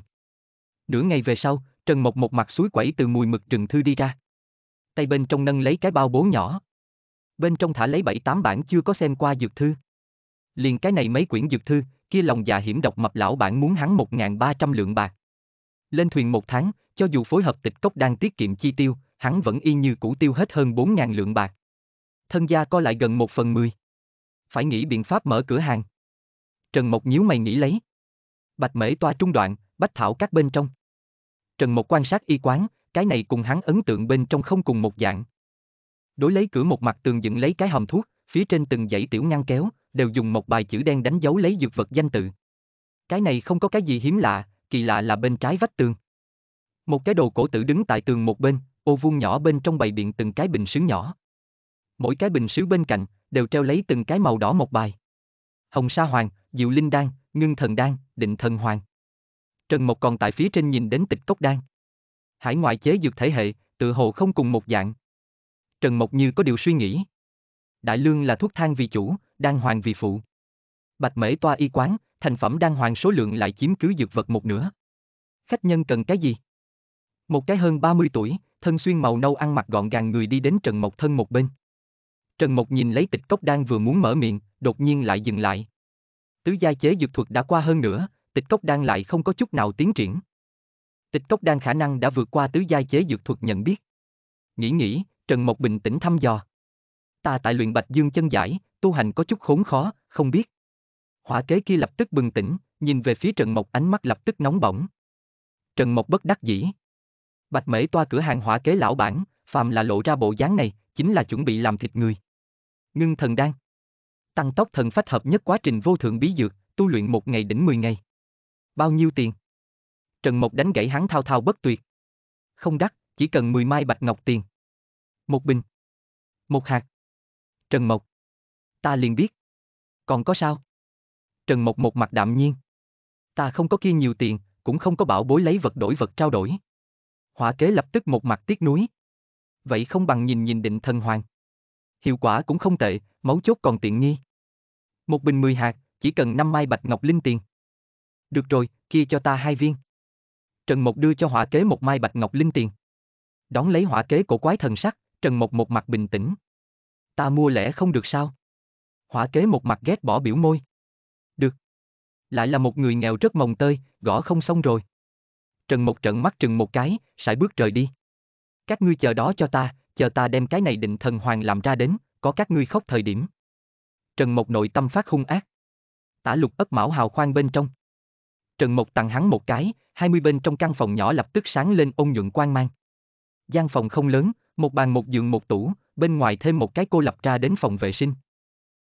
Nửa ngày về sau, Trần Mộc một mặt suối quẩy từ mùi mực rừng thư đi ra. Tay bên trong nâng lấy cái bao bố nhỏ. Bên trong thả lấy bảy tám bản chưa có xem qua dược thư. Liền cái này mấy quyển dược thư, kia lòng dạ hiểm độc mập lão bản muốn hắn 1.300 lượng bạc. Lên thuyền một tháng, cho dù phối hợp tịch cốc đang tiết kiệm chi tiêu, hắn vẫn y như cũ tiêu hết hơn 4.000 lượng bạc thân gia co lại gần một phần mười. Phải nghĩ biện pháp mở cửa hàng. Trần Mộc nhíu mày nghĩ lấy. Bạch mễ toa trung đoạn, bách thảo các bên trong. Trần Mộc quan sát y quán, cái này cùng hắn ấn tượng bên trong không cùng một dạng. Đối lấy cửa một mặt tường dựng lấy cái hòm thuốc, phía trên từng dãy tiểu ngăn kéo, đều dùng một bài chữ đen đánh dấu lấy dược vật danh tự. Cái này không có cái gì hiếm lạ, kỳ lạ là bên trái vách tường. Một cái đồ cổ tử đứng tại tường một bên, ô vuông nhỏ bên trong bày biện từng cái bình sứ nhỏ mỗi cái bình sứ bên cạnh đều treo lấy từng cái màu đỏ một bài. Hồng Sa Hoàng, Diệu Linh Đan, Ngưng Thần Đan, Định Thần Hoàng. Trần Mộc còn tại phía trên nhìn đến tịch cốc đan. Hải ngoại chế dược thể hệ, tự hồ không cùng một dạng. Trần Mộc như có điều suy nghĩ. Đại lương là thuốc thang vì chủ, đan hoàng vì phụ. Bạch mễ toa y quán, thành phẩm đan hoàng số lượng lại chiếm cứ dược vật một nửa. Khách nhân cần cái gì? Một cái hơn 30 tuổi, thân xuyên màu nâu ăn mặc gọn gàng người đi đến Trần Mộc thân một bên. Trần Mộc nhìn lấy tịch cốc đan vừa muốn mở miệng, đột nhiên lại dừng lại. Tứ gia chế dược thuật đã qua hơn nữa, tịch cốc đan lại không có chút nào tiến triển. Tịch cốc đan khả năng đã vượt qua tứ gia chế dược thuật nhận biết. Nghĩ nghĩ, Trần Mộc bình tĩnh thăm dò. Ta tại luyện bạch dương chân giải, tu hành có chút khốn khó, không biết. Hỏa kế kia lập tức bừng tỉnh, nhìn về phía Trần Mộc ánh mắt lập tức nóng bỏng. Trần Mộc bất đắc dĩ. Bạch mễ toa cửa hàng hỏa kế lão bản, phàm là lộ ra bộ dáng này, chính là chuẩn bị làm thịt người. Ngưng thần đan. Tăng tốc thần phách hợp nhất quá trình vô thượng bí dược, tu luyện một ngày đỉnh 10 ngày. Bao nhiêu tiền? Trần Mộc đánh gãy hắn thao thao bất tuyệt. Không đắt, chỉ cần 10 mai bạch ngọc tiền. Một bình. Một hạt. Trần Mộc. Ta liền biết. Còn có sao? Trần Mộc một mặt đạm nhiên. Ta không có kia nhiều tiền, cũng không có bảo bối lấy vật đổi vật trao đổi. Hỏa kế lập tức một mặt tiếc nuối. Vậy không bằng nhìn nhìn định thần hoàng hiệu quả cũng không tệ, mấu chốt còn tiện nghi. Một bình 10 hạt, chỉ cần 5 mai bạch ngọc linh tiền. Được rồi, kia cho ta hai viên. Trần Mộc đưa cho hỏa kế một mai bạch ngọc linh tiền. Đón lấy hỏa kế cổ quái thần sắc, Trần Mộc một mặt bình tĩnh. Ta mua lẽ không được sao? Hỏa kế một mặt ghét bỏ biểu môi. Được. Lại là một người nghèo rất mồng tơi, gõ không xong rồi. Trần Mộc trận mắt trừng một cái, sải bước rời đi. Các ngươi chờ đó cho ta, chờ ta đem cái này định thần hoàng làm ra đến, có các ngươi khóc thời điểm. Trần Mộc nội tâm phát hung ác. Tả lục ấp mão hào khoan bên trong. Trần Mộc tặng hắn một cái, hai mươi bên trong căn phòng nhỏ lập tức sáng lên ôn nhuận quang mang. gian phòng không lớn, một bàn một giường một tủ, bên ngoài thêm một cái cô lập ra đến phòng vệ sinh.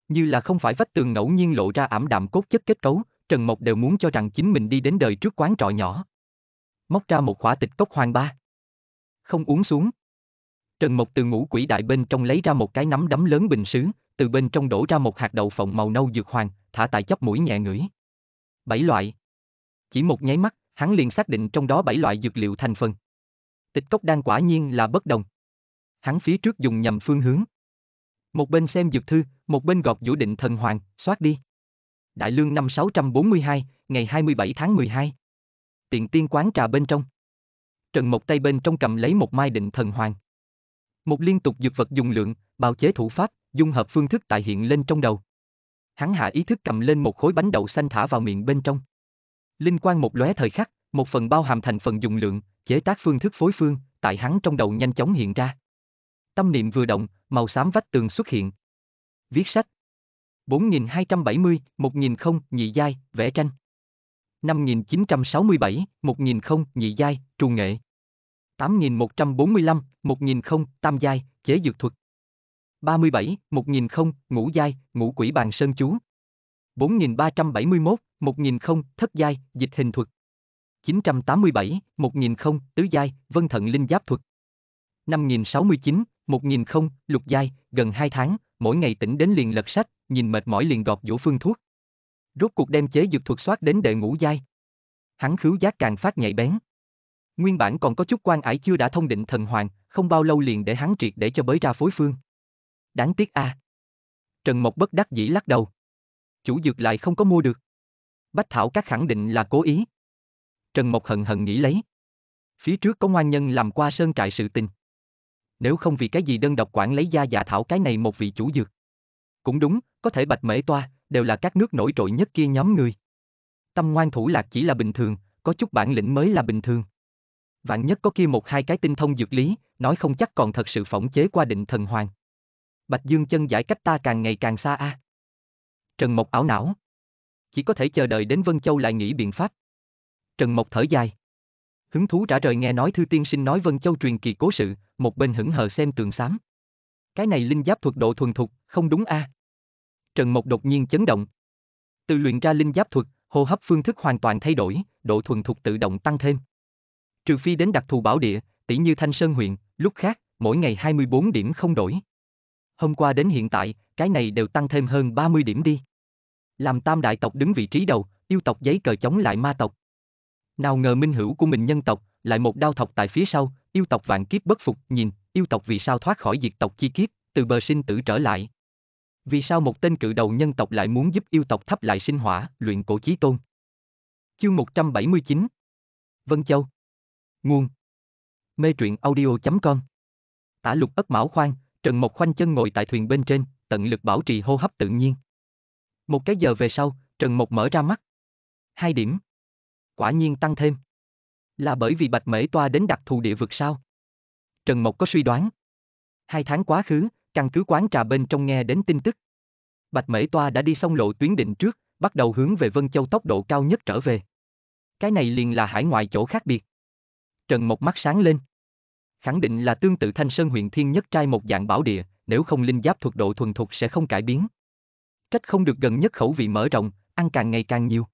Như là không phải vách tường ngẫu nhiên lộ ra ảm đạm cốt chất kết cấu, Trần Mộc đều muốn cho rằng chính mình đi đến đời trước quán trọ nhỏ. Móc ra một khỏa tịch cốc hoàng ba. Không uống xuống. Trần Mộc từ ngũ quỷ đại bên trong lấy ra một cái nắm đấm lớn bình sứ, từ bên trong đổ ra một hạt đậu phộng màu nâu dược hoàng, thả tại chóp mũi nhẹ ngửi. Bảy loại. Chỉ một nháy mắt, hắn liền xác định trong đó bảy loại dược liệu thành phần. Tịch cốc đan quả nhiên là bất đồng. Hắn phía trước dùng nhầm phương hướng. Một bên xem dược thư, một bên gọt vũ định thần hoàng, soát đi. Đại lương năm 642, ngày 27 tháng 12. Tiền tiên quán trà bên trong. Trần Mộc tay bên trong cầm lấy một mai định thần hoàng. Một liên tục dược vật dùng lượng, bào chế thủ pháp, dung hợp phương thức tại hiện lên trong đầu. Hắn hạ ý thức cầm lên một khối bánh đậu xanh thả vào miệng bên trong. Linh quan một lóe thời khắc, một phần bao hàm thành phần dùng lượng, chế tác phương thức phối phương, tại hắn trong đầu nhanh chóng hiện ra. Tâm niệm vừa động, màu xám vách tường xuất hiện. Viết sách. 4270, 1000 nhị giai, vẽ tranh. 5967, 1000 nhị giai, trù nghệ. 8145, 1000, tam giai, chế dược thuật. 37, 1000, ngũ giai, ngũ quỷ bàn sơn chú. 4371, 1000, thất giai, dịch hình thuật. 987, 1000, tứ giai, vân thận linh giáp thuật. 5069, 1000, lục giai, gần 2 tháng, mỗi ngày tỉnh đến liền lật sách, nhìn mệt mỏi liền gọt vũ phương thuốc. Rốt cuộc đem chế dược thuật soát đến đệ ngũ giai. Hắn khứu giác càng phát nhạy bén. Nguyên bản còn có chút quan ải chưa đã thông định thần hoàng, không bao lâu liền để hắn triệt để cho bới ra phối phương. Đáng tiếc a. À. Trần Mộc bất đắc dĩ lắc đầu. Chủ dược lại không có mua được. Bách Thảo các khẳng định là cố ý. Trần Mộc hận hận nghĩ lấy. Phía trước có ngoan nhân làm qua sơn trại sự tình. Nếu không vì cái gì đơn độc quản lấy gia già dạ thảo cái này một vị chủ dược. Cũng đúng, có thể bạch mễ toa, đều là các nước nổi trội nhất kia nhóm người. Tâm ngoan thủ lạc chỉ là bình thường, có chút bản lĩnh mới là bình thường vạn nhất có kia một hai cái tinh thông dược lý, nói không chắc còn thật sự phỏng chế qua định thần hoàng. Bạch Dương chân giải cách ta càng ngày càng xa a. À. Trần Mộc ảo não. Chỉ có thể chờ đợi đến Vân Châu lại nghĩ biện pháp. Trần Mộc thở dài. Hứng thú trả rời nghe nói thư tiên sinh nói Vân Châu truyền kỳ cố sự, một bên hững hờ xem tường xám. Cái này linh giáp thuật độ thuần thục, không đúng a. À. Trần Mộc đột nhiên chấn động. Từ luyện ra linh giáp thuật, hô hấp phương thức hoàn toàn thay đổi, độ thuần thục tự động tăng thêm trừ phi đến đặc thù bảo địa, tỷ như Thanh Sơn huyện, lúc khác, mỗi ngày 24 điểm không đổi. Hôm qua đến hiện tại, cái này đều tăng thêm hơn 30 điểm đi. Làm tam đại tộc đứng vị trí đầu, yêu tộc giấy cờ chống lại ma tộc. Nào ngờ minh hữu của mình nhân tộc, lại một đao thọc tại phía sau, yêu tộc vạn kiếp bất phục, nhìn, yêu tộc vì sao thoát khỏi diệt tộc chi kiếp, từ bờ sinh tử trở lại. Vì sao một tên cự đầu nhân tộc lại muốn giúp yêu tộc thắp lại sinh hỏa, luyện cổ chí tôn? Chương 179 Vân Châu Nguồn Mê truyện audio.com Tả lục ất mão khoan, Trần Mộc khoanh chân ngồi tại thuyền bên trên, tận lực bảo trì hô hấp tự nhiên. Một cái giờ về sau, Trần Mộc mở ra mắt. Hai điểm. Quả nhiên tăng thêm. Là bởi vì Bạch Mễ Toa đến đặc thù địa vực sao? Trần Mộc có suy đoán. Hai tháng quá khứ, căn cứ quán trà bên trong nghe đến tin tức. Bạch Mễ Toa đã đi xong lộ tuyến định trước, bắt đầu hướng về Vân Châu tốc độ cao nhất trở về. Cái này liền là hải ngoại chỗ khác biệt. Trần Mộc mắt sáng lên. Khẳng định là tương tự Thanh Sơn huyện Thiên Nhất Trai một dạng bảo địa, nếu không linh giáp thuật độ thuần thục sẽ không cải biến. Trách không được gần nhất khẩu vị mở rộng, ăn càng ngày càng nhiều.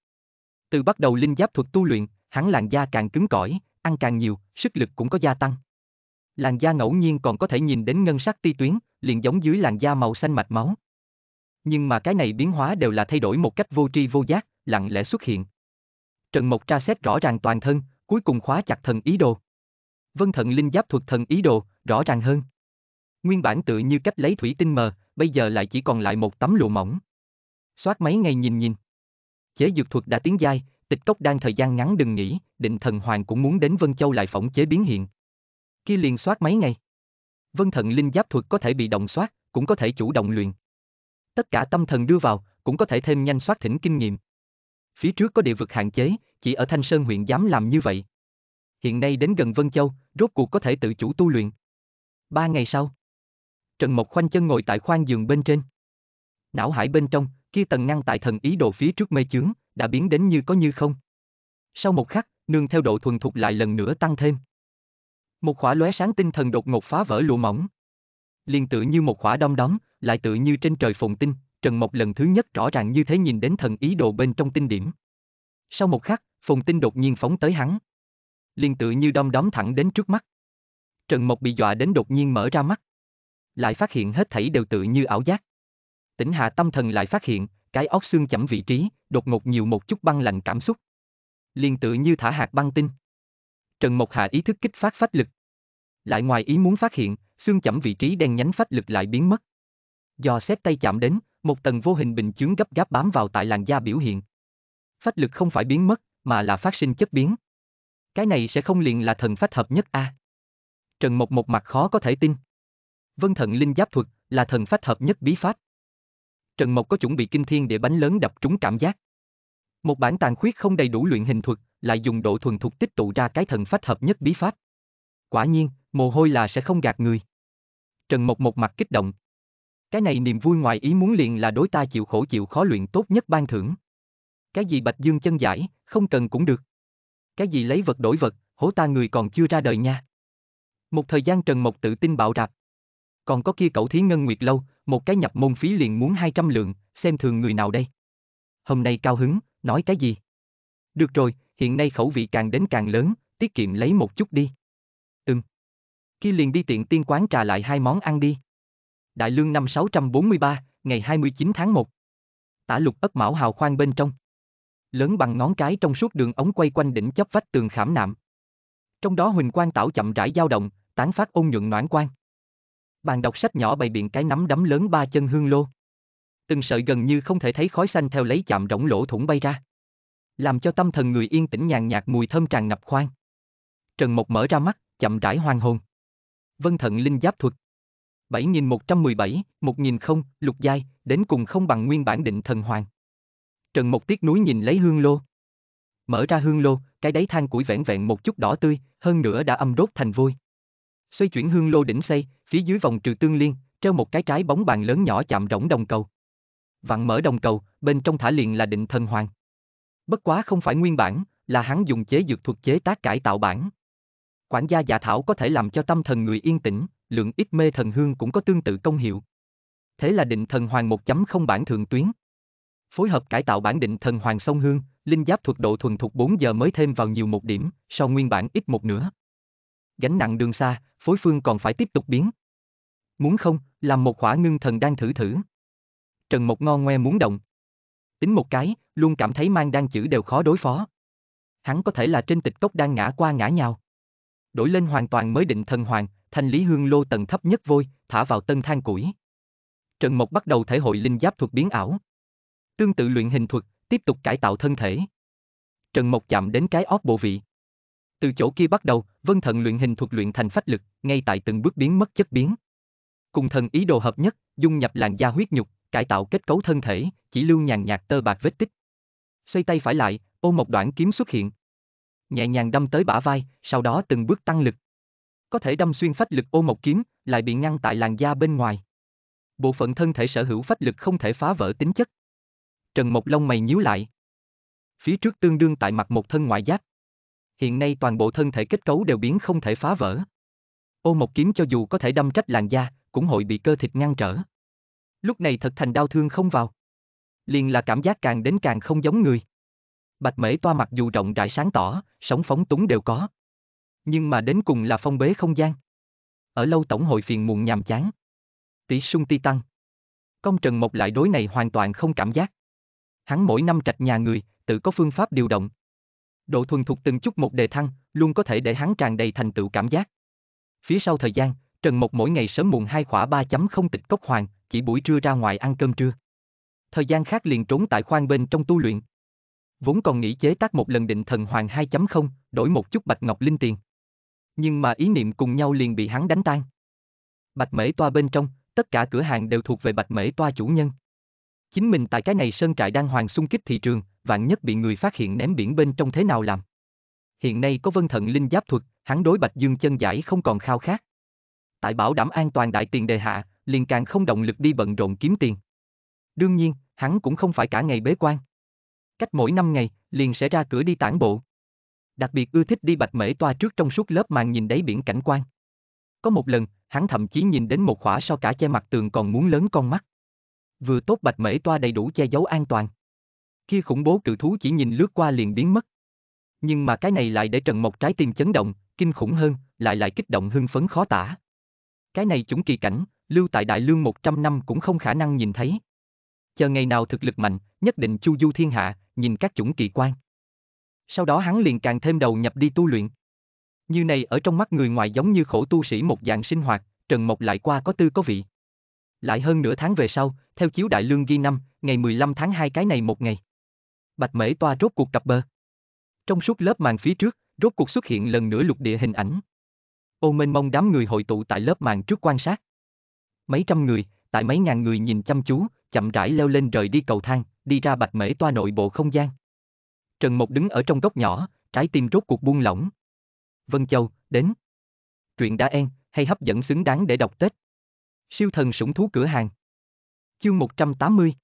Từ bắt đầu linh giáp thuật tu luyện, hắn làn da càng cứng cỏi, ăn càng nhiều, sức lực cũng có gia tăng. Làn da ngẫu nhiên còn có thể nhìn đến ngân sắc ti tuyến, liền giống dưới làn da màu xanh mạch máu. Nhưng mà cái này biến hóa đều là thay đổi một cách vô tri vô giác, lặng lẽ xuất hiện. Trần Mộc tra xét rõ ràng toàn thân, cuối cùng khóa chặt thần ý đồ. Vân thần linh giáp thuật thần ý đồ, rõ ràng hơn. Nguyên bản tự như cách lấy thủy tinh mờ, bây giờ lại chỉ còn lại một tấm lụa mỏng. Xoát mấy ngày nhìn nhìn. Chế dược thuật đã tiến giai, tịch cốc đang thời gian ngắn đừng nghỉ, định thần hoàng cũng muốn đến Vân Châu lại phỏng chế biến hiện. Khi liền xoát mấy ngày. Vân thần linh giáp thuật có thể bị động xoát, cũng có thể chủ động luyện. Tất cả tâm thần đưa vào, cũng có thể thêm nhanh xoát thỉnh kinh nghiệm phía trước có địa vực hạn chế, chỉ ở Thanh Sơn huyện dám làm như vậy. Hiện nay đến gần Vân Châu, rốt cuộc có thể tự chủ tu luyện. Ba ngày sau, Trần Mộc khoanh chân ngồi tại khoang giường bên trên. Não hải bên trong, kia tầng ngăn tại thần ý đồ phía trước mê chướng, đã biến đến như có như không. Sau một khắc, nương theo độ thuần thục lại lần nữa tăng thêm. Một khỏa lóe sáng tinh thần đột ngột phá vỡ lụa mỏng. liền tự như một khỏa đom đóm, lại tự như trên trời phồn tinh, Trần Mộc lần thứ nhất rõ ràng như thế nhìn đến thần ý đồ bên trong tinh điểm. Sau một khắc, Phùng Tinh đột nhiên phóng tới hắn. Liên tự như đom đóm thẳng đến trước mắt. Trần Mộc bị dọa đến đột nhiên mở ra mắt. Lại phát hiện hết thảy đều tự như ảo giác. Tỉnh hạ tâm thần lại phát hiện, cái óc xương chẩm vị trí, đột ngột nhiều một chút băng lạnh cảm xúc. Liên tự như thả hạt băng tinh. Trần Mộc hạ ý thức kích phát phách lực. Lại ngoài ý muốn phát hiện, xương chẩm vị trí đen nhánh phách lực lại biến mất. Do xét tay chạm đến, một tầng vô hình bình chướng gấp gáp bám vào tại làn da biểu hiện. Phách lực không phải biến mất, mà là phát sinh chất biến. Cái này sẽ không liền là thần phách hợp nhất a. À? Trần Mộc một mặt khó có thể tin. Vân thần linh giáp thuật là thần phách hợp nhất bí pháp. Trần Mộc có chuẩn bị kinh thiên để bánh lớn đập trúng cảm giác. Một bản tàn khuyết không đầy đủ luyện hình thuật, lại dùng độ thuần thục tích tụ ra cái thần phách hợp nhất bí pháp. Quả nhiên, mồ hôi là sẽ không gạt người. Trần Mộc một mặt kích động. Cái này niềm vui ngoài ý muốn liền là đối ta chịu khổ chịu khó luyện tốt nhất ban thưởng. Cái gì bạch dương chân giải, không cần cũng được. Cái gì lấy vật đổi vật, hố ta người còn chưa ra đời nha. Một thời gian Trần Mộc tự tin bạo rạp. Còn có kia cậu thí ngân nguyệt lâu, một cái nhập môn phí liền muốn 200 lượng, xem thường người nào đây. Hôm nay cao hứng, nói cái gì? Được rồi, hiện nay khẩu vị càng đến càng lớn, tiết kiệm lấy một chút đi. Ừm. Kia liền đi tiện tiên quán trà lại hai món ăn đi. Đại lương năm 643, ngày 29 tháng 1. Tả lục ất mão hào khoan bên trong. Lớn bằng ngón cái trong suốt đường ống quay quanh đỉnh chấp vách tường khảm nạm. Trong đó huỳnh quang tảo chậm rãi dao động, tán phát ôn nhuận noãn quang. Bàn đọc sách nhỏ bày biện cái nắm đấm lớn ba chân hương lô. Từng sợi gần như không thể thấy khói xanh theo lấy chạm rỗng lỗ thủng bay ra. Làm cho tâm thần người yên tĩnh nhàn nhạt mùi thơm tràn ngập khoang. Trần Mộc mở ra mắt, chậm rãi hoang hồn. Vân thận linh giáp thuật. 7117, 1000, lục giai, đến cùng không bằng nguyên bản định thần hoàng. Trần Mộc tiếc núi nhìn lấy hương lô. Mở ra hương lô, cái đáy than củi vẹn vẹn một chút đỏ tươi, hơn nữa đã âm đốt thành vôi. Xoay chuyển hương lô đỉnh xây, phía dưới vòng trừ tương liên, treo một cái trái bóng bàn lớn nhỏ chạm rỗng đồng cầu. Vặn mở đồng cầu, bên trong thả liền là định thần hoàng. Bất quá không phải nguyên bản, là hắn dùng chế dược thuật chế tác cải tạo bản. Quản gia giả thảo có thể làm cho tâm thần người yên tĩnh, lượng ít mê thần hương cũng có tương tự công hiệu. Thế là định thần hoàng 1.0 bản thượng tuyến. Phối hợp cải tạo bản định thần hoàng sông hương, linh giáp thuật độ thuần thuộc 4 giờ mới thêm vào nhiều một điểm, so nguyên bản ít một nữa. Gánh nặng đường xa, phối phương còn phải tiếp tục biến. Muốn không, làm một khỏa ngưng thần đang thử thử. Trần một ngon ngoe muốn động. Tính một cái, luôn cảm thấy mang đang chữ đều khó đối phó. Hắn có thể là trên tịch cốc đang ngã qua ngã nhau. Đổi lên hoàn toàn mới định thần hoàng, thanh lý hương lô tầng thấp nhất vôi, thả vào tân than củi. Trần Mộc bắt đầu thể hội linh giáp thuật biến ảo. Tương tự luyện hình thuật, tiếp tục cải tạo thân thể. Trần Mộc chạm đến cái óc bộ vị. Từ chỗ kia bắt đầu, vân thần luyện hình thuật luyện thành phách lực, ngay tại từng bước biến mất chất biến. Cùng thần ý đồ hợp nhất, dung nhập làn da huyết nhục, cải tạo kết cấu thân thể, chỉ lưu nhàn nhạt tơ bạc vết tích. Xoay tay phải lại, ô một đoạn kiếm xuất hiện. Nhẹ nhàng đâm tới bả vai, sau đó từng bước tăng lực có thể đâm xuyên phách lực ô một kiếm, lại bị ngăn tại làn da bên ngoài. Bộ phận thân thể sở hữu phách lực không thể phá vỡ tính chất. Trần Mộc Long mày nhíu lại. Phía trước tương đương tại mặt một thân ngoại giác Hiện nay toàn bộ thân thể kết cấu đều biến không thể phá vỡ. Ô một kiếm cho dù có thể đâm trách làn da, cũng hội bị cơ thịt ngăn trở. Lúc này thật thành đau thương không vào. Liền là cảm giác càng đến càng không giống người. Bạch mễ toa mặc dù rộng rãi sáng tỏ, sóng phóng túng đều có. Nhưng mà đến cùng là phong bế không gian. Ở lâu tổng hội phiền muộn nhàm chán. Tỷ sung ti tăng. Công Trần Mộc lại đối này hoàn toàn không cảm giác. Hắn mỗi năm trạch nhà người, tự có phương pháp điều động. Độ thuần thục từng chút một đề thăng, luôn có thể để hắn tràn đầy thành tựu cảm giác. Phía sau thời gian, Trần Mộc mỗi ngày sớm muộn hai khỏa 3.0 tịch cốc hoàng, chỉ buổi trưa ra ngoài ăn cơm trưa. Thời gian khác liền trốn tại khoang bên trong tu luyện. Vốn còn nghĩ chế tác một lần định thần hoàng 2.0, đổi một chút bạch ngọc linh tiền nhưng mà ý niệm cùng nhau liền bị hắn đánh tan. Bạch Mễ Toa bên trong, tất cả cửa hàng đều thuộc về Bạch Mễ Toa chủ nhân. Chính mình tại cái này sơn trại đang hoàng xung kích thị trường, vạn nhất bị người phát hiện ném biển bên trong thế nào làm. Hiện nay có vân thần linh giáp thuật, hắn đối Bạch Dương chân giải không còn khao khát. Tại bảo đảm an toàn đại tiền đề hạ, liền càng không động lực đi bận rộn kiếm tiền. Đương nhiên, hắn cũng không phải cả ngày bế quan. Cách mỗi năm ngày, liền sẽ ra cửa đi tản bộ đặc biệt ưa thích đi bạch mễ toa trước trong suốt lớp màn nhìn đáy biển cảnh quan. Có một lần, hắn thậm chí nhìn đến một khỏa sao cả che mặt tường còn muốn lớn con mắt. Vừa tốt bạch mễ toa đầy đủ che giấu an toàn. Khi khủng bố cự thú chỉ nhìn lướt qua liền biến mất. Nhưng mà cái này lại để Trần một trái tim chấn động, kinh khủng hơn, lại lại kích động hưng phấn khó tả. Cái này chúng kỳ cảnh, lưu tại Đại Lương 100 năm cũng không khả năng nhìn thấy. Chờ ngày nào thực lực mạnh, nhất định chu du thiên hạ, nhìn các chủng kỳ quan sau đó hắn liền càng thêm đầu nhập đi tu luyện. Như này ở trong mắt người ngoài giống như khổ tu sĩ một dạng sinh hoạt, Trần Mộc lại qua có tư có vị. Lại hơn nửa tháng về sau, theo chiếu đại lương ghi năm, ngày 15 tháng 2 cái này một ngày. Bạch mễ toa rốt cuộc cặp bơ Trong suốt lớp màn phía trước, rốt cuộc xuất hiện lần nữa lục địa hình ảnh. Ô mênh mông đám người hội tụ tại lớp màn trước quan sát. Mấy trăm người, tại mấy ngàn người nhìn chăm chú, chậm rãi leo lên rời đi cầu thang, đi ra bạch mễ toa nội bộ không gian. Trần Mộc đứng ở trong góc nhỏ, trái tim rốt cuộc buông lỏng. Vân Châu, đến. Truyện đã en, hay hấp dẫn xứng đáng để đọc Tết. Siêu thần sủng thú cửa hàng. Chương 180.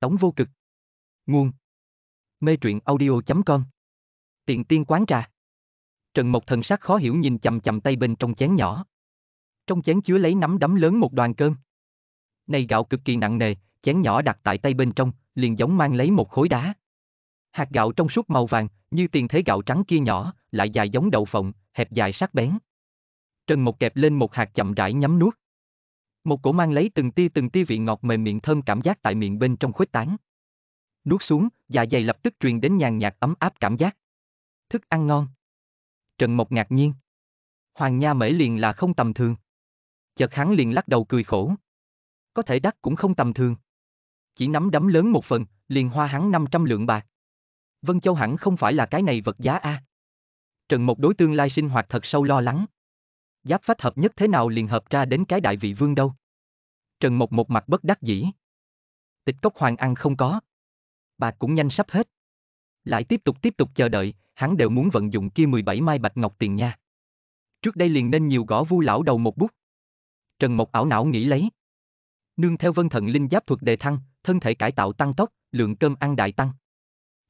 Tống vô cực. Nguồn. Mê truyện audio.com. Tiền tiên quán trà. Trần Mộc thần sắc khó hiểu nhìn chầm chầm tay bên trong chén nhỏ. Trong chén chứa lấy nắm đấm lớn một đoàn cơm. Này gạo cực kỳ nặng nề, chén nhỏ đặt tại tay bên trong, liền giống mang lấy một khối đá. Hạt gạo trong suốt màu vàng, như tiền thế gạo trắng kia nhỏ, lại dài giống đậu phộng, hẹp dài sắc bén. Trần Mộc kẹp lên một hạt chậm rãi nhắm nuốt. Một cổ mang lấy từng tia từng tia vị ngọt mềm miệng thơm cảm giác tại miệng bên trong khuếch tán. Nuốt xuống, dạ dày lập tức truyền đến nhàn nhạt ấm áp cảm giác. Thức ăn ngon. Trần Mộc ngạc nhiên. Hoàng Nha Mễ liền là không tầm thường. Chợt hắn liền lắc đầu cười khổ. Có thể đắt cũng không tầm thường. Chỉ nắm đấm lớn một phần, liền hoa hắn 500 lượng bạc. Vân Châu hẳn không phải là cái này vật giá a. À. Trần Mộc đối tương lai sinh hoạt thật sâu lo lắng. Giáp phách hợp nhất thế nào liền hợp ra đến cái đại vị vương đâu. Trần Mộc một mặt bất đắc dĩ. Tịch cốc hoàng ăn không có. Bà cũng nhanh sắp hết. Lại tiếp tục tiếp tục chờ đợi, hắn đều muốn vận dụng kia 17 mai bạch ngọc tiền nha. Trước đây liền nên nhiều gõ vu lão đầu một bút. Trần Mộc ảo não nghĩ lấy. Nương theo vân thần linh giáp thuật đề thăng, thân thể cải tạo tăng tốc, lượng cơm ăn đại tăng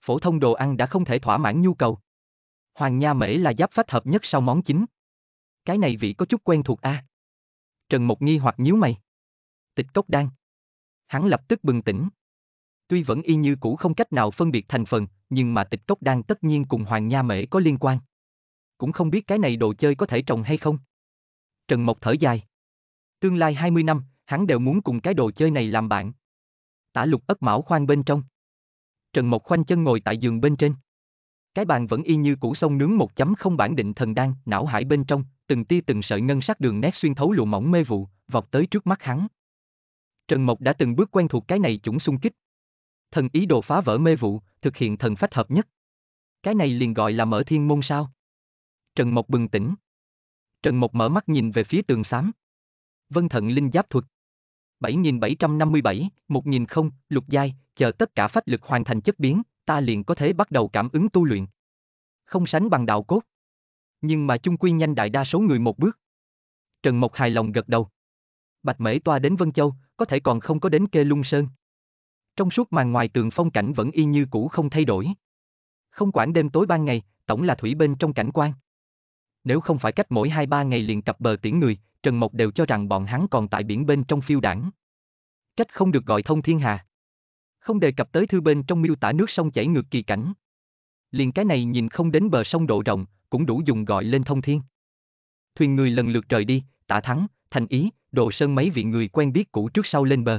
phổ thông đồ ăn đã không thể thỏa mãn nhu cầu. Hoàng Nha Mễ là giáp phách hợp nhất sau món chính. Cái này vị có chút quen thuộc a. À? Trần Mộc nghi hoặc nhíu mày. Tịch cốc đan. Hắn lập tức bừng tỉnh. Tuy vẫn y như cũ không cách nào phân biệt thành phần, nhưng mà tịch cốc đan tất nhiên cùng Hoàng Nha Mễ có liên quan. Cũng không biết cái này đồ chơi có thể trồng hay không. Trần Mộc thở dài. Tương lai 20 năm, hắn đều muốn cùng cái đồ chơi này làm bạn. Tả lục ất mão khoan bên trong. Trần Mộc khoanh chân ngồi tại giường bên trên. Cái bàn vẫn y như củ sông nướng 1.0 bản định thần đan, não hải bên trong, từng tia từng sợi ngân sắc đường nét xuyên thấu lụa mỏng mê vụ, vọt tới trước mắt hắn. Trần Mộc đã từng bước quen thuộc cái này chủng xung kích. Thần ý đồ phá vỡ mê vụ, thực hiện thần phách hợp nhất. Cái này liền gọi là mở thiên môn sao? Trần Mộc bừng tỉnh. Trần Mộc mở mắt nhìn về phía tường xám. Vân thận linh giáp thuật. 7757, 1000 không, lục giai, chờ tất cả phách lực hoàn thành chất biến, ta liền có thể bắt đầu cảm ứng tu luyện. Không sánh bằng đạo cốt. Nhưng mà chung quy nhanh đại đa số người một bước. Trần Mộc hài lòng gật đầu. Bạch Mễ toa đến Vân Châu, có thể còn không có đến kê lung sơn. Trong suốt màn ngoài tường phong cảnh vẫn y như cũ không thay đổi. Không quản đêm tối ban ngày, tổng là thủy bên trong cảnh quan. Nếu không phải cách mỗi 2-3 ngày liền cập bờ tiễn người, Trần Mộc đều cho rằng bọn hắn còn tại biển bên trong phiêu đảng. Trách không được gọi thông thiên hà. Không đề cập tới thư bên trong miêu tả nước sông chảy ngược kỳ cảnh. Liền cái này nhìn không đến bờ sông độ rộng, cũng đủ dùng gọi lên thông thiên. Thuyền người lần lượt rời đi, tả thắng, thành ý, đồ sơn mấy vị người quen biết cũ trước sau lên bờ.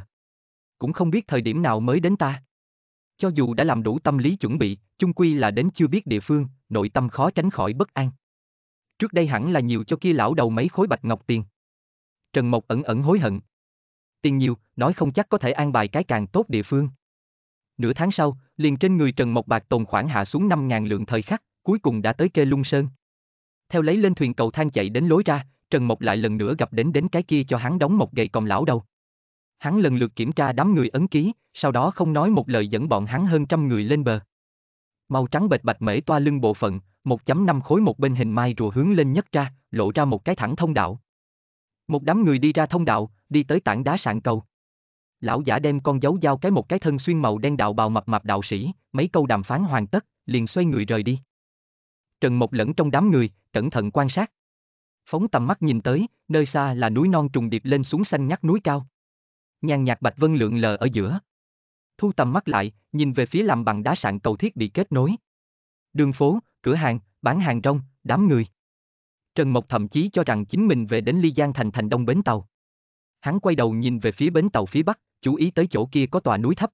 Cũng không biết thời điểm nào mới đến ta. Cho dù đã làm đủ tâm lý chuẩn bị, chung quy là đến chưa biết địa phương, nội tâm khó tránh khỏi bất an. Trước đây hẳn là nhiều cho kia lão đầu mấy khối bạch ngọc tiền. Trần Mộc ẩn ẩn hối hận. Tiền nhiều, nói không chắc có thể an bài cái càng tốt địa phương. Nửa tháng sau, liền trên người Trần Mộc Bạc tồn khoản hạ xuống 5.000 lượng thời khắc, cuối cùng đã tới kê lung sơn. Theo lấy lên thuyền cầu thang chạy đến lối ra, Trần Mộc lại lần nữa gặp đến đến cái kia cho hắn đóng một gậy còng lão đầu. Hắn lần lượt kiểm tra đám người ấn ký, sau đó không nói một lời dẫn bọn hắn hơn trăm người lên bờ. Màu trắng bệt bạch mễ toa lưng bộ phận, 1.5 khối một bên hình mai rùa hướng lên nhất ra, lộ ra một cái thẳng thông đạo. Một đám người đi ra thông đạo, đi tới tảng đá sạn cầu. Lão giả đem con dấu dao cái một cái thân xuyên màu đen đạo bào mập mạp đạo sĩ, mấy câu đàm phán hoàn tất, liền xoay người rời đi. Trần Mộc lẫn trong đám người, cẩn thận quan sát. Phóng tầm mắt nhìn tới, nơi xa là núi non trùng điệp lên xuống xanh nhắc núi cao. Nhàn nhạt bạch vân lượn lờ ở giữa. Thu tầm mắt lại, nhìn về phía làm bằng đá sạn cầu thiết bị kết nối. Đường phố, cửa hàng, bán hàng rong, đám người. Trần Mộc thậm chí cho rằng chính mình về đến Ly Giang thành thành đông bến tàu. Hắn quay đầu nhìn về phía bến tàu phía bắc, chú ý tới chỗ kia có tòa núi thấp.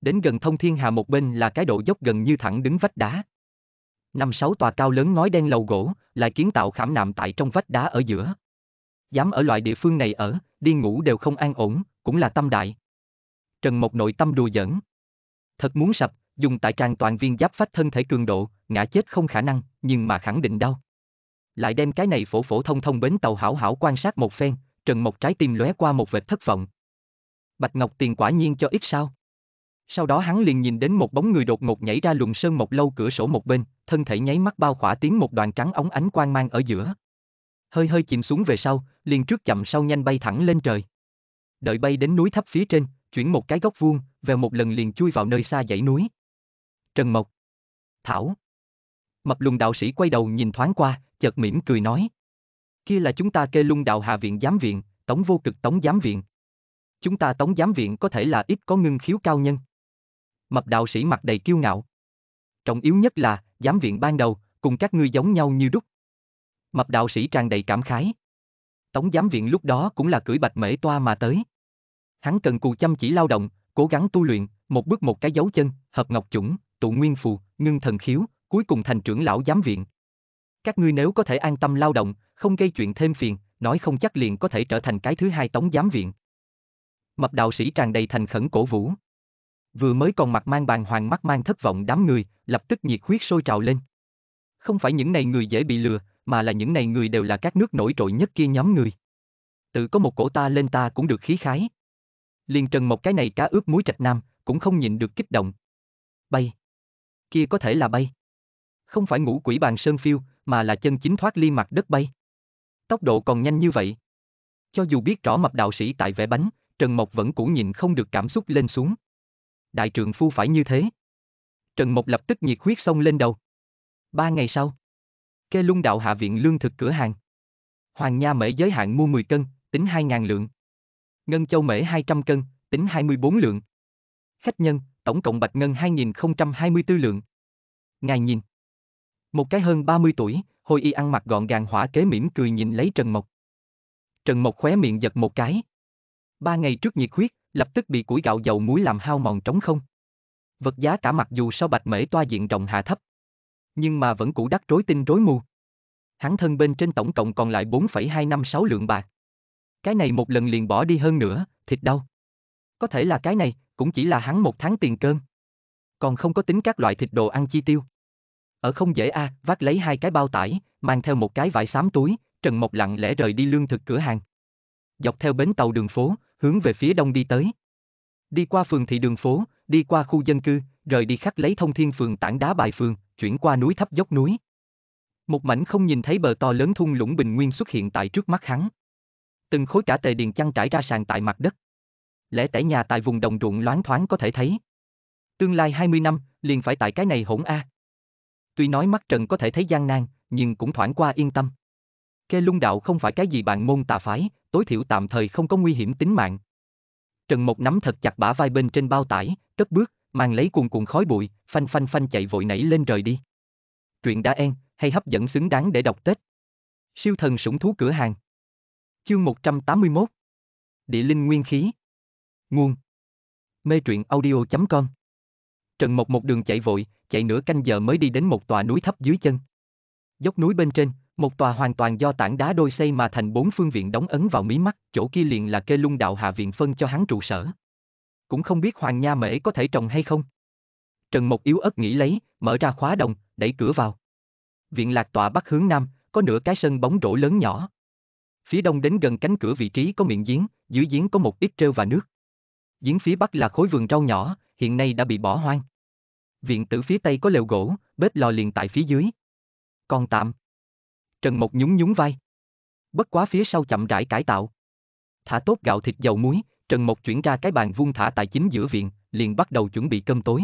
Đến gần thông thiên hà một bên là cái độ dốc gần như thẳng đứng vách đá. Năm sáu tòa cao lớn ngói đen lầu gỗ, lại kiến tạo khảm nạm tại trong vách đá ở giữa. Dám ở loại địa phương này ở, đi ngủ đều không an ổn, cũng là tâm đại. Trần Mộc nội tâm đùa giỡn. Thật muốn sập, dùng tại tràng toàn viên giáp phách thân thể cường độ, ngã chết không khả năng, nhưng mà khẳng định đau lại đem cái này phổ phổ thông thông bến tàu hảo hảo quan sát một phen, Trần Mộc trái tim lóe qua một vệt thất vọng. Bạch Ngọc tiền quả nhiên cho ít sao? Sau đó hắn liền nhìn đến một bóng người đột ngột nhảy ra lùng sơn một lâu cửa sổ một bên, thân thể nháy mắt bao khỏa tiếng một đoàn trắng ống ánh quang mang ở giữa. Hơi hơi chìm xuống về sau, liền trước chậm sau nhanh bay thẳng lên trời. Đợi bay đến núi thấp phía trên, chuyển một cái góc vuông, về một lần liền chui vào nơi xa dãy núi. Trần Mộc. Thảo. Mập lùng đạo sĩ quay đầu nhìn thoáng qua, chợt mỉm cười nói. Kia là chúng ta kê lung đạo hạ viện giám viện, tống vô cực tống giám viện. Chúng ta tống giám viện có thể là ít có ngưng khiếu cao nhân. Mập đạo sĩ mặt đầy kiêu ngạo. Trọng yếu nhất là, giám viện ban đầu, cùng các ngươi giống nhau như đúc. Mập đạo sĩ tràn đầy cảm khái. Tống giám viện lúc đó cũng là cưỡi bạch mễ toa mà tới. Hắn cần cù chăm chỉ lao động, cố gắng tu luyện, một bước một cái dấu chân, hợp ngọc chủng, tụ nguyên phù, ngưng thần khiếu, cuối cùng thành trưởng lão giám viện. Các ngươi nếu có thể an tâm lao động, không gây chuyện thêm phiền, nói không chắc liền có thể trở thành cái thứ hai tống giám viện. Mập đạo sĩ tràn đầy thành khẩn cổ vũ. Vừa mới còn mặt mang bàn hoàng mắt mang thất vọng đám người, lập tức nhiệt huyết sôi trào lên. Không phải những này người dễ bị lừa, mà là những này người đều là các nước nổi trội nhất kia nhóm người. Tự có một cổ ta lên ta cũng được khí khái. Liền trần một cái này cá ướp muối trạch nam, cũng không nhìn được kích động. Bay. Kia có thể là bay. Không phải ngũ quỷ bàn sơn phiêu, mà là chân chính thoát ly mặt đất bay. Tốc độ còn nhanh như vậy. Cho dù biết rõ mập đạo sĩ tại vẽ bánh, Trần Mộc vẫn cũng nhìn không được cảm xúc lên xuống. Đại trưởng phu phải như thế. Trần Mộc lập tức nhiệt huyết xông lên đầu. Ba ngày sau, kê lung đạo hạ viện lương thực cửa hàng. Hoàng Nha Mễ giới hạn mua 10 cân, tính 2.000 lượng. Ngân Châu Mễ 200 cân, tính 24 lượng. Khách nhân, tổng cộng bạch ngân 2024 lượng. Ngài nhìn. Một cái hơn 30 tuổi, hồi y ăn mặc gọn gàng hỏa kế mỉm cười nhìn lấy Trần Mộc. Trần Mộc khóe miệng giật một cái. Ba ngày trước nhiệt huyết, lập tức bị củi gạo dầu muối làm hao mòn trống không. Vật giá cả mặc dù so bạch mễ toa diện rộng hạ thấp, nhưng mà vẫn cũ đắc rối tinh rối mù. Hắn thân bên trên tổng cộng còn lại 4,256 lượng bạc. Cái này một lần liền bỏ đi hơn nữa, thịt đau. Có thể là cái này, cũng chỉ là hắn một tháng tiền cơm. Còn không có tính các loại thịt đồ ăn chi tiêu. Ở không dễ a, à, vác lấy hai cái bao tải, mang theo một cái vải xám túi, Trần Mộc lặng lẽ rời đi lương thực cửa hàng. Dọc theo bến tàu đường phố, hướng về phía đông đi tới. Đi qua phường thị đường phố, đi qua khu dân cư, rời đi khắc lấy thông thiên phường tảng đá bài phường, chuyển qua núi thấp dốc núi. Một mảnh không nhìn thấy bờ to lớn thung lũng bình nguyên xuất hiện tại trước mắt hắn. Từng khối cả tề điền chăn trải ra sàn tại mặt đất. Lẽ tẻ nhà tại vùng đồng ruộng loáng thoáng có thể thấy. Tương lai 20 năm, liền phải tại cái này hỗn a. À. Tuy nói mắt trần có thể thấy gian nan, nhưng cũng thoảng qua yên tâm. Kê lung đạo không phải cái gì bạn môn tà phái, tối thiểu tạm thời không có nguy hiểm tính mạng. Trần Một nắm thật chặt bả vai bên trên bao tải, cất bước, mang lấy cuồn cuộn khói bụi, phanh phanh phanh chạy vội nảy lên rời đi. Truyện đã en, hay hấp dẫn xứng đáng để đọc Tết. Siêu thần sủng thú cửa hàng. Chương 181. Địa linh nguyên khí. Nguồn. Mê truyện audio.com Trần Mộc một đường chạy vội, chạy nửa canh giờ mới đi đến một tòa núi thấp dưới chân. Dốc núi bên trên, một tòa hoàn toàn do tảng đá đôi xây mà thành bốn phương viện đóng ấn vào mí mắt, chỗ kia liền là kê lung đạo hạ viện phân cho hắn trụ sở. Cũng không biết Hoàng Nha Mễ có thể trồng hay không. Trần Mộc yếu ớt nghĩ lấy, mở ra khóa đồng, đẩy cửa vào. Viện lạc tòa bắc hướng nam, có nửa cái sân bóng rổ lớn nhỏ. Phía đông đến gần cánh cửa vị trí có miệng giếng, dưới giếng có một ít treo và nước. Giếng phía bắc là khối vườn rau nhỏ, hiện nay đã bị bỏ hoang. Viện tử phía tây có lều gỗ, bếp lò liền tại phía dưới. Còn tạm. Trần Mộc nhún nhún vai. Bất quá phía sau chậm rãi cải tạo. Thả tốt gạo thịt dầu muối, Trần Mộc chuyển ra cái bàn vuông thả tại chính giữa viện, liền bắt đầu chuẩn bị cơm tối.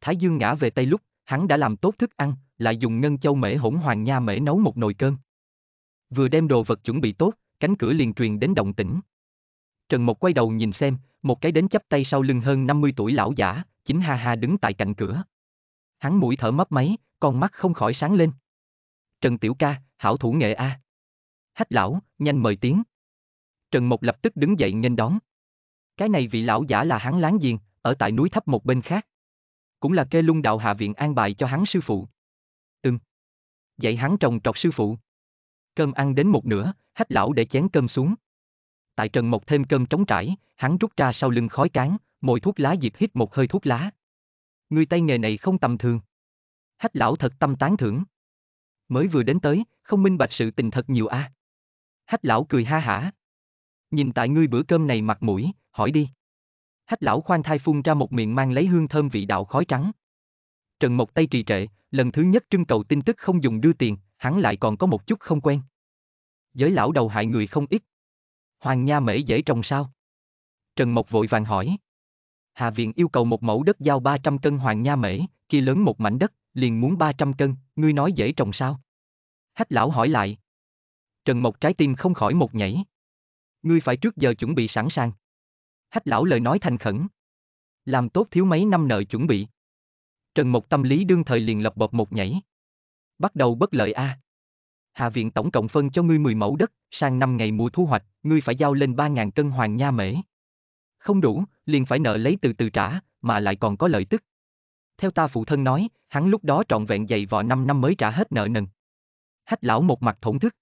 Thái Dương ngã về tây lúc, hắn đã làm tốt thức ăn, lại dùng ngân châu mễ hỗn hoàng nha mễ nấu một nồi cơm. Vừa đem đồ vật chuẩn bị tốt, cánh cửa liền truyền đến động tĩnh. Trần Mộc quay đầu nhìn xem, một cái đến chắp tay sau lưng hơn 50 tuổi lão giả, chính ha ha đứng tại cạnh cửa. Hắn mũi thở mấp máy, con mắt không khỏi sáng lên. Trần Tiểu Ca, hảo thủ nghệ A. Hách lão, nhanh mời tiếng. Trần Mộc lập tức đứng dậy nghênh đón. Cái này vị lão giả là hắn láng giềng, ở tại núi thấp một bên khác. Cũng là kê lung đạo hạ viện an bài cho hắn sư phụ. Ừm. Dạy hắn trồng trọt sư phụ. Cơm ăn đến một nửa, hách lão để chén cơm xuống tại Trần Mộc thêm cơm trống trải, hắn rút ra sau lưng khói cán, mồi thuốc lá dịp hít một hơi thuốc lá. Người tay nghề này không tầm thường. Hách lão thật tâm tán thưởng. Mới vừa đến tới, không minh bạch sự tình thật nhiều a. À. Hách lão cười ha hả. Nhìn tại ngươi bữa cơm này mặt mũi, hỏi đi. Hách lão khoan thai phun ra một miệng mang lấy hương thơm vị đạo khói trắng. Trần Mộc tay trì trệ, lần thứ nhất trưng cầu tin tức không dùng đưa tiền, hắn lại còn có một chút không quen. Giới lão đầu hại người không ít, Hoàng Nha Mễ dễ trồng sao? Trần Mộc vội vàng hỏi. Hà Viện yêu cầu một mẫu đất giao 300 cân Hoàng Nha Mễ, kia lớn một mảnh đất, liền muốn 300 cân, ngươi nói dễ trồng sao? Hách lão hỏi lại. Trần Mộc trái tim không khỏi một nhảy. Ngươi phải trước giờ chuẩn bị sẵn sàng. Hách lão lời nói thành khẩn. Làm tốt thiếu mấy năm nợ chuẩn bị. Trần Mộc tâm lý đương thời liền lập bột một nhảy. Bắt đầu bất lợi a. À. Hạ viện tổng cộng phân cho ngươi 10 mẫu đất, sang năm ngày mùa thu hoạch, ngươi phải giao lên 3.000 cân hoàng nha mễ. Không đủ, liền phải nợ lấy từ từ trả, mà lại còn có lợi tức. Theo ta phụ thân nói, hắn lúc đó trọn vẹn dày vò 5 năm mới trả hết nợ nần. Hách lão một mặt thổn thức.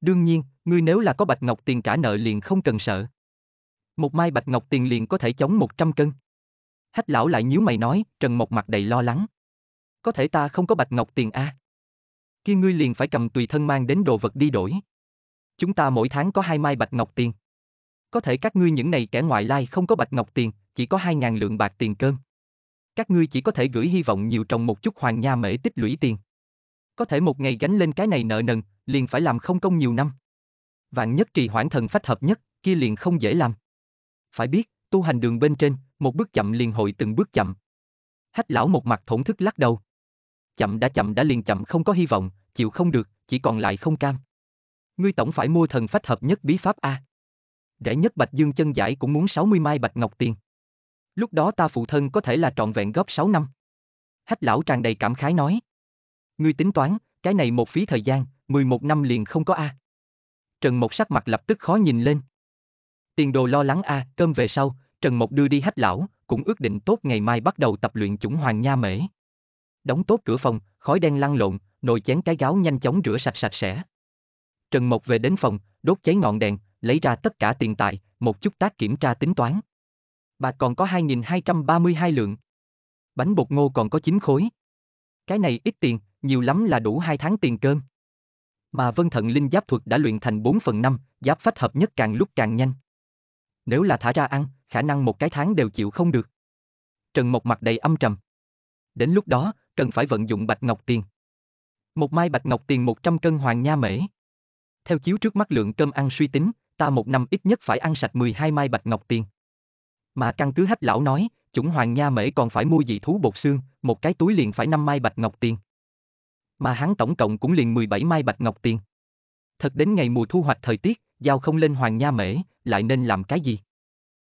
Đương nhiên, ngươi nếu là có bạch ngọc tiền trả nợ liền không cần sợ. Một mai bạch ngọc tiền liền có thể chống 100 cân. Hách lão lại nhíu mày nói, Trần một mặt đầy lo lắng. Có thể ta không có bạch ngọc tiền a. À? kia ngươi liền phải cầm tùy thân mang đến đồ vật đi đổi. Chúng ta mỗi tháng có hai mai bạch ngọc tiền. Có thể các ngươi những này kẻ ngoại lai không có bạch ngọc tiền, chỉ có hai ngàn lượng bạc tiền cơm. Các ngươi chỉ có thể gửi hy vọng nhiều trồng một chút hoàng nha mễ tích lũy tiền. Có thể một ngày gánh lên cái này nợ nần, liền phải làm không công nhiều năm. Vạn nhất trì hoãn thần phách hợp nhất, kia liền không dễ làm. Phải biết, tu hành đường bên trên, một bước chậm liền hội từng bước chậm. Hách lão một mặt thổn thức lắc đầu chậm đã chậm đã liền chậm không có hy vọng, chịu không được, chỉ còn lại không cam. Ngươi tổng phải mua thần phách hợp nhất bí pháp A. Rẻ nhất bạch dương chân giải cũng muốn 60 mai bạch ngọc tiền. Lúc đó ta phụ thân có thể là trọn vẹn góp 6 năm. Hách lão tràn đầy cảm khái nói. Ngươi tính toán, cái này một phí thời gian, 11 năm liền không có A. Trần Mộc sắc mặt lập tức khó nhìn lên. Tiền đồ lo lắng A, cơm về sau, Trần Mộc đưa đi hách lão, cũng ước định tốt ngày mai bắt đầu tập luyện chủng hoàng nha mễ đóng tốt cửa phòng, khói đen lăn lộn, nồi chén cái gáo nhanh chóng rửa sạch sạch sẽ. Trần Mộc về đến phòng, đốt cháy ngọn đèn, lấy ra tất cả tiền tài, một chút tác kiểm tra tính toán. Bà còn có 2.232 lượng. Bánh bột ngô còn có 9 khối. Cái này ít tiền, nhiều lắm là đủ 2 tháng tiền cơm. Mà vân thận linh giáp thuật đã luyện thành 4 phần 5, giáp phách hợp nhất càng lúc càng nhanh. Nếu là thả ra ăn, khả năng một cái tháng đều chịu không được. Trần Mộc mặt đầy âm trầm. Đến lúc đó, cần phải vận dụng bạch ngọc tiền. Một mai bạch ngọc tiền 100 cân hoàng nha mễ. Theo chiếu trước mắt lượng cơm ăn suy tính, ta một năm ít nhất phải ăn sạch 12 mai bạch ngọc tiền. Mà căn cứ hách lão nói, chủng hoàng nha mễ còn phải mua dị thú bột xương, một cái túi liền phải 5 mai bạch ngọc tiền. Mà hắn tổng cộng cũng liền 17 mai bạch ngọc tiền. Thật đến ngày mùa thu hoạch thời tiết, giao không lên hoàng nha mễ, lại nên làm cái gì?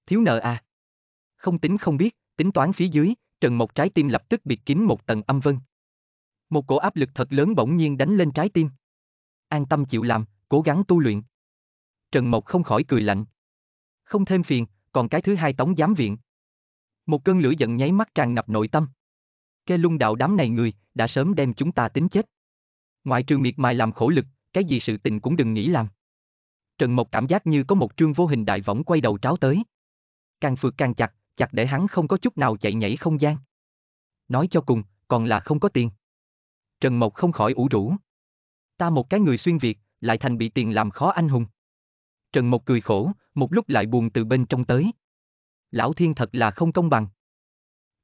Thiếu nợ à? Không tính không biết, tính toán phía dưới, Trần Mộc trái tim lập tức bịt kín một tầng âm vân. Một cổ áp lực thật lớn bỗng nhiên đánh lên trái tim. An tâm chịu làm, cố gắng tu luyện. Trần Mộc không khỏi cười lạnh. Không thêm phiền, còn cái thứ hai tống giám viện. Một cơn lửa giận nháy mắt tràn ngập nội tâm. Kê lung đạo đám này người, đã sớm đem chúng ta tính chết. Ngoại trừ miệt mài làm khổ lực, cái gì sự tình cũng đừng nghĩ làm. Trần Mộc cảm giác như có một trương vô hình đại võng quay đầu tráo tới. Càng phượt càng chặt, chặt để hắn không có chút nào chạy nhảy không gian. Nói cho cùng, còn là không có tiền. Trần Mộc không khỏi ủ rũ. Ta một cái người xuyên Việt, lại thành bị tiền làm khó anh hùng. Trần Mộc cười khổ, một lúc lại buồn từ bên trong tới. Lão Thiên thật là không công bằng.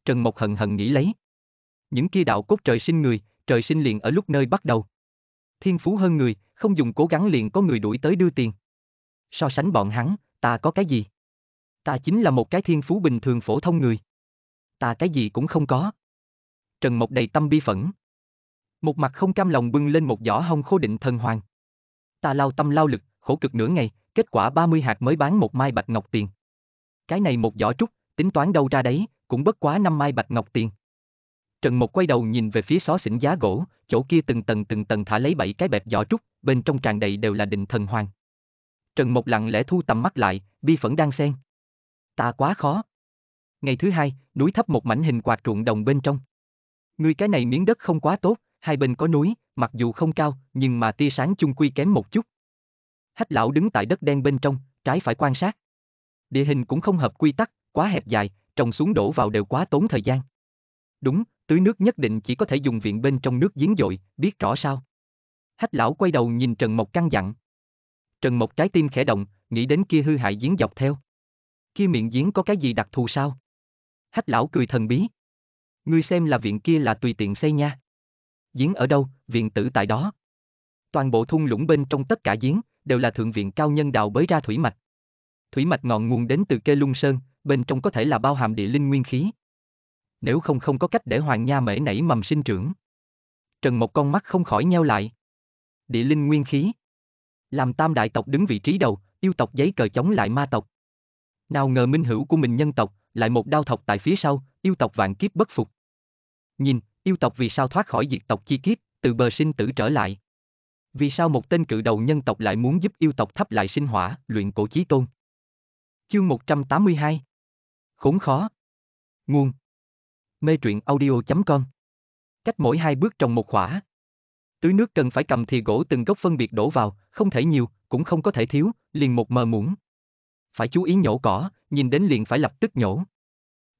Trần Mộc hận hận nghĩ lấy. Những kia đạo cốt trời sinh người, trời sinh liền ở lúc nơi bắt đầu. Thiên phú hơn người, không dùng cố gắng liền có người đuổi tới đưa tiền. So sánh bọn hắn, ta có cái gì? Ta chính là một cái thiên phú bình thường phổ thông người. Ta cái gì cũng không có. Trần Mộc đầy tâm bi phẫn. Một mặt không cam lòng bưng lên một giỏ hông khô định thần hoàng. Ta lao tâm lao lực, khổ cực nửa ngày, kết quả 30 hạt mới bán một mai bạch ngọc tiền. Cái này một giỏ trúc, tính toán đâu ra đấy, cũng bất quá năm mai bạch ngọc tiền. Trần Mộc quay đầu nhìn về phía xó xỉnh giá gỗ, chỗ kia từng tầng từng tầng thả lấy bảy cái bẹp giỏ trúc, bên trong tràn đầy đều là định thần hoàng. Trần Mộc lặng lẽ thu tầm mắt lại, bi phẫn đang xen ta quá khó. Ngày thứ hai, núi thấp một mảnh hình quạt ruộng đồng bên trong. Người cái này miếng đất không quá tốt, hai bên có núi, mặc dù không cao, nhưng mà tia sáng chung quy kém một chút. Hách lão đứng tại đất đen bên trong, trái phải quan sát. Địa hình cũng không hợp quy tắc, quá hẹp dài, trồng xuống đổ vào đều quá tốn thời gian. Đúng, tưới nước nhất định chỉ có thể dùng viện bên trong nước giếng dội, biết rõ sao. Hách lão quay đầu nhìn Trần Mộc căng dặn. Trần Mộc trái tim khẽ động, nghĩ đến kia hư hại giếng dọc theo kia miệng giếng có cái gì đặc thù sao? Hách lão cười thần bí. Ngươi xem là viện kia là tùy tiện xây nha. Giếng ở đâu, viện tử tại đó. Toàn bộ thung lũng bên trong tất cả giếng, đều là thượng viện cao nhân đào bới ra thủy mạch. Thủy mạch ngọn nguồn đến từ kê lung sơn, bên trong có thể là bao hàm địa linh nguyên khí. Nếu không không có cách để hoàng nha mễ nảy mầm sinh trưởng. Trần một con mắt không khỏi nheo lại. Địa linh nguyên khí. Làm tam đại tộc đứng vị trí đầu, yêu tộc giấy cờ chống lại ma tộc, nào ngờ minh hữu của mình nhân tộc, lại một đao thọc tại phía sau, yêu tộc vạn kiếp bất phục. Nhìn, yêu tộc vì sao thoát khỏi diệt tộc chi kiếp, từ bờ sinh tử trở lại. Vì sao một tên cự đầu nhân tộc lại muốn giúp yêu tộc thắp lại sinh hỏa, luyện cổ chí tôn? Chương 182 Khốn khó Nguồn Mê truyện audio.com Cách mỗi hai bước trồng một khỏa. Tưới nước cần phải cầm thì gỗ từng gốc phân biệt đổ vào, không thể nhiều, cũng không có thể thiếu, liền một mờ muỗng phải chú ý nhổ cỏ, nhìn đến liền phải lập tức nhổ.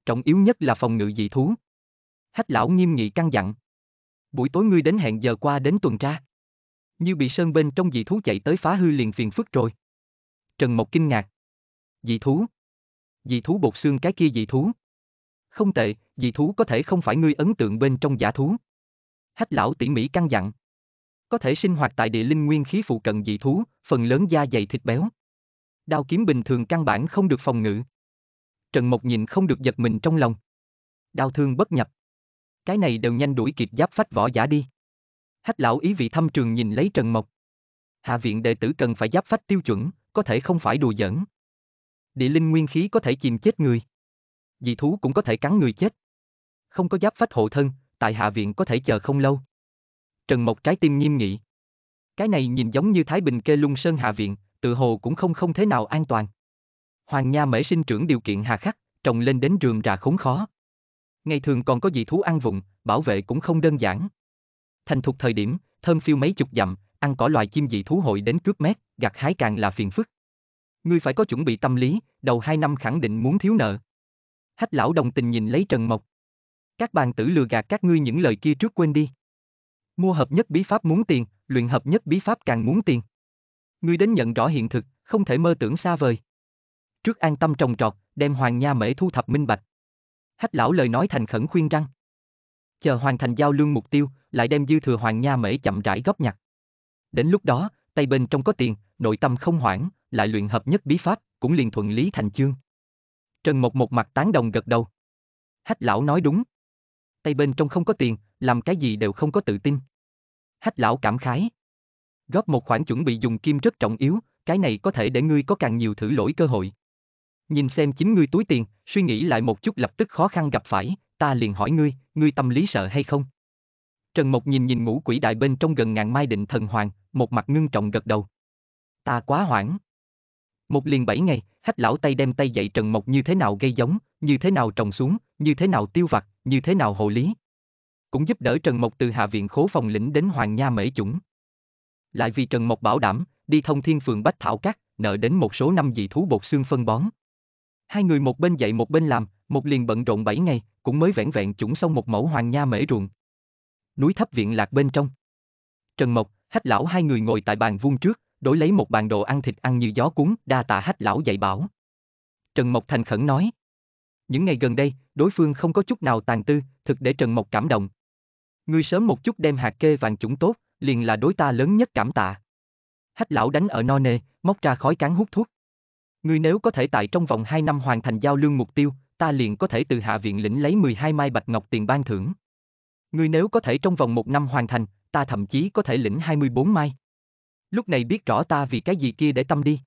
Trọng yếu nhất là phòng ngự dị thú. Hách lão nghiêm nghị căn dặn. Buổi tối ngươi đến hẹn giờ qua đến tuần tra. Như bị sơn bên trong dị thú chạy tới phá hư liền phiền phức rồi. Trần Mộc kinh ngạc. Dị thú. Dị thú bột xương cái kia dị thú. Không tệ, dị thú có thể không phải ngươi ấn tượng bên trong giả thú. Hách lão tỉ mỉ căn dặn. Có thể sinh hoạt tại địa linh nguyên khí phụ cận dị thú, phần lớn da dày thịt béo đao kiếm bình thường căn bản không được phòng ngự. Trần Mộc nhìn không được giật mình trong lòng. Đao thương bất nhập. Cái này đều nhanh đuổi kịp giáp phách võ giả đi. Hách lão ý vị thăm trường nhìn lấy Trần Mộc. Hạ viện đệ tử cần phải giáp phách tiêu chuẩn, có thể không phải đùa giỡn. Địa linh nguyên khí có thể chìm chết người. Dị thú cũng có thể cắn người chết. Không có giáp phách hộ thân, tại hạ viện có thể chờ không lâu. Trần Mộc trái tim nghiêm nghị. Cái này nhìn giống như Thái Bình kê lung sơn hạ viện, tự hồ cũng không không thế nào an toàn. Hoàng Nha Mễ sinh trưởng điều kiện hà khắc, trồng lên đến rườm rà khốn khó. Ngày thường còn có dị thú ăn vụng, bảo vệ cũng không đơn giản. Thành thục thời điểm, thơm phiêu mấy chục dặm, ăn cỏ loài chim dị thú hội đến cướp mét, gặt hái càng là phiền phức. Ngươi phải có chuẩn bị tâm lý, đầu hai năm khẳng định muốn thiếu nợ. Hách lão đồng tình nhìn lấy Trần Mộc. Các bàn tử lừa gạt các ngươi những lời kia trước quên đi. Mua hợp nhất bí pháp muốn tiền, luyện hợp nhất bí pháp càng muốn tiền ngươi đến nhận rõ hiện thực, không thể mơ tưởng xa vời. Trước an tâm trồng trọt, đem hoàng nha mễ thu thập minh bạch. Hách lão lời nói thành khẩn khuyên răng. Chờ hoàn thành giao lương mục tiêu, lại đem dư thừa hoàng nha mễ chậm rãi góp nhặt. Đến lúc đó, tay bên trong có tiền, nội tâm không hoảng, lại luyện hợp nhất bí pháp, cũng liền thuận lý thành chương. Trần Mộc một mặt tán đồng gật đầu. Hách lão nói đúng. Tay bên trong không có tiền, làm cái gì đều không có tự tin. Hách lão cảm khái. Góp một khoản chuẩn bị dùng kim rất trọng yếu, cái này có thể để ngươi có càng nhiều thử lỗi cơ hội. Nhìn xem chính ngươi túi tiền, suy nghĩ lại một chút lập tức khó khăn gặp phải, ta liền hỏi ngươi, ngươi tâm lý sợ hay không? Trần Mộc nhìn nhìn ngũ quỷ đại bên trong gần ngàn mai định thần hoàng, một mặt ngưng trọng gật đầu. Ta quá hoảng. Một liền bảy ngày, hách lão tay đem tay dạy Trần Mộc như thế nào gây giống, như thế nào trồng xuống, như thế nào tiêu vặt, như thế nào hộ lý. Cũng giúp đỡ Trần Mộc từ hạ viện khố phòng lĩnh đến hoàng nha mễ chủng lại vì Trần Mộc bảo đảm, đi thông thiên phường Bách Thảo Cát, nợ đến một số năm dị thú bột xương phân bón. Hai người một bên dậy một bên làm, một liền bận rộn 7 ngày, cũng mới vẹn vẹn chủng xong một mẫu hoàng nha mễ ruộng. Núi thấp viện lạc bên trong. Trần Mộc, hách lão hai người ngồi tại bàn vuông trước, đối lấy một bàn đồ ăn thịt ăn như gió cuốn, đa tạ hách lão dạy bảo. Trần Mộc thành khẩn nói. Những ngày gần đây, đối phương không có chút nào tàn tư, thực để Trần Mộc cảm động. Ngươi sớm một chút đem hạt kê vàng chủng tốt, liền là đối ta lớn nhất cảm tạ. Hách lão đánh ở no nê, móc ra khói cán hút thuốc. Ngươi nếu có thể tại trong vòng 2 năm hoàn thành giao lương mục tiêu, ta liền có thể từ hạ viện lĩnh lấy 12 mai bạch ngọc tiền ban thưởng. Ngươi nếu có thể trong vòng 1 năm hoàn thành, ta thậm chí có thể lĩnh 24 mai. Lúc này biết rõ ta vì cái gì kia để tâm đi.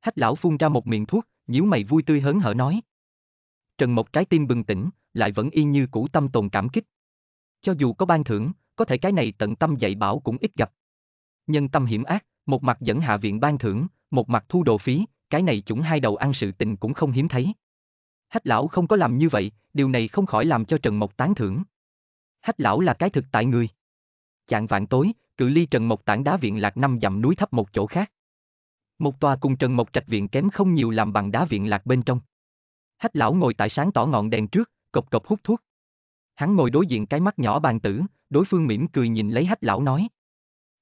Hách lão phun ra một miệng thuốc, nhíu mày vui tươi hớn hở nói. Trần một trái tim bừng tỉnh, lại vẫn y như cũ tâm tồn cảm kích. Cho dù có ban thưởng, có thể cái này tận tâm dạy bảo cũng ít gặp. Nhân tâm hiểm ác, một mặt dẫn hạ viện ban thưởng, một mặt thu đồ phí, cái này chúng hai đầu ăn sự tình cũng không hiếm thấy. Hách lão không có làm như vậy, điều này không khỏi làm cho Trần Mộc tán thưởng. Hách lão là cái thực tại người. Chạng vạn tối, cự ly Trần Mộc tảng đá viện lạc năm dặm núi thấp một chỗ khác. Một tòa cùng Trần Mộc trạch viện kém không nhiều làm bằng đá viện lạc bên trong. Hách lão ngồi tại sáng tỏ ngọn đèn trước, cộc cộc hút thuốc. Hắn ngồi đối diện cái mắt nhỏ bàn tử, đối phương mỉm cười nhìn lấy hách lão nói.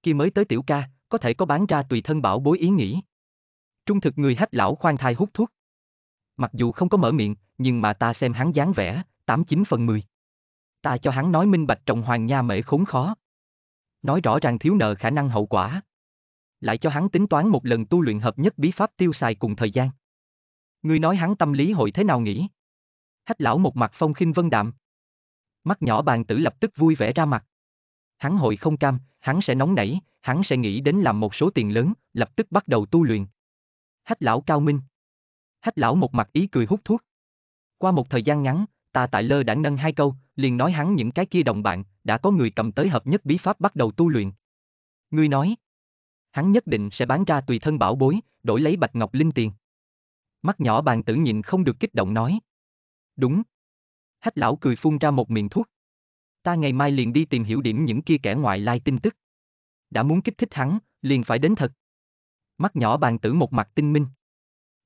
Khi mới tới tiểu ca, có thể có bán ra tùy thân bảo bối ý nghĩ. Trung thực người hách lão khoan thai hút thuốc. Mặc dù không có mở miệng, nhưng mà ta xem hắn dáng vẻ, 89 phần 10. Ta cho hắn nói minh bạch trọng hoàng nha mễ khốn khó. Nói rõ ràng thiếu nợ khả năng hậu quả. Lại cho hắn tính toán một lần tu luyện hợp nhất bí pháp tiêu xài cùng thời gian. Ngươi nói hắn tâm lý hội thế nào nghĩ? Hách lão một mặt phong khinh vân đạm mắt nhỏ bàn tử lập tức vui vẻ ra mặt. Hắn hội không cam, hắn sẽ nóng nảy, hắn sẽ nghĩ đến làm một số tiền lớn, lập tức bắt đầu tu luyện. Hách lão cao minh. Hách lão một mặt ý cười hút thuốc. Qua một thời gian ngắn, ta tại lơ đã nâng hai câu, liền nói hắn những cái kia đồng bạn, đã có người cầm tới hợp nhất bí pháp bắt đầu tu luyện. Ngươi nói, hắn nhất định sẽ bán ra tùy thân bảo bối, đổi lấy bạch ngọc linh tiền. Mắt nhỏ bàn tử nhìn không được kích động nói. Đúng, Hách lão cười phun ra một miệng thuốc. Ta ngày mai liền đi tìm hiểu điểm những kia kẻ ngoại lai tin tức. Đã muốn kích thích hắn, liền phải đến thật. Mắt nhỏ bàn tử một mặt tinh minh.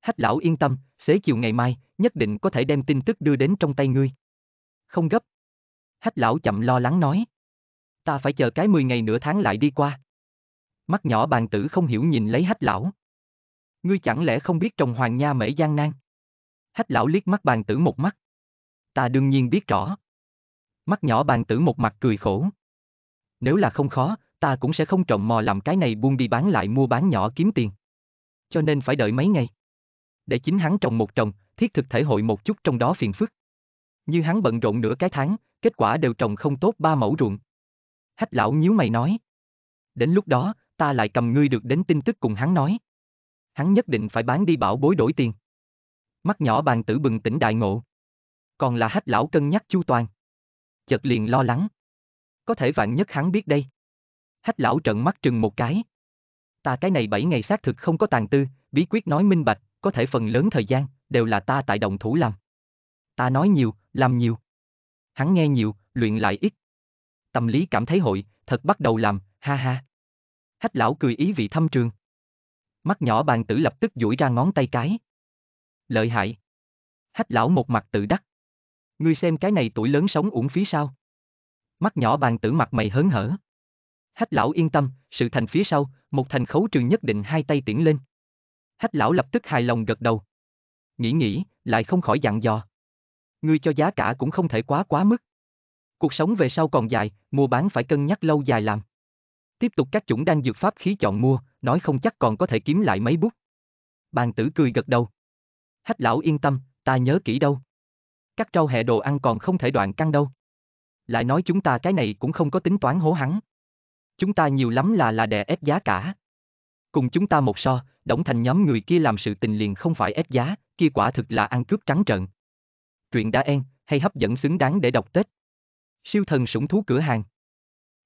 Hách lão yên tâm, xế chiều ngày mai, nhất định có thể đem tin tức đưa đến trong tay ngươi. Không gấp. Hách lão chậm lo lắng nói. Ta phải chờ cái 10 ngày nửa tháng lại đi qua. Mắt nhỏ bàn tử không hiểu nhìn lấy hách lão. Ngươi chẳng lẽ không biết trồng hoàng nha mễ gian nan? Hách lão liếc mắt bàn tử một mắt ta đương nhiên biết rõ. Mắt nhỏ bàn tử một mặt cười khổ. Nếu là không khó, ta cũng sẽ không trộm mò làm cái này buông đi bán lại mua bán nhỏ kiếm tiền. Cho nên phải đợi mấy ngày. Để chính hắn trồng một trồng, thiết thực thể hội một chút trong đó phiền phức. Như hắn bận rộn nửa cái tháng, kết quả đều trồng không tốt ba mẫu ruộng. Hách lão nhíu mày nói. Đến lúc đó, ta lại cầm ngươi được đến tin tức cùng hắn nói. Hắn nhất định phải bán đi bảo bối đổi tiền. Mắt nhỏ bàn tử bừng tỉnh đại ngộ còn là hách lão cân nhắc chu toàn. Chợt liền lo lắng. Có thể vạn nhất hắn biết đây. Hách lão trợn mắt trừng một cái. Ta cái này bảy ngày xác thực không có tàn tư, bí quyết nói minh bạch, có thể phần lớn thời gian, đều là ta tại đồng thủ làm. Ta nói nhiều, làm nhiều. Hắn nghe nhiều, luyện lại ít. Tâm lý cảm thấy hội, thật bắt đầu làm, ha ha. Hách lão cười ý vị thâm trường. Mắt nhỏ bàn tử lập tức duỗi ra ngón tay cái. Lợi hại. Hách lão một mặt tự đắc. Ngươi xem cái này tuổi lớn sống uổng phí sao? Mắt nhỏ bàn tử mặt mày hớn hở. Hách lão yên tâm, sự thành phía sau, một thành khấu trừ nhất định hai tay tiễn lên. Hách lão lập tức hài lòng gật đầu. Nghĩ nghĩ, lại không khỏi dặn dò. Ngươi cho giá cả cũng không thể quá quá mức. Cuộc sống về sau còn dài, mua bán phải cân nhắc lâu dài làm. Tiếp tục các chủng đang dược pháp khí chọn mua, nói không chắc còn có thể kiếm lại mấy bút. Bàn tử cười gật đầu. Hách lão yên tâm, ta nhớ kỹ đâu các rau hẹ đồ ăn còn không thể đoạn căng đâu. Lại nói chúng ta cái này cũng không có tính toán hố hắn. Chúng ta nhiều lắm là là đè ép giá cả. Cùng chúng ta một so, đóng thành nhóm người kia làm sự tình liền không phải ép giá, kia quả thực là ăn cướp trắng trợn. Truyện đã en, hay hấp dẫn xứng đáng để đọc Tết. Siêu thần sủng thú cửa hàng.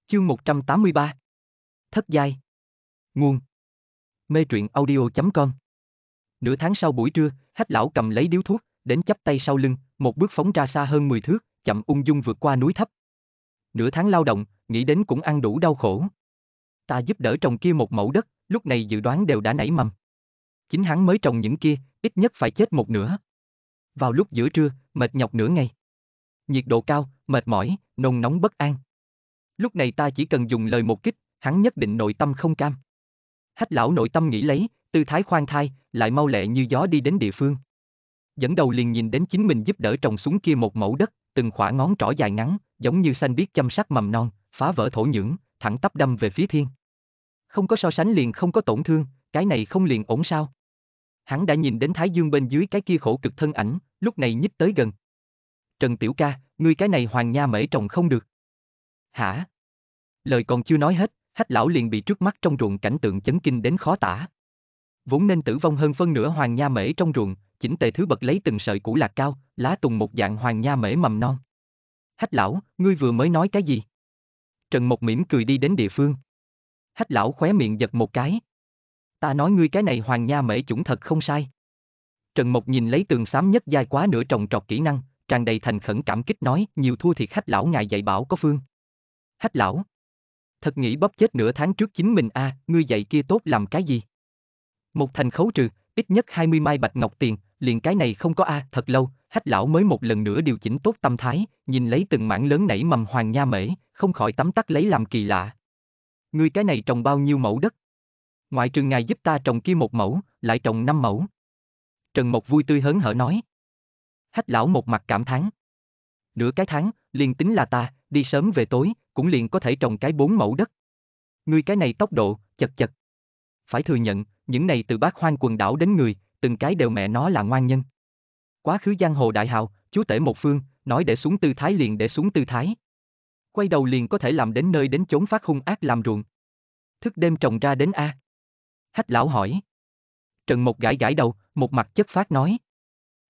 Chương 183 Thất giai Nguồn Mê truyện audio.com Nửa tháng sau buổi trưa, hách lão cầm lấy điếu thuốc, đến chắp tay sau lưng, một bước phóng ra xa hơn 10 thước, chậm ung dung vượt qua núi thấp. Nửa tháng lao động, nghĩ đến cũng ăn đủ đau khổ. Ta giúp đỡ trồng kia một mẫu đất, lúc này dự đoán đều đã nảy mầm. Chính hắn mới trồng những kia, ít nhất phải chết một nửa. Vào lúc giữa trưa, mệt nhọc nửa ngày. Nhiệt độ cao, mệt mỏi, nồng nóng bất an. Lúc này ta chỉ cần dùng lời một kích, hắn nhất định nội tâm không cam. Hách lão nội tâm nghĩ lấy, tư thái khoan thai, lại mau lẹ như gió đi đến địa phương dẫn đầu liền nhìn đến chính mình giúp đỡ trồng xuống kia một mẫu đất, từng khỏa ngón trỏ dài ngắn, giống như xanh biết chăm sóc mầm non, phá vỡ thổ nhưỡng, thẳng tắp đâm về phía thiên. Không có so sánh liền không có tổn thương, cái này không liền ổn sao? Hắn đã nhìn đến Thái Dương bên dưới cái kia khổ cực thân ảnh, lúc này nhích tới gần. Trần Tiểu Ca, ngươi cái này hoàng nha mễ trồng không được. Hả? Lời còn chưa nói hết, hách lão liền bị trước mắt trong ruộng cảnh tượng chấn kinh đến khó tả. Vốn nên tử vong hơn phân nửa hoàng nha mễ trong ruộng, chỉnh tề thứ bật lấy từng sợi củ lạc cao, lá tùng một dạng hoàng nha mễ mầm non. Hách lão, ngươi vừa mới nói cái gì? Trần Mộc mỉm cười đi đến địa phương. Hách lão khóe miệng giật một cái. Ta nói ngươi cái này hoàng nha mễ chủng thật không sai. Trần Mộc nhìn lấy tường xám nhất dài quá nửa trồng trọt kỹ năng, tràn đầy thành khẩn cảm kích nói, nhiều thua thiệt hách lão ngài dạy bảo có phương. Hách lão. Thật nghĩ bóp chết nửa tháng trước chính mình a, à, ngươi dạy kia tốt làm cái gì? Một thành khấu trừ, ít nhất 20 mai bạch ngọc tiền, liền cái này không có a, à, thật lâu, hách lão mới một lần nữa điều chỉnh tốt tâm thái, nhìn lấy từng mảng lớn nảy mầm hoàng nha mễ, không khỏi tắm tắt lấy làm kỳ lạ. Ngươi cái này trồng bao nhiêu mẫu đất? Ngoại trường ngài giúp ta trồng kia một mẫu, lại trồng năm mẫu. Trần Mộc vui tươi hớn hở nói. Hách lão một mặt cảm thán. Nửa cái tháng, liền tính là ta, đi sớm về tối, cũng liền có thể trồng cái bốn mẫu đất. Ngươi cái này tốc độ, chật chật. Phải thừa nhận, những này từ bác hoang quần đảo đến người, từng cái đều mẹ nó là ngoan nhân. Quá khứ giang hồ đại hào, chúa tể một phương, nói để xuống tư thái liền để xuống tư thái. Quay đầu liền có thể làm đến nơi đến chốn phát hung ác làm ruộng. Thức đêm trồng ra đến A. Hách lão hỏi. Trần một gãi gãi đầu, một mặt chất phát nói.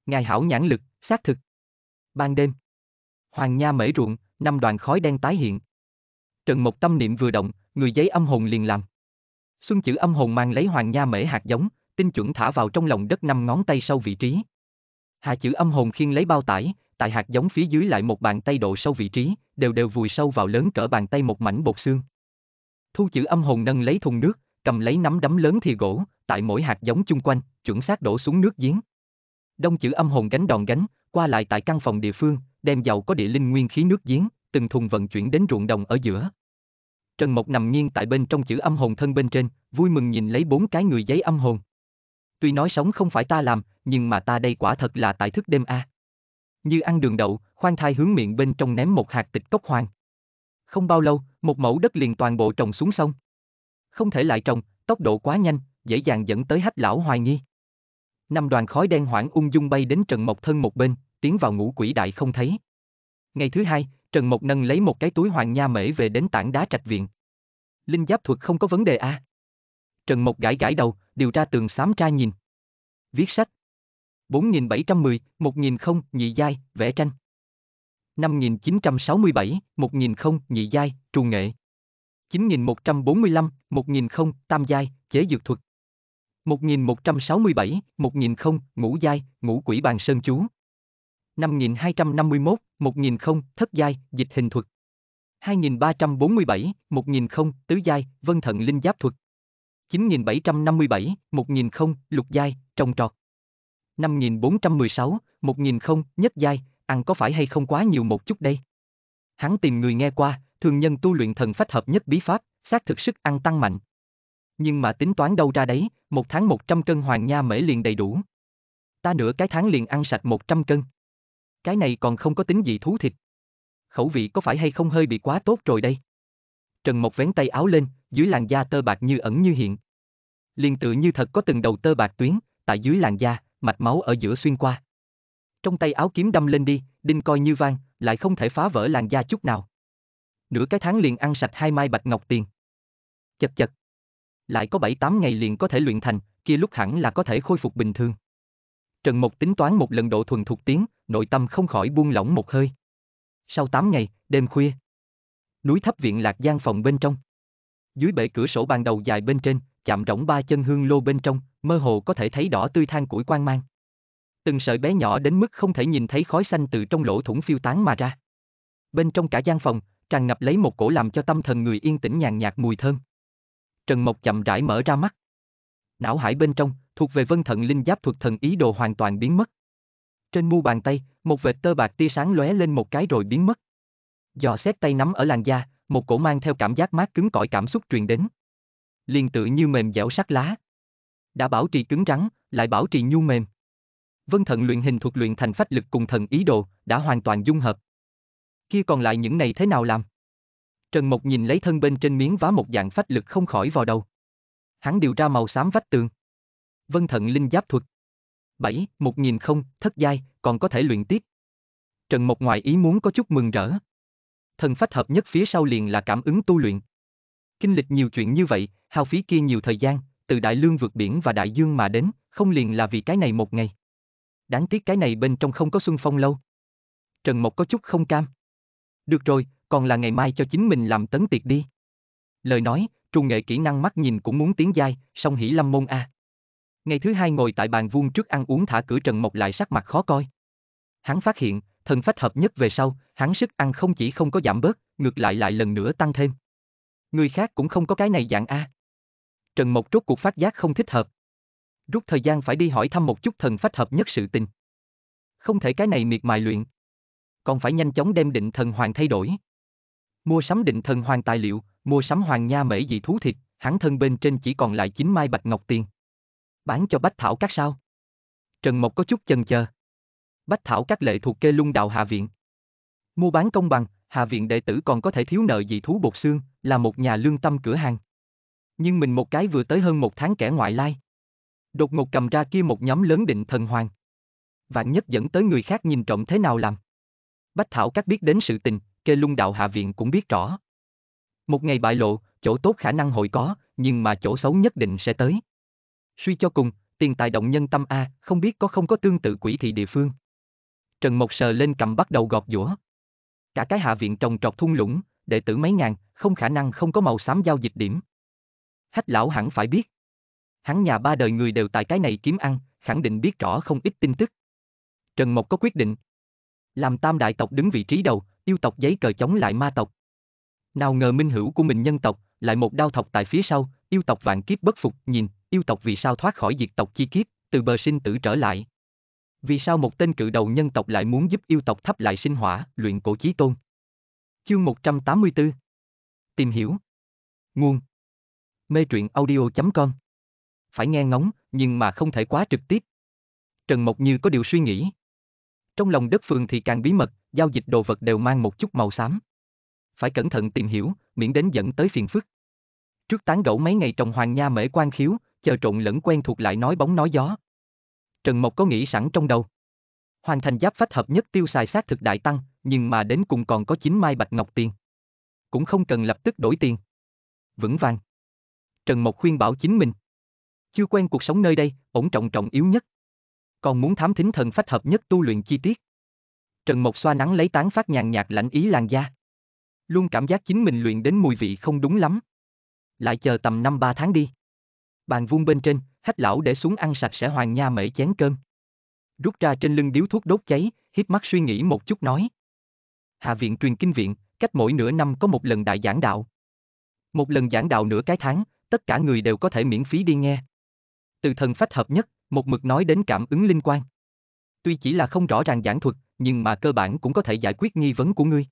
Ngài hảo nhãn lực, xác thực. Ban đêm. Hoàng Nha mễ ruộng, năm đoàn khói đen tái hiện. Trần một tâm niệm vừa động, người giấy âm hồn liền làm. Xuân chữ âm hồn mang lấy hoàng nha mễ hạt giống, tinh chuẩn thả vào trong lòng đất năm ngón tay sâu vị trí. Hạ chữ âm hồn khiên lấy bao tải, tại hạt giống phía dưới lại một bàn tay độ sâu vị trí, đều đều vùi sâu vào lớn cỡ bàn tay một mảnh bột xương. Thu chữ âm hồn nâng lấy thùng nước, cầm lấy nắm đấm lớn thì gỗ, tại mỗi hạt giống chung quanh, chuẩn xác đổ xuống nước giếng. Đông chữ âm hồn gánh đòn gánh, qua lại tại căn phòng địa phương, đem giàu có địa linh nguyên khí nước giếng, từng thùng vận chuyển đến ruộng đồng ở giữa. Trần Mộc nằm nghiêng tại bên trong chữ âm hồn thân bên trên, vui mừng nhìn lấy bốn cái người giấy âm hồn. Tuy nói sống không phải ta làm, nhưng mà ta đây quả thật là tại thức đêm a. Như ăn đường đậu, khoan thai hướng miệng bên trong ném một hạt tịch cốc hoàng. Không bao lâu, một mẫu đất liền toàn bộ trồng xuống sông. Không thể lại trồng, tốc độ quá nhanh, dễ dàng dẫn tới hách lão hoài nghi. Năm đoàn khói đen hoảng ung dung bay đến Trần Mộc Thân một bên, tiến vào ngũ quỷ đại không thấy. Ngày thứ hai, Trần Mộc Nâng lấy một cái túi hoàng nha mễ về đến tảng đá trạch viện. Linh giáp thuật không có vấn đề à? Trần Mộc gãi gãi đầu, điều ra tường xám tra nhìn. Viết sách. 4710, 1000 nhị giai, vẽ tranh. 5967, 1000 nhị giai, trù nghệ. 9145, 1000 tam giai, chế dược thuật. 1167, 1000 ngũ giai, ngũ quỷ bàn sơn chú. 5251, 1000 thất giai, dịch hình thuật. 2347, 1000 tứ giai, vân thận linh giáp thuật. 9757, 1000 lục giai, trồng trọt. 5416, 1000 nhất giai, ăn có phải hay không quá nhiều một chút đây? Hắn tìm người nghe qua, thường nhân tu luyện thần phách hợp nhất bí pháp, xác thực sức ăn tăng mạnh. Nhưng mà tính toán đâu ra đấy, một tháng 100 cân hoàng nha mễ liền đầy đủ. Ta nửa cái tháng liền ăn sạch 100 cân. Cái này còn không có tính gì thú thịt. Khẩu vị có phải hay không hơi bị quá tốt rồi đây? Trần Mộc vén tay áo lên, dưới làn da tơ bạc như ẩn như hiện. liền tự như thật có từng đầu tơ bạc tuyến, tại dưới làn da, mạch máu ở giữa xuyên qua. Trong tay áo kiếm đâm lên đi, đinh coi như vang, lại không thể phá vỡ làn da chút nào. Nửa cái tháng liền ăn sạch hai mai bạch ngọc tiền. Chật chật. Lại có bảy tám ngày liền có thể luyện thành, kia lúc hẳn là có thể khôi phục bình thường. Trần Mộc tính toán một lần độ thuần thuộc tiếng, nội tâm không khỏi buông lỏng một hơi. Sau 8 ngày, đêm khuya, núi thấp viện lạc gian phòng bên trong. Dưới bể cửa sổ bàn đầu dài bên trên, chạm rỗng ba chân hương lô bên trong, mơ hồ có thể thấy đỏ tươi than củi quang mang. Từng sợi bé nhỏ đến mức không thể nhìn thấy khói xanh từ trong lỗ thủng phiêu tán mà ra. Bên trong cả gian phòng, tràn ngập lấy một cổ làm cho tâm thần người yên tĩnh nhàn nhạt mùi thơm. Trần Mộc chậm rãi mở ra mắt. Não hải bên trong, thuộc về vân thận linh giáp thuật thần ý đồ hoàn toàn biến mất. Trên mu bàn tay, một vệt tơ bạc tia sáng lóe lên một cái rồi biến mất. Dò xét tay nắm ở làn da, một cổ mang theo cảm giác mát cứng cỏi cảm xúc truyền đến. Liên tự như mềm dẻo sắc lá. Đã bảo trì cứng rắn, lại bảo trì nhu mềm. Vân thận luyện hình thuộc luyện thành phách lực cùng thần ý đồ, đã hoàn toàn dung hợp. Kia còn lại những này thế nào làm? Trần Mộc nhìn lấy thân bên trên miếng vá một dạng phách lực không khỏi vào đầu. Hắn điều ra màu xám vách tường. Vân thận linh giáp thuật. 7, 1000 không, thất giai, còn có thể luyện tiếp. Trần Mộc ngoài ý muốn có chút mừng rỡ. Thần phách hợp nhất phía sau liền là cảm ứng tu luyện. Kinh lịch nhiều chuyện như vậy, hao phí kia nhiều thời gian, từ đại lương vượt biển và đại dương mà đến, không liền là vì cái này một ngày. Đáng tiếc cái này bên trong không có xuân phong lâu. Trần Mộc có chút không cam. Được rồi, còn là ngày mai cho chính mình làm tấn tiệc đi. Lời nói, trung nghệ kỹ năng mắt nhìn cũng muốn tiến giai song hỷ lâm môn a. À. Ngày thứ hai ngồi tại bàn vuông trước ăn uống thả cửa Trần Mộc lại sắc mặt khó coi. Hắn phát hiện, thần phách hợp nhất về sau, hắn sức ăn không chỉ không có giảm bớt, ngược lại lại lần nữa tăng thêm. Người khác cũng không có cái này dạng A. Trần Mộc rút cuộc phát giác không thích hợp. Rút thời gian phải đi hỏi thăm một chút thần phách hợp nhất sự tình. Không thể cái này miệt mài luyện. Còn phải nhanh chóng đem định thần hoàng thay đổi. Mua sắm định thần hoàng tài liệu, mua sắm hoàng nha mễ dị thú thịt, hắn thân bên trên chỉ còn lại chín mai bạch ngọc tiền bán cho Bách Thảo các sao? Trần Mộc có chút chần chờ. Bách Thảo các lệ thuộc kê lung đạo Hạ Viện. Mua bán công bằng, Hạ Viện đệ tử còn có thể thiếu nợ gì thú bột xương, là một nhà lương tâm cửa hàng. Nhưng mình một cái vừa tới hơn một tháng kẻ ngoại lai. Đột ngột cầm ra kia một nhóm lớn định thần hoàng. Vạn nhất dẫn tới người khác nhìn trộm thế nào làm. Bách Thảo các biết đến sự tình, kê lung đạo Hạ Viện cũng biết rõ. Một ngày bại lộ, chỗ tốt khả năng hội có, nhưng mà chỗ xấu nhất định sẽ tới suy cho cùng, tiền tài động nhân tâm a, không biết có không có tương tự quỷ thị địa phương. Trần Mộc sờ lên cầm bắt đầu gọt giũa. Cả cái hạ viện trồng trọt thung lũng, đệ tử mấy ngàn, không khả năng không có màu xám giao dịch điểm. Hách lão hẳn phải biết. Hắn nhà ba đời người đều tại cái này kiếm ăn, khẳng định biết rõ không ít tin tức. Trần Mộc có quyết định. Làm tam đại tộc đứng vị trí đầu, yêu tộc giấy cờ chống lại ma tộc. Nào ngờ minh hữu của mình nhân tộc, lại một đao thọc tại phía sau, yêu tộc vạn kiếp bất phục, nhìn, yêu tộc vì sao thoát khỏi diệt tộc chi kiếp, từ bờ sinh tử trở lại. Vì sao một tên cự đầu nhân tộc lại muốn giúp yêu tộc thắp lại sinh hỏa, luyện cổ chí tôn? Chương 184 Tìm hiểu Nguồn Mê truyện audio.com Phải nghe ngóng, nhưng mà không thể quá trực tiếp. Trần Mộc Như có điều suy nghĩ. Trong lòng đất phường thì càng bí mật, giao dịch đồ vật đều mang một chút màu xám. Phải cẩn thận tìm hiểu, miễn đến dẫn tới phiền phức. Trước tán gẫu mấy ngày trồng hoàng nha mễ quan khiếu, chờ trộn lẫn quen thuộc lại nói bóng nói gió. Trần Mộc có nghĩ sẵn trong đầu. Hoàn thành giáp phách hợp nhất tiêu xài sát thực đại tăng, nhưng mà đến cùng còn có 9 mai bạch ngọc tiền. Cũng không cần lập tức đổi tiền. Vững vàng. Trần Mộc khuyên bảo chính mình. Chưa quen cuộc sống nơi đây, ổn trọng trọng yếu nhất. Còn muốn thám thính thần phách hợp nhất tu luyện chi tiết. Trần Mộc xoa nắng lấy tán phát nhàn nhạt lãnh ý làn da. Luôn cảm giác chính mình luyện đến mùi vị không đúng lắm. Lại chờ tầm năm ba tháng đi bàn vuông bên trên, hách lão để xuống ăn sạch sẽ hoàng nha mễ chén cơm. Rút ra trên lưng điếu thuốc đốt cháy, hít mắt suy nghĩ một chút nói. Hạ viện truyền kinh viện, cách mỗi nửa năm có một lần đại giảng đạo. Một lần giảng đạo nửa cái tháng, tất cả người đều có thể miễn phí đi nghe. Từ thần phách hợp nhất, một mực nói đến cảm ứng linh quan. Tuy chỉ là không rõ ràng giảng thuật, nhưng mà cơ bản cũng có thể giải quyết nghi vấn của ngươi.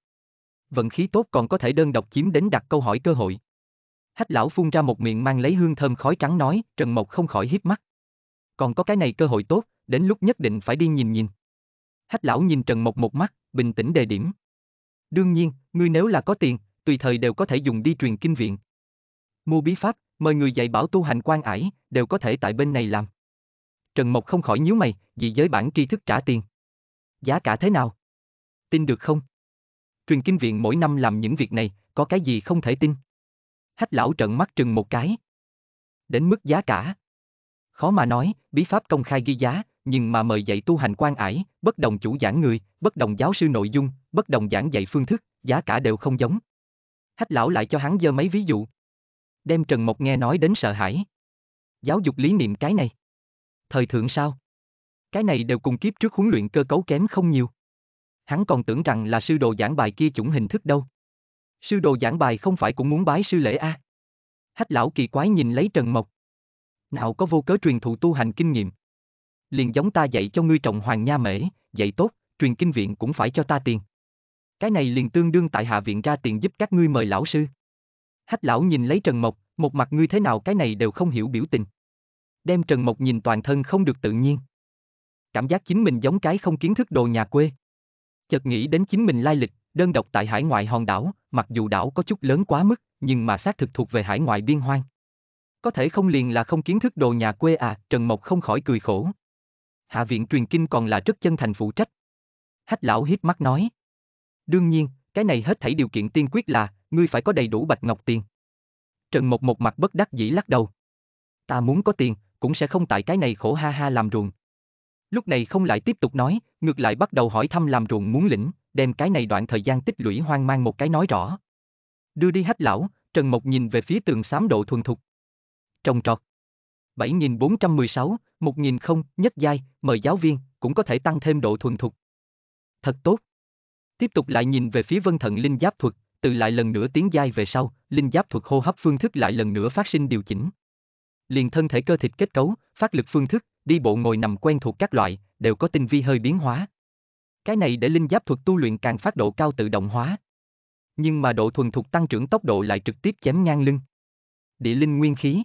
Vận khí tốt còn có thể đơn độc chiếm đến đặt câu hỏi cơ hội. Hách lão phun ra một miệng mang lấy hương thơm khói trắng nói, Trần Mộc không khỏi hiếp mắt. Còn có cái này cơ hội tốt, đến lúc nhất định phải đi nhìn nhìn. Hách lão nhìn Trần Mộc một mắt, bình tĩnh đề điểm. Đương nhiên, ngươi nếu là có tiền, tùy thời đều có thể dùng đi truyền kinh viện. Mua bí pháp, mời người dạy bảo tu hành quan ải, đều có thể tại bên này làm. Trần Mộc không khỏi nhíu mày, vì giới bản tri thức trả tiền. Giá cả thế nào? Tin được không? Truyền kinh viện mỗi năm làm những việc này, có cái gì không thể tin? hách lão trận mắt trừng một cái. Đến mức giá cả. Khó mà nói, bí pháp công khai ghi giá, nhưng mà mời dạy tu hành quan ải, bất đồng chủ giảng người, bất đồng giáo sư nội dung, bất đồng giảng dạy phương thức, giá cả đều không giống. Hách lão lại cho hắn dơ mấy ví dụ. Đem Trần Mộc nghe nói đến sợ hãi. Giáo dục lý niệm cái này. Thời thượng sao? Cái này đều cùng kiếp trước huấn luyện cơ cấu kém không nhiều. Hắn còn tưởng rằng là sư đồ giảng bài kia chủng hình thức đâu. Sư đồ giảng bài không phải cũng muốn bái sư lễ a? À. Hách lão kỳ quái nhìn lấy Trần Mộc. Nào có vô cớ truyền thụ tu hành kinh nghiệm. Liền giống ta dạy cho ngươi trọng hoàng nha mễ, dạy tốt, truyền kinh viện cũng phải cho ta tiền. Cái này liền tương đương tại hạ viện ra tiền giúp các ngươi mời lão sư. Hách lão nhìn lấy Trần Mộc, một mặt ngươi thế nào cái này đều không hiểu biểu tình. Đem Trần Mộc nhìn toàn thân không được tự nhiên. Cảm giác chính mình giống cái không kiến thức đồ nhà quê. Chợt nghĩ đến chính mình lai lịch, đơn độc tại hải ngoại hòn đảo, mặc dù đảo có chút lớn quá mức, nhưng mà xác thực thuộc về hải ngoại biên hoang. Có thể không liền là không kiến thức đồ nhà quê à, Trần Mộc không khỏi cười khổ. Hạ viện truyền kinh còn là rất chân thành phụ trách. Hách lão hiếp mắt nói. Đương nhiên, cái này hết thảy điều kiện tiên quyết là, ngươi phải có đầy đủ bạch ngọc tiền. Trần Mộc một mặt bất đắc dĩ lắc đầu. Ta muốn có tiền, cũng sẽ không tại cái này khổ ha ha làm ruộng. Lúc này không lại tiếp tục nói, ngược lại bắt đầu hỏi thăm làm ruộng muốn lĩnh đem cái này đoạn thời gian tích lũy hoang mang một cái nói rõ. Đưa đi hách lão, Trần Mộc nhìn về phía tường xám độ thuần thục. Trồng trọt. 7416, 1000 không, nhất giai, mời giáo viên, cũng có thể tăng thêm độ thuần thục. Thật tốt. Tiếp tục lại nhìn về phía vân thận linh giáp thuật, từ lại lần nữa tiến giai về sau, linh giáp thuật hô hấp phương thức lại lần nữa phát sinh điều chỉnh. Liền thân thể cơ thịt kết cấu, phát lực phương thức, đi bộ ngồi nằm quen thuộc các loại, đều có tinh vi hơi biến hóa. Cái này để linh giáp thuật tu luyện càng phát độ cao tự động hóa. Nhưng mà độ thuần thục tăng trưởng tốc độ lại trực tiếp chém ngang lưng. Địa linh nguyên khí.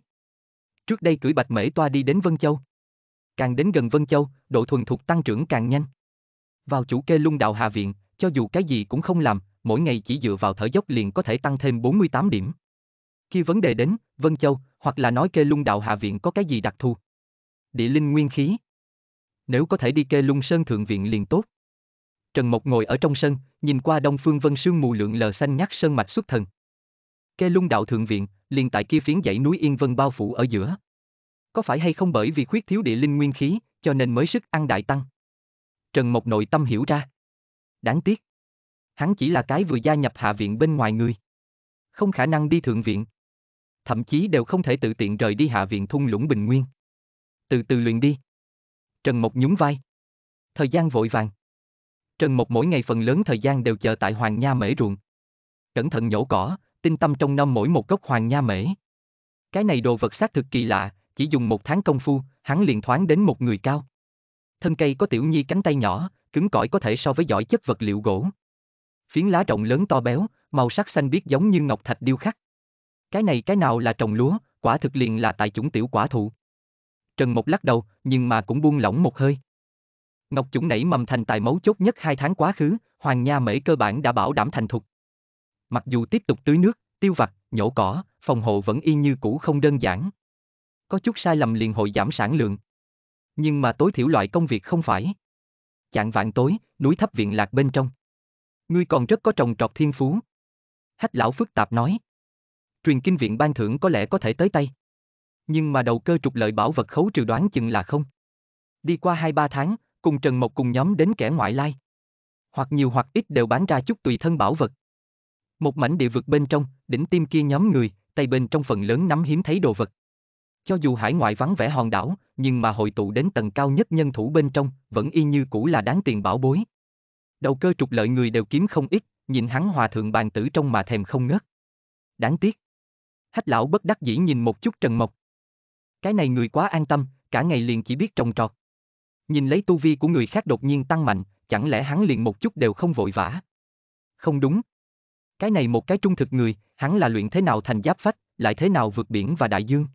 Trước đây cử bạch mễ toa đi đến Vân Châu. Càng đến gần Vân Châu, độ thuần thục tăng trưởng càng nhanh. Vào chủ kê lung đạo hạ viện, cho dù cái gì cũng không làm, mỗi ngày chỉ dựa vào thở dốc liền có thể tăng thêm 48 điểm. Khi vấn đề đến, Vân Châu, hoặc là nói kê lung đạo hạ viện có cái gì đặc thù? Địa linh nguyên khí. Nếu có thể đi kê lung sơn thượng viện liền tốt. Trần Mộc ngồi ở trong sân, nhìn qua đông phương vân sương mù lượng lờ xanh nhắc sơn mạch xuất thần. Kê lung đạo thượng viện, liền tại kia phiến dãy núi Yên Vân bao phủ ở giữa. Có phải hay không bởi vì khuyết thiếu địa linh nguyên khí, cho nên mới sức ăn đại tăng? Trần Mộc nội tâm hiểu ra. Đáng tiếc. Hắn chỉ là cái vừa gia nhập hạ viện bên ngoài người. Không khả năng đi thượng viện. Thậm chí đều không thể tự tiện rời đi hạ viện thung lũng bình nguyên. Từ từ luyện đi. Trần Mộc nhún vai. Thời gian vội vàng. Trần Mộc mỗi ngày phần lớn thời gian đều chờ tại Hoàng Nha Mễ ruộng. Cẩn thận nhổ cỏ, tinh tâm trong năm mỗi một gốc Hoàng Nha Mễ. Cái này đồ vật xác thực kỳ lạ, chỉ dùng một tháng công phu, hắn liền thoáng đến một người cao. Thân cây có tiểu nhi cánh tay nhỏ, cứng cỏi có thể so với giỏi chất vật liệu gỗ. Phiến lá rộng lớn to béo, màu sắc xanh biếc giống như ngọc thạch điêu khắc. Cái này cái nào là trồng lúa, quả thực liền là tại chủng tiểu quả thụ. Trần Mộc lắc đầu, nhưng mà cũng buông lỏng một hơi. Ngọc Chủng nảy mầm thành tài mấu chốt nhất hai tháng quá khứ, Hoàng Nha Mễ cơ bản đã bảo đảm thành thục. Mặc dù tiếp tục tưới nước, tiêu vặt, nhổ cỏ, phòng hộ vẫn y như cũ không đơn giản. Có chút sai lầm liền hội giảm sản lượng. Nhưng mà tối thiểu loại công việc không phải. Chạng vạn tối, núi thấp viện lạc bên trong. Ngươi còn rất có trồng trọt thiên phú. Hách lão phức tạp nói. Truyền kinh viện ban thưởng có lẽ có thể tới tay. Nhưng mà đầu cơ trục lợi bảo vật khấu trừ đoán chừng là không. Đi qua 2-3 tháng, cùng Trần Mộc cùng nhóm đến kẻ ngoại lai. Hoặc nhiều hoặc ít đều bán ra chút tùy thân bảo vật. Một mảnh địa vực bên trong, đỉnh tim kia nhóm người, tay bên trong phần lớn nắm hiếm thấy đồ vật. Cho dù hải ngoại vắng vẻ hòn đảo, nhưng mà hội tụ đến tầng cao nhất nhân thủ bên trong, vẫn y như cũ là đáng tiền bảo bối. Đầu cơ trục lợi người đều kiếm không ít, nhìn hắn hòa thượng bàn tử trong mà thèm không ngớt. Đáng tiếc. Hách lão bất đắc dĩ nhìn một chút Trần Mộc. Cái này người quá an tâm, cả ngày liền chỉ biết trồng trọt nhìn lấy tu vi của người khác đột nhiên tăng mạnh, chẳng lẽ hắn liền một chút đều không vội vã? Không đúng. Cái này một cái trung thực người, hắn là luyện thế nào thành giáp phách, lại thế nào vượt biển và đại dương?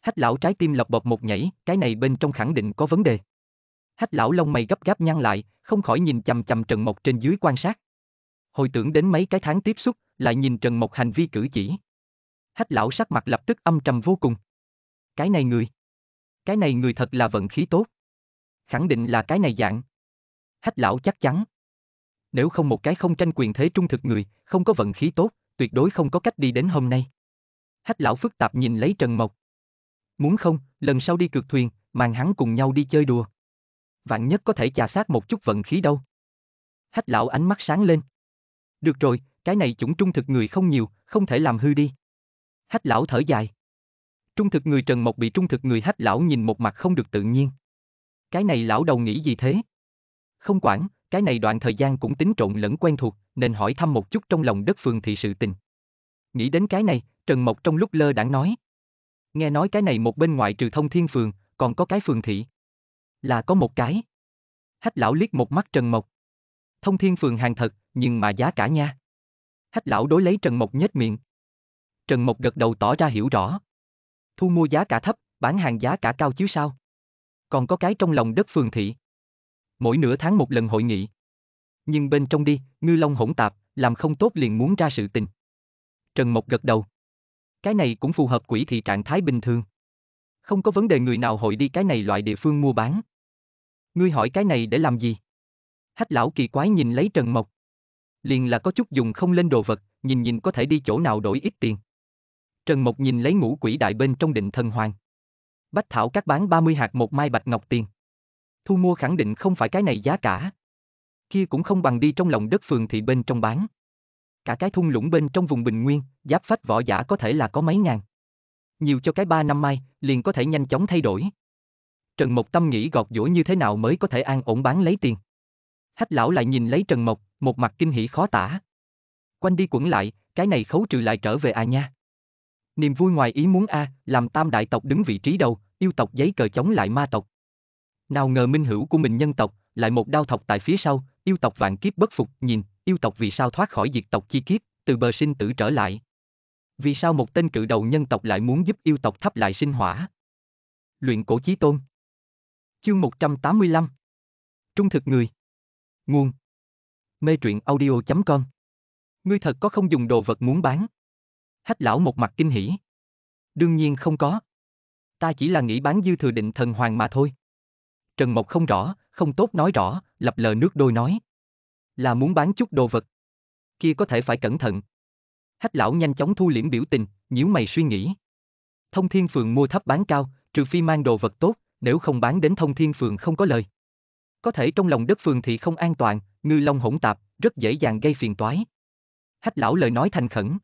Hách lão trái tim lập bập một nhảy, cái này bên trong khẳng định có vấn đề. Hách lão lông mày gấp gáp nhăn lại, không khỏi nhìn chằm chằm Trần Mộc trên dưới quan sát. Hồi tưởng đến mấy cái tháng tiếp xúc, lại nhìn Trần Mộc hành vi cử chỉ. Hách lão sắc mặt lập tức âm trầm vô cùng. Cái này người. Cái này người thật là vận khí tốt khẳng định là cái này dạng. Hách lão chắc chắn. Nếu không một cái không tranh quyền thế trung thực người, không có vận khí tốt, tuyệt đối không có cách đi đến hôm nay. Hách lão phức tạp nhìn lấy Trần Mộc. Muốn không, lần sau đi cược thuyền, mang hắn cùng nhau đi chơi đùa. Vạn nhất có thể trà sát một chút vận khí đâu. Hách lão ánh mắt sáng lên. Được rồi, cái này chủng trung thực người không nhiều, không thể làm hư đi. Hách lão thở dài. Trung thực người Trần Mộc bị trung thực người hách lão nhìn một mặt không được tự nhiên cái này lão đầu nghĩ gì thế? Không quản, cái này đoạn thời gian cũng tính trộn lẫn quen thuộc, nên hỏi thăm một chút trong lòng đất phường thị sự tình. Nghĩ đến cái này, Trần Mộc trong lúc lơ đãng nói. Nghe nói cái này một bên ngoại trừ thông thiên phường, còn có cái phường thị. Là có một cái. Hách lão liếc một mắt Trần Mộc. Thông thiên phường hàng thật, nhưng mà giá cả nha. Hách lão đối lấy Trần Mộc nhếch miệng. Trần Mộc gật đầu tỏ ra hiểu rõ. Thu mua giá cả thấp, bán hàng giá cả cao chứ sao? còn có cái trong lòng đất phường thị. Mỗi nửa tháng một lần hội nghị. Nhưng bên trong đi, ngư long hỗn tạp, làm không tốt liền muốn ra sự tình. Trần Mộc gật đầu. Cái này cũng phù hợp quỷ thị trạng thái bình thường. Không có vấn đề người nào hội đi cái này loại địa phương mua bán. Ngươi hỏi cái này để làm gì? Hách lão kỳ quái nhìn lấy Trần Mộc. Liền là có chút dùng không lên đồ vật, nhìn nhìn có thể đi chỗ nào đổi ít tiền. Trần Mộc nhìn lấy ngũ quỷ đại bên trong định thần hoàng. Bách Thảo các bán 30 hạt một mai bạch ngọc tiền. Thu mua khẳng định không phải cái này giá cả. Kia cũng không bằng đi trong lòng đất phường thị bên trong bán. Cả cái thung lũng bên trong vùng bình nguyên, giáp phách võ giả có thể là có mấy ngàn. Nhiều cho cái ba năm mai, liền có thể nhanh chóng thay đổi. Trần Mộc Tâm nghĩ gọt giũa như thế nào mới có thể an ổn bán lấy tiền. Hách lão lại nhìn lấy Trần Mộc, một mặt kinh hỉ khó tả. Quanh đi quẩn lại, cái này khấu trừ lại trở về à nha. Niềm vui ngoài ý muốn A, làm tam đại tộc đứng vị trí đầu, yêu tộc giấy cờ chống lại ma tộc. Nào ngờ minh hữu của mình nhân tộc, lại một đao thọc tại phía sau, yêu tộc vạn kiếp bất phục, nhìn, yêu tộc vì sao thoát khỏi diệt tộc chi kiếp, từ bờ sinh tử trở lại. Vì sao một tên cự đầu nhân tộc lại muốn giúp yêu tộc thắp lại sinh hỏa? Luyện cổ chí tôn. Chương 185. Trung thực người. Nguồn. Mê truyện audio.com. Ngươi thật có không dùng đồ vật muốn bán hách lão một mặt kinh hỉ. Đương nhiên không có. Ta chỉ là nghĩ bán dư thừa định thần hoàng mà thôi. Trần Mộc không rõ, không tốt nói rõ, lập lờ nước đôi nói. Là muốn bán chút đồ vật. Kia có thể phải cẩn thận. Hách lão nhanh chóng thu liễm biểu tình, nhíu mày suy nghĩ. Thông thiên phường mua thấp bán cao, trừ phi mang đồ vật tốt, nếu không bán đến thông thiên phường không có lời. Có thể trong lòng đất phường thì không an toàn, ngư long hỗn tạp, rất dễ dàng gây phiền toái. Hách lão lời nói thành khẩn.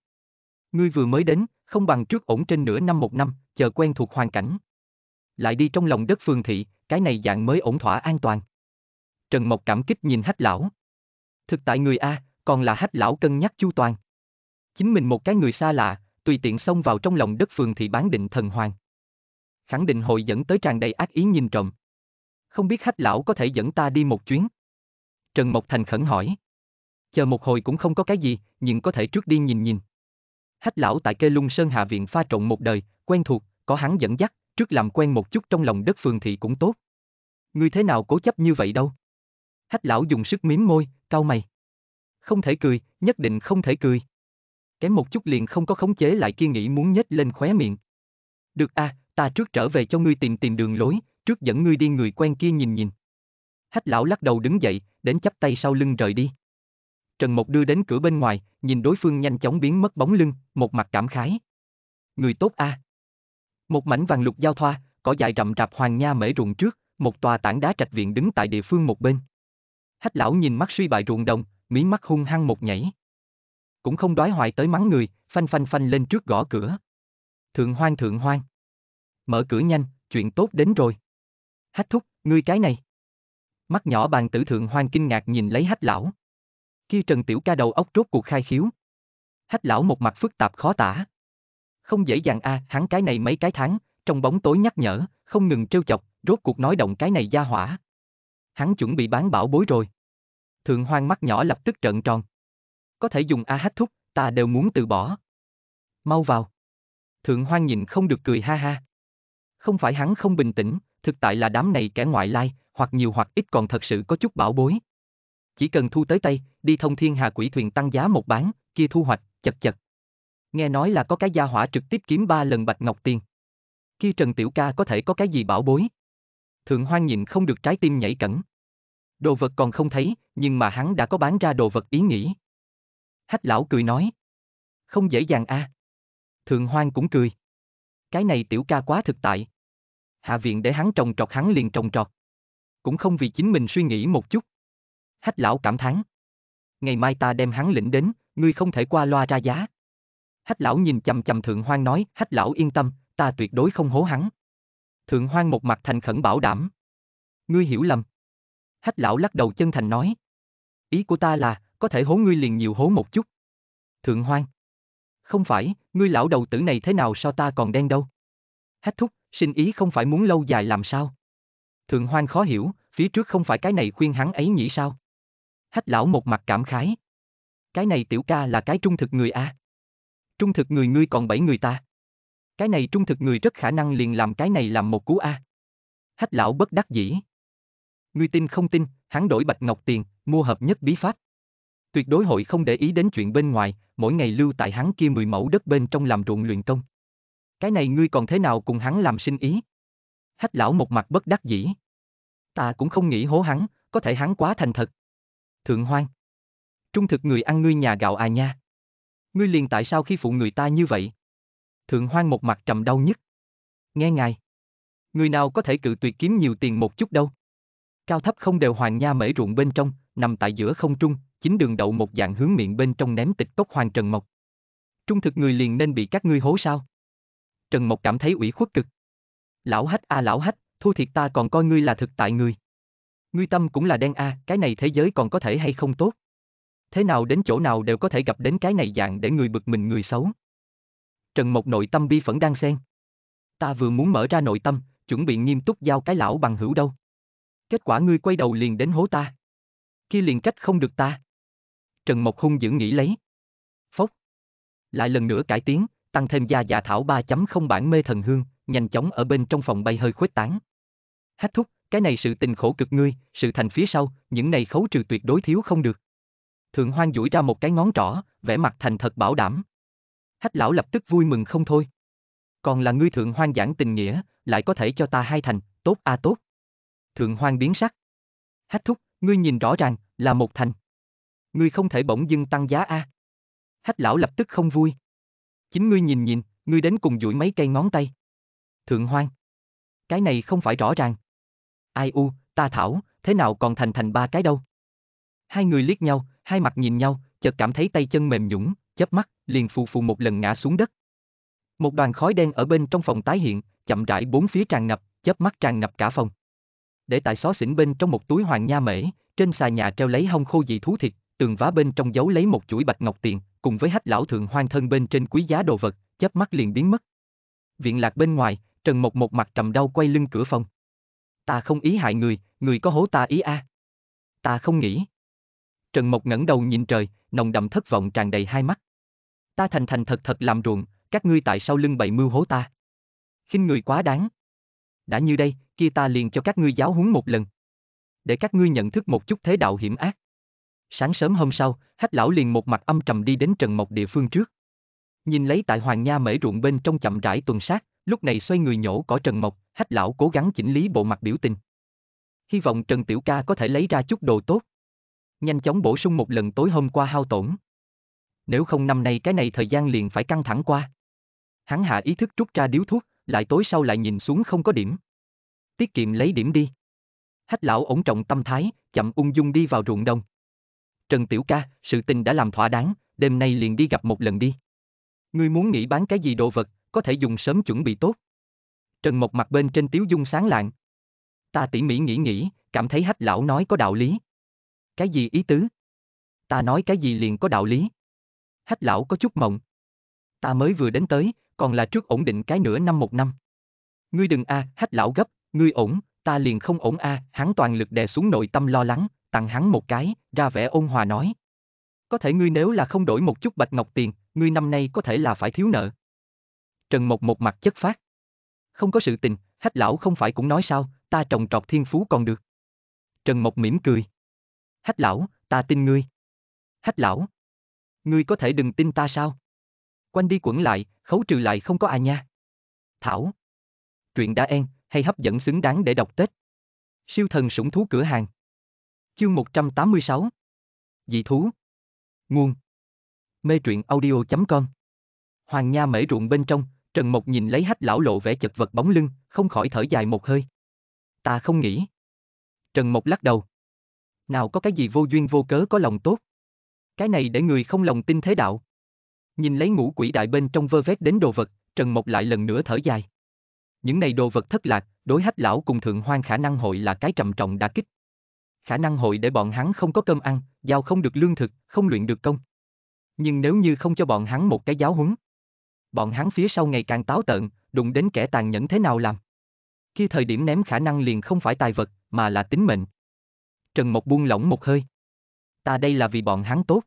Ngươi vừa mới đến, không bằng trước ổn trên nửa năm một năm, chờ quen thuộc hoàn cảnh. Lại đi trong lòng đất phường thị, cái này dạng mới ổn thỏa an toàn. Trần Mộc cảm kích nhìn hách lão. Thực tại người A, còn là hách lão cân nhắc chu toàn. Chính mình một cái người xa lạ, tùy tiện xông vào trong lòng đất phường thị bán định thần hoàng. Khẳng định hội dẫn tới tràn đầy ác ý nhìn trộm. Không biết hách lão có thể dẫn ta đi một chuyến. Trần Mộc Thành khẩn hỏi. Chờ một hồi cũng không có cái gì, nhưng có thể trước đi nhìn nhìn khách lão tại kê lung sơn hạ viện pha trộn một đời, quen thuộc, có hắn dẫn dắt, trước làm quen một chút trong lòng đất phường thì cũng tốt. Ngươi thế nào cố chấp như vậy đâu? Hách lão dùng sức miếm môi, cau mày. Không thể cười, nhất định không thể cười. Kém một chút liền không có khống chế lại kia nghĩ muốn nhếch lên khóe miệng. Được a, à, ta trước trở về cho ngươi tìm tìm đường lối, trước dẫn ngươi đi người quen kia nhìn nhìn. Hách lão lắc đầu đứng dậy, đến chắp tay sau lưng rời đi. Trần Mộc đưa đến cửa bên ngoài, nhìn đối phương nhanh chóng biến mất bóng lưng, một mặt cảm khái. Người tốt a. À? Một mảnh vàng lục giao thoa, cỏ dại rậm rạp hoàng nha mễ ruộng trước, một tòa tảng đá trạch viện đứng tại địa phương một bên. Hách lão nhìn mắt suy bại ruộng đồng, mí mắt hung hăng một nhảy. Cũng không đói hoài tới mắng người, phanh phanh phanh lên trước gõ cửa. Thượng hoang thượng hoang. Mở cửa nhanh, chuyện tốt đến rồi. Hách thúc, ngươi cái này. Mắt nhỏ bàn tử thượng hoang kinh ngạc nhìn lấy hách lão. Kia Trần Tiểu Ca đầu óc rốt cuộc khai khiếu. Hách lão một mặt phức tạp khó tả. Không dễ dàng a, à, hắn cái này mấy cái tháng, trong bóng tối nhắc nhở, không ngừng trêu chọc, rốt cuộc nói động cái này gia hỏa. Hắn chuẩn bị bán bảo bối rồi. Thượng hoang mắt nhỏ lập tức trợn tròn. Có thể dùng a AH hách thúc, ta đều muốn từ bỏ. Mau vào. Thượng hoang nhìn không được cười ha ha. Không phải hắn không bình tĩnh, thực tại là đám này kẻ ngoại lai, hoặc nhiều hoặc ít còn thật sự có chút bảo bối. Chỉ cần thu tới tay, đi thông thiên hà quỷ thuyền tăng giá một bán, kia thu hoạch, chật chật. Nghe nói là có cái gia hỏa trực tiếp kiếm ba lần bạch ngọc tiền. Kia Trần Tiểu Ca có thể có cái gì bảo bối. Thượng Hoan nhìn không được trái tim nhảy cẩn. Đồ vật còn không thấy, nhưng mà hắn đã có bán ra đồ vật ý nghĩ. Hách lão cười nói. Không dễ dàng a. À. Thượng Hoan cũng cười. Cái này tiểu ca quá thực tại. Hạ viện để hắn trồng trọt hắn liền trồng trọt. Cũng không vì chính mình suy nghĩ một chút. Hách lão cảm thán. Ngày mai ta đem hắn lĩnh đến, ngươi không thể qua loa ra giá. Hách lão nhìn chầm chầm thượng hoang nói, hách lão yên tâm, ta tuyệt đối không hố hắn. Thượng hoang một mặt thành khẩn bảo đảm. Ngươi hiểu lầm. Hách lão lắc đầu chân thành nói. Ý của ta là, có thể hố ngươi liền nhiều hố một chút. Thượng hoang. Không phải, ngươi lão đầu tử này thế nào sao ta còn đen đâu. Hách thúc, xin ý không phải muốn lâu dài làm sao. Thượng hoang khó hiểu, phía trước không phải cái này khuyên hắn ấy nhỉ sao. Hách lão một mặt cảm khái. Cái này tiểu ca là cái trung thực người a. À? Trung thực người ngươi còn bảy người ta. Cái này trung thực người rất khả năng liền làm cái này làm một cú a. À? Hách lão bất đắc dĩ. Ngươi tin không tin, hắn đổi bạch ngọc tiền, mua hợp nhất bí pháp. Tuyệt đối hội không để ý đến chuyện bên ngoài, mỗi ngày lưu tại hắn kia mười mẫu đất bên trong làm ruộng luyện công. Cái này ngươi còn thế nào cùng hắn làm sinh ý? Hách lão một mặt bất đắc dĩ. Ta cũng không nghĩ hố hắn, có thể hắn quá thành thật. Thượng Hoang. Trung thực người ăn ngươi nhà gạo à nha. Ngươi liền tại sao khi phụ người ta như vậy? Thượng Hoang một mặt trầm đau nhất. Nghe ngài. Người nào có thể cự tuyệt kiếm nhiều tiền một chút đâu. Cao thấp không đều hoàng nha mễ ruộng bên trong, nằm tại giữa không trung, chính đường đậu một dạng hướng miệng bên trong ném tịch cốc hoàng Trần Mộc. Trung thực người liền nên bị các ngươi hố sao? Trần Mộc cảm thấy ủy khuất cực. Lão hách a à lão hách, thu thiệt ta còn coi ngươi là thực tại người. Ngươi tâm cũng là đen a, à, cái này thế giới còn có thể hay không tốt. Thế nào đến chỗ nào đều có thể gặp đến cái này dạng để người bực mình người xấu. Trần Mộc nội tâm bi phẫn đang xen. Ta vừa muốn mở ra nội tâm, chuẩn bị nghiêm túc giao cái lão bằng hữu đâu. Kết quả ngươi quay đầu liền đến hố ta. khi liền cách không được ta. Trần Mộc hung dữ nghĩ lấy. Phốc. Lại lần nữa cải tiến, tăng thêm gia dạ thảo 3.0 bản mê thần hương, nhanh chóng ở bên trong phòng bay hơi khuếch tán. Hách thúc, cái này sự tình khổ cực ngươi, sự thành phía sau, những này khấu trừ tuyệt đối thiếu không được. Thượng Hoang duỗi ra một cái ngón trỏ, vẻ mặt thành thật bảo đảm. Hách lão lập tức vui mừng không thôi. Còn là ngươi Thượng Hoang giảng tình nghĩa, lại có thể cho ta hai thành, tốt a à tốt. Thượng Hoang biến sắc. Hách thúc, ngươi nhìn rõ ràng, là một thành. Ngươi không thể bỗng dưng tăng giá a. À. Hách lão lập tức không vui. Chính ngươi nhìn nhìn, ngươi đến cùng duỗi mấy cây ngón tay. Thượng Hoang. Cái này không phải rõ ràng ai u, ta thảo, thế nào còn thành thành ba cái đâu. Hai người liếc nhau, hai mặt nhìn nhau, chợt cảm thấy tay chân mềm nhũng, chớp mắt, liền phù phù một lần ngã xuống đất. Một đoàn khói đen ở bên trong phòng tái hiện, chậm rãi bốn phía tràn ngập, chớp mắt tràn ngập cả phòng. Để tại xó xỉnh bên trong một túi hoàng nha mễ, trên xà nhà treo lấy hông khô dị thú thịt, tường vá bên trong giấu lấy một chuỗi bạch ngọc tiền, cùng với hách lão thượng hoang thân bên trên quý giá đồ vật, chớp mắt liền biến mất. Viện lạc bên ngoài, Trần Mộc một mặt trầm đau quay lưng cửa phòng. Ta không ý hại người, người có hố ta ý a? À? Ta không nghĩ. Trần Mộc ngẩng đầu nhìn trời, nồng đậm thất vọng tràn đầy hai mắt. Ta thành thành thật thật làm ruộng, các ngươi tại sao lưng bậy mưu hố ta? khinh người quá đáng. Đã như đây, kia ta liền cho các ngươi giáo huấn một lần. Để các ngươi nhận thức một chút thế đạo hiểm ác. Sáng sớm hôm sau, hách lão liền một mặt âm trầm đi đến Trần Mộc địa phương trước. Nhìn lấy tại Hoàng Nha mễ ruộng bên trong chậm rãi tuần sát, lúc này xoay người nhổ cỏ Trần Mộc, hách lão cố gắng chỉnh lý bộ mặt biểu tình. Hy vọng Trần Tiểu Ca có thể lấy ra chút đồ tốt. Nhanh chóng bổ sung một lần tối hôm qua hao tổn. Nếu không năm nay cái này thời gian liền phải căng thẳng qua. Hắn hạ ý thức rút ra điếu thuốc, lại tối sau lại nhìn xuống không có điểm. Tiết kiệm lấy điểm đi. Hách lão ổn trọng tâm thái, chậm ung dung đi vào ruộng đồng. Trần Tiểu Ca, sự tình đã làm thỏa đáng, đêm nay liền đi gặp một lần đi. Ngươi muốn nghĩ bán cái gì đồ vật, có thể dùng sớm chuẩn bị tốt. Trần Mộc mặt bên trên tiếu dung sáng lạng. Ta tỉ mỉ nghĩ nghĩ, cảm thấy hách lão nói có đạo lý. Cái gì ý tứ? Ta nói cái gì liền có đạo lý. Hách lão có chút mộng. Ta mới vừa đến tới, còn là trước ổn định cái nửa năm một năm. Ngươi đừng a, à, hách lão gấp, ngươi ổn, ta liền không ổn a, à, hắn toàn lực đè xuống nội tâm lo lắng, tặng hắn một cái, ra vẻ ôn hòa nói. Có thể ngươi nếu là không đổi một chút bạch ngọc tiền, ngươi năm nay có thể là phải thiếu nợ. Trần Mộc một mặt chất phát không có sự tình, hách lão không phải cũng nói sao, ta trồng trọt thiên phú còn được. Trần Mộc mỉm cười. Hách lão, ta tin ngươi. Hách lão. Ngươi có thể đừng tin ta sao? Quanh đi quẩn lại, khấu trừ lại không có ai nha. Thảo. Truyện đã en, hay hấp dẫn xứng đáng để đọc Tết. Siêu thần sủng thú cửa hàng. Chương 186. Dị thú. Nguồn. Mê truyện audio.com Hoàng Nha mễ ruộng bên trong, Trần Mộc nhìn lấy hách lão lộ vẻ chật vật bóng lưng, không khỏi thở dài một hơi. Ta không nghĩ. Trần Mộc lắc đầu. Nào có cái gì vô duyên vô cớ có lòng tốt. Cái này để người không lòng tin thế đạo. Nhìn lấy ngũ quỷ đại bên trong vơ vét đến đồ vật, Trần Mộc lại lần nữa thở dài. Những này đồ vật thất lạc, đối hách lão cùng thượng hoang khả năng hội là cái trầm trọng đã kích. Khả năng hội để bọn hắn không có cơm ăn, giao không được lương thực, không luyện được công. Nhưng nếu như không cho bọn hắn một cái giáo huấn, bọn hắn phía sau ngày càng táo tợn, đụng đến kẻ tàn nhẫn thế nào làm. Khi thời điểm ném khả năng liền không phải tài vật, mà là tính mệnh. Trần Mộc buông lỏng một hơi. Ta đây là vì bọn hắn tốt.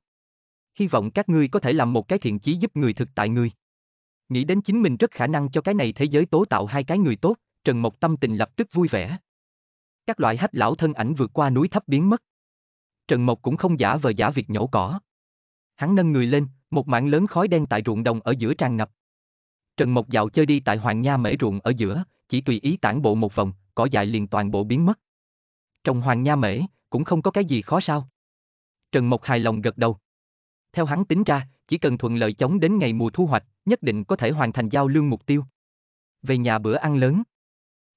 Hy vọng các ngươi có thể làm một cái thiện chí giúp người thực tại ngươi. Nghĩ đến chính mình rất khả năng cho cái này thế giới tố tạo hai cái người tốt, Trần Mộc tâm tình lập tức vui vẻ. Các loại hách lão thân ảnh vượt qua núi thấp biến mất. Trần Mộc cũng không giả vờ giả việc nhổ cỏ. Hắn nâng người lên, một mảng lớn khói đen tại ruộng đồng ở giữa tràn ngập. Trần Mộc dạo chơi đi tại Hoàng Nha Mễ ruộng ở giữa, chỉ tùy ý tản bộ một vòng, cỏ dại liền toàn bộ biến mất. Trong Hoàng Nha Mễ, cũng không có cái gì khó sao. Trần Mộc hài lòng gật đầu. Theo hắn tính ra, chỉ cần thuận lợi chống đến ngày mùa thu hoạch, nhất định có thể hoàn thành giao lương mục tiêu. Về nhà bữa ăn lớn.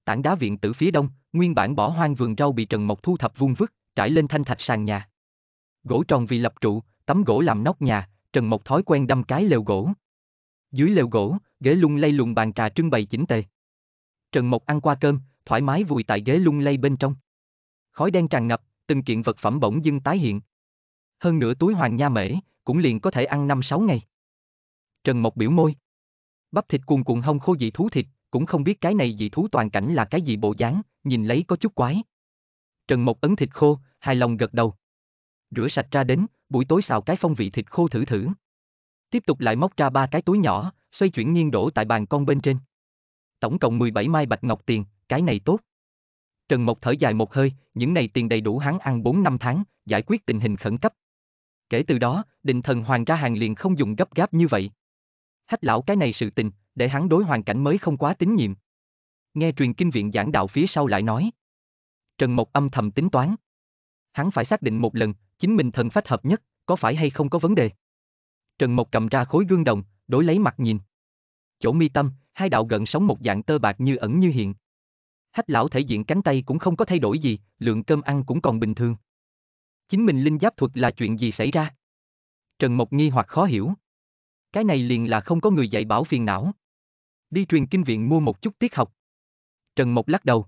Tảng đá viện tử phía đông, nguyên bản bỏ hoang vườn rau bị Trần Mộc thu thập vuông vứt, trải lên thanh thạch sàn nhà. Gỗ tròn vì lập trụ, tấm gỗ làm nóc nhà, Trần Mộc thói quen đâm cái lều gỗ, dưới lều gỗ, ghế lung lay lùng bàn trà trưng bày chỉnh tề. Trần Mộc ăn qua cơm, thoải mái vùi tại ghế lung lay bên trong. Khói đen tràn ngập, từng kiện vật phẩm bỗng dưng tái hiện. Hơn nửa túi hoàng nha mễ, cũng liền có thể ăn 5-6 ngày. Trần Mộc biểu môi. Bắp thịt cuồn cuộn hông khô dị thú thịt, cũng không biết cái này dị thú toàn cảnh là cái gì bộ dáng, nhìn lấy có chút quái. Trần Mộc ấn thịt khô, hài lòng gật đầu. Rửa sạch ra đến, buổi tối xào cái phong vị thịt khô thử thử. Tiếp tục lại móc ra ba cái túi nhỏ, xoay chuyển nghiêng đổ tại bàn con bên trên. Tổng cộng 17 mai bạch ngọc tiền, cái này tốt. Trần Mộc thở dài một hơi, những này tiền đầy đủ hắn ăn 4 năm tháng, giải quyết tình hình khẩn cấp. Kể từ đó, định thần hoàng ra hàng liền không dùng gấp gáp như vậy. Hách lão cái này sự tình, để hắn đối hoàn cảnh mới không quá tín nhiệm. Nghe truyền kinh viện giảng đạo phía sau lại nói. Trần Mộc âm thầm tính toán. Hắn phải xác định một lần, chính mình thần phách hợp nhất, có phải hay không có vấn đề. Trần Mộc cầm ra khối gương đồng, đối lấy mặt nhìn. Chỗ mi tâm, hai đạo gần sống một dạng tơ bạc như ẩn như hiện. Hách lão thể diện cánh tay cũng không có thay đổi gì, lượng cơm ăn cũng còn bình thường. Chính mình linh giáp thuật là chuyện gì xảy ra? Trần Mộc nghi hoặc khó hiểu. Cái này liền là không có người dạy bảo phiền não. Đi truyền kinh viện mua một chút tiết học. Trần Mộc lắc đầu.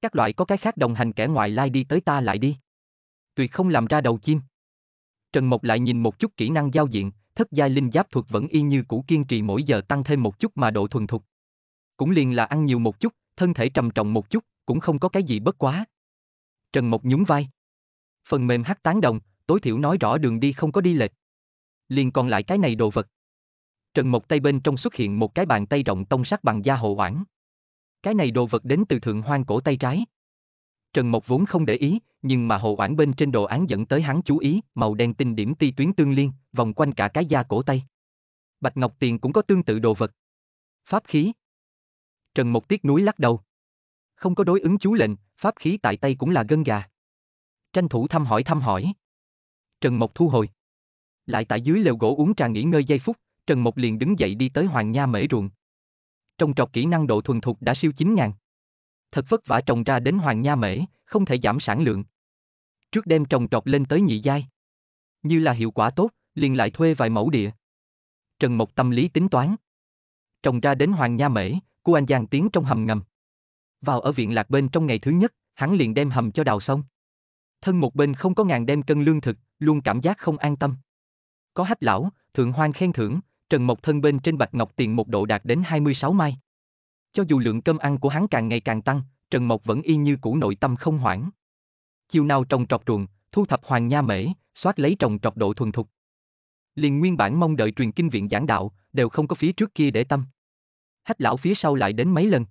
Các loại có cái khác đồng hành kẻ ngoại lai đi tới ta lại đi. Tuyệt không làm ra đầu chim. Trần Mộc lại nhìn một chút kỹ năng giao diện, thất giai linh giáp thuật vẫn y như cũ kiên trì mỗi giờ tăng thêm một chút mà độ thuần thục. Cũng liền là ăn nhiều một chút, thân thể trầm trọng một chút, cũng không có cái gì bất quá. Trần Mộc nhún vai. Phần mềm hắc tán đồng, tối thiểu nói rõ đường đi không có đi lệch. Liền còn lại cái này đồ vật. Trần Mộc tay bên trong xuất hiện một cái bàn tay rộng tông sắc bằng da hộ oảng. Cái này đồ vật đến từ thượng hoang cổ tay trái. Trần Mộc vốn không để ý, nhưng mà hồ oản bên trên đồ án dẫn tới hắn chú ý, màu đen tinh điểm ti tuyến tương liên, vòng quanh cả cái da cổ tay. Bạch Ngọc Tiền cũng có tương tự đồ vật. Pháp khí. Trần Mục tiết núi lắc đầu. Không có đối ứng chú lệnh, pháp khí tại tay cũng là gân gà. Tranh thủ thăm hỏi thăm hỏi. Trần Mộc thu hồi. Lại tại dưới lều gỗ uống trà nghỉ ngơi giây phút, Trần Mộc liền đứng dậy đi tới Hoàng Nha mễ ruộng. Trong trọc kỹ năng độ thuần thục đã siêu 9 ngàn. Thật vất vả trồng ra đến Hoàng Nha mễ, không thể giảm sản lượng, trước đem trồng trọt lên tới nhị giai. Như là hiệu quả tốt, liền lại thuê vài mẫu địa. Trần Mộc tâm lý tính toán. Trồng ra đến Hoàng Nha Mễ, cô anh Giang tiến trong hầm ngầm. Vào ở viện lạc bên trong ngày thứ nhất, hắn liền đem hầm cho đào xong. Thân một bên không có ngàn đem cân lương thực, luôn cảm giác không an tâm. Có hách lão, thượng hoang khen thưởng, Trần Mộc thân bên trên bạch ngọc tiền một độ đạt đến 26 mai. Cho dù lượng cơm ăn của hắn càng ngày càng tăng, Trần Mộc vẫn y như cũ nội tâm không hoảng chiêu nào trồng trọt ruộng, thu thập hoàng nha mễ, soát lấy trồng trọt độ thuần thục. Liền nguyên bản mong đợi truyền kinh viện giảng đạo, đều không có phía trước kia để tâm. Hách lão phía sau lại đến mấy lần.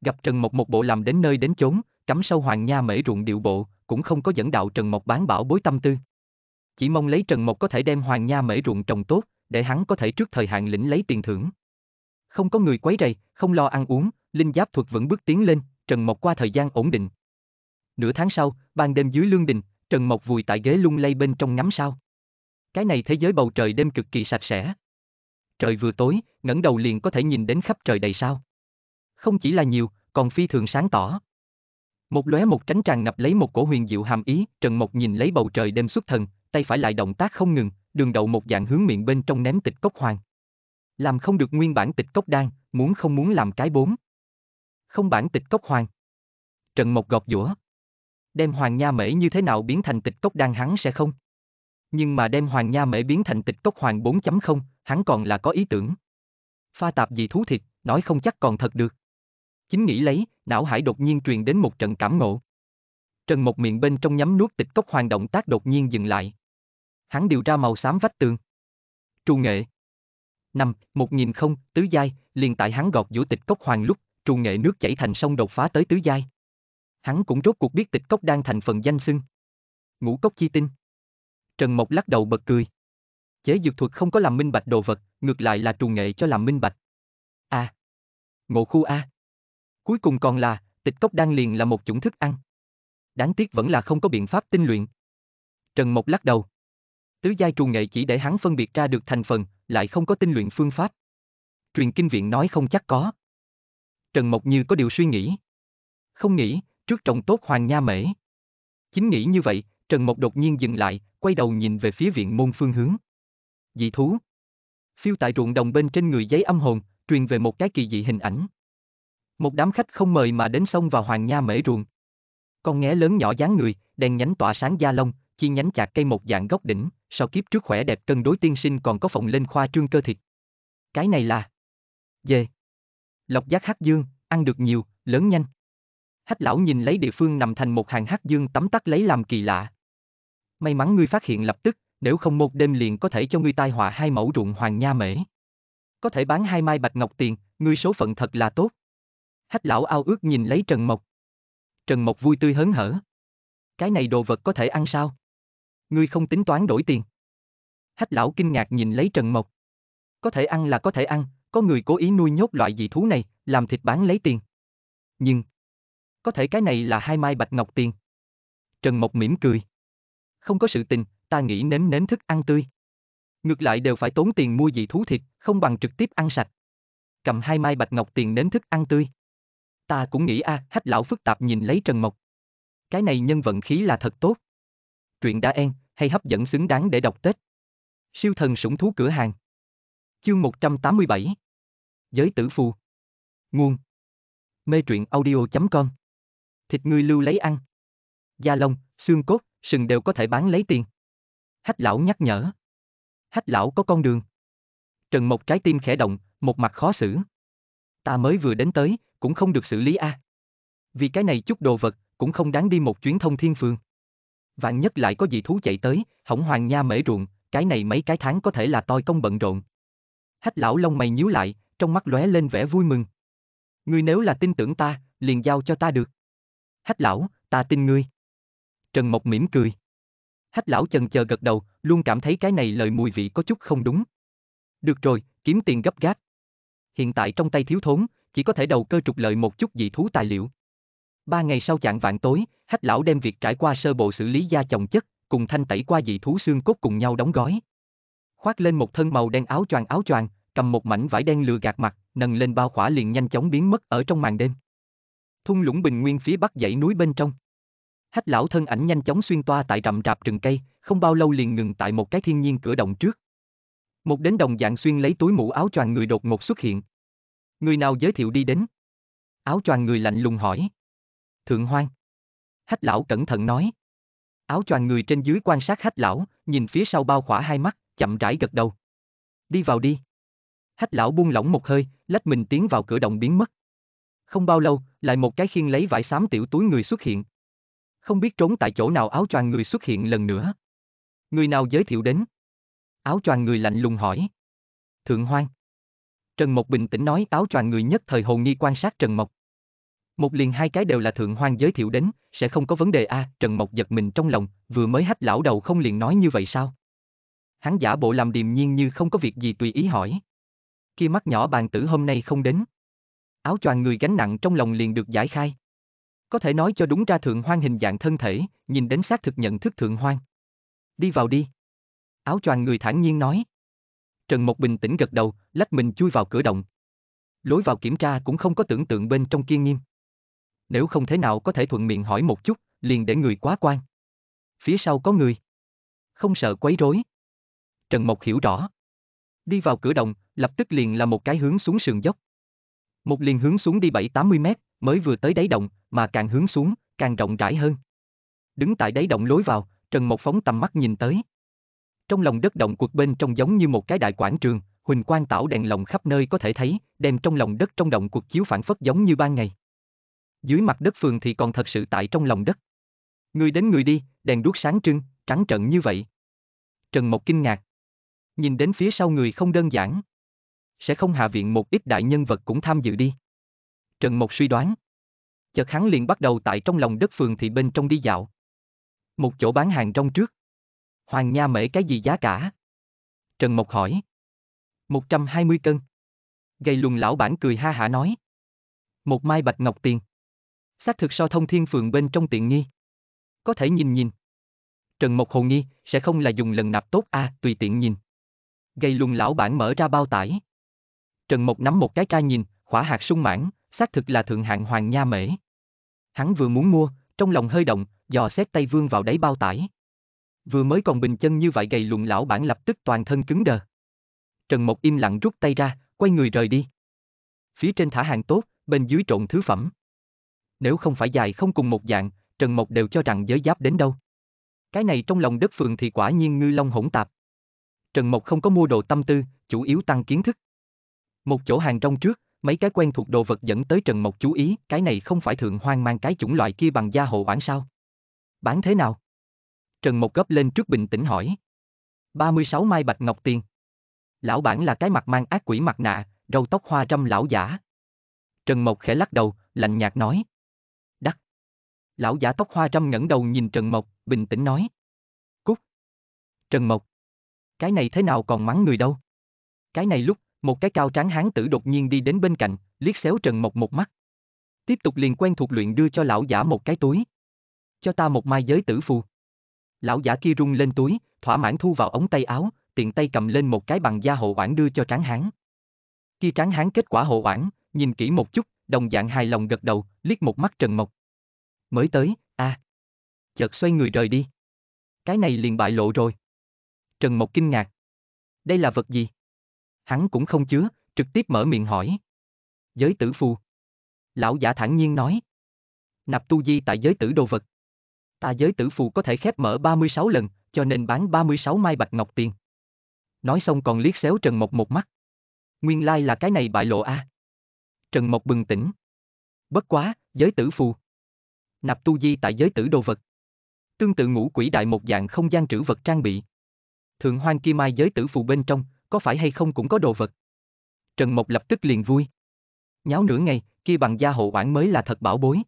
Gặp Trần Mộc một bộ làm đến nơi đến chốn, cắm sâu hoàng nha mễ ruộng điệu bộ, cũng không có dẫn đạo Trần Mộc bán bảo bối tâm tư. Chỉ mong lấy Trần Mộc có thể đem hoàng nha mễ ruộng trồng tốt, để hắn có thể trước thời hạn lĩnh lấy tiền thưởng. Không có người quấy rầy, không lo ăn uống, linh giáp thuật vẫn bước tiến lên, Trần Mộc qua thời gian ổn định, Nửa tháng sau, ban đêm dưới lương đình, Trần Mộc vùi tại ghế lung lay bên trong ngắm sao. Cái này thế giới bầu trời đêm cực kỳ sạch sẽ. Trời vừa tối, ngẩng đầu liền có thể nhìn đến khắp trời đầy sao. Không chỉ là nhiều, còn phi thường sáng tỏ. Một lóe một tránh tràn ngập lấy một cổ huyền diệu hàm ý, Trần Mộc nhìn lấy bầu trời đêm xuất thần, tay phải lại động tác không ngừng, đường đầu một dạng hướng miệng bên trong ném tịch cốc hoàng. Làm không được nguyên bản tịch cốc đan, muốn không muốn làm cái bốn. Không bản tịch cốc hoàng. Trần Mộc gọt giũa đem hoàng nha mễ như thế nào biến thành tịch cốc đan hắn sẽ không. Nhưng mà đem hoàng nha mễ biến thành tịch cốc hoàng 4.0, hắn còn là có ý tưởng. Pha tạp gì thú thịt, nói không chắc còn thật được. Chính nghĩ lấy, não hải đột nhiên truyền đến một trận cảm ngộ. Trần một miệng bên trong nhắm nuốt tịch cốc hoàng động tác đột nhiên dừng lại. Hắn điều ra màu xám vách tường. Trù nghệ. Năm, một nghìn không, tứ giai, liền tại hắn gọt giữa tịch cốc hoàng lúc, trù nghệ nước chảy thành sông đột phá tới tứ giai hắn cũng rốt cuộc biết tịch cốc đang thành phần danh xưng. Ngũ cốc chi tinh. Trần Mộc lắc đầu bật cười. Chế dược thuật không có làm minh bạch đồ vật, ngược lại là trù nghệ cho làm minh bạch. A. À. Ngộ khu A. Cuối cùng còn là, tịch cốc đang liền là một chủng thức ăn. Đáng tiếc vẫn là không có biện pháp tinh luyện. Trần Mộc lắc đầu. Tứ giai trù nghệ chỉ để hắn phân biệt ra được thành phần, lại không có tinh luyện phương pháp. Truyền kinh viện nói không chắc có. Trần Mộc như có điều suy nghĩ. Không nghĩ, trước trồng tốt hoàng nha mễ. Chính nghĩ như vậy, Trần Mộc đột nhiên dừng lại, quay đầu nhìn về phía viện môn phương hướng. Dị thú. Phiêu tại ruộng đồng bên trên người giấy âm hồn, truyền về một cái kỳ dị hình ảnh. Một đám khách không mời mà đến sông vào hoàng nha mễ ruộng. Con nghé lớn nhỏ dáng người, đèn nhánh tỏa sáng da lông, chi nhánh chạc cây một dạng góc đỉnh, sau kiếp trước khỏe đẹp cân đối tiên sinh còn có phòng lên khoa trương cơ thịt. Cái này là dê. Lộc giác hắc dương, ăn được nhiều, lớn nhanh. Hách lão nhìn lấy địa phương nằm thành một hàng hắc dương tắm tắt lấy làm kỳ lạ. May mắn ngươi phát hiện lập tức, nếu không một đêm liền có thể cho ngươi tai họa hai mẫu ruộng hoàng nha mễ. Có thể bán hai mai bạch ngọc tiền, ngươi số phận thật là tốt. Hách lão ao ước nhìn lấy Trần Mộc. Trần Mộc vui tươi hớn hở. Cái này đồ vật có thể ăn sao? Ngươi không tính toán đổi tiền. Hách lão kinh ngạc nhìn lấy Trần Mộc. Có thể ăn là có thể ăn, có người cố ý nuôi nhốt loại dị thú này, làm thịt bán lấy tiền. Nhưng, có thể cái này là hai mai bạch ngọc tiền. Trần Mộc mỉm cười. Không có sự tình, ta nghĩ nếm nếm thức ăn tươi. Ngược lại đều phải tốn tiền mua dị thú thịt, không bằng trực tiếp ăn sạch. Cầm hai mai bạch ngọc tiền nếm thức ăn tươi. Ta cũng nghĩ a, à, hách lão phức tạp nhìn lấy Trần Mộc. Cái này nhân vận khí là thật tốt. Truyện đã en, hay hấp dẫn xứng đáng để đọc Tết. Siêu thần sủng thú cửa hàng. Chương 187. Giới tử phù. Nguồn. Mê truyện audio.com thịt ngươi lưu lấy ăn. Da lông, xương cốt, sừng đều có thể bán lấy tiền. Hách lão nhắc nhở. Hách lão có con đường. Trần Mộc trái tim khẽ động, một mặt khó xử. Ta mới vừa đến tới, cũng không được xử lý a. À. Vì cái này chút đồ vật, cũng không đáng đi một chuyến thông thiên phương. Vạn nhất lại có dị thú chạy tới, hỏng hoàng nha mễ ruộng, cái này mấy cái tháng có thể là toi công bận rộn. Hách lão lông mày nhíu lại, trong mắt lóe lên vẻ vui mừng. Ngươi nếu là tin tưởng ta, liền giao cho ta được. Hách lão, ta tin ngươi. Trần Mộc mỉm cười. Hách lão chần chờ gật đầu, luôn cảm thấy cái này lời mùi vị có chút không đúng. Được rồi, kiếm tiền gấp gáp. Hiện tại trong tay thiếu thốn, chỉ có thể đầu cơ trục lợi một chút dị thú tài liệu. Ba ngày sau chạng vạn tối, hách lão đem việc trải qua sơ bộ xử lý da chồng chất, cùng thanh tẩy qua dị thú xương cốt cùng nhau đóng gói. Khoác lên một thân màu đen áo choàng áo choàng, cầm một mảnh vải đen lừa gạt mặt, nâng lên bao khỏa liền nhanh chóng biến mất ở trong màn đêm thung lũng bình nguyên phía bắc dãy núi bên trong. Hách lão thân ảnh nhanh chóng xuyên toa tại rậm rạp rừng cây, không bao lâu liền ngừng tại một cái thiên nhiên cửa động trước. Một đến đồng dạng xuyên lấy túi mũ áo choàng người đột ngột xuất hiện. Người nào giới thiệu đi đến? Áo choàng người lạnh lùng hỏi. Thượng hoang. Hách lão cẩn thận nói. Áo choàng người trên dưới quan sát hách lão, nhìn phía sau bao khỏa hai mắt, chậm rãi gật đầu. Đi vào đi. Hách lão buông lỏng một hơi, lách mình tiến vào cửa động biến mất. Không bao lâu, lại một cái khiên lấy vải xám tiểu túi người xuất hiện. Không biết trốn tại chỗ nào áo choàng người xuất hiện lần nữa. Người nào giới thiệu đến? Áo choàng người lạnh lùng hỏi. Thượng Hoang. Trần Mộc bình tĩnh nói áo choàng người nhất thời hồn nghi quan sát Trần Mộc. Một liền hai cái đều là Thượng Hoang giới thiệu đến, sẽ không có vấn đề a à, Trần Mộc giật mình trong lòng, vừa mới hách lão đầu không liền nói như vậy sao? Hắn giả bộ làm điềm nhiên như không có việc gì tùy ý hỏi. Kia mắt nhỏ bàn tử hôm nay không đến áo choàng người gánh nặng trong lòng liền được giải khai. Có thể nói cho đúng ra thượng hoang hình dạng thân thể, nhìn đến xác thực nhận thức thượng hoang. Đi vào đi. Áo choàng người thản nhiên nói. Trần Mộc bình tĩnh gật đầu, lách mình chui vào cửa động. Lối vào kiểm tra cũng không có tưởng tượng bên trong kiên nghiêm. Nếu không thế nào có thể thuận miệng hỏi một chút, liền để người quá quan. Phía sau có người. Không sợ quấy rối. Trần Mộc hiểu rõ. Đi vào cửa động, lập tức liền là một cái hướng xuống sườn dốc. Một liền hướng xuống đi 7-80 mét, mới vừa tới đáy động, mà càng hướng xuống, càng rộng rãi hơn. Đứng tại đáy động lối vào, Trần Mộc phóng tầm mắt nhìn tới. Trong lòng đất động cuộc bên trong giống như một cái đại quảng trường, huỳnh quang tảo đèn lồng khắp nơi có thể thấy, đem trong lòng đất trong động cuộc chiếu phản phất giống như ban ngày. Dưới mặt đất phường thì còn thật sự tại trong lòng đất. Người đến người đi, đèn đuốc sáng trưng, trắng trận như vậy. Trần Mộc kinh ngạc. Nhìn đến phía sau người không đơn giản sẽ không hạ viện một ít đại nhân vật cũng tham dự đi. Trần Mộc suy đoán. Chợt hắn liền bắt đầu tại trong lòng đất phường thị bên trong đi dạo. Một chỗ bán hàng trong trước. Hoàng Nha mễ cái gì giá cả? Trần Mộc hỏi. 120 cân. Gây lùn lão bản cười ha hả nói. Một mai bạch ngọc tiền. Xác thực so thông thiên phường bên trong tiện nghi. Có thể nhìn nhìn. Trần Mộc hồ nghi, sẽ không là dùng lần nạp tốt a à, tùy tiện nhìn. Gây lùn lão bản mở ra bao tải. Trần Mộc nắm một cái chai nhìn, khỏa hạt sung mãn, xác thực là thượng hạng hoàng nha mễ. Hắn vừa muốn mua, trong lòng hơi động, dò xét tay vương vào đáy bao tải. Vừa mới còn bình chân như vậy gầy lùng lão bản lập tức toàn thân cứng đờ. Trần Mộc im lặng rút tay ra, quay người rời đi. Phía trên thả hàng tốt, bên dưới trộn thứ phẩm. Nếu không phải dài không cùng một dạng, Trần Mộc đều cho rằng giới giáp đến đâu. Cái này trong lòng đất phường thì quả nhiên ngư long hỗn tạp. Trần Mộc không có mua đồ tâm tư, chủ yếu tăng kiến thức. Một chỗ hàng trong trước, mấy cái quen thuộc đồ vật dẫn tới Trần Mộc chú ý, cái này không phải thượng hoang mang cái chủng loại kia bằng da hộ bản sao? Bán thế nào? Trần Mộc gấp lên trước bình tĩnh hỏi. 36 mai bạch ngọc tiền. Lão bản là cái mặt mang ác quỷ mặt nạ, râu tóc hoa trăm lão giả. Trần Mộc khẽ lắc đầu, lạnh nhạt nói. Đắc. Lão giả tóc hoa trăm ngẩng đầu nhìn Trần Mộc, bình tĩnh nói. Cút. Trần Mộc. Cái này thế nào còn mắng người đâu? Cái này lúc một cái cao tráng hán tử đột nhiên đi đến bên cạnh, liếc xéo Trần Mộc một mắt. Tiếp tục liền quen thuộc luyện đưa cho lão giả một cái túi. Cho ta một mai giới tử phù. Lão giả kia rung lên túi, thỏa mãn thu vào ống tay áo, tiện tay cầm lên một cái bằng da hộ oản đưa cho tráng hán. Kia tráng hán kết quả hộ oản, nhìn kỹ một chút, đồng dạng hài lòng gật đầu, liếc một mắt Trần Mộc. Mới tới, a. À. Chợt xoay người rời đi. Cái này liền bại lộ rồi. Trần Mộc kinh ngạc. Đây là vật gì? hắn cũng không chứa, trực tiếp mở miệng hỏi. Giới tử phù. Lão giả thản nhiên nói. Nạp tu di tại giới tử đồ vật. Ta giới tử phù có thể khép mở 36 lần, cho nên bán 36 mai bạch ngọc tiền. Nói xong còn liếc xéo Trần Mộc một mắt. Nguyên lai like là cái này bại lộ a. À. Trần Mộc bừng tỉnh. Bất quá, giới tử phù. Nạp tu di tại giới tử đồ vật. Tương tự ngũ quỷ đại một dạng không gian trữ vật trang bị. Thượng hoang kim mai giới tử phù bên trong, có phải hay không cũng có đồ vật. Trần Mộc lập tức liền vui. Nháo nửa ngày, kia bằng gia hộ quản mới là thật bảo bối.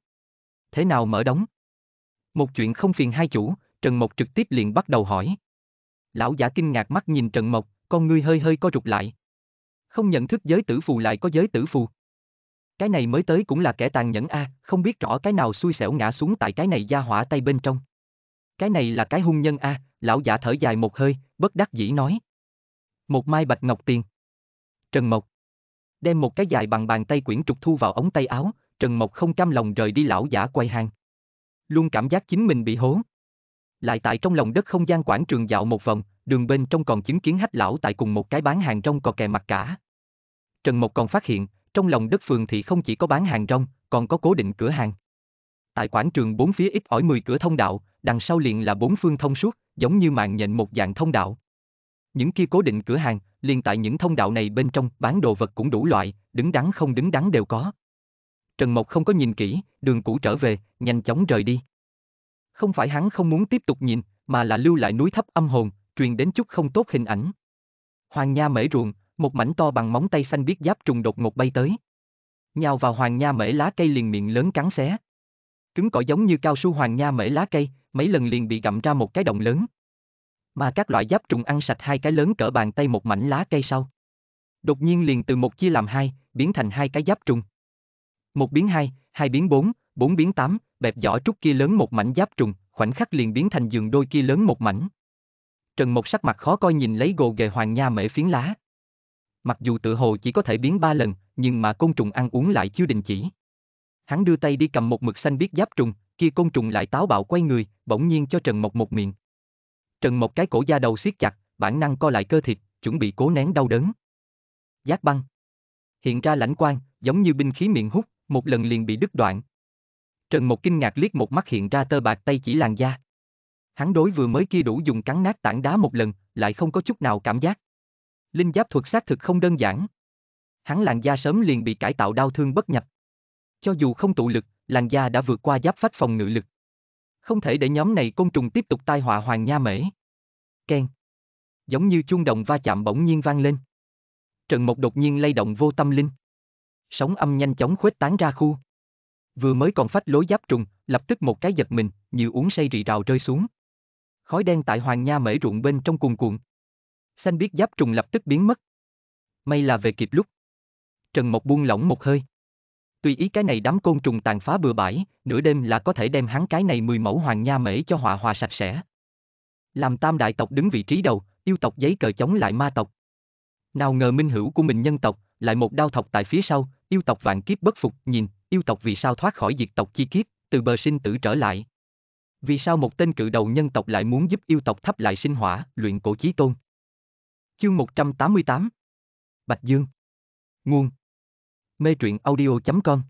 Thế nào mở đóng? Một chuyện không phiền hai chủ, Trần Mộc trực tiếp liền bắt đầu hỏi. Lão giả kinh ngạc mắt nhìn Trần Mộc, con ngươi hơi hơi co rụt lại. Không nhận thức giới tử phù lại có giới tử phù. Cái này mới tới cũng là kẻ tàn nhẫn a, à, không biết rõ cái nào xui xẻo ngã xuống tại cái này gia hỏa tay bên trong. Cái này là cái hung nhân a, à, lão giả thở dài một hơi, bất đắc dĩ nói. Một mai bạch ngọc tiền. Trần Mộc. Đem một cái dài bằng bàn tay quyển trục thu vào ống tay áo, Trần Mộc không cam lòng rời đi lão giả quay hàng. Luôn cảm giác chính mình bị hố. Lại tại trong lòng đất không gian quảng trường dạo một vòng, đường bên trong còn chứng kiến hách lão tại cùng một cái bán hàng rong cò kè mặt cả. Trần Mộc còn phát hiện, trong lòng đất phường thì không chỉ có bán hàng rong, còn có cố định cửa hàng. Tại quảng trường bốn phía ít ỏi 10 cửa thông đạo, đằng sau liền là bốn phương thông suốt, giống như mạng nhện một dạng thông đạo những kia cố định cửa hàng, liền tại những thông đạo này bên trong bán đồ vật cũng đủ loại, đứng đắn không đứng đắn đều có. Trần Mộc không có nhìn kỹ, đường cũ trở về, nhanh chóng rời đi. Không phải hắn không muốn tiếp tục nhìn, mà là lưu lại núi thấp âm hồn, truyền đến chút không tốt hình ảnh. Hoàng Nha mễ ruộng, một mảnh to bằng móng tay xanh biết giáp trùng đột ngột bay tới. Nhào vào Hoàng Nha mễ lá cây liền miệng lớn cắn xé. Cứng cỏi giống như cao su Hoàng Nha mễ lá cây, mấy lần liền bị gặm ra một cái động lớn mà các loại giáp trùng ăn sạch hai cái lớn cỡ bàn tay một mảnh lá cây sau. Đột nhiên liền từ một chia làm hai, biến thành hai cái giáp trùng. Một biến hai, hai biến bốn, bốn biến tám, bẹp giỏ trúc kia lớn một mảnh giáp trùng, khoảnh khắc liền biến thành giường đôi kia lớn một mảnh. Trần Mộc sắc mặt khó coi nhìn lấy gồ ghề hoàng nha mễ phiến lá. Mặc dù tự hồ chỉ có thể biến ba lần, nhưng mà côn trùng ăn uống lại chưa đình chỉ. Hắn đưa tay đi cầm một mực xanh biết giáp trùng, kia côn trùng lại táo bạo quay người, bỗng nhiên cho Trần Mộc một miệng. Trần một cái cổ da đầu siết chặt, bản năng co lại cơ thịt, chuẩn bị cố nén đau đớn. Giác băng. Hiện ra lãnh quan, giống như binh khí miệng hút, một lần liền bị đứt đoạn. Trần một kinh ngạc liếc một mắt hiện ra tơ bạc tay chỉ làn da. Hắn đối vừa mới kia đủ dùng cắn nát tảng đá một lần, lại không có chút nào cảm giác. Linh giáp thuật xác thực không đơn giản. Hắn làn da sớm liền bị cải tạo đau thương bất nhập. Cho dù không tụ lực, làn da đã vượt qua giáp phách phòng ngự lực không thể để nhóm này côn trùng tiếp tục tai họa hoàng nha mễ. Ken. Giống như chuông đồng va chạm bỗng nhiên vang lên. Trần Mộc đột nhiên lay động vô tâm linh. Sóng âm nhanh chóng khuếch tán ra khu. Vừa mới còn phách lối giáp trùng, lập tức một cái giật mình, như uống say rì rào rơi xuống. Khói đen tại hoàng nha mễ ruộng bên trong cuồn cuộn. Xanh biết giáp trùng lập tức biến mất. May là về kịp lúc. Trần Mộc buông lỏng một hơi tùy ý cái này đám côn trùng tàn phá bừa bãi, nửa đêm là có thể đem hắn cái này mười mẫu hoàng nha mễ cho hòa hòa sạch sẽ. Làm tam đại tộc đứng vị trí đầu, yêu tộc giấy cờ chống lại ma tộc. Nào ngờ minh hữu của mình nhân tộc, lại một đao thọc tại phía sau, yêu tộc vạn kiếp bất phục, nhìn, yêu tộc vì sao thoát khỏi diệt tộc chi kiếp, từ bờ sinh tử trở lại. Vì sao một tên cự đầu nhân tộc lại muốn giúp yêu tộc thắp lại sinh hỏa, luyện cổ chí tôn? Chương 188 Bạch Dương Nguồn mê truyện audio.com.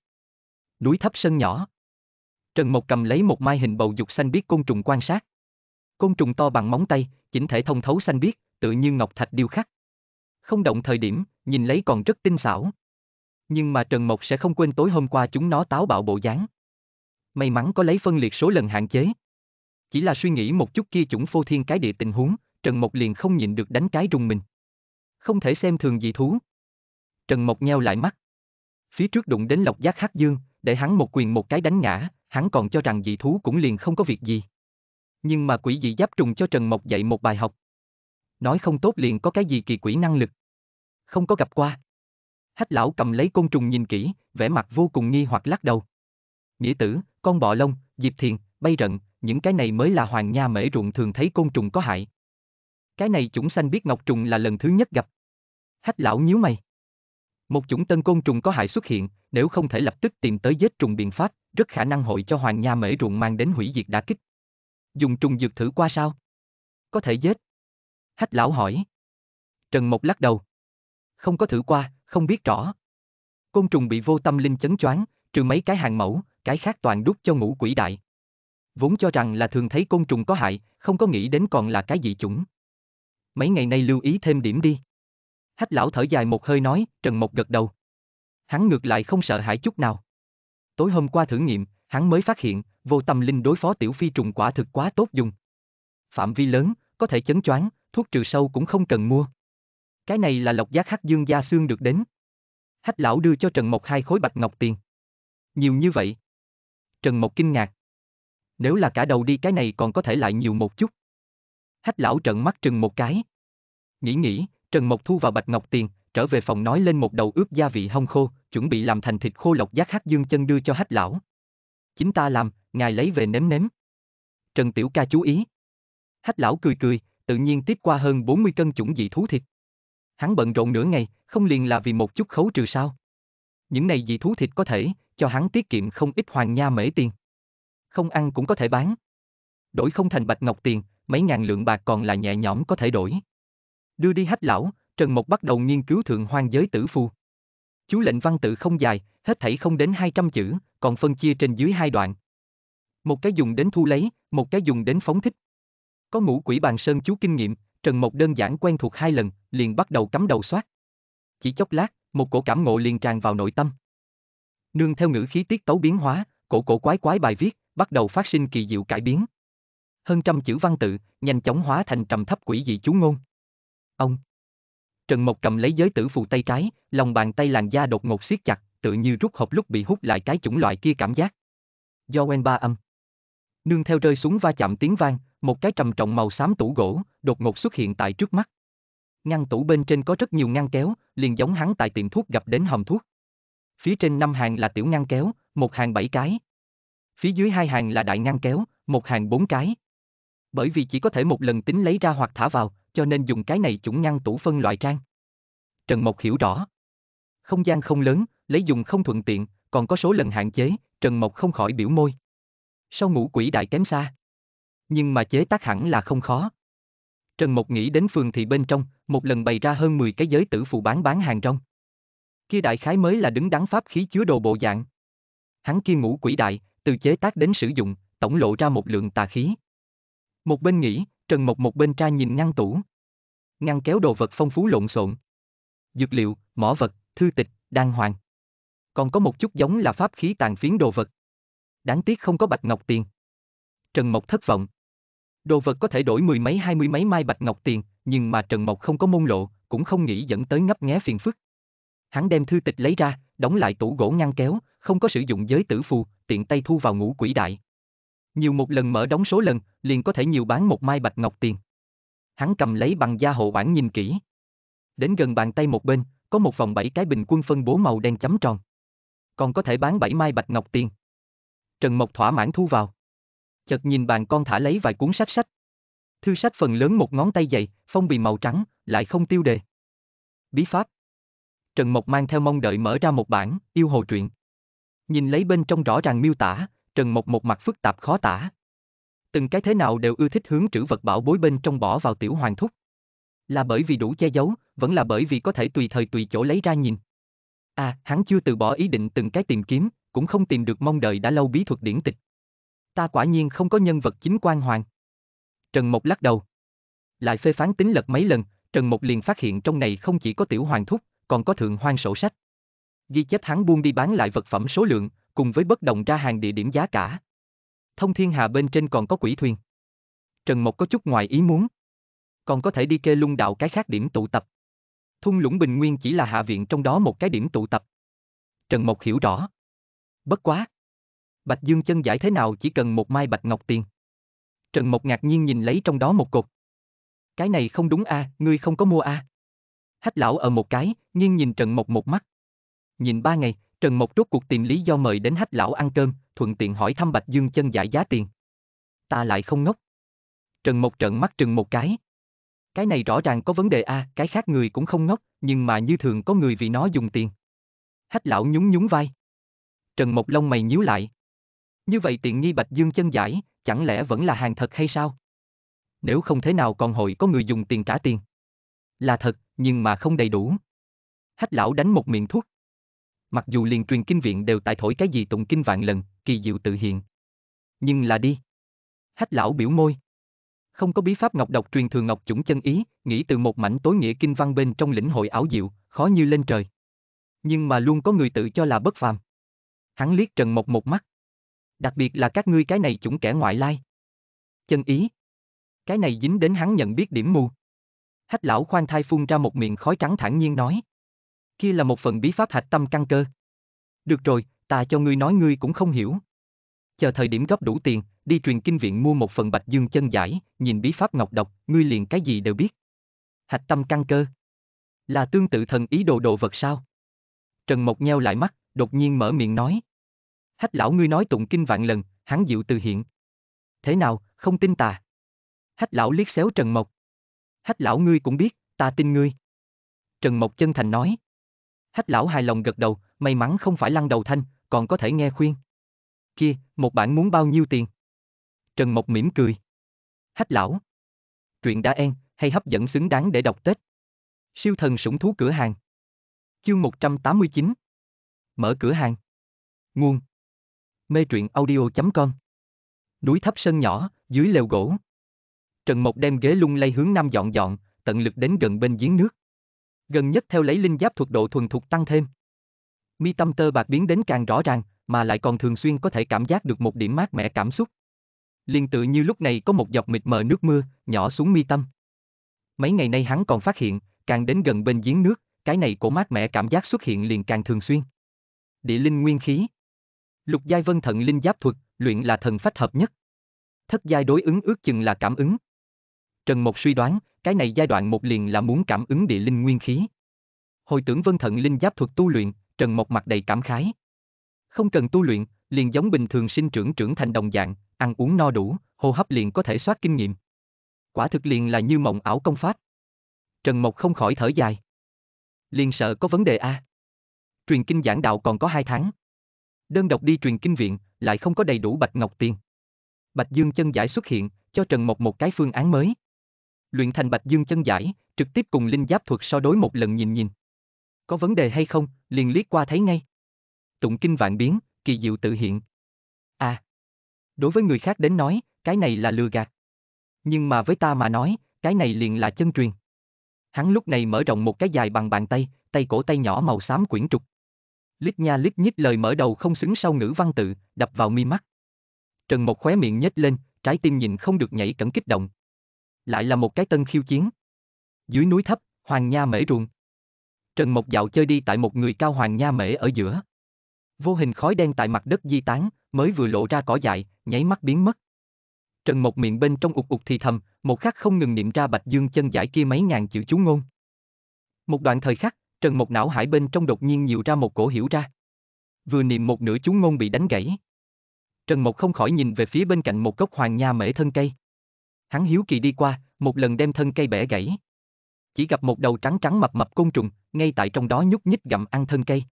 Núi thấp sân nhỏ. Trần Mộc cầm lấy một mai hình bầu dục xanh biếc côn trùng quan sát. Côn trùng to bằng móng tay, chỉnh thể thông thấu xanh biếc, tự như ngọc thạch điêu khắc. Không động thời điểm, nhìn lấy còn rất tinh xảo. Nhưng mà Trần Mộc sẽ không quên tối hôm qua chúng nó táo bạo bộ dáng. May mắn có lấy phân liệt số lần hạn chế. Chỉ là suy nghĩ một chút kia chủng phô thiên cái địa tình huống, Trần Mộc liền không nhịn được đánh cái rùng mình. Không thể xem thường gì thú. Trần Mộc nheo lại mắt phía trước đụng đến lộc giác hắc dương, để hắn một quyền một cái đánh ngã, hắn còn cho rằng dị thú cũng liền không có việc gì. Nhưng mà quỷ dị giáp trùng cho Trần Mộc dạy một bài học. Nói không tốt liền có cái gì kỳ quỷ năng lực. Không có gặp qua. Hách lão cầm lấy côn trùng nhìn kỹ, vẻ mặt vô cùng nghi hoặc lắc đầu. Nghĩa tử, con bọ lông, diệp thiền, bay rận, những cái này mới là hoàng nha mễ ruộng thường thấy côn trùng có hại. Cái này chúng sanh biết ngọc trùng là lần thứ nhất gặp. Hách lão nhíu mày. Một chủng tân côn trùng có hại xuất hiện, nếu không thể lập tức tìm tới giết trùng biện pháp, rất khả năng hội cho hoàng nha mễ ruộng mang đến hủy diệt đã kích. Dùng trùng dược thử qua sao? Có thể giết. Hách lão hỏi. Trần Mộc lắc đầu. Không có thử qua, không biết rõ. Côn trùng bị vô tâm linh chấn choáng, trừ mấy cái hàng mẫu, cái khác toàn đút cho ngũ quỷ đại. Vốn cho rằng là thường thấy côn trùng có hại, không có nghĩ đến còn là cái dị chủng. Mấy ngày nay lưu ý thêm điểm đi. Hách lão thở dài một hơi nói, Trần Mộc gật đầu. Hắn ngược lại không sợ hãi chút nào. Tối hôm qua thử nghiệm, hắn mới phát hiện, vô tâm linh đối phó tiểu phi trùng quả thực quá tốt dùng. Phạm vi lớn, có thể chấn choáng, thuốc trừ sâu cũng không cần mua. Cái này là lộc giác hắc dương gia xương được đến. Hách lão đưa cho Trần Mộc hai khối bạch ngọc tiền. Nhiều như vậy. Trần Mộc kinh ngạc. Nếu là cả đầu đi cái này còn có thể lại nhiều một chút. Hách lão trợn mắt trừng một cái. Nghĩ nghĩ, Trần Mộc Thu vào Bạch Ngọc Tiền, trở về phòng nói lên một đầu ướp gia vị hong khô, chuẩn bị làm thành thịt khô lọc giác hát dương chân đưa cho hách lão. Chính ta làm, ngài lấy về nếm nếm. Trần Tiểu Ca chú ý. Hách lão cười cười, tự nhiên tiếp qua hơn 40 cân chủng dị thú thịt. Hắn bận rộn nửa ngày, không liền là vì một chút khấu trừ sao. Những này dị thú thịt có thể, cho hắn tiết kiệm không ít hoàng nha mễ tiền. Không ăn cũng có thể bán. Đổi không thành bạch ngọc tiền, mấy ngàn lượng bạc còn là nhẹ nhõm có thể đổi đưa đi hách lão, Trần Mộc bắt đầu nghiên cứu thượng hoang giới tử phù. Chú lệnh văn tự không dài, hết thảy không đến 200 chữ, còn phân chia trên dưới hai đoạn. Một cái dùng đến thu lấy, một cái dùng đến phóng thích. Có ngũ quỷ bàn sơn chú kinh nghiệm, Trần Mộc đơn giản quen thuộc hai lần, liền bắt đầu cắm đầu soát. Chỉ chốc lát, một cổ cảm ngộ liền tràn vào nội tâm. Nương theo ngữ khí tiết tấu biến hóa, cổ cổ quái quái bài viết, bắt đầu phát sinh kỳ diệu cải biến. Hơn trăm chữ văn tự, nhanh chóng hóa thành trầm thấp quỷ dị chú ngôn. Ông. Trần Mộc cầm lấy giới tử phù tay trái, lòng bàn tay làn da đột ngột siết chặt, tự như rút hộp lúc bị hút lại cái chủng loại kia cảm giác. Do quen ba âm. Nương theo rơi xuống va chạm tiếng vang, một cái trầm trọng màu xám tủ gỗ, đột ngột xuất hiện tại trước mắt. Ngăn tủ bên trên có rất nhiều ngăn kéo, liền giống hắn tại tiệm thuốc gặp đến hầm thuốc. Phía trên năm hàng là tiểu ngăn kéo, một hàng bảy cái. Phía dưới hai hàng là đại ngăn kéo, một hàng bốn cái. Bởi vì chỉ có thể một lần tính lấy ra hoặc thả vào, cho nên dùng cái này chủng ngăn tủ phân loại trang. Trần Mộc hiểu rõ. Không gian không lớn, lấy dùng không thuận tiện, còn có số lần hạn chế, Trần Mộc không khỏi biểu môi. Sau ngũ quỷ đại kém xa. Nhưng mà chế tác hẳn là không khó. Trần Mộc nghĩ đến phường thì bên trong, một lần bày ra hơn 10 cái giới tử phù bán bán hàng trong. Kia đại khái mới là đứng đắn pháp khí chứa đồ bộ dạng. Hắn kia ngũ quỷ đại, từ chế tác đến sử dụng, tổng lộ ra một lượng tà khí. Một bên nghĩ, Trần Mộc một bên trai nhìn ngăn tủ ngăn kéo đồ vật phong phú lộn xộn. Dược liệu, mỏ vật, thư tịch, đan hoàng. Còn có một chút giống là pháp khí tàn phiến đồ vật. Đáng tiếc không có bạch ngọc tiền. Trần Mộc thất vọng. Đồ vật có thể đổi mười mấy hai mươi mấy mai bạch ngọc tiền, nhưng mà Trần Mộc không có môn lộ, cũng không nghĩ dẫn tới ngấp nghé phiền phức. Hắn đem thư tịch lấy ra, đóng lại tủ gỗ ngăn kéo, không có sử dụng giới tử phù, tiện tay thu vào ngũ quỷ đại. Nhiều một lần mở đóng số lần, liền có thể nhiều bán một mai bạch ngọc tiền hắn cầm lấy bằng da hộ bản nhìn kỹ. Đến gần bàn tay một bên, có một vòng bảy cái bình quân phân bố màu đen chấm tròn. Còn có thể bán bảy mai bạch ngọc tiền. Trần Mộc thỏa mãn thu vào. Chợt nhìn bàn con thả lấy vài cuốn sách sách. Thư sách phần lớn một ngón tay dày, phong bì màu trắng, lại không tiêu đề. Bí pháp. Trần Mộc mang theo mong đợi mở ra một bản, yêu hồ truyện. Nhìn lấy bên trong rõ ràng miêu tả, Trần Mộc một mặt phức tạp khó tả. Từng cái thế nào đều ưa thích hướng trữ vật bảo bối bên trong bỏ vào tiểu hoàng thúc. Là bởi vì đủ che giấu, vẫn là bởi vì có thể tùy thời tùy chỗ lấy ra nhìn. À, hắn chưa từ bỏ ý định từng cái tìm kiếm, cũng không tìm được mong đợi đã lâu bí thuật điển tịch. Ta quả nhiên không có nhân vật chính quan hoàng. Trần Mộc lắc đầu. Lại phê phán tính lật mấy lần, Trần Mộc liền phát hiện trong này không chỉ có tiểu hoàng thúc, còn có thượng hoang sổ sách. Ghi chép hắn buông đi bán lại vật phẩm số lượng, cùng với bất đồng ra hàng địa điểm giá cả thông thiên hà bên trên còn có quỷ thuyền. Trần Mộc có chút ngoài ý muốn. Còn có thể đi kê lung đạo cái khác điểm tụ tập. Thung lũng bình nguyên chỉ là hạ viện trong đó một cái điểm tụ tập. Trần Mộc hiểu rõ. Bất quá. Bạch Dương chân giải thế nào chỉ cần một mai bạch ngọc tiền. Trần Mộc ngạc nhiên nhìn lấy trong đó một cục. Cái này không đúng a, à, ngươi không có mua a. À. Hách lão ở một cái, nghiêng nhìn Trần Mộc một mắt. Nhìn ba ngày, Trần Mộc rốt cuộc tìm lý do mời đến hách lão ăn cơm, thuận tiện hỏi thăm Bạch Dương chân giải giá tiền. Ta lại không ngốc. Trần Mộc trợn mắt trừng một cái. Cái này rõ ràng có vấn đề a, à, cái khác người cũng không ngốc, nhưng mà như thường có người vì nó dùng tiền. Hách lão nhún nhún vai. Trần Mộc lông mày nhíu lại. Như vậy tiện nghi Bạch Dương chân giải, chẳng lẽ vẫn là hàng thật hay sao? Nếu không thế nào còn hội có người dùng tiền trả tiền. Là thật, nhưng mà không đầy đủ. Hách lão đánh một miệng thuốc, mặc dù liền truyền kinh viện đều tại thổi cái gì tụng kinh vạn lần, kỳ diệu tự hiện. Nhưng là đi. Hách lão biểu môi. Không có bí pháp ngọc độc truyền thường ngọc chủng chân ý, nghĩ từ một mảnh tối nghĩa kinh văn bên trong lĩnh hội ảo diệu, khó như lên trời. Nhưng mà luôn có người tự cho là bất phàm. Hắn liếc Trần một một mắt. Đặc biệt là các ngươi cái này chủng kẻ ngoại lai. Chân ý. Cái này dính đến hắn nhận biết điểm mù. Hách lão khoan thai phun ra một miệng khói trắng thản nhiên nói kia là một phần bí pháp hạch tâm căn cơ. Được rồi, ta cho ngươi nói ngươi cũng không hiểu. Chờ thời điểm góp đủ tiền, đi truyền kinh viện mua một phần bạch dương chân giải, nhìn bí pháp ngọc độc, ngươi liền cái gì đều biết. Hạch tâm căn cơ. Là tương tự thần ý đồ đồ vật sao? Trần Mộc nheo lại mắt, đột nhiên mở miệng nói. Hách lão ngươi nói tụng kinh vạn lần, hắn dịu từ hiện. Thế nào, không tin ta? Hách lão liếc xéo Trần Mộc. Hách lão ngươi cũng biết, ta tin ngươi. Trần Mộc chân thành nói. Hách lão hài lòng gật đầu, may mắn không phải lăn đầu thanh, còn có thể nghe khuyên. Kia, một bạn muốn bao nhiêu tiền? Trần Mộc mỉm cười. Hách lão. Truyện đã en, hay hấp dẫn xứng đáng để đọc Tết. Siêu thần sủng thú cửa hàng. Chương 189. Mở cửa hàng. Nguồn. Mê truyện audio.com Núi thấp sân nhỏ, dưới lều gỗ. Trần Mộc đem ghế lung lay hướng nam dọn dọn, tận lực đến gần bên giếng nước gần nhất theo lấy linh giáp thuật độ thuần thục tăng thêm. Mi tâm tơ bạc biến đến càng rõ ràng, mà lại còn thường xuyên có thể cảm giác được một điểm mát mẻ cảm xúc. Liên tự như lúc này có một giọt mịt mờ nước mưa, nhỏ xuống mi tâm. Mấy ngày nay hắn còn phát hiện, càng đến gần bên giếng nước, cái này cổ mát mẻ cảm giác xuất hiện liền càng thường xuyên. Địa linh nguyên khí. Lục giai vân thận linh giáp thuật, luyện là thần phách hợp nhất. Thất giai đối ứng ước chừng là cảm ứng. Trần Mộc suy đoán, cái này giai đoạn một liền là muốn cảm ứng địa linh nguyên khí. Hồi tưởng vân thận linh giáp thuật tu luyện, Trần Mộc mặt đầy cảm khái. Không cần tu luyện, liền giống bình thường sinh trưởng trưởng thành đồng dạng, ăn uống no đủ, hô hấp liền có thể soát kinh nghiệm. Quả thực liền là như mộng ảo công pháp. Trần Mộc không khỏi thở dài. Liền sợ có vấn đề A. Truyền kinh giảng đạo còn có hai tháng. Đơn độc đi truyền kinh viện, lại không có đầy đủ bạch ngọc tiền. Bạch Dương chân giải xuất hiện, cho Trần Mộc một cái phương án mới luyện thành bạch dương chân giải, trực tiếp cùng linh giáp thuật so đối một lần nhìn nhìn. Có vấn đề hay không, liền liếc qua thấy ngay. Tụng kinh vạn biến, kỳ diệu tự hiện. À, đối với người khác đến nói, cái này là lừa gạt. Nhưng mà với ta mà nói, cái này liền là chân truyền. Hắn lúc này mở rộng một cái dài bằng bàn tay, tay cổ tay nhỏ màu xám quyển trục. Lít nha lít nhít lời mở đầu không xứng sau ngữ văn tự, đập vào mi mắt. Trần một khóe miệng nhếch lên, trái tim nhìn không được nhảy cẩn kích động. Lại là một cái tân khiêu chiến. Dưới núi thấp, hoàng nha mễ ruộng. Trần Mộc dạo chơi đi tại một người cao hoàng nha mễ ở giữa. Vô hình khói đen tại mặt đất di tán, mới vừa lộ ra cỏ dại, nháy mắt biến mất. Trần Mộc miệng bên trong ục ục thì thầm, một khắc không ngừng niệm ra Bạch Dương chân giải kia mấy ngàn chữ chú ngôn. Một đoạn thời khắc, Trần Mộc não hải bên trong đột nhiên nhiều ra một cổ hiểu ra. Vừa niệm một nửa chú ngôn bị đánh gãy. Trần Mộc không khỏi nhìn về phía bên cạnh một gốc hoàng nha mễ thân cây. Hắn hiếu kỳ đi qua, một lần đem thân cây bẻ gãy. Chỉ gặp một đầu trắng trắng mập mập côn trùng, ngay tại trong đó nhúc nhích gặm ăn thân cây.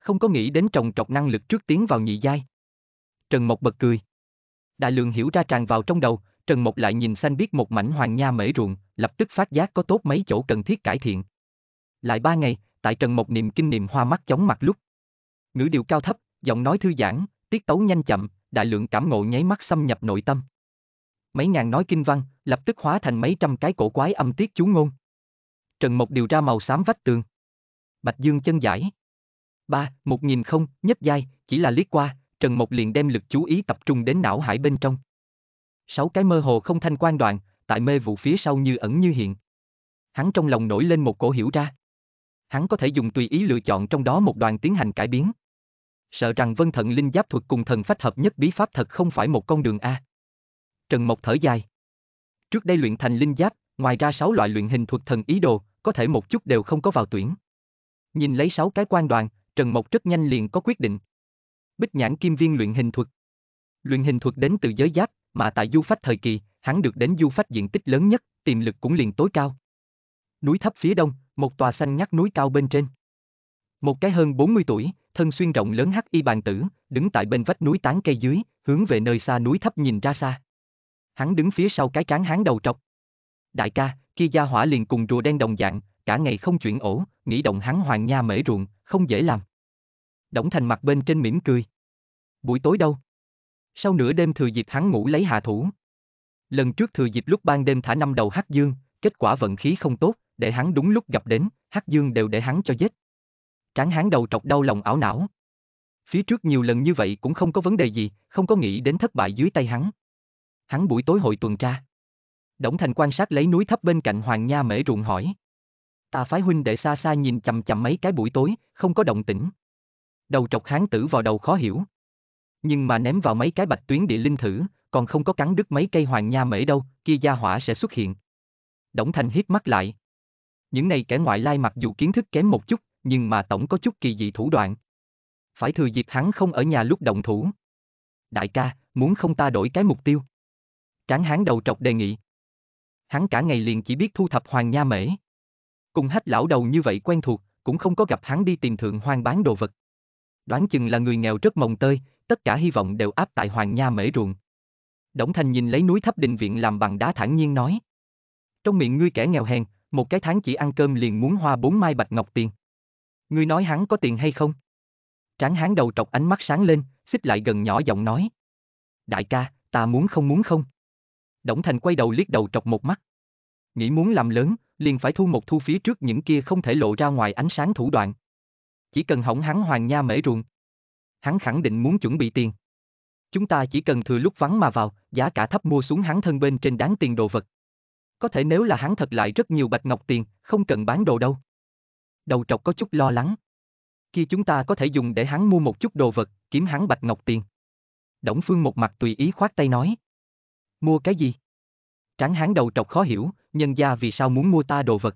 Không có nghĩ đến trồng trọc năng lực trước tiến vào nhị giai. Trần Mộc bật cười. Đại lượng hiểu ra tràn vào trong đầu, Trần Mộc lại nhìn xanh biết một mảnh hoàng nha mễ ruộng, lập tức phát giác có tốt mấy chỗ cần thiết cải thiện. Lại ba ngày, tại Trần Mộc niềm kinh niệm hoa mắt chóng mặt lúc. Ngữ điệu cao thấp, giọng nói thư giãn, tiết tấu nhanh chậm, đại lượng cảm ngộ nháy mắt xâm nhập nội tâm mấy ngàn nói kinh văn, lập tức hóa thành mấy trăm cái cổ quái âm tiết chú ngôn. Trần Mộc điều ra màu xám vách tường. Bạch Dương chân giải. Ba, một nghìn không, nhất giai, chỉ là liếc qua, Trần Mộc liền đem lực chú ý tập trung đến não hải bên trong. Sáu cái mơ hồ không thanh quan đoạn, tại mê vụ phía sau như ẩn như hiện. Hắn trong lòng nổi lên một cổ hiểu ra. Hắn có thể dùng tùy ý lựa chọn trong đó một đoàn tiến hành cải biến. Sợ rằng vân thận linh giáp thuật cùng thần phách hợp nhất bí pháp thật không phải một con đường A. Trần Mộc thở dài. Trước đây luyện thành linh giáp, ngoài ra 6 loại luyện hình thuật thần ý đồ, có thể một chút đều không có vào tuyển. Nhìn lấy 6 cái quan đoàn, Trần Mộc rất nhanh liền có quyết định. Bích nhãn kim viên luyện hình thuật. Luyện hình thuật đến từ giới giáp, mà tại du phách thời kỳ, hắn được đến du phách diện tích lớn nhất, tiềm lực cũng liền tối cao. Núi thấp phía đông, một tòa xanh nhắc núi cao bên trên. Một cái hơn 40 tuổi, thân xuyên rộng lớn hắc y bàn tử, đứng tại bên vách núi tán cây dưới, hướng về nơi xa núi thấp nhìn ra xa hắn đứng phía sau cái trán hắn đầu trọc. Đại ca, kia gia hỏa liền cùng rùa đen đồng dạng, cả ngày không chuyển ổ, nghĩ động hắn hoàng nha mễ ruộng, không dễ làm. Đổng thành mặt bên trên mỉm cười. Buổi tối đâu? Sau nửa đêm thừa dịp hắn ngủ lấy hạ thủ. Lần trước thừa dịp lúc ban đêm thả năm đầu hắc dương, kết quả vận khí không tốt, để hắn đúng lúc gặp đến, hắc dương đều để hắn cho giết. Tráng hắn đầu trọc đau lòng ảo não. Phía trước nhiều lần như vậy cũng không có vấn đề gì, không có nghĩ đến thất bại dưới tay hắn hắn buổi tối hội tuần tra. Đổng Thành quan sát lấy núi thấp bên cạnh Hoàng Nha Mễ ruộng hỏi. Ta phái huynh để xa xa nhìn chầm chậm mấy cái buổi tối, không có động tĩnh. Đầu trọc hán tử vào đầu khó hiểu. Nhưng mà ném vào mấy cái bạch tuyến địa linh thử, còn không có cắn đứt mấy cây Hoàng Nha Mễ đâu, kia gia hỏa sẽ xuất hiện. Đổng Thành hít mắt lại. Những này kẻ ngoại lai mặc dù kiến thức kém một chút, nhưng mà tổng có chút kỳ dị thủ đoạn. Phải thừa dịp hắn không ở nhà lúc động thủ. Đại ca, muốn không ta đổi cái mục tiêu. Tráng hán đầu trọc đề nghị. Hắn cả ngày liền chỉ biết thu thập hoàng nha mễ. Cùng hách lão đầu như vậy quen thuộc, cũng không có gặp hắn đi tìm thượng hoang bán đồ vật. Đoán chừng là người nghèo rất mồng tơi, tất cả hy vọng đều áp tại hoàng nha mễ ruộng. Đổng Thành nhìn lấy núi thấp đình viện làm bằng đá thản nhiên nói. Trong miệng ngươi kẻ nghèo hèn, một cái tháng chỉ ăn cơm liền muốn hoa bốn mai bạch ngọc tiền. Ngươi nói hắn có tiền hay không? Tráng hán đầu trọc ánh mắt sáng lên, xích lại gần nhỏ giọng nói. Đại ca, ta muốn không muốn không? Đổng Thành quay đầu liếc đầu trọc một mắt. Nghĩ muốn làm lớn, liền phải thu một thu phía trước những kia không thể lộ ra ngoài ánh sáng thủ đoạn. Chỉ cần hỏng hắn hoàng nha mễ ruộng. Hắn khẳng định muốn chuẩn bị tiền. Chúng ta chỉ cần thừa lúc vắng mà vào, giá cả thấp mua xuống hắn thân bên trên đáng tiền đồ vật. Có thể nếu là hắn thật lại rất nhiều bạch ngọc tiền, không cần bán đồ đâu. Đầu trọc có chút lo lắng. Khi chúng ta có thể dùng để hắn mua một chút đồ vật, kiếm hắn bạch ngọc tiền. Đổng Phương một mặt tùy ý khoát tay nói. Mua cái gì? Tráng hán đầu trọc khó hiểu, nhân gia vì sao muốn mua ta đồ vật.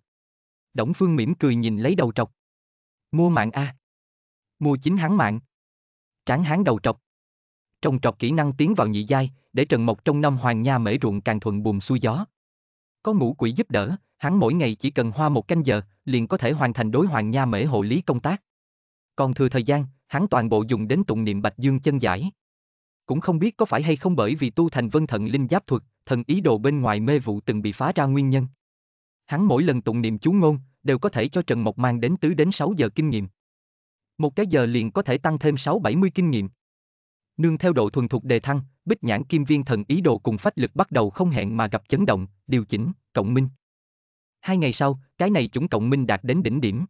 Đổng Phương mỉm cười nhìn lấy đầu trọc. Mua mạng A. Mua chính hắn mạng. Tráng hán đầu trọc. trồng trọc kỹ năng tiến vào nhị giai, để Trần Mộc trong năm hoàng nha mễ ruộng càng thuận buồm xuôi gió. Có ngũ quỷ giúp đỡ, hắn mỗi ngày chỉ cần hoa một canh giờ, liền có thể hoàn thành đối hoàng nha mễ hộ lý công tác. Còn thừa thời gian, hắn toàn bộ dùng đến tụng niệm bạch dương chân giải cũng không biết có phải hay không bởi vì tu thành vân thận linh giáp thuật, thần ý đồ bên ngoài mê vụ từng bị phá ra nguyên nhân. Hắn mỗi lần tụng niệm chú ngôn, đều có thể cho Trần Mộc mang đến tứ đến 6 giờ kinh nghiệm. Một cái giờ liền có thể tăng thêm 6-70 kinh nghiệm. Nương theo độ thuần thục đề thăng, bích nhãn kim viên thần ý đồ cùng phách lực bắt đầu không hẹn mà gặp chấn động, điều chỉnh, cộng minh. Hai ngày sau, cái này chúng cộng minh đạt đến đỉnh điểm.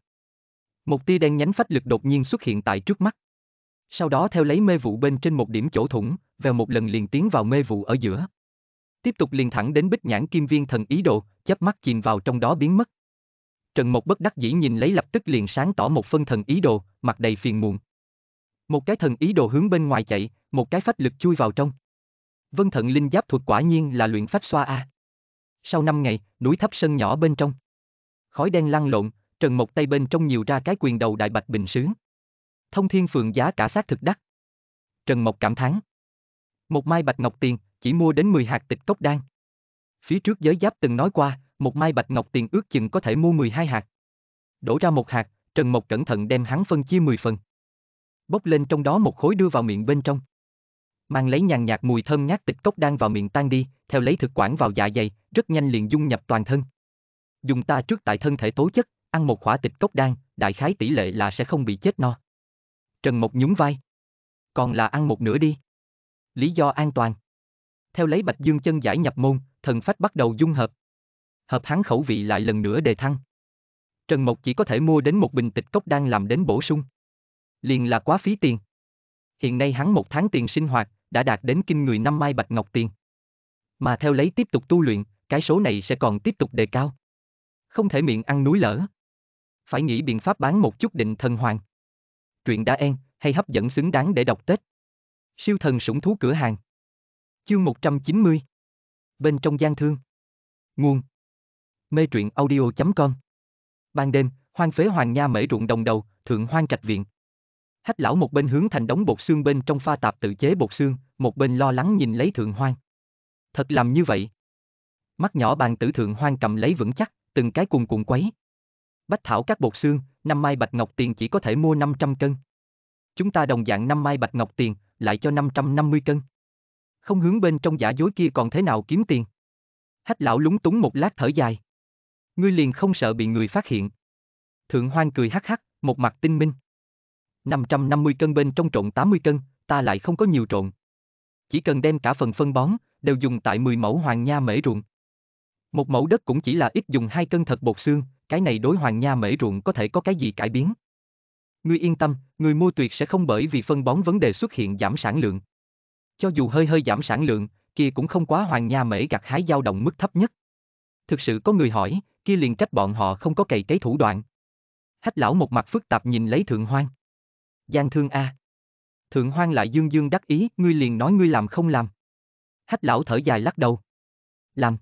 Một tia đen nhánh phách lực đột nhiên xuất hiện tại trước mắt. Sau đó theo lấy mê vụ bên trên một điểm chỗ thủng, vào một lần liền tiến vào mê vụ ở giữa. Tiếp tục liền thẳng đến bích nhãn kim viên thần ý đồ, chớp mắt chìm vào trong đó biến mất. Trần Mộc bất đắc dĩ nhìn lấy lập tức liền sáng tỏ một phân thần ý đồ, mặt đầy phiền muộn. Một cái thần ý đồ hướng bên ngoài chạy, một cái phách lực chui vào trong. Vân thần linh giáp thuật quả nhiên là luyện phách xoa A. Sau năm ngày, núi thấp sân nhỏ bên trong. Khói đen lăn lộn, Trần Mộc tay bên trong nhiều ra cái quyền đầu đại bạch bình sướng thông thiên phường giá cả xác thực đắt. Trần Mộc cảm thán. Một mai bạch ngọc tiền, chỉ mua đến 10 hạt tịch cốc đan. Phía trước giới giáp từng nói qua, một mai bạch ngọc tiền ước chừng có thể mua 12 hạt. Đổ ra một hạt, Trần Mộc cẩn thận đem hắn phân chia 10 phần. Bốc lên trong đó một khối đưa vào miệng bên trong. Mang lấy nhàn nhạt mùi thơm ngát tịch cốc đan vào miệng tan đi, theo lấy thực quản vào dạ dày, rất nhanh liền dung nhập toàn thân. Dùng ta trước tại thân thể tố chất, ăn một khỏa tịch cốc đan, đại khái tỷ lệ là sẽ không bị chết no. Trần Mộc nhún vai. Còn là ăn một nửa đi. Lý do an toàn. Theo lấy Bạch Dương chân giải nhập môn, thần phách bắt đầu dung hợp. Hợp hắn khẩu vị lại lần nữa đề thăng. Trần Mộc chỉ có thể mua đến một bình tịch cốc đang làm đến bổ sung. Liền là quá phí tiền. Hiện nay hắn một tháng tiền sinh hoạt, đã đạt đến kinh người năm mai bạch ngọc tiền. Mà theo lấy tiếp tục tu luyện, cái số này sẽ còn tiếp tục đề cao. Không thể miệng ăn núi lở, Phải nghĩ biện pháp bán một chút định thần hoàng truyện đã en, hay hấp dẫn xứng đáng để đọc Tết. Siêu thần sủng thú cửa hàng. Chương 190. Bên trong gian thương. Nguồn. Mê truyện audio.com. Ban đêm, hoang phế hoàng nha mễ ruộng đồng đầu, thượng hoang trạch viện. Hách lão một bên hướng thành đống bột xương bên trong pha tạp tự chế bột xương, một bên lo lắng nhìn lấy thượng hoang. Thật làm như vậy. Mắt nhỏ bàn tử thượng hoang cầm lấy vững chắc, từng cái cuồn cuộn quấy. Bách thảo các bột xương, năm mai bạch ngọc tiền chỉ có thể mua 500 cân. Chúng ta đồng dạng năm mai bạch ngọc tiền, lại cho 550 cân. Không hướng bên trong giả dối kia còn thế nào kiếm tiền. Hách lão lúng túng một lát thở dài. Ngươi liền không sợ bị người phát hiện. Thượng hoang cười hắc hắc, một mặt tinh minh. 550 cân bên trong trộn 80 cân, ta lại không có nhiều trộn. Chỉ cần đem cả phần phân bón, đều dùng tại 10 mẫu hoàng nha mễ ruộng. Một mẫu đất cũng chỉ là ít dùng hai cân thật bột xương, cái này đối hoàng nha mễ ruộng có thể có cái gì cải biến. Ngươi yên tâm, người mua tuyệt sẽ không bởi vì phân bón vấn đề xuất hiện giảm sản lượng. Cho dù hơi hơi giảm sản lượng, kia cũng không quá hoàng nha mễ gặt hái dao động mức thấp nhất. Thực sự có người hỏi, kia liền trách bọn họ không có cày cấy thủ đoạn. Hách lão một mặt phức tạp nhìn lấy thượng hoang. Giang thương A. Thượng hoang lại dương dương đắc ý, ngươi liền nói ngươi làm không làm. Hách lão thở dài lắc đầu. Làm.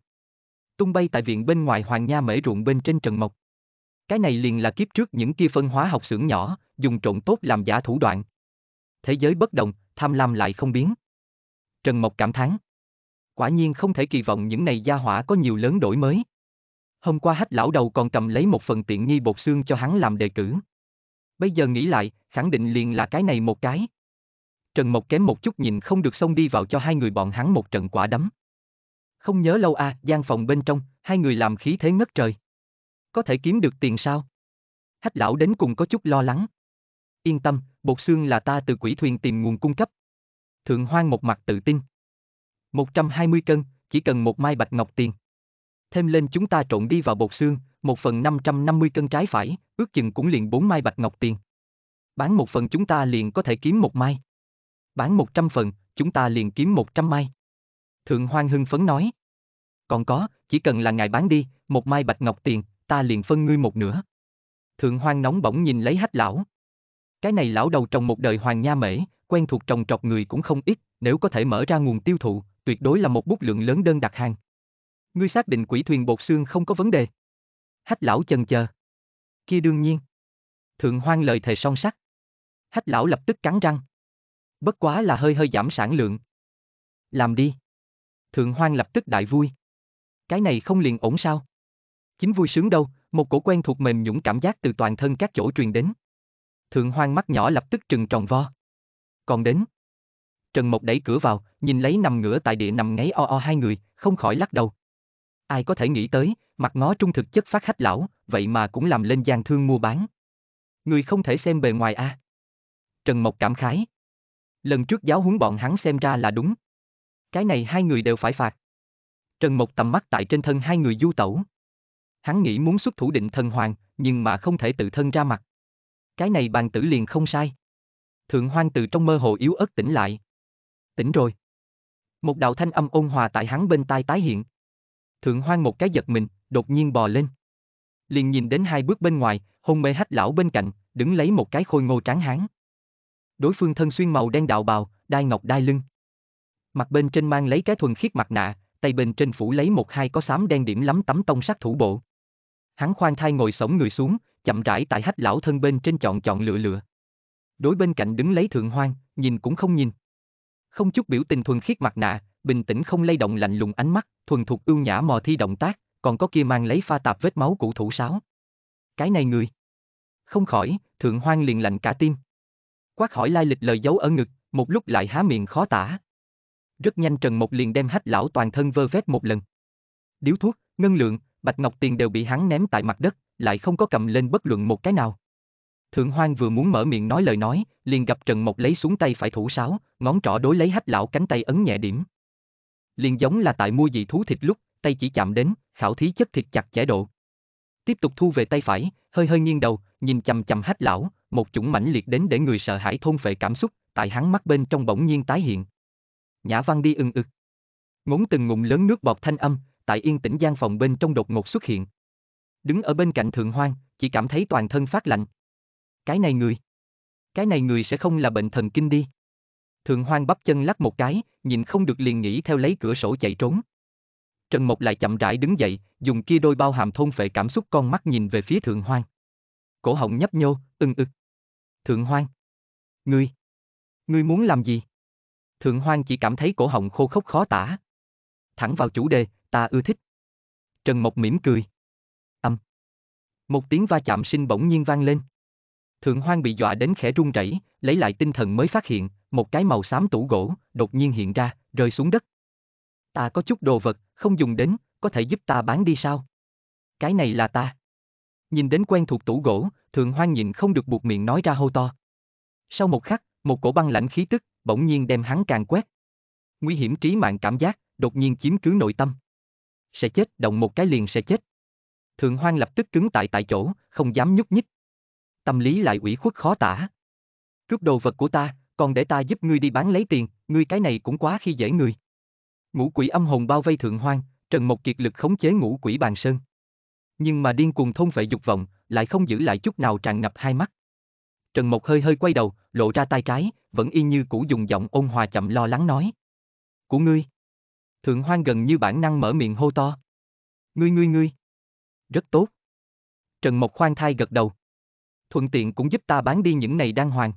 Tung bay tại viện bên ngoài hoàng nha mễ ruộng bên trên trần mộc. Cái này liền là kiếp trước những kia phân hóa học xưởng nhỏ, dùng trộn tốt làm giả thủ đoạn. Thế giới bất động, tham lam lại không biến. Trần Mộc cảm thán. Quả nhiên không thể kỳ vọng những này gia hỏa có nhiều lớn đổi mới. Hôm qua hách lão đầu còn cầm lấy một phần tiện nghi bột xương cho hắn làm đề cử. Bây giờ nghĩ lại, khẳng định liền là cái này một cái. Trần Mộc kém một chút nhìn không được xông đi vào cho hai người bọn hắn một trận quả đấm. Không nhớ lâu a, à, gian phòng bên trong, hai người làm khí thế ngất trời có thể kiếm được tiền sao? Hách lão đến cùng có chút lo lắng. Yên tâm, bột xương là ta từ quỷ thuyền tìm nguồn cung cấp. Thượng hoang một mặt tự tin. 120 cân, chỉ cần một mai bạch ngọc tiền. Thêm lên chúng ta trộn đi vào bột xương, một phần 550 cân trái phải, ước chừng cũng liền bốn mai bạch ngọc tiền. Bán một phần chúng ta liền có thể kiếm một mai. Bán 100 phần, chúng ta liền kiếm 100 mai. Thượng Hoang hưng phấn nói. Còn có, chỉ cần là ngài bán đi, một mai bạch ngọc tiền, ta liền phân ngươi một nửa. Thượng hoang nóng bỏng nhìn lấy hách lão. Cái này lão đầu trồng một đời hoàng nha mễ, quen thuộc trồng trọt người cũng không ít, nếu có thể mở ra nguồn tiêu thụ, tuyệt đối là một bút lượng lớn đơn đặt hàng. Ngươi xác định quỷ thuyền bột xương không có vấn đề. Hách lão chần chờ. Kia đương nhiên. Thượng hoang lời thề son sắc. Hách lão lập tức cắn răng. Bất quá là hơi hơi giảm sản lượng. Làm đi. Thượng hoang lập tức đại vui. Cái này không liền ổn sao? Chính vui sướng đâu, một cổ quen thuộc mềm nhũng cảm giác từ toàn thân các chỗ truyền đến. Thượng hoang mắt nhỏ lập tức trừng tròn vo. Còn đến. Trần Mộc đẩy cửa vào, nhìn lấy nằm ngửa tại địa nằm ngáy o o hai người, không khỏi lắc đầu. Ai có thể nghĩ tới, mặt ngó trung thực chất phát khách lão, vậy mà cũng làm lên gian thương mua bán. Người không thể xem bề ngoài a. À. Trần Mộc cảm khái. Lần trước giáo huấn bọn hắn xem ra là đúng. Cái này hai người đều phải phạt. Trần Mộc tầm mắt tại trên thân hai người du tẩu, hắn nghĩ muốn xuất thủ định thần hoàng, nhưng mà không thể tự thân ra mặt. Cái này bàn tử liền không sai. Thượng hoang từ trong mơ hồ yếu ớt tỉnh lại. Tỉnh rồi. Một đạo thanh âm ôn hòa tại hắn bên tai tái hiện. Thượng hoang một cái giật mình, đột nhiên bò lên. Liền nhìn đến hai bước bên ngoài, hôn mê hách lão bên cạnh, đứng lấy một cái khôi ngô tráng hán. Đối phương thân xuyên màu đen đạo bào, đai ngọc đai lưng. Mặt bên trên mang lấy cái thuần khiết mặt nạ, tay bên trên phủ lấy một hai có xám đen điểm lắm tấm tông sát thủ bộ. Hắn khoan thai ngồi sống người xuống, chậm rãi tại hách lão thân bên trên chọn chọn lựa lựa. Đối bên cạnh đứng lấy thượng hoang, nhìn cũng không nhìn. Không chút biểu tình thuần khiết mặt nạ, bình tĩnh không lay động lạnh lùng ánh mắt, thuần thục ưu nhã mò thi động tác, còn có kia mang lấy pha tạp vết máu cũ thủ sáo. Cái này người. Không khỏi, thượng hoang liền lạnh cả tim. Quát hỏi lai lịch lời giấu ở ngực, một lúc lại há miệng khó tả. Rất nhanh Trần Mộc liền đem hách lão toàn thân vơ vét một lần. Điếu thuốc, ngân lượng, bạch ngọc tiền đều bị hắn ném tại mặt đất, lại không có cầm lên bất luận một cái nào. Thượng Hoang vừa muốn mở miệng nói lời nói, liền gặp Trần Mộc lấy xuống tay phải thủ sáo, ngón trỏ đối lấy hách lão cánh tay ấn nhẹ điểm. Liền giống là tại mua dị thú thịt lúc, tay chỉ chạm đến, khảo thí chất thịt chặt chẽ độ. Tiếp tục thu về tay phải, hơi hơi nghiêng đầu, nhìn chầm chầm hách lão, một chủng mãnh liệt đến để người sợ hãi thôn phệ cảm xúc, tại hắn mắt bên trong bỗng nhiên tái hiện. Nhã văn đi ưng ực. Ngốn từng ngụm lớn nước bọt thanh âm, tại yên tĩnh gian phòng bên trong đột ngột xuất hiện. Đứng ở bên cạnh thượng hoang, chỉ cảm thấy toàn thân phát lạnh. Cái này người. Cái này người sẽ không là bệnh thần kinh đi. Thượng hoang bắp chân lắc một cái, nhìn không được liền nghĩ theo lấy cửa sổ chạy trốn. Trần Mộc lại chậm rãi đứng dậy, dùng kia đôi bao hàm thôn phệ cảm xúc con mắt nhìn về phía thượng hoang. Cổ họng nhấp nhô, ưng ực. Thượng hoang. Ngươi. Ngươi muốn làm gì? Thượng hoang chỉ cảm thấy cổ họng khô khốc khó tả. Thẳng vào chủ đề, ta ưa thích. Trần Mộc mỉm cười. Âm. Một tiếng va chạm sinh bỗng nhiên vang lên. Thượng Hoang bị dọa đến khẽ run rẩy, lấy lại tinh thần mới phát hiện, một cái màu xám tủ gỗ, đột nhiên hiện ra, rơi xuống đất. Ta có chút đồ vật, không dùng đến, có thể giúp ta bán đi sao? Cái này là ta. Nhìn đến quen thuộc tủ gỗ, Thượng Hoang nhìn không được buộc miệng nói ra hô to. Sau một khắc, một cổ băng lãnh khí tức, bỗng nhiên đem hắn càng quét. Nguy hiểm trí mạng cảm giác, đột nhiên chiếm cứ nội tâm sẽ chết, động một cái liền sẽ chết. Thượng Hoang lập tức cứng tại tại chỗ, không dám nhúc nhích. Tâm lý lại ủy khuất khó tả. Cướp đồ vật của ta, còn để ta giúp ngươi đi bán lấy tiền, ngươi cái này cũng quá khi dễ người. Ngũ quỷ âm hồn bao vây Thượng Hoang, Trần Mộc Kiệt lực khống chế ngũ quỷ bàn sơn. Nhưng mà điên cuồng thôn vệ dục vọng, lại không giữ lại chút nào tràn ngập hai mắt. Trần Mộc hơi hơi quay đầu, lộ ra tay trái, vẫn y như cũ dùng giọng ôn hòa chậm lo lắng nói. Của ngươi. Thượng Hoan gần như bản năng mở miệng hô to. Ngươi ngươi ngươi. Rất tốt. Trần Mộc khoan thai gật đầu. Thuận tiện cũng giúp ta bán đi những này đan hoàng.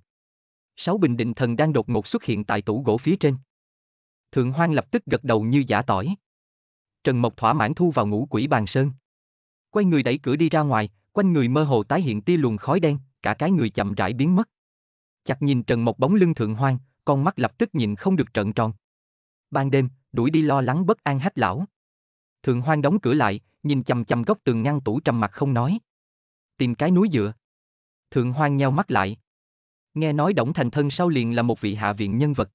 Sáu bình định thần đang đột ngột xuất hiện tại tủ gỗ phía trên. Thượng Hoan lập tức gật đầu như giả tỏi. Trần Mộc thỏa mãn thu vào ngũ quỷ bàn sơn. Quay người đẩy cửa đi ra ngoài, quanh người mơ hồ tái hiện tia luồng khói đen, cả cái người chậm rãi biến mất. Chặt nhìn Trần Mộc bóng lưng Thượng Hoan, con mắt lập tức nhìn không được trợn tròn ban đêm, đuổi đi lo lắng bất an hách lão. Thượng hoang đóng cửa lại, nhìn chầm chầm góc tường ngăn tủ trầm mặt không nói. Tìm cái núi dựa. Thượng hoang nheo mắt lại. Nghe nói Đổng Thành Thân sau liền là một vị hạ viện nhân vật.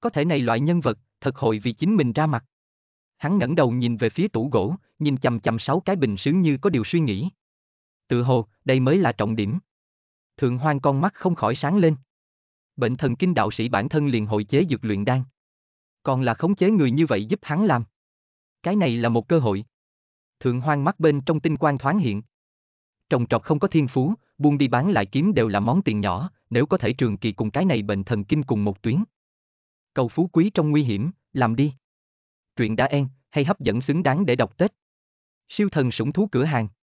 Có thể này loại nhân vật, thật hội vì chính mình ra mặt. Hắn ngẩng đầu nhìn về phía tủ gỗ, nhìn chầm chầm sáu cái bình sứ như có điều suy nghĩ. Tự hồ, đây mới là trọng điểm. Thượng hoang con mắt không khỏi sáng lên. Bệnh thần kinh đạo sĩ bản thân liền hội chế dược luyện đan còn là khống chế người như vậy giúp hắn làm. Cái này là một cơ hội. Thượng hoang mắt bên trong tinh quang thoáng hiện. Trồng trọt không có thiên phú, buôn đi bán lại kiếm đều là món tiền nhỏ, nếu có thể trường kỳ cùng cái này bệnh thần kinh cùng một tuyến. Cầu phú quý trong nguy hiểm, làm đi. chuyện đã en, hay hấp dẫn xứng đáng để đọc Tết. Siêu thần sủng thú cửa hàng.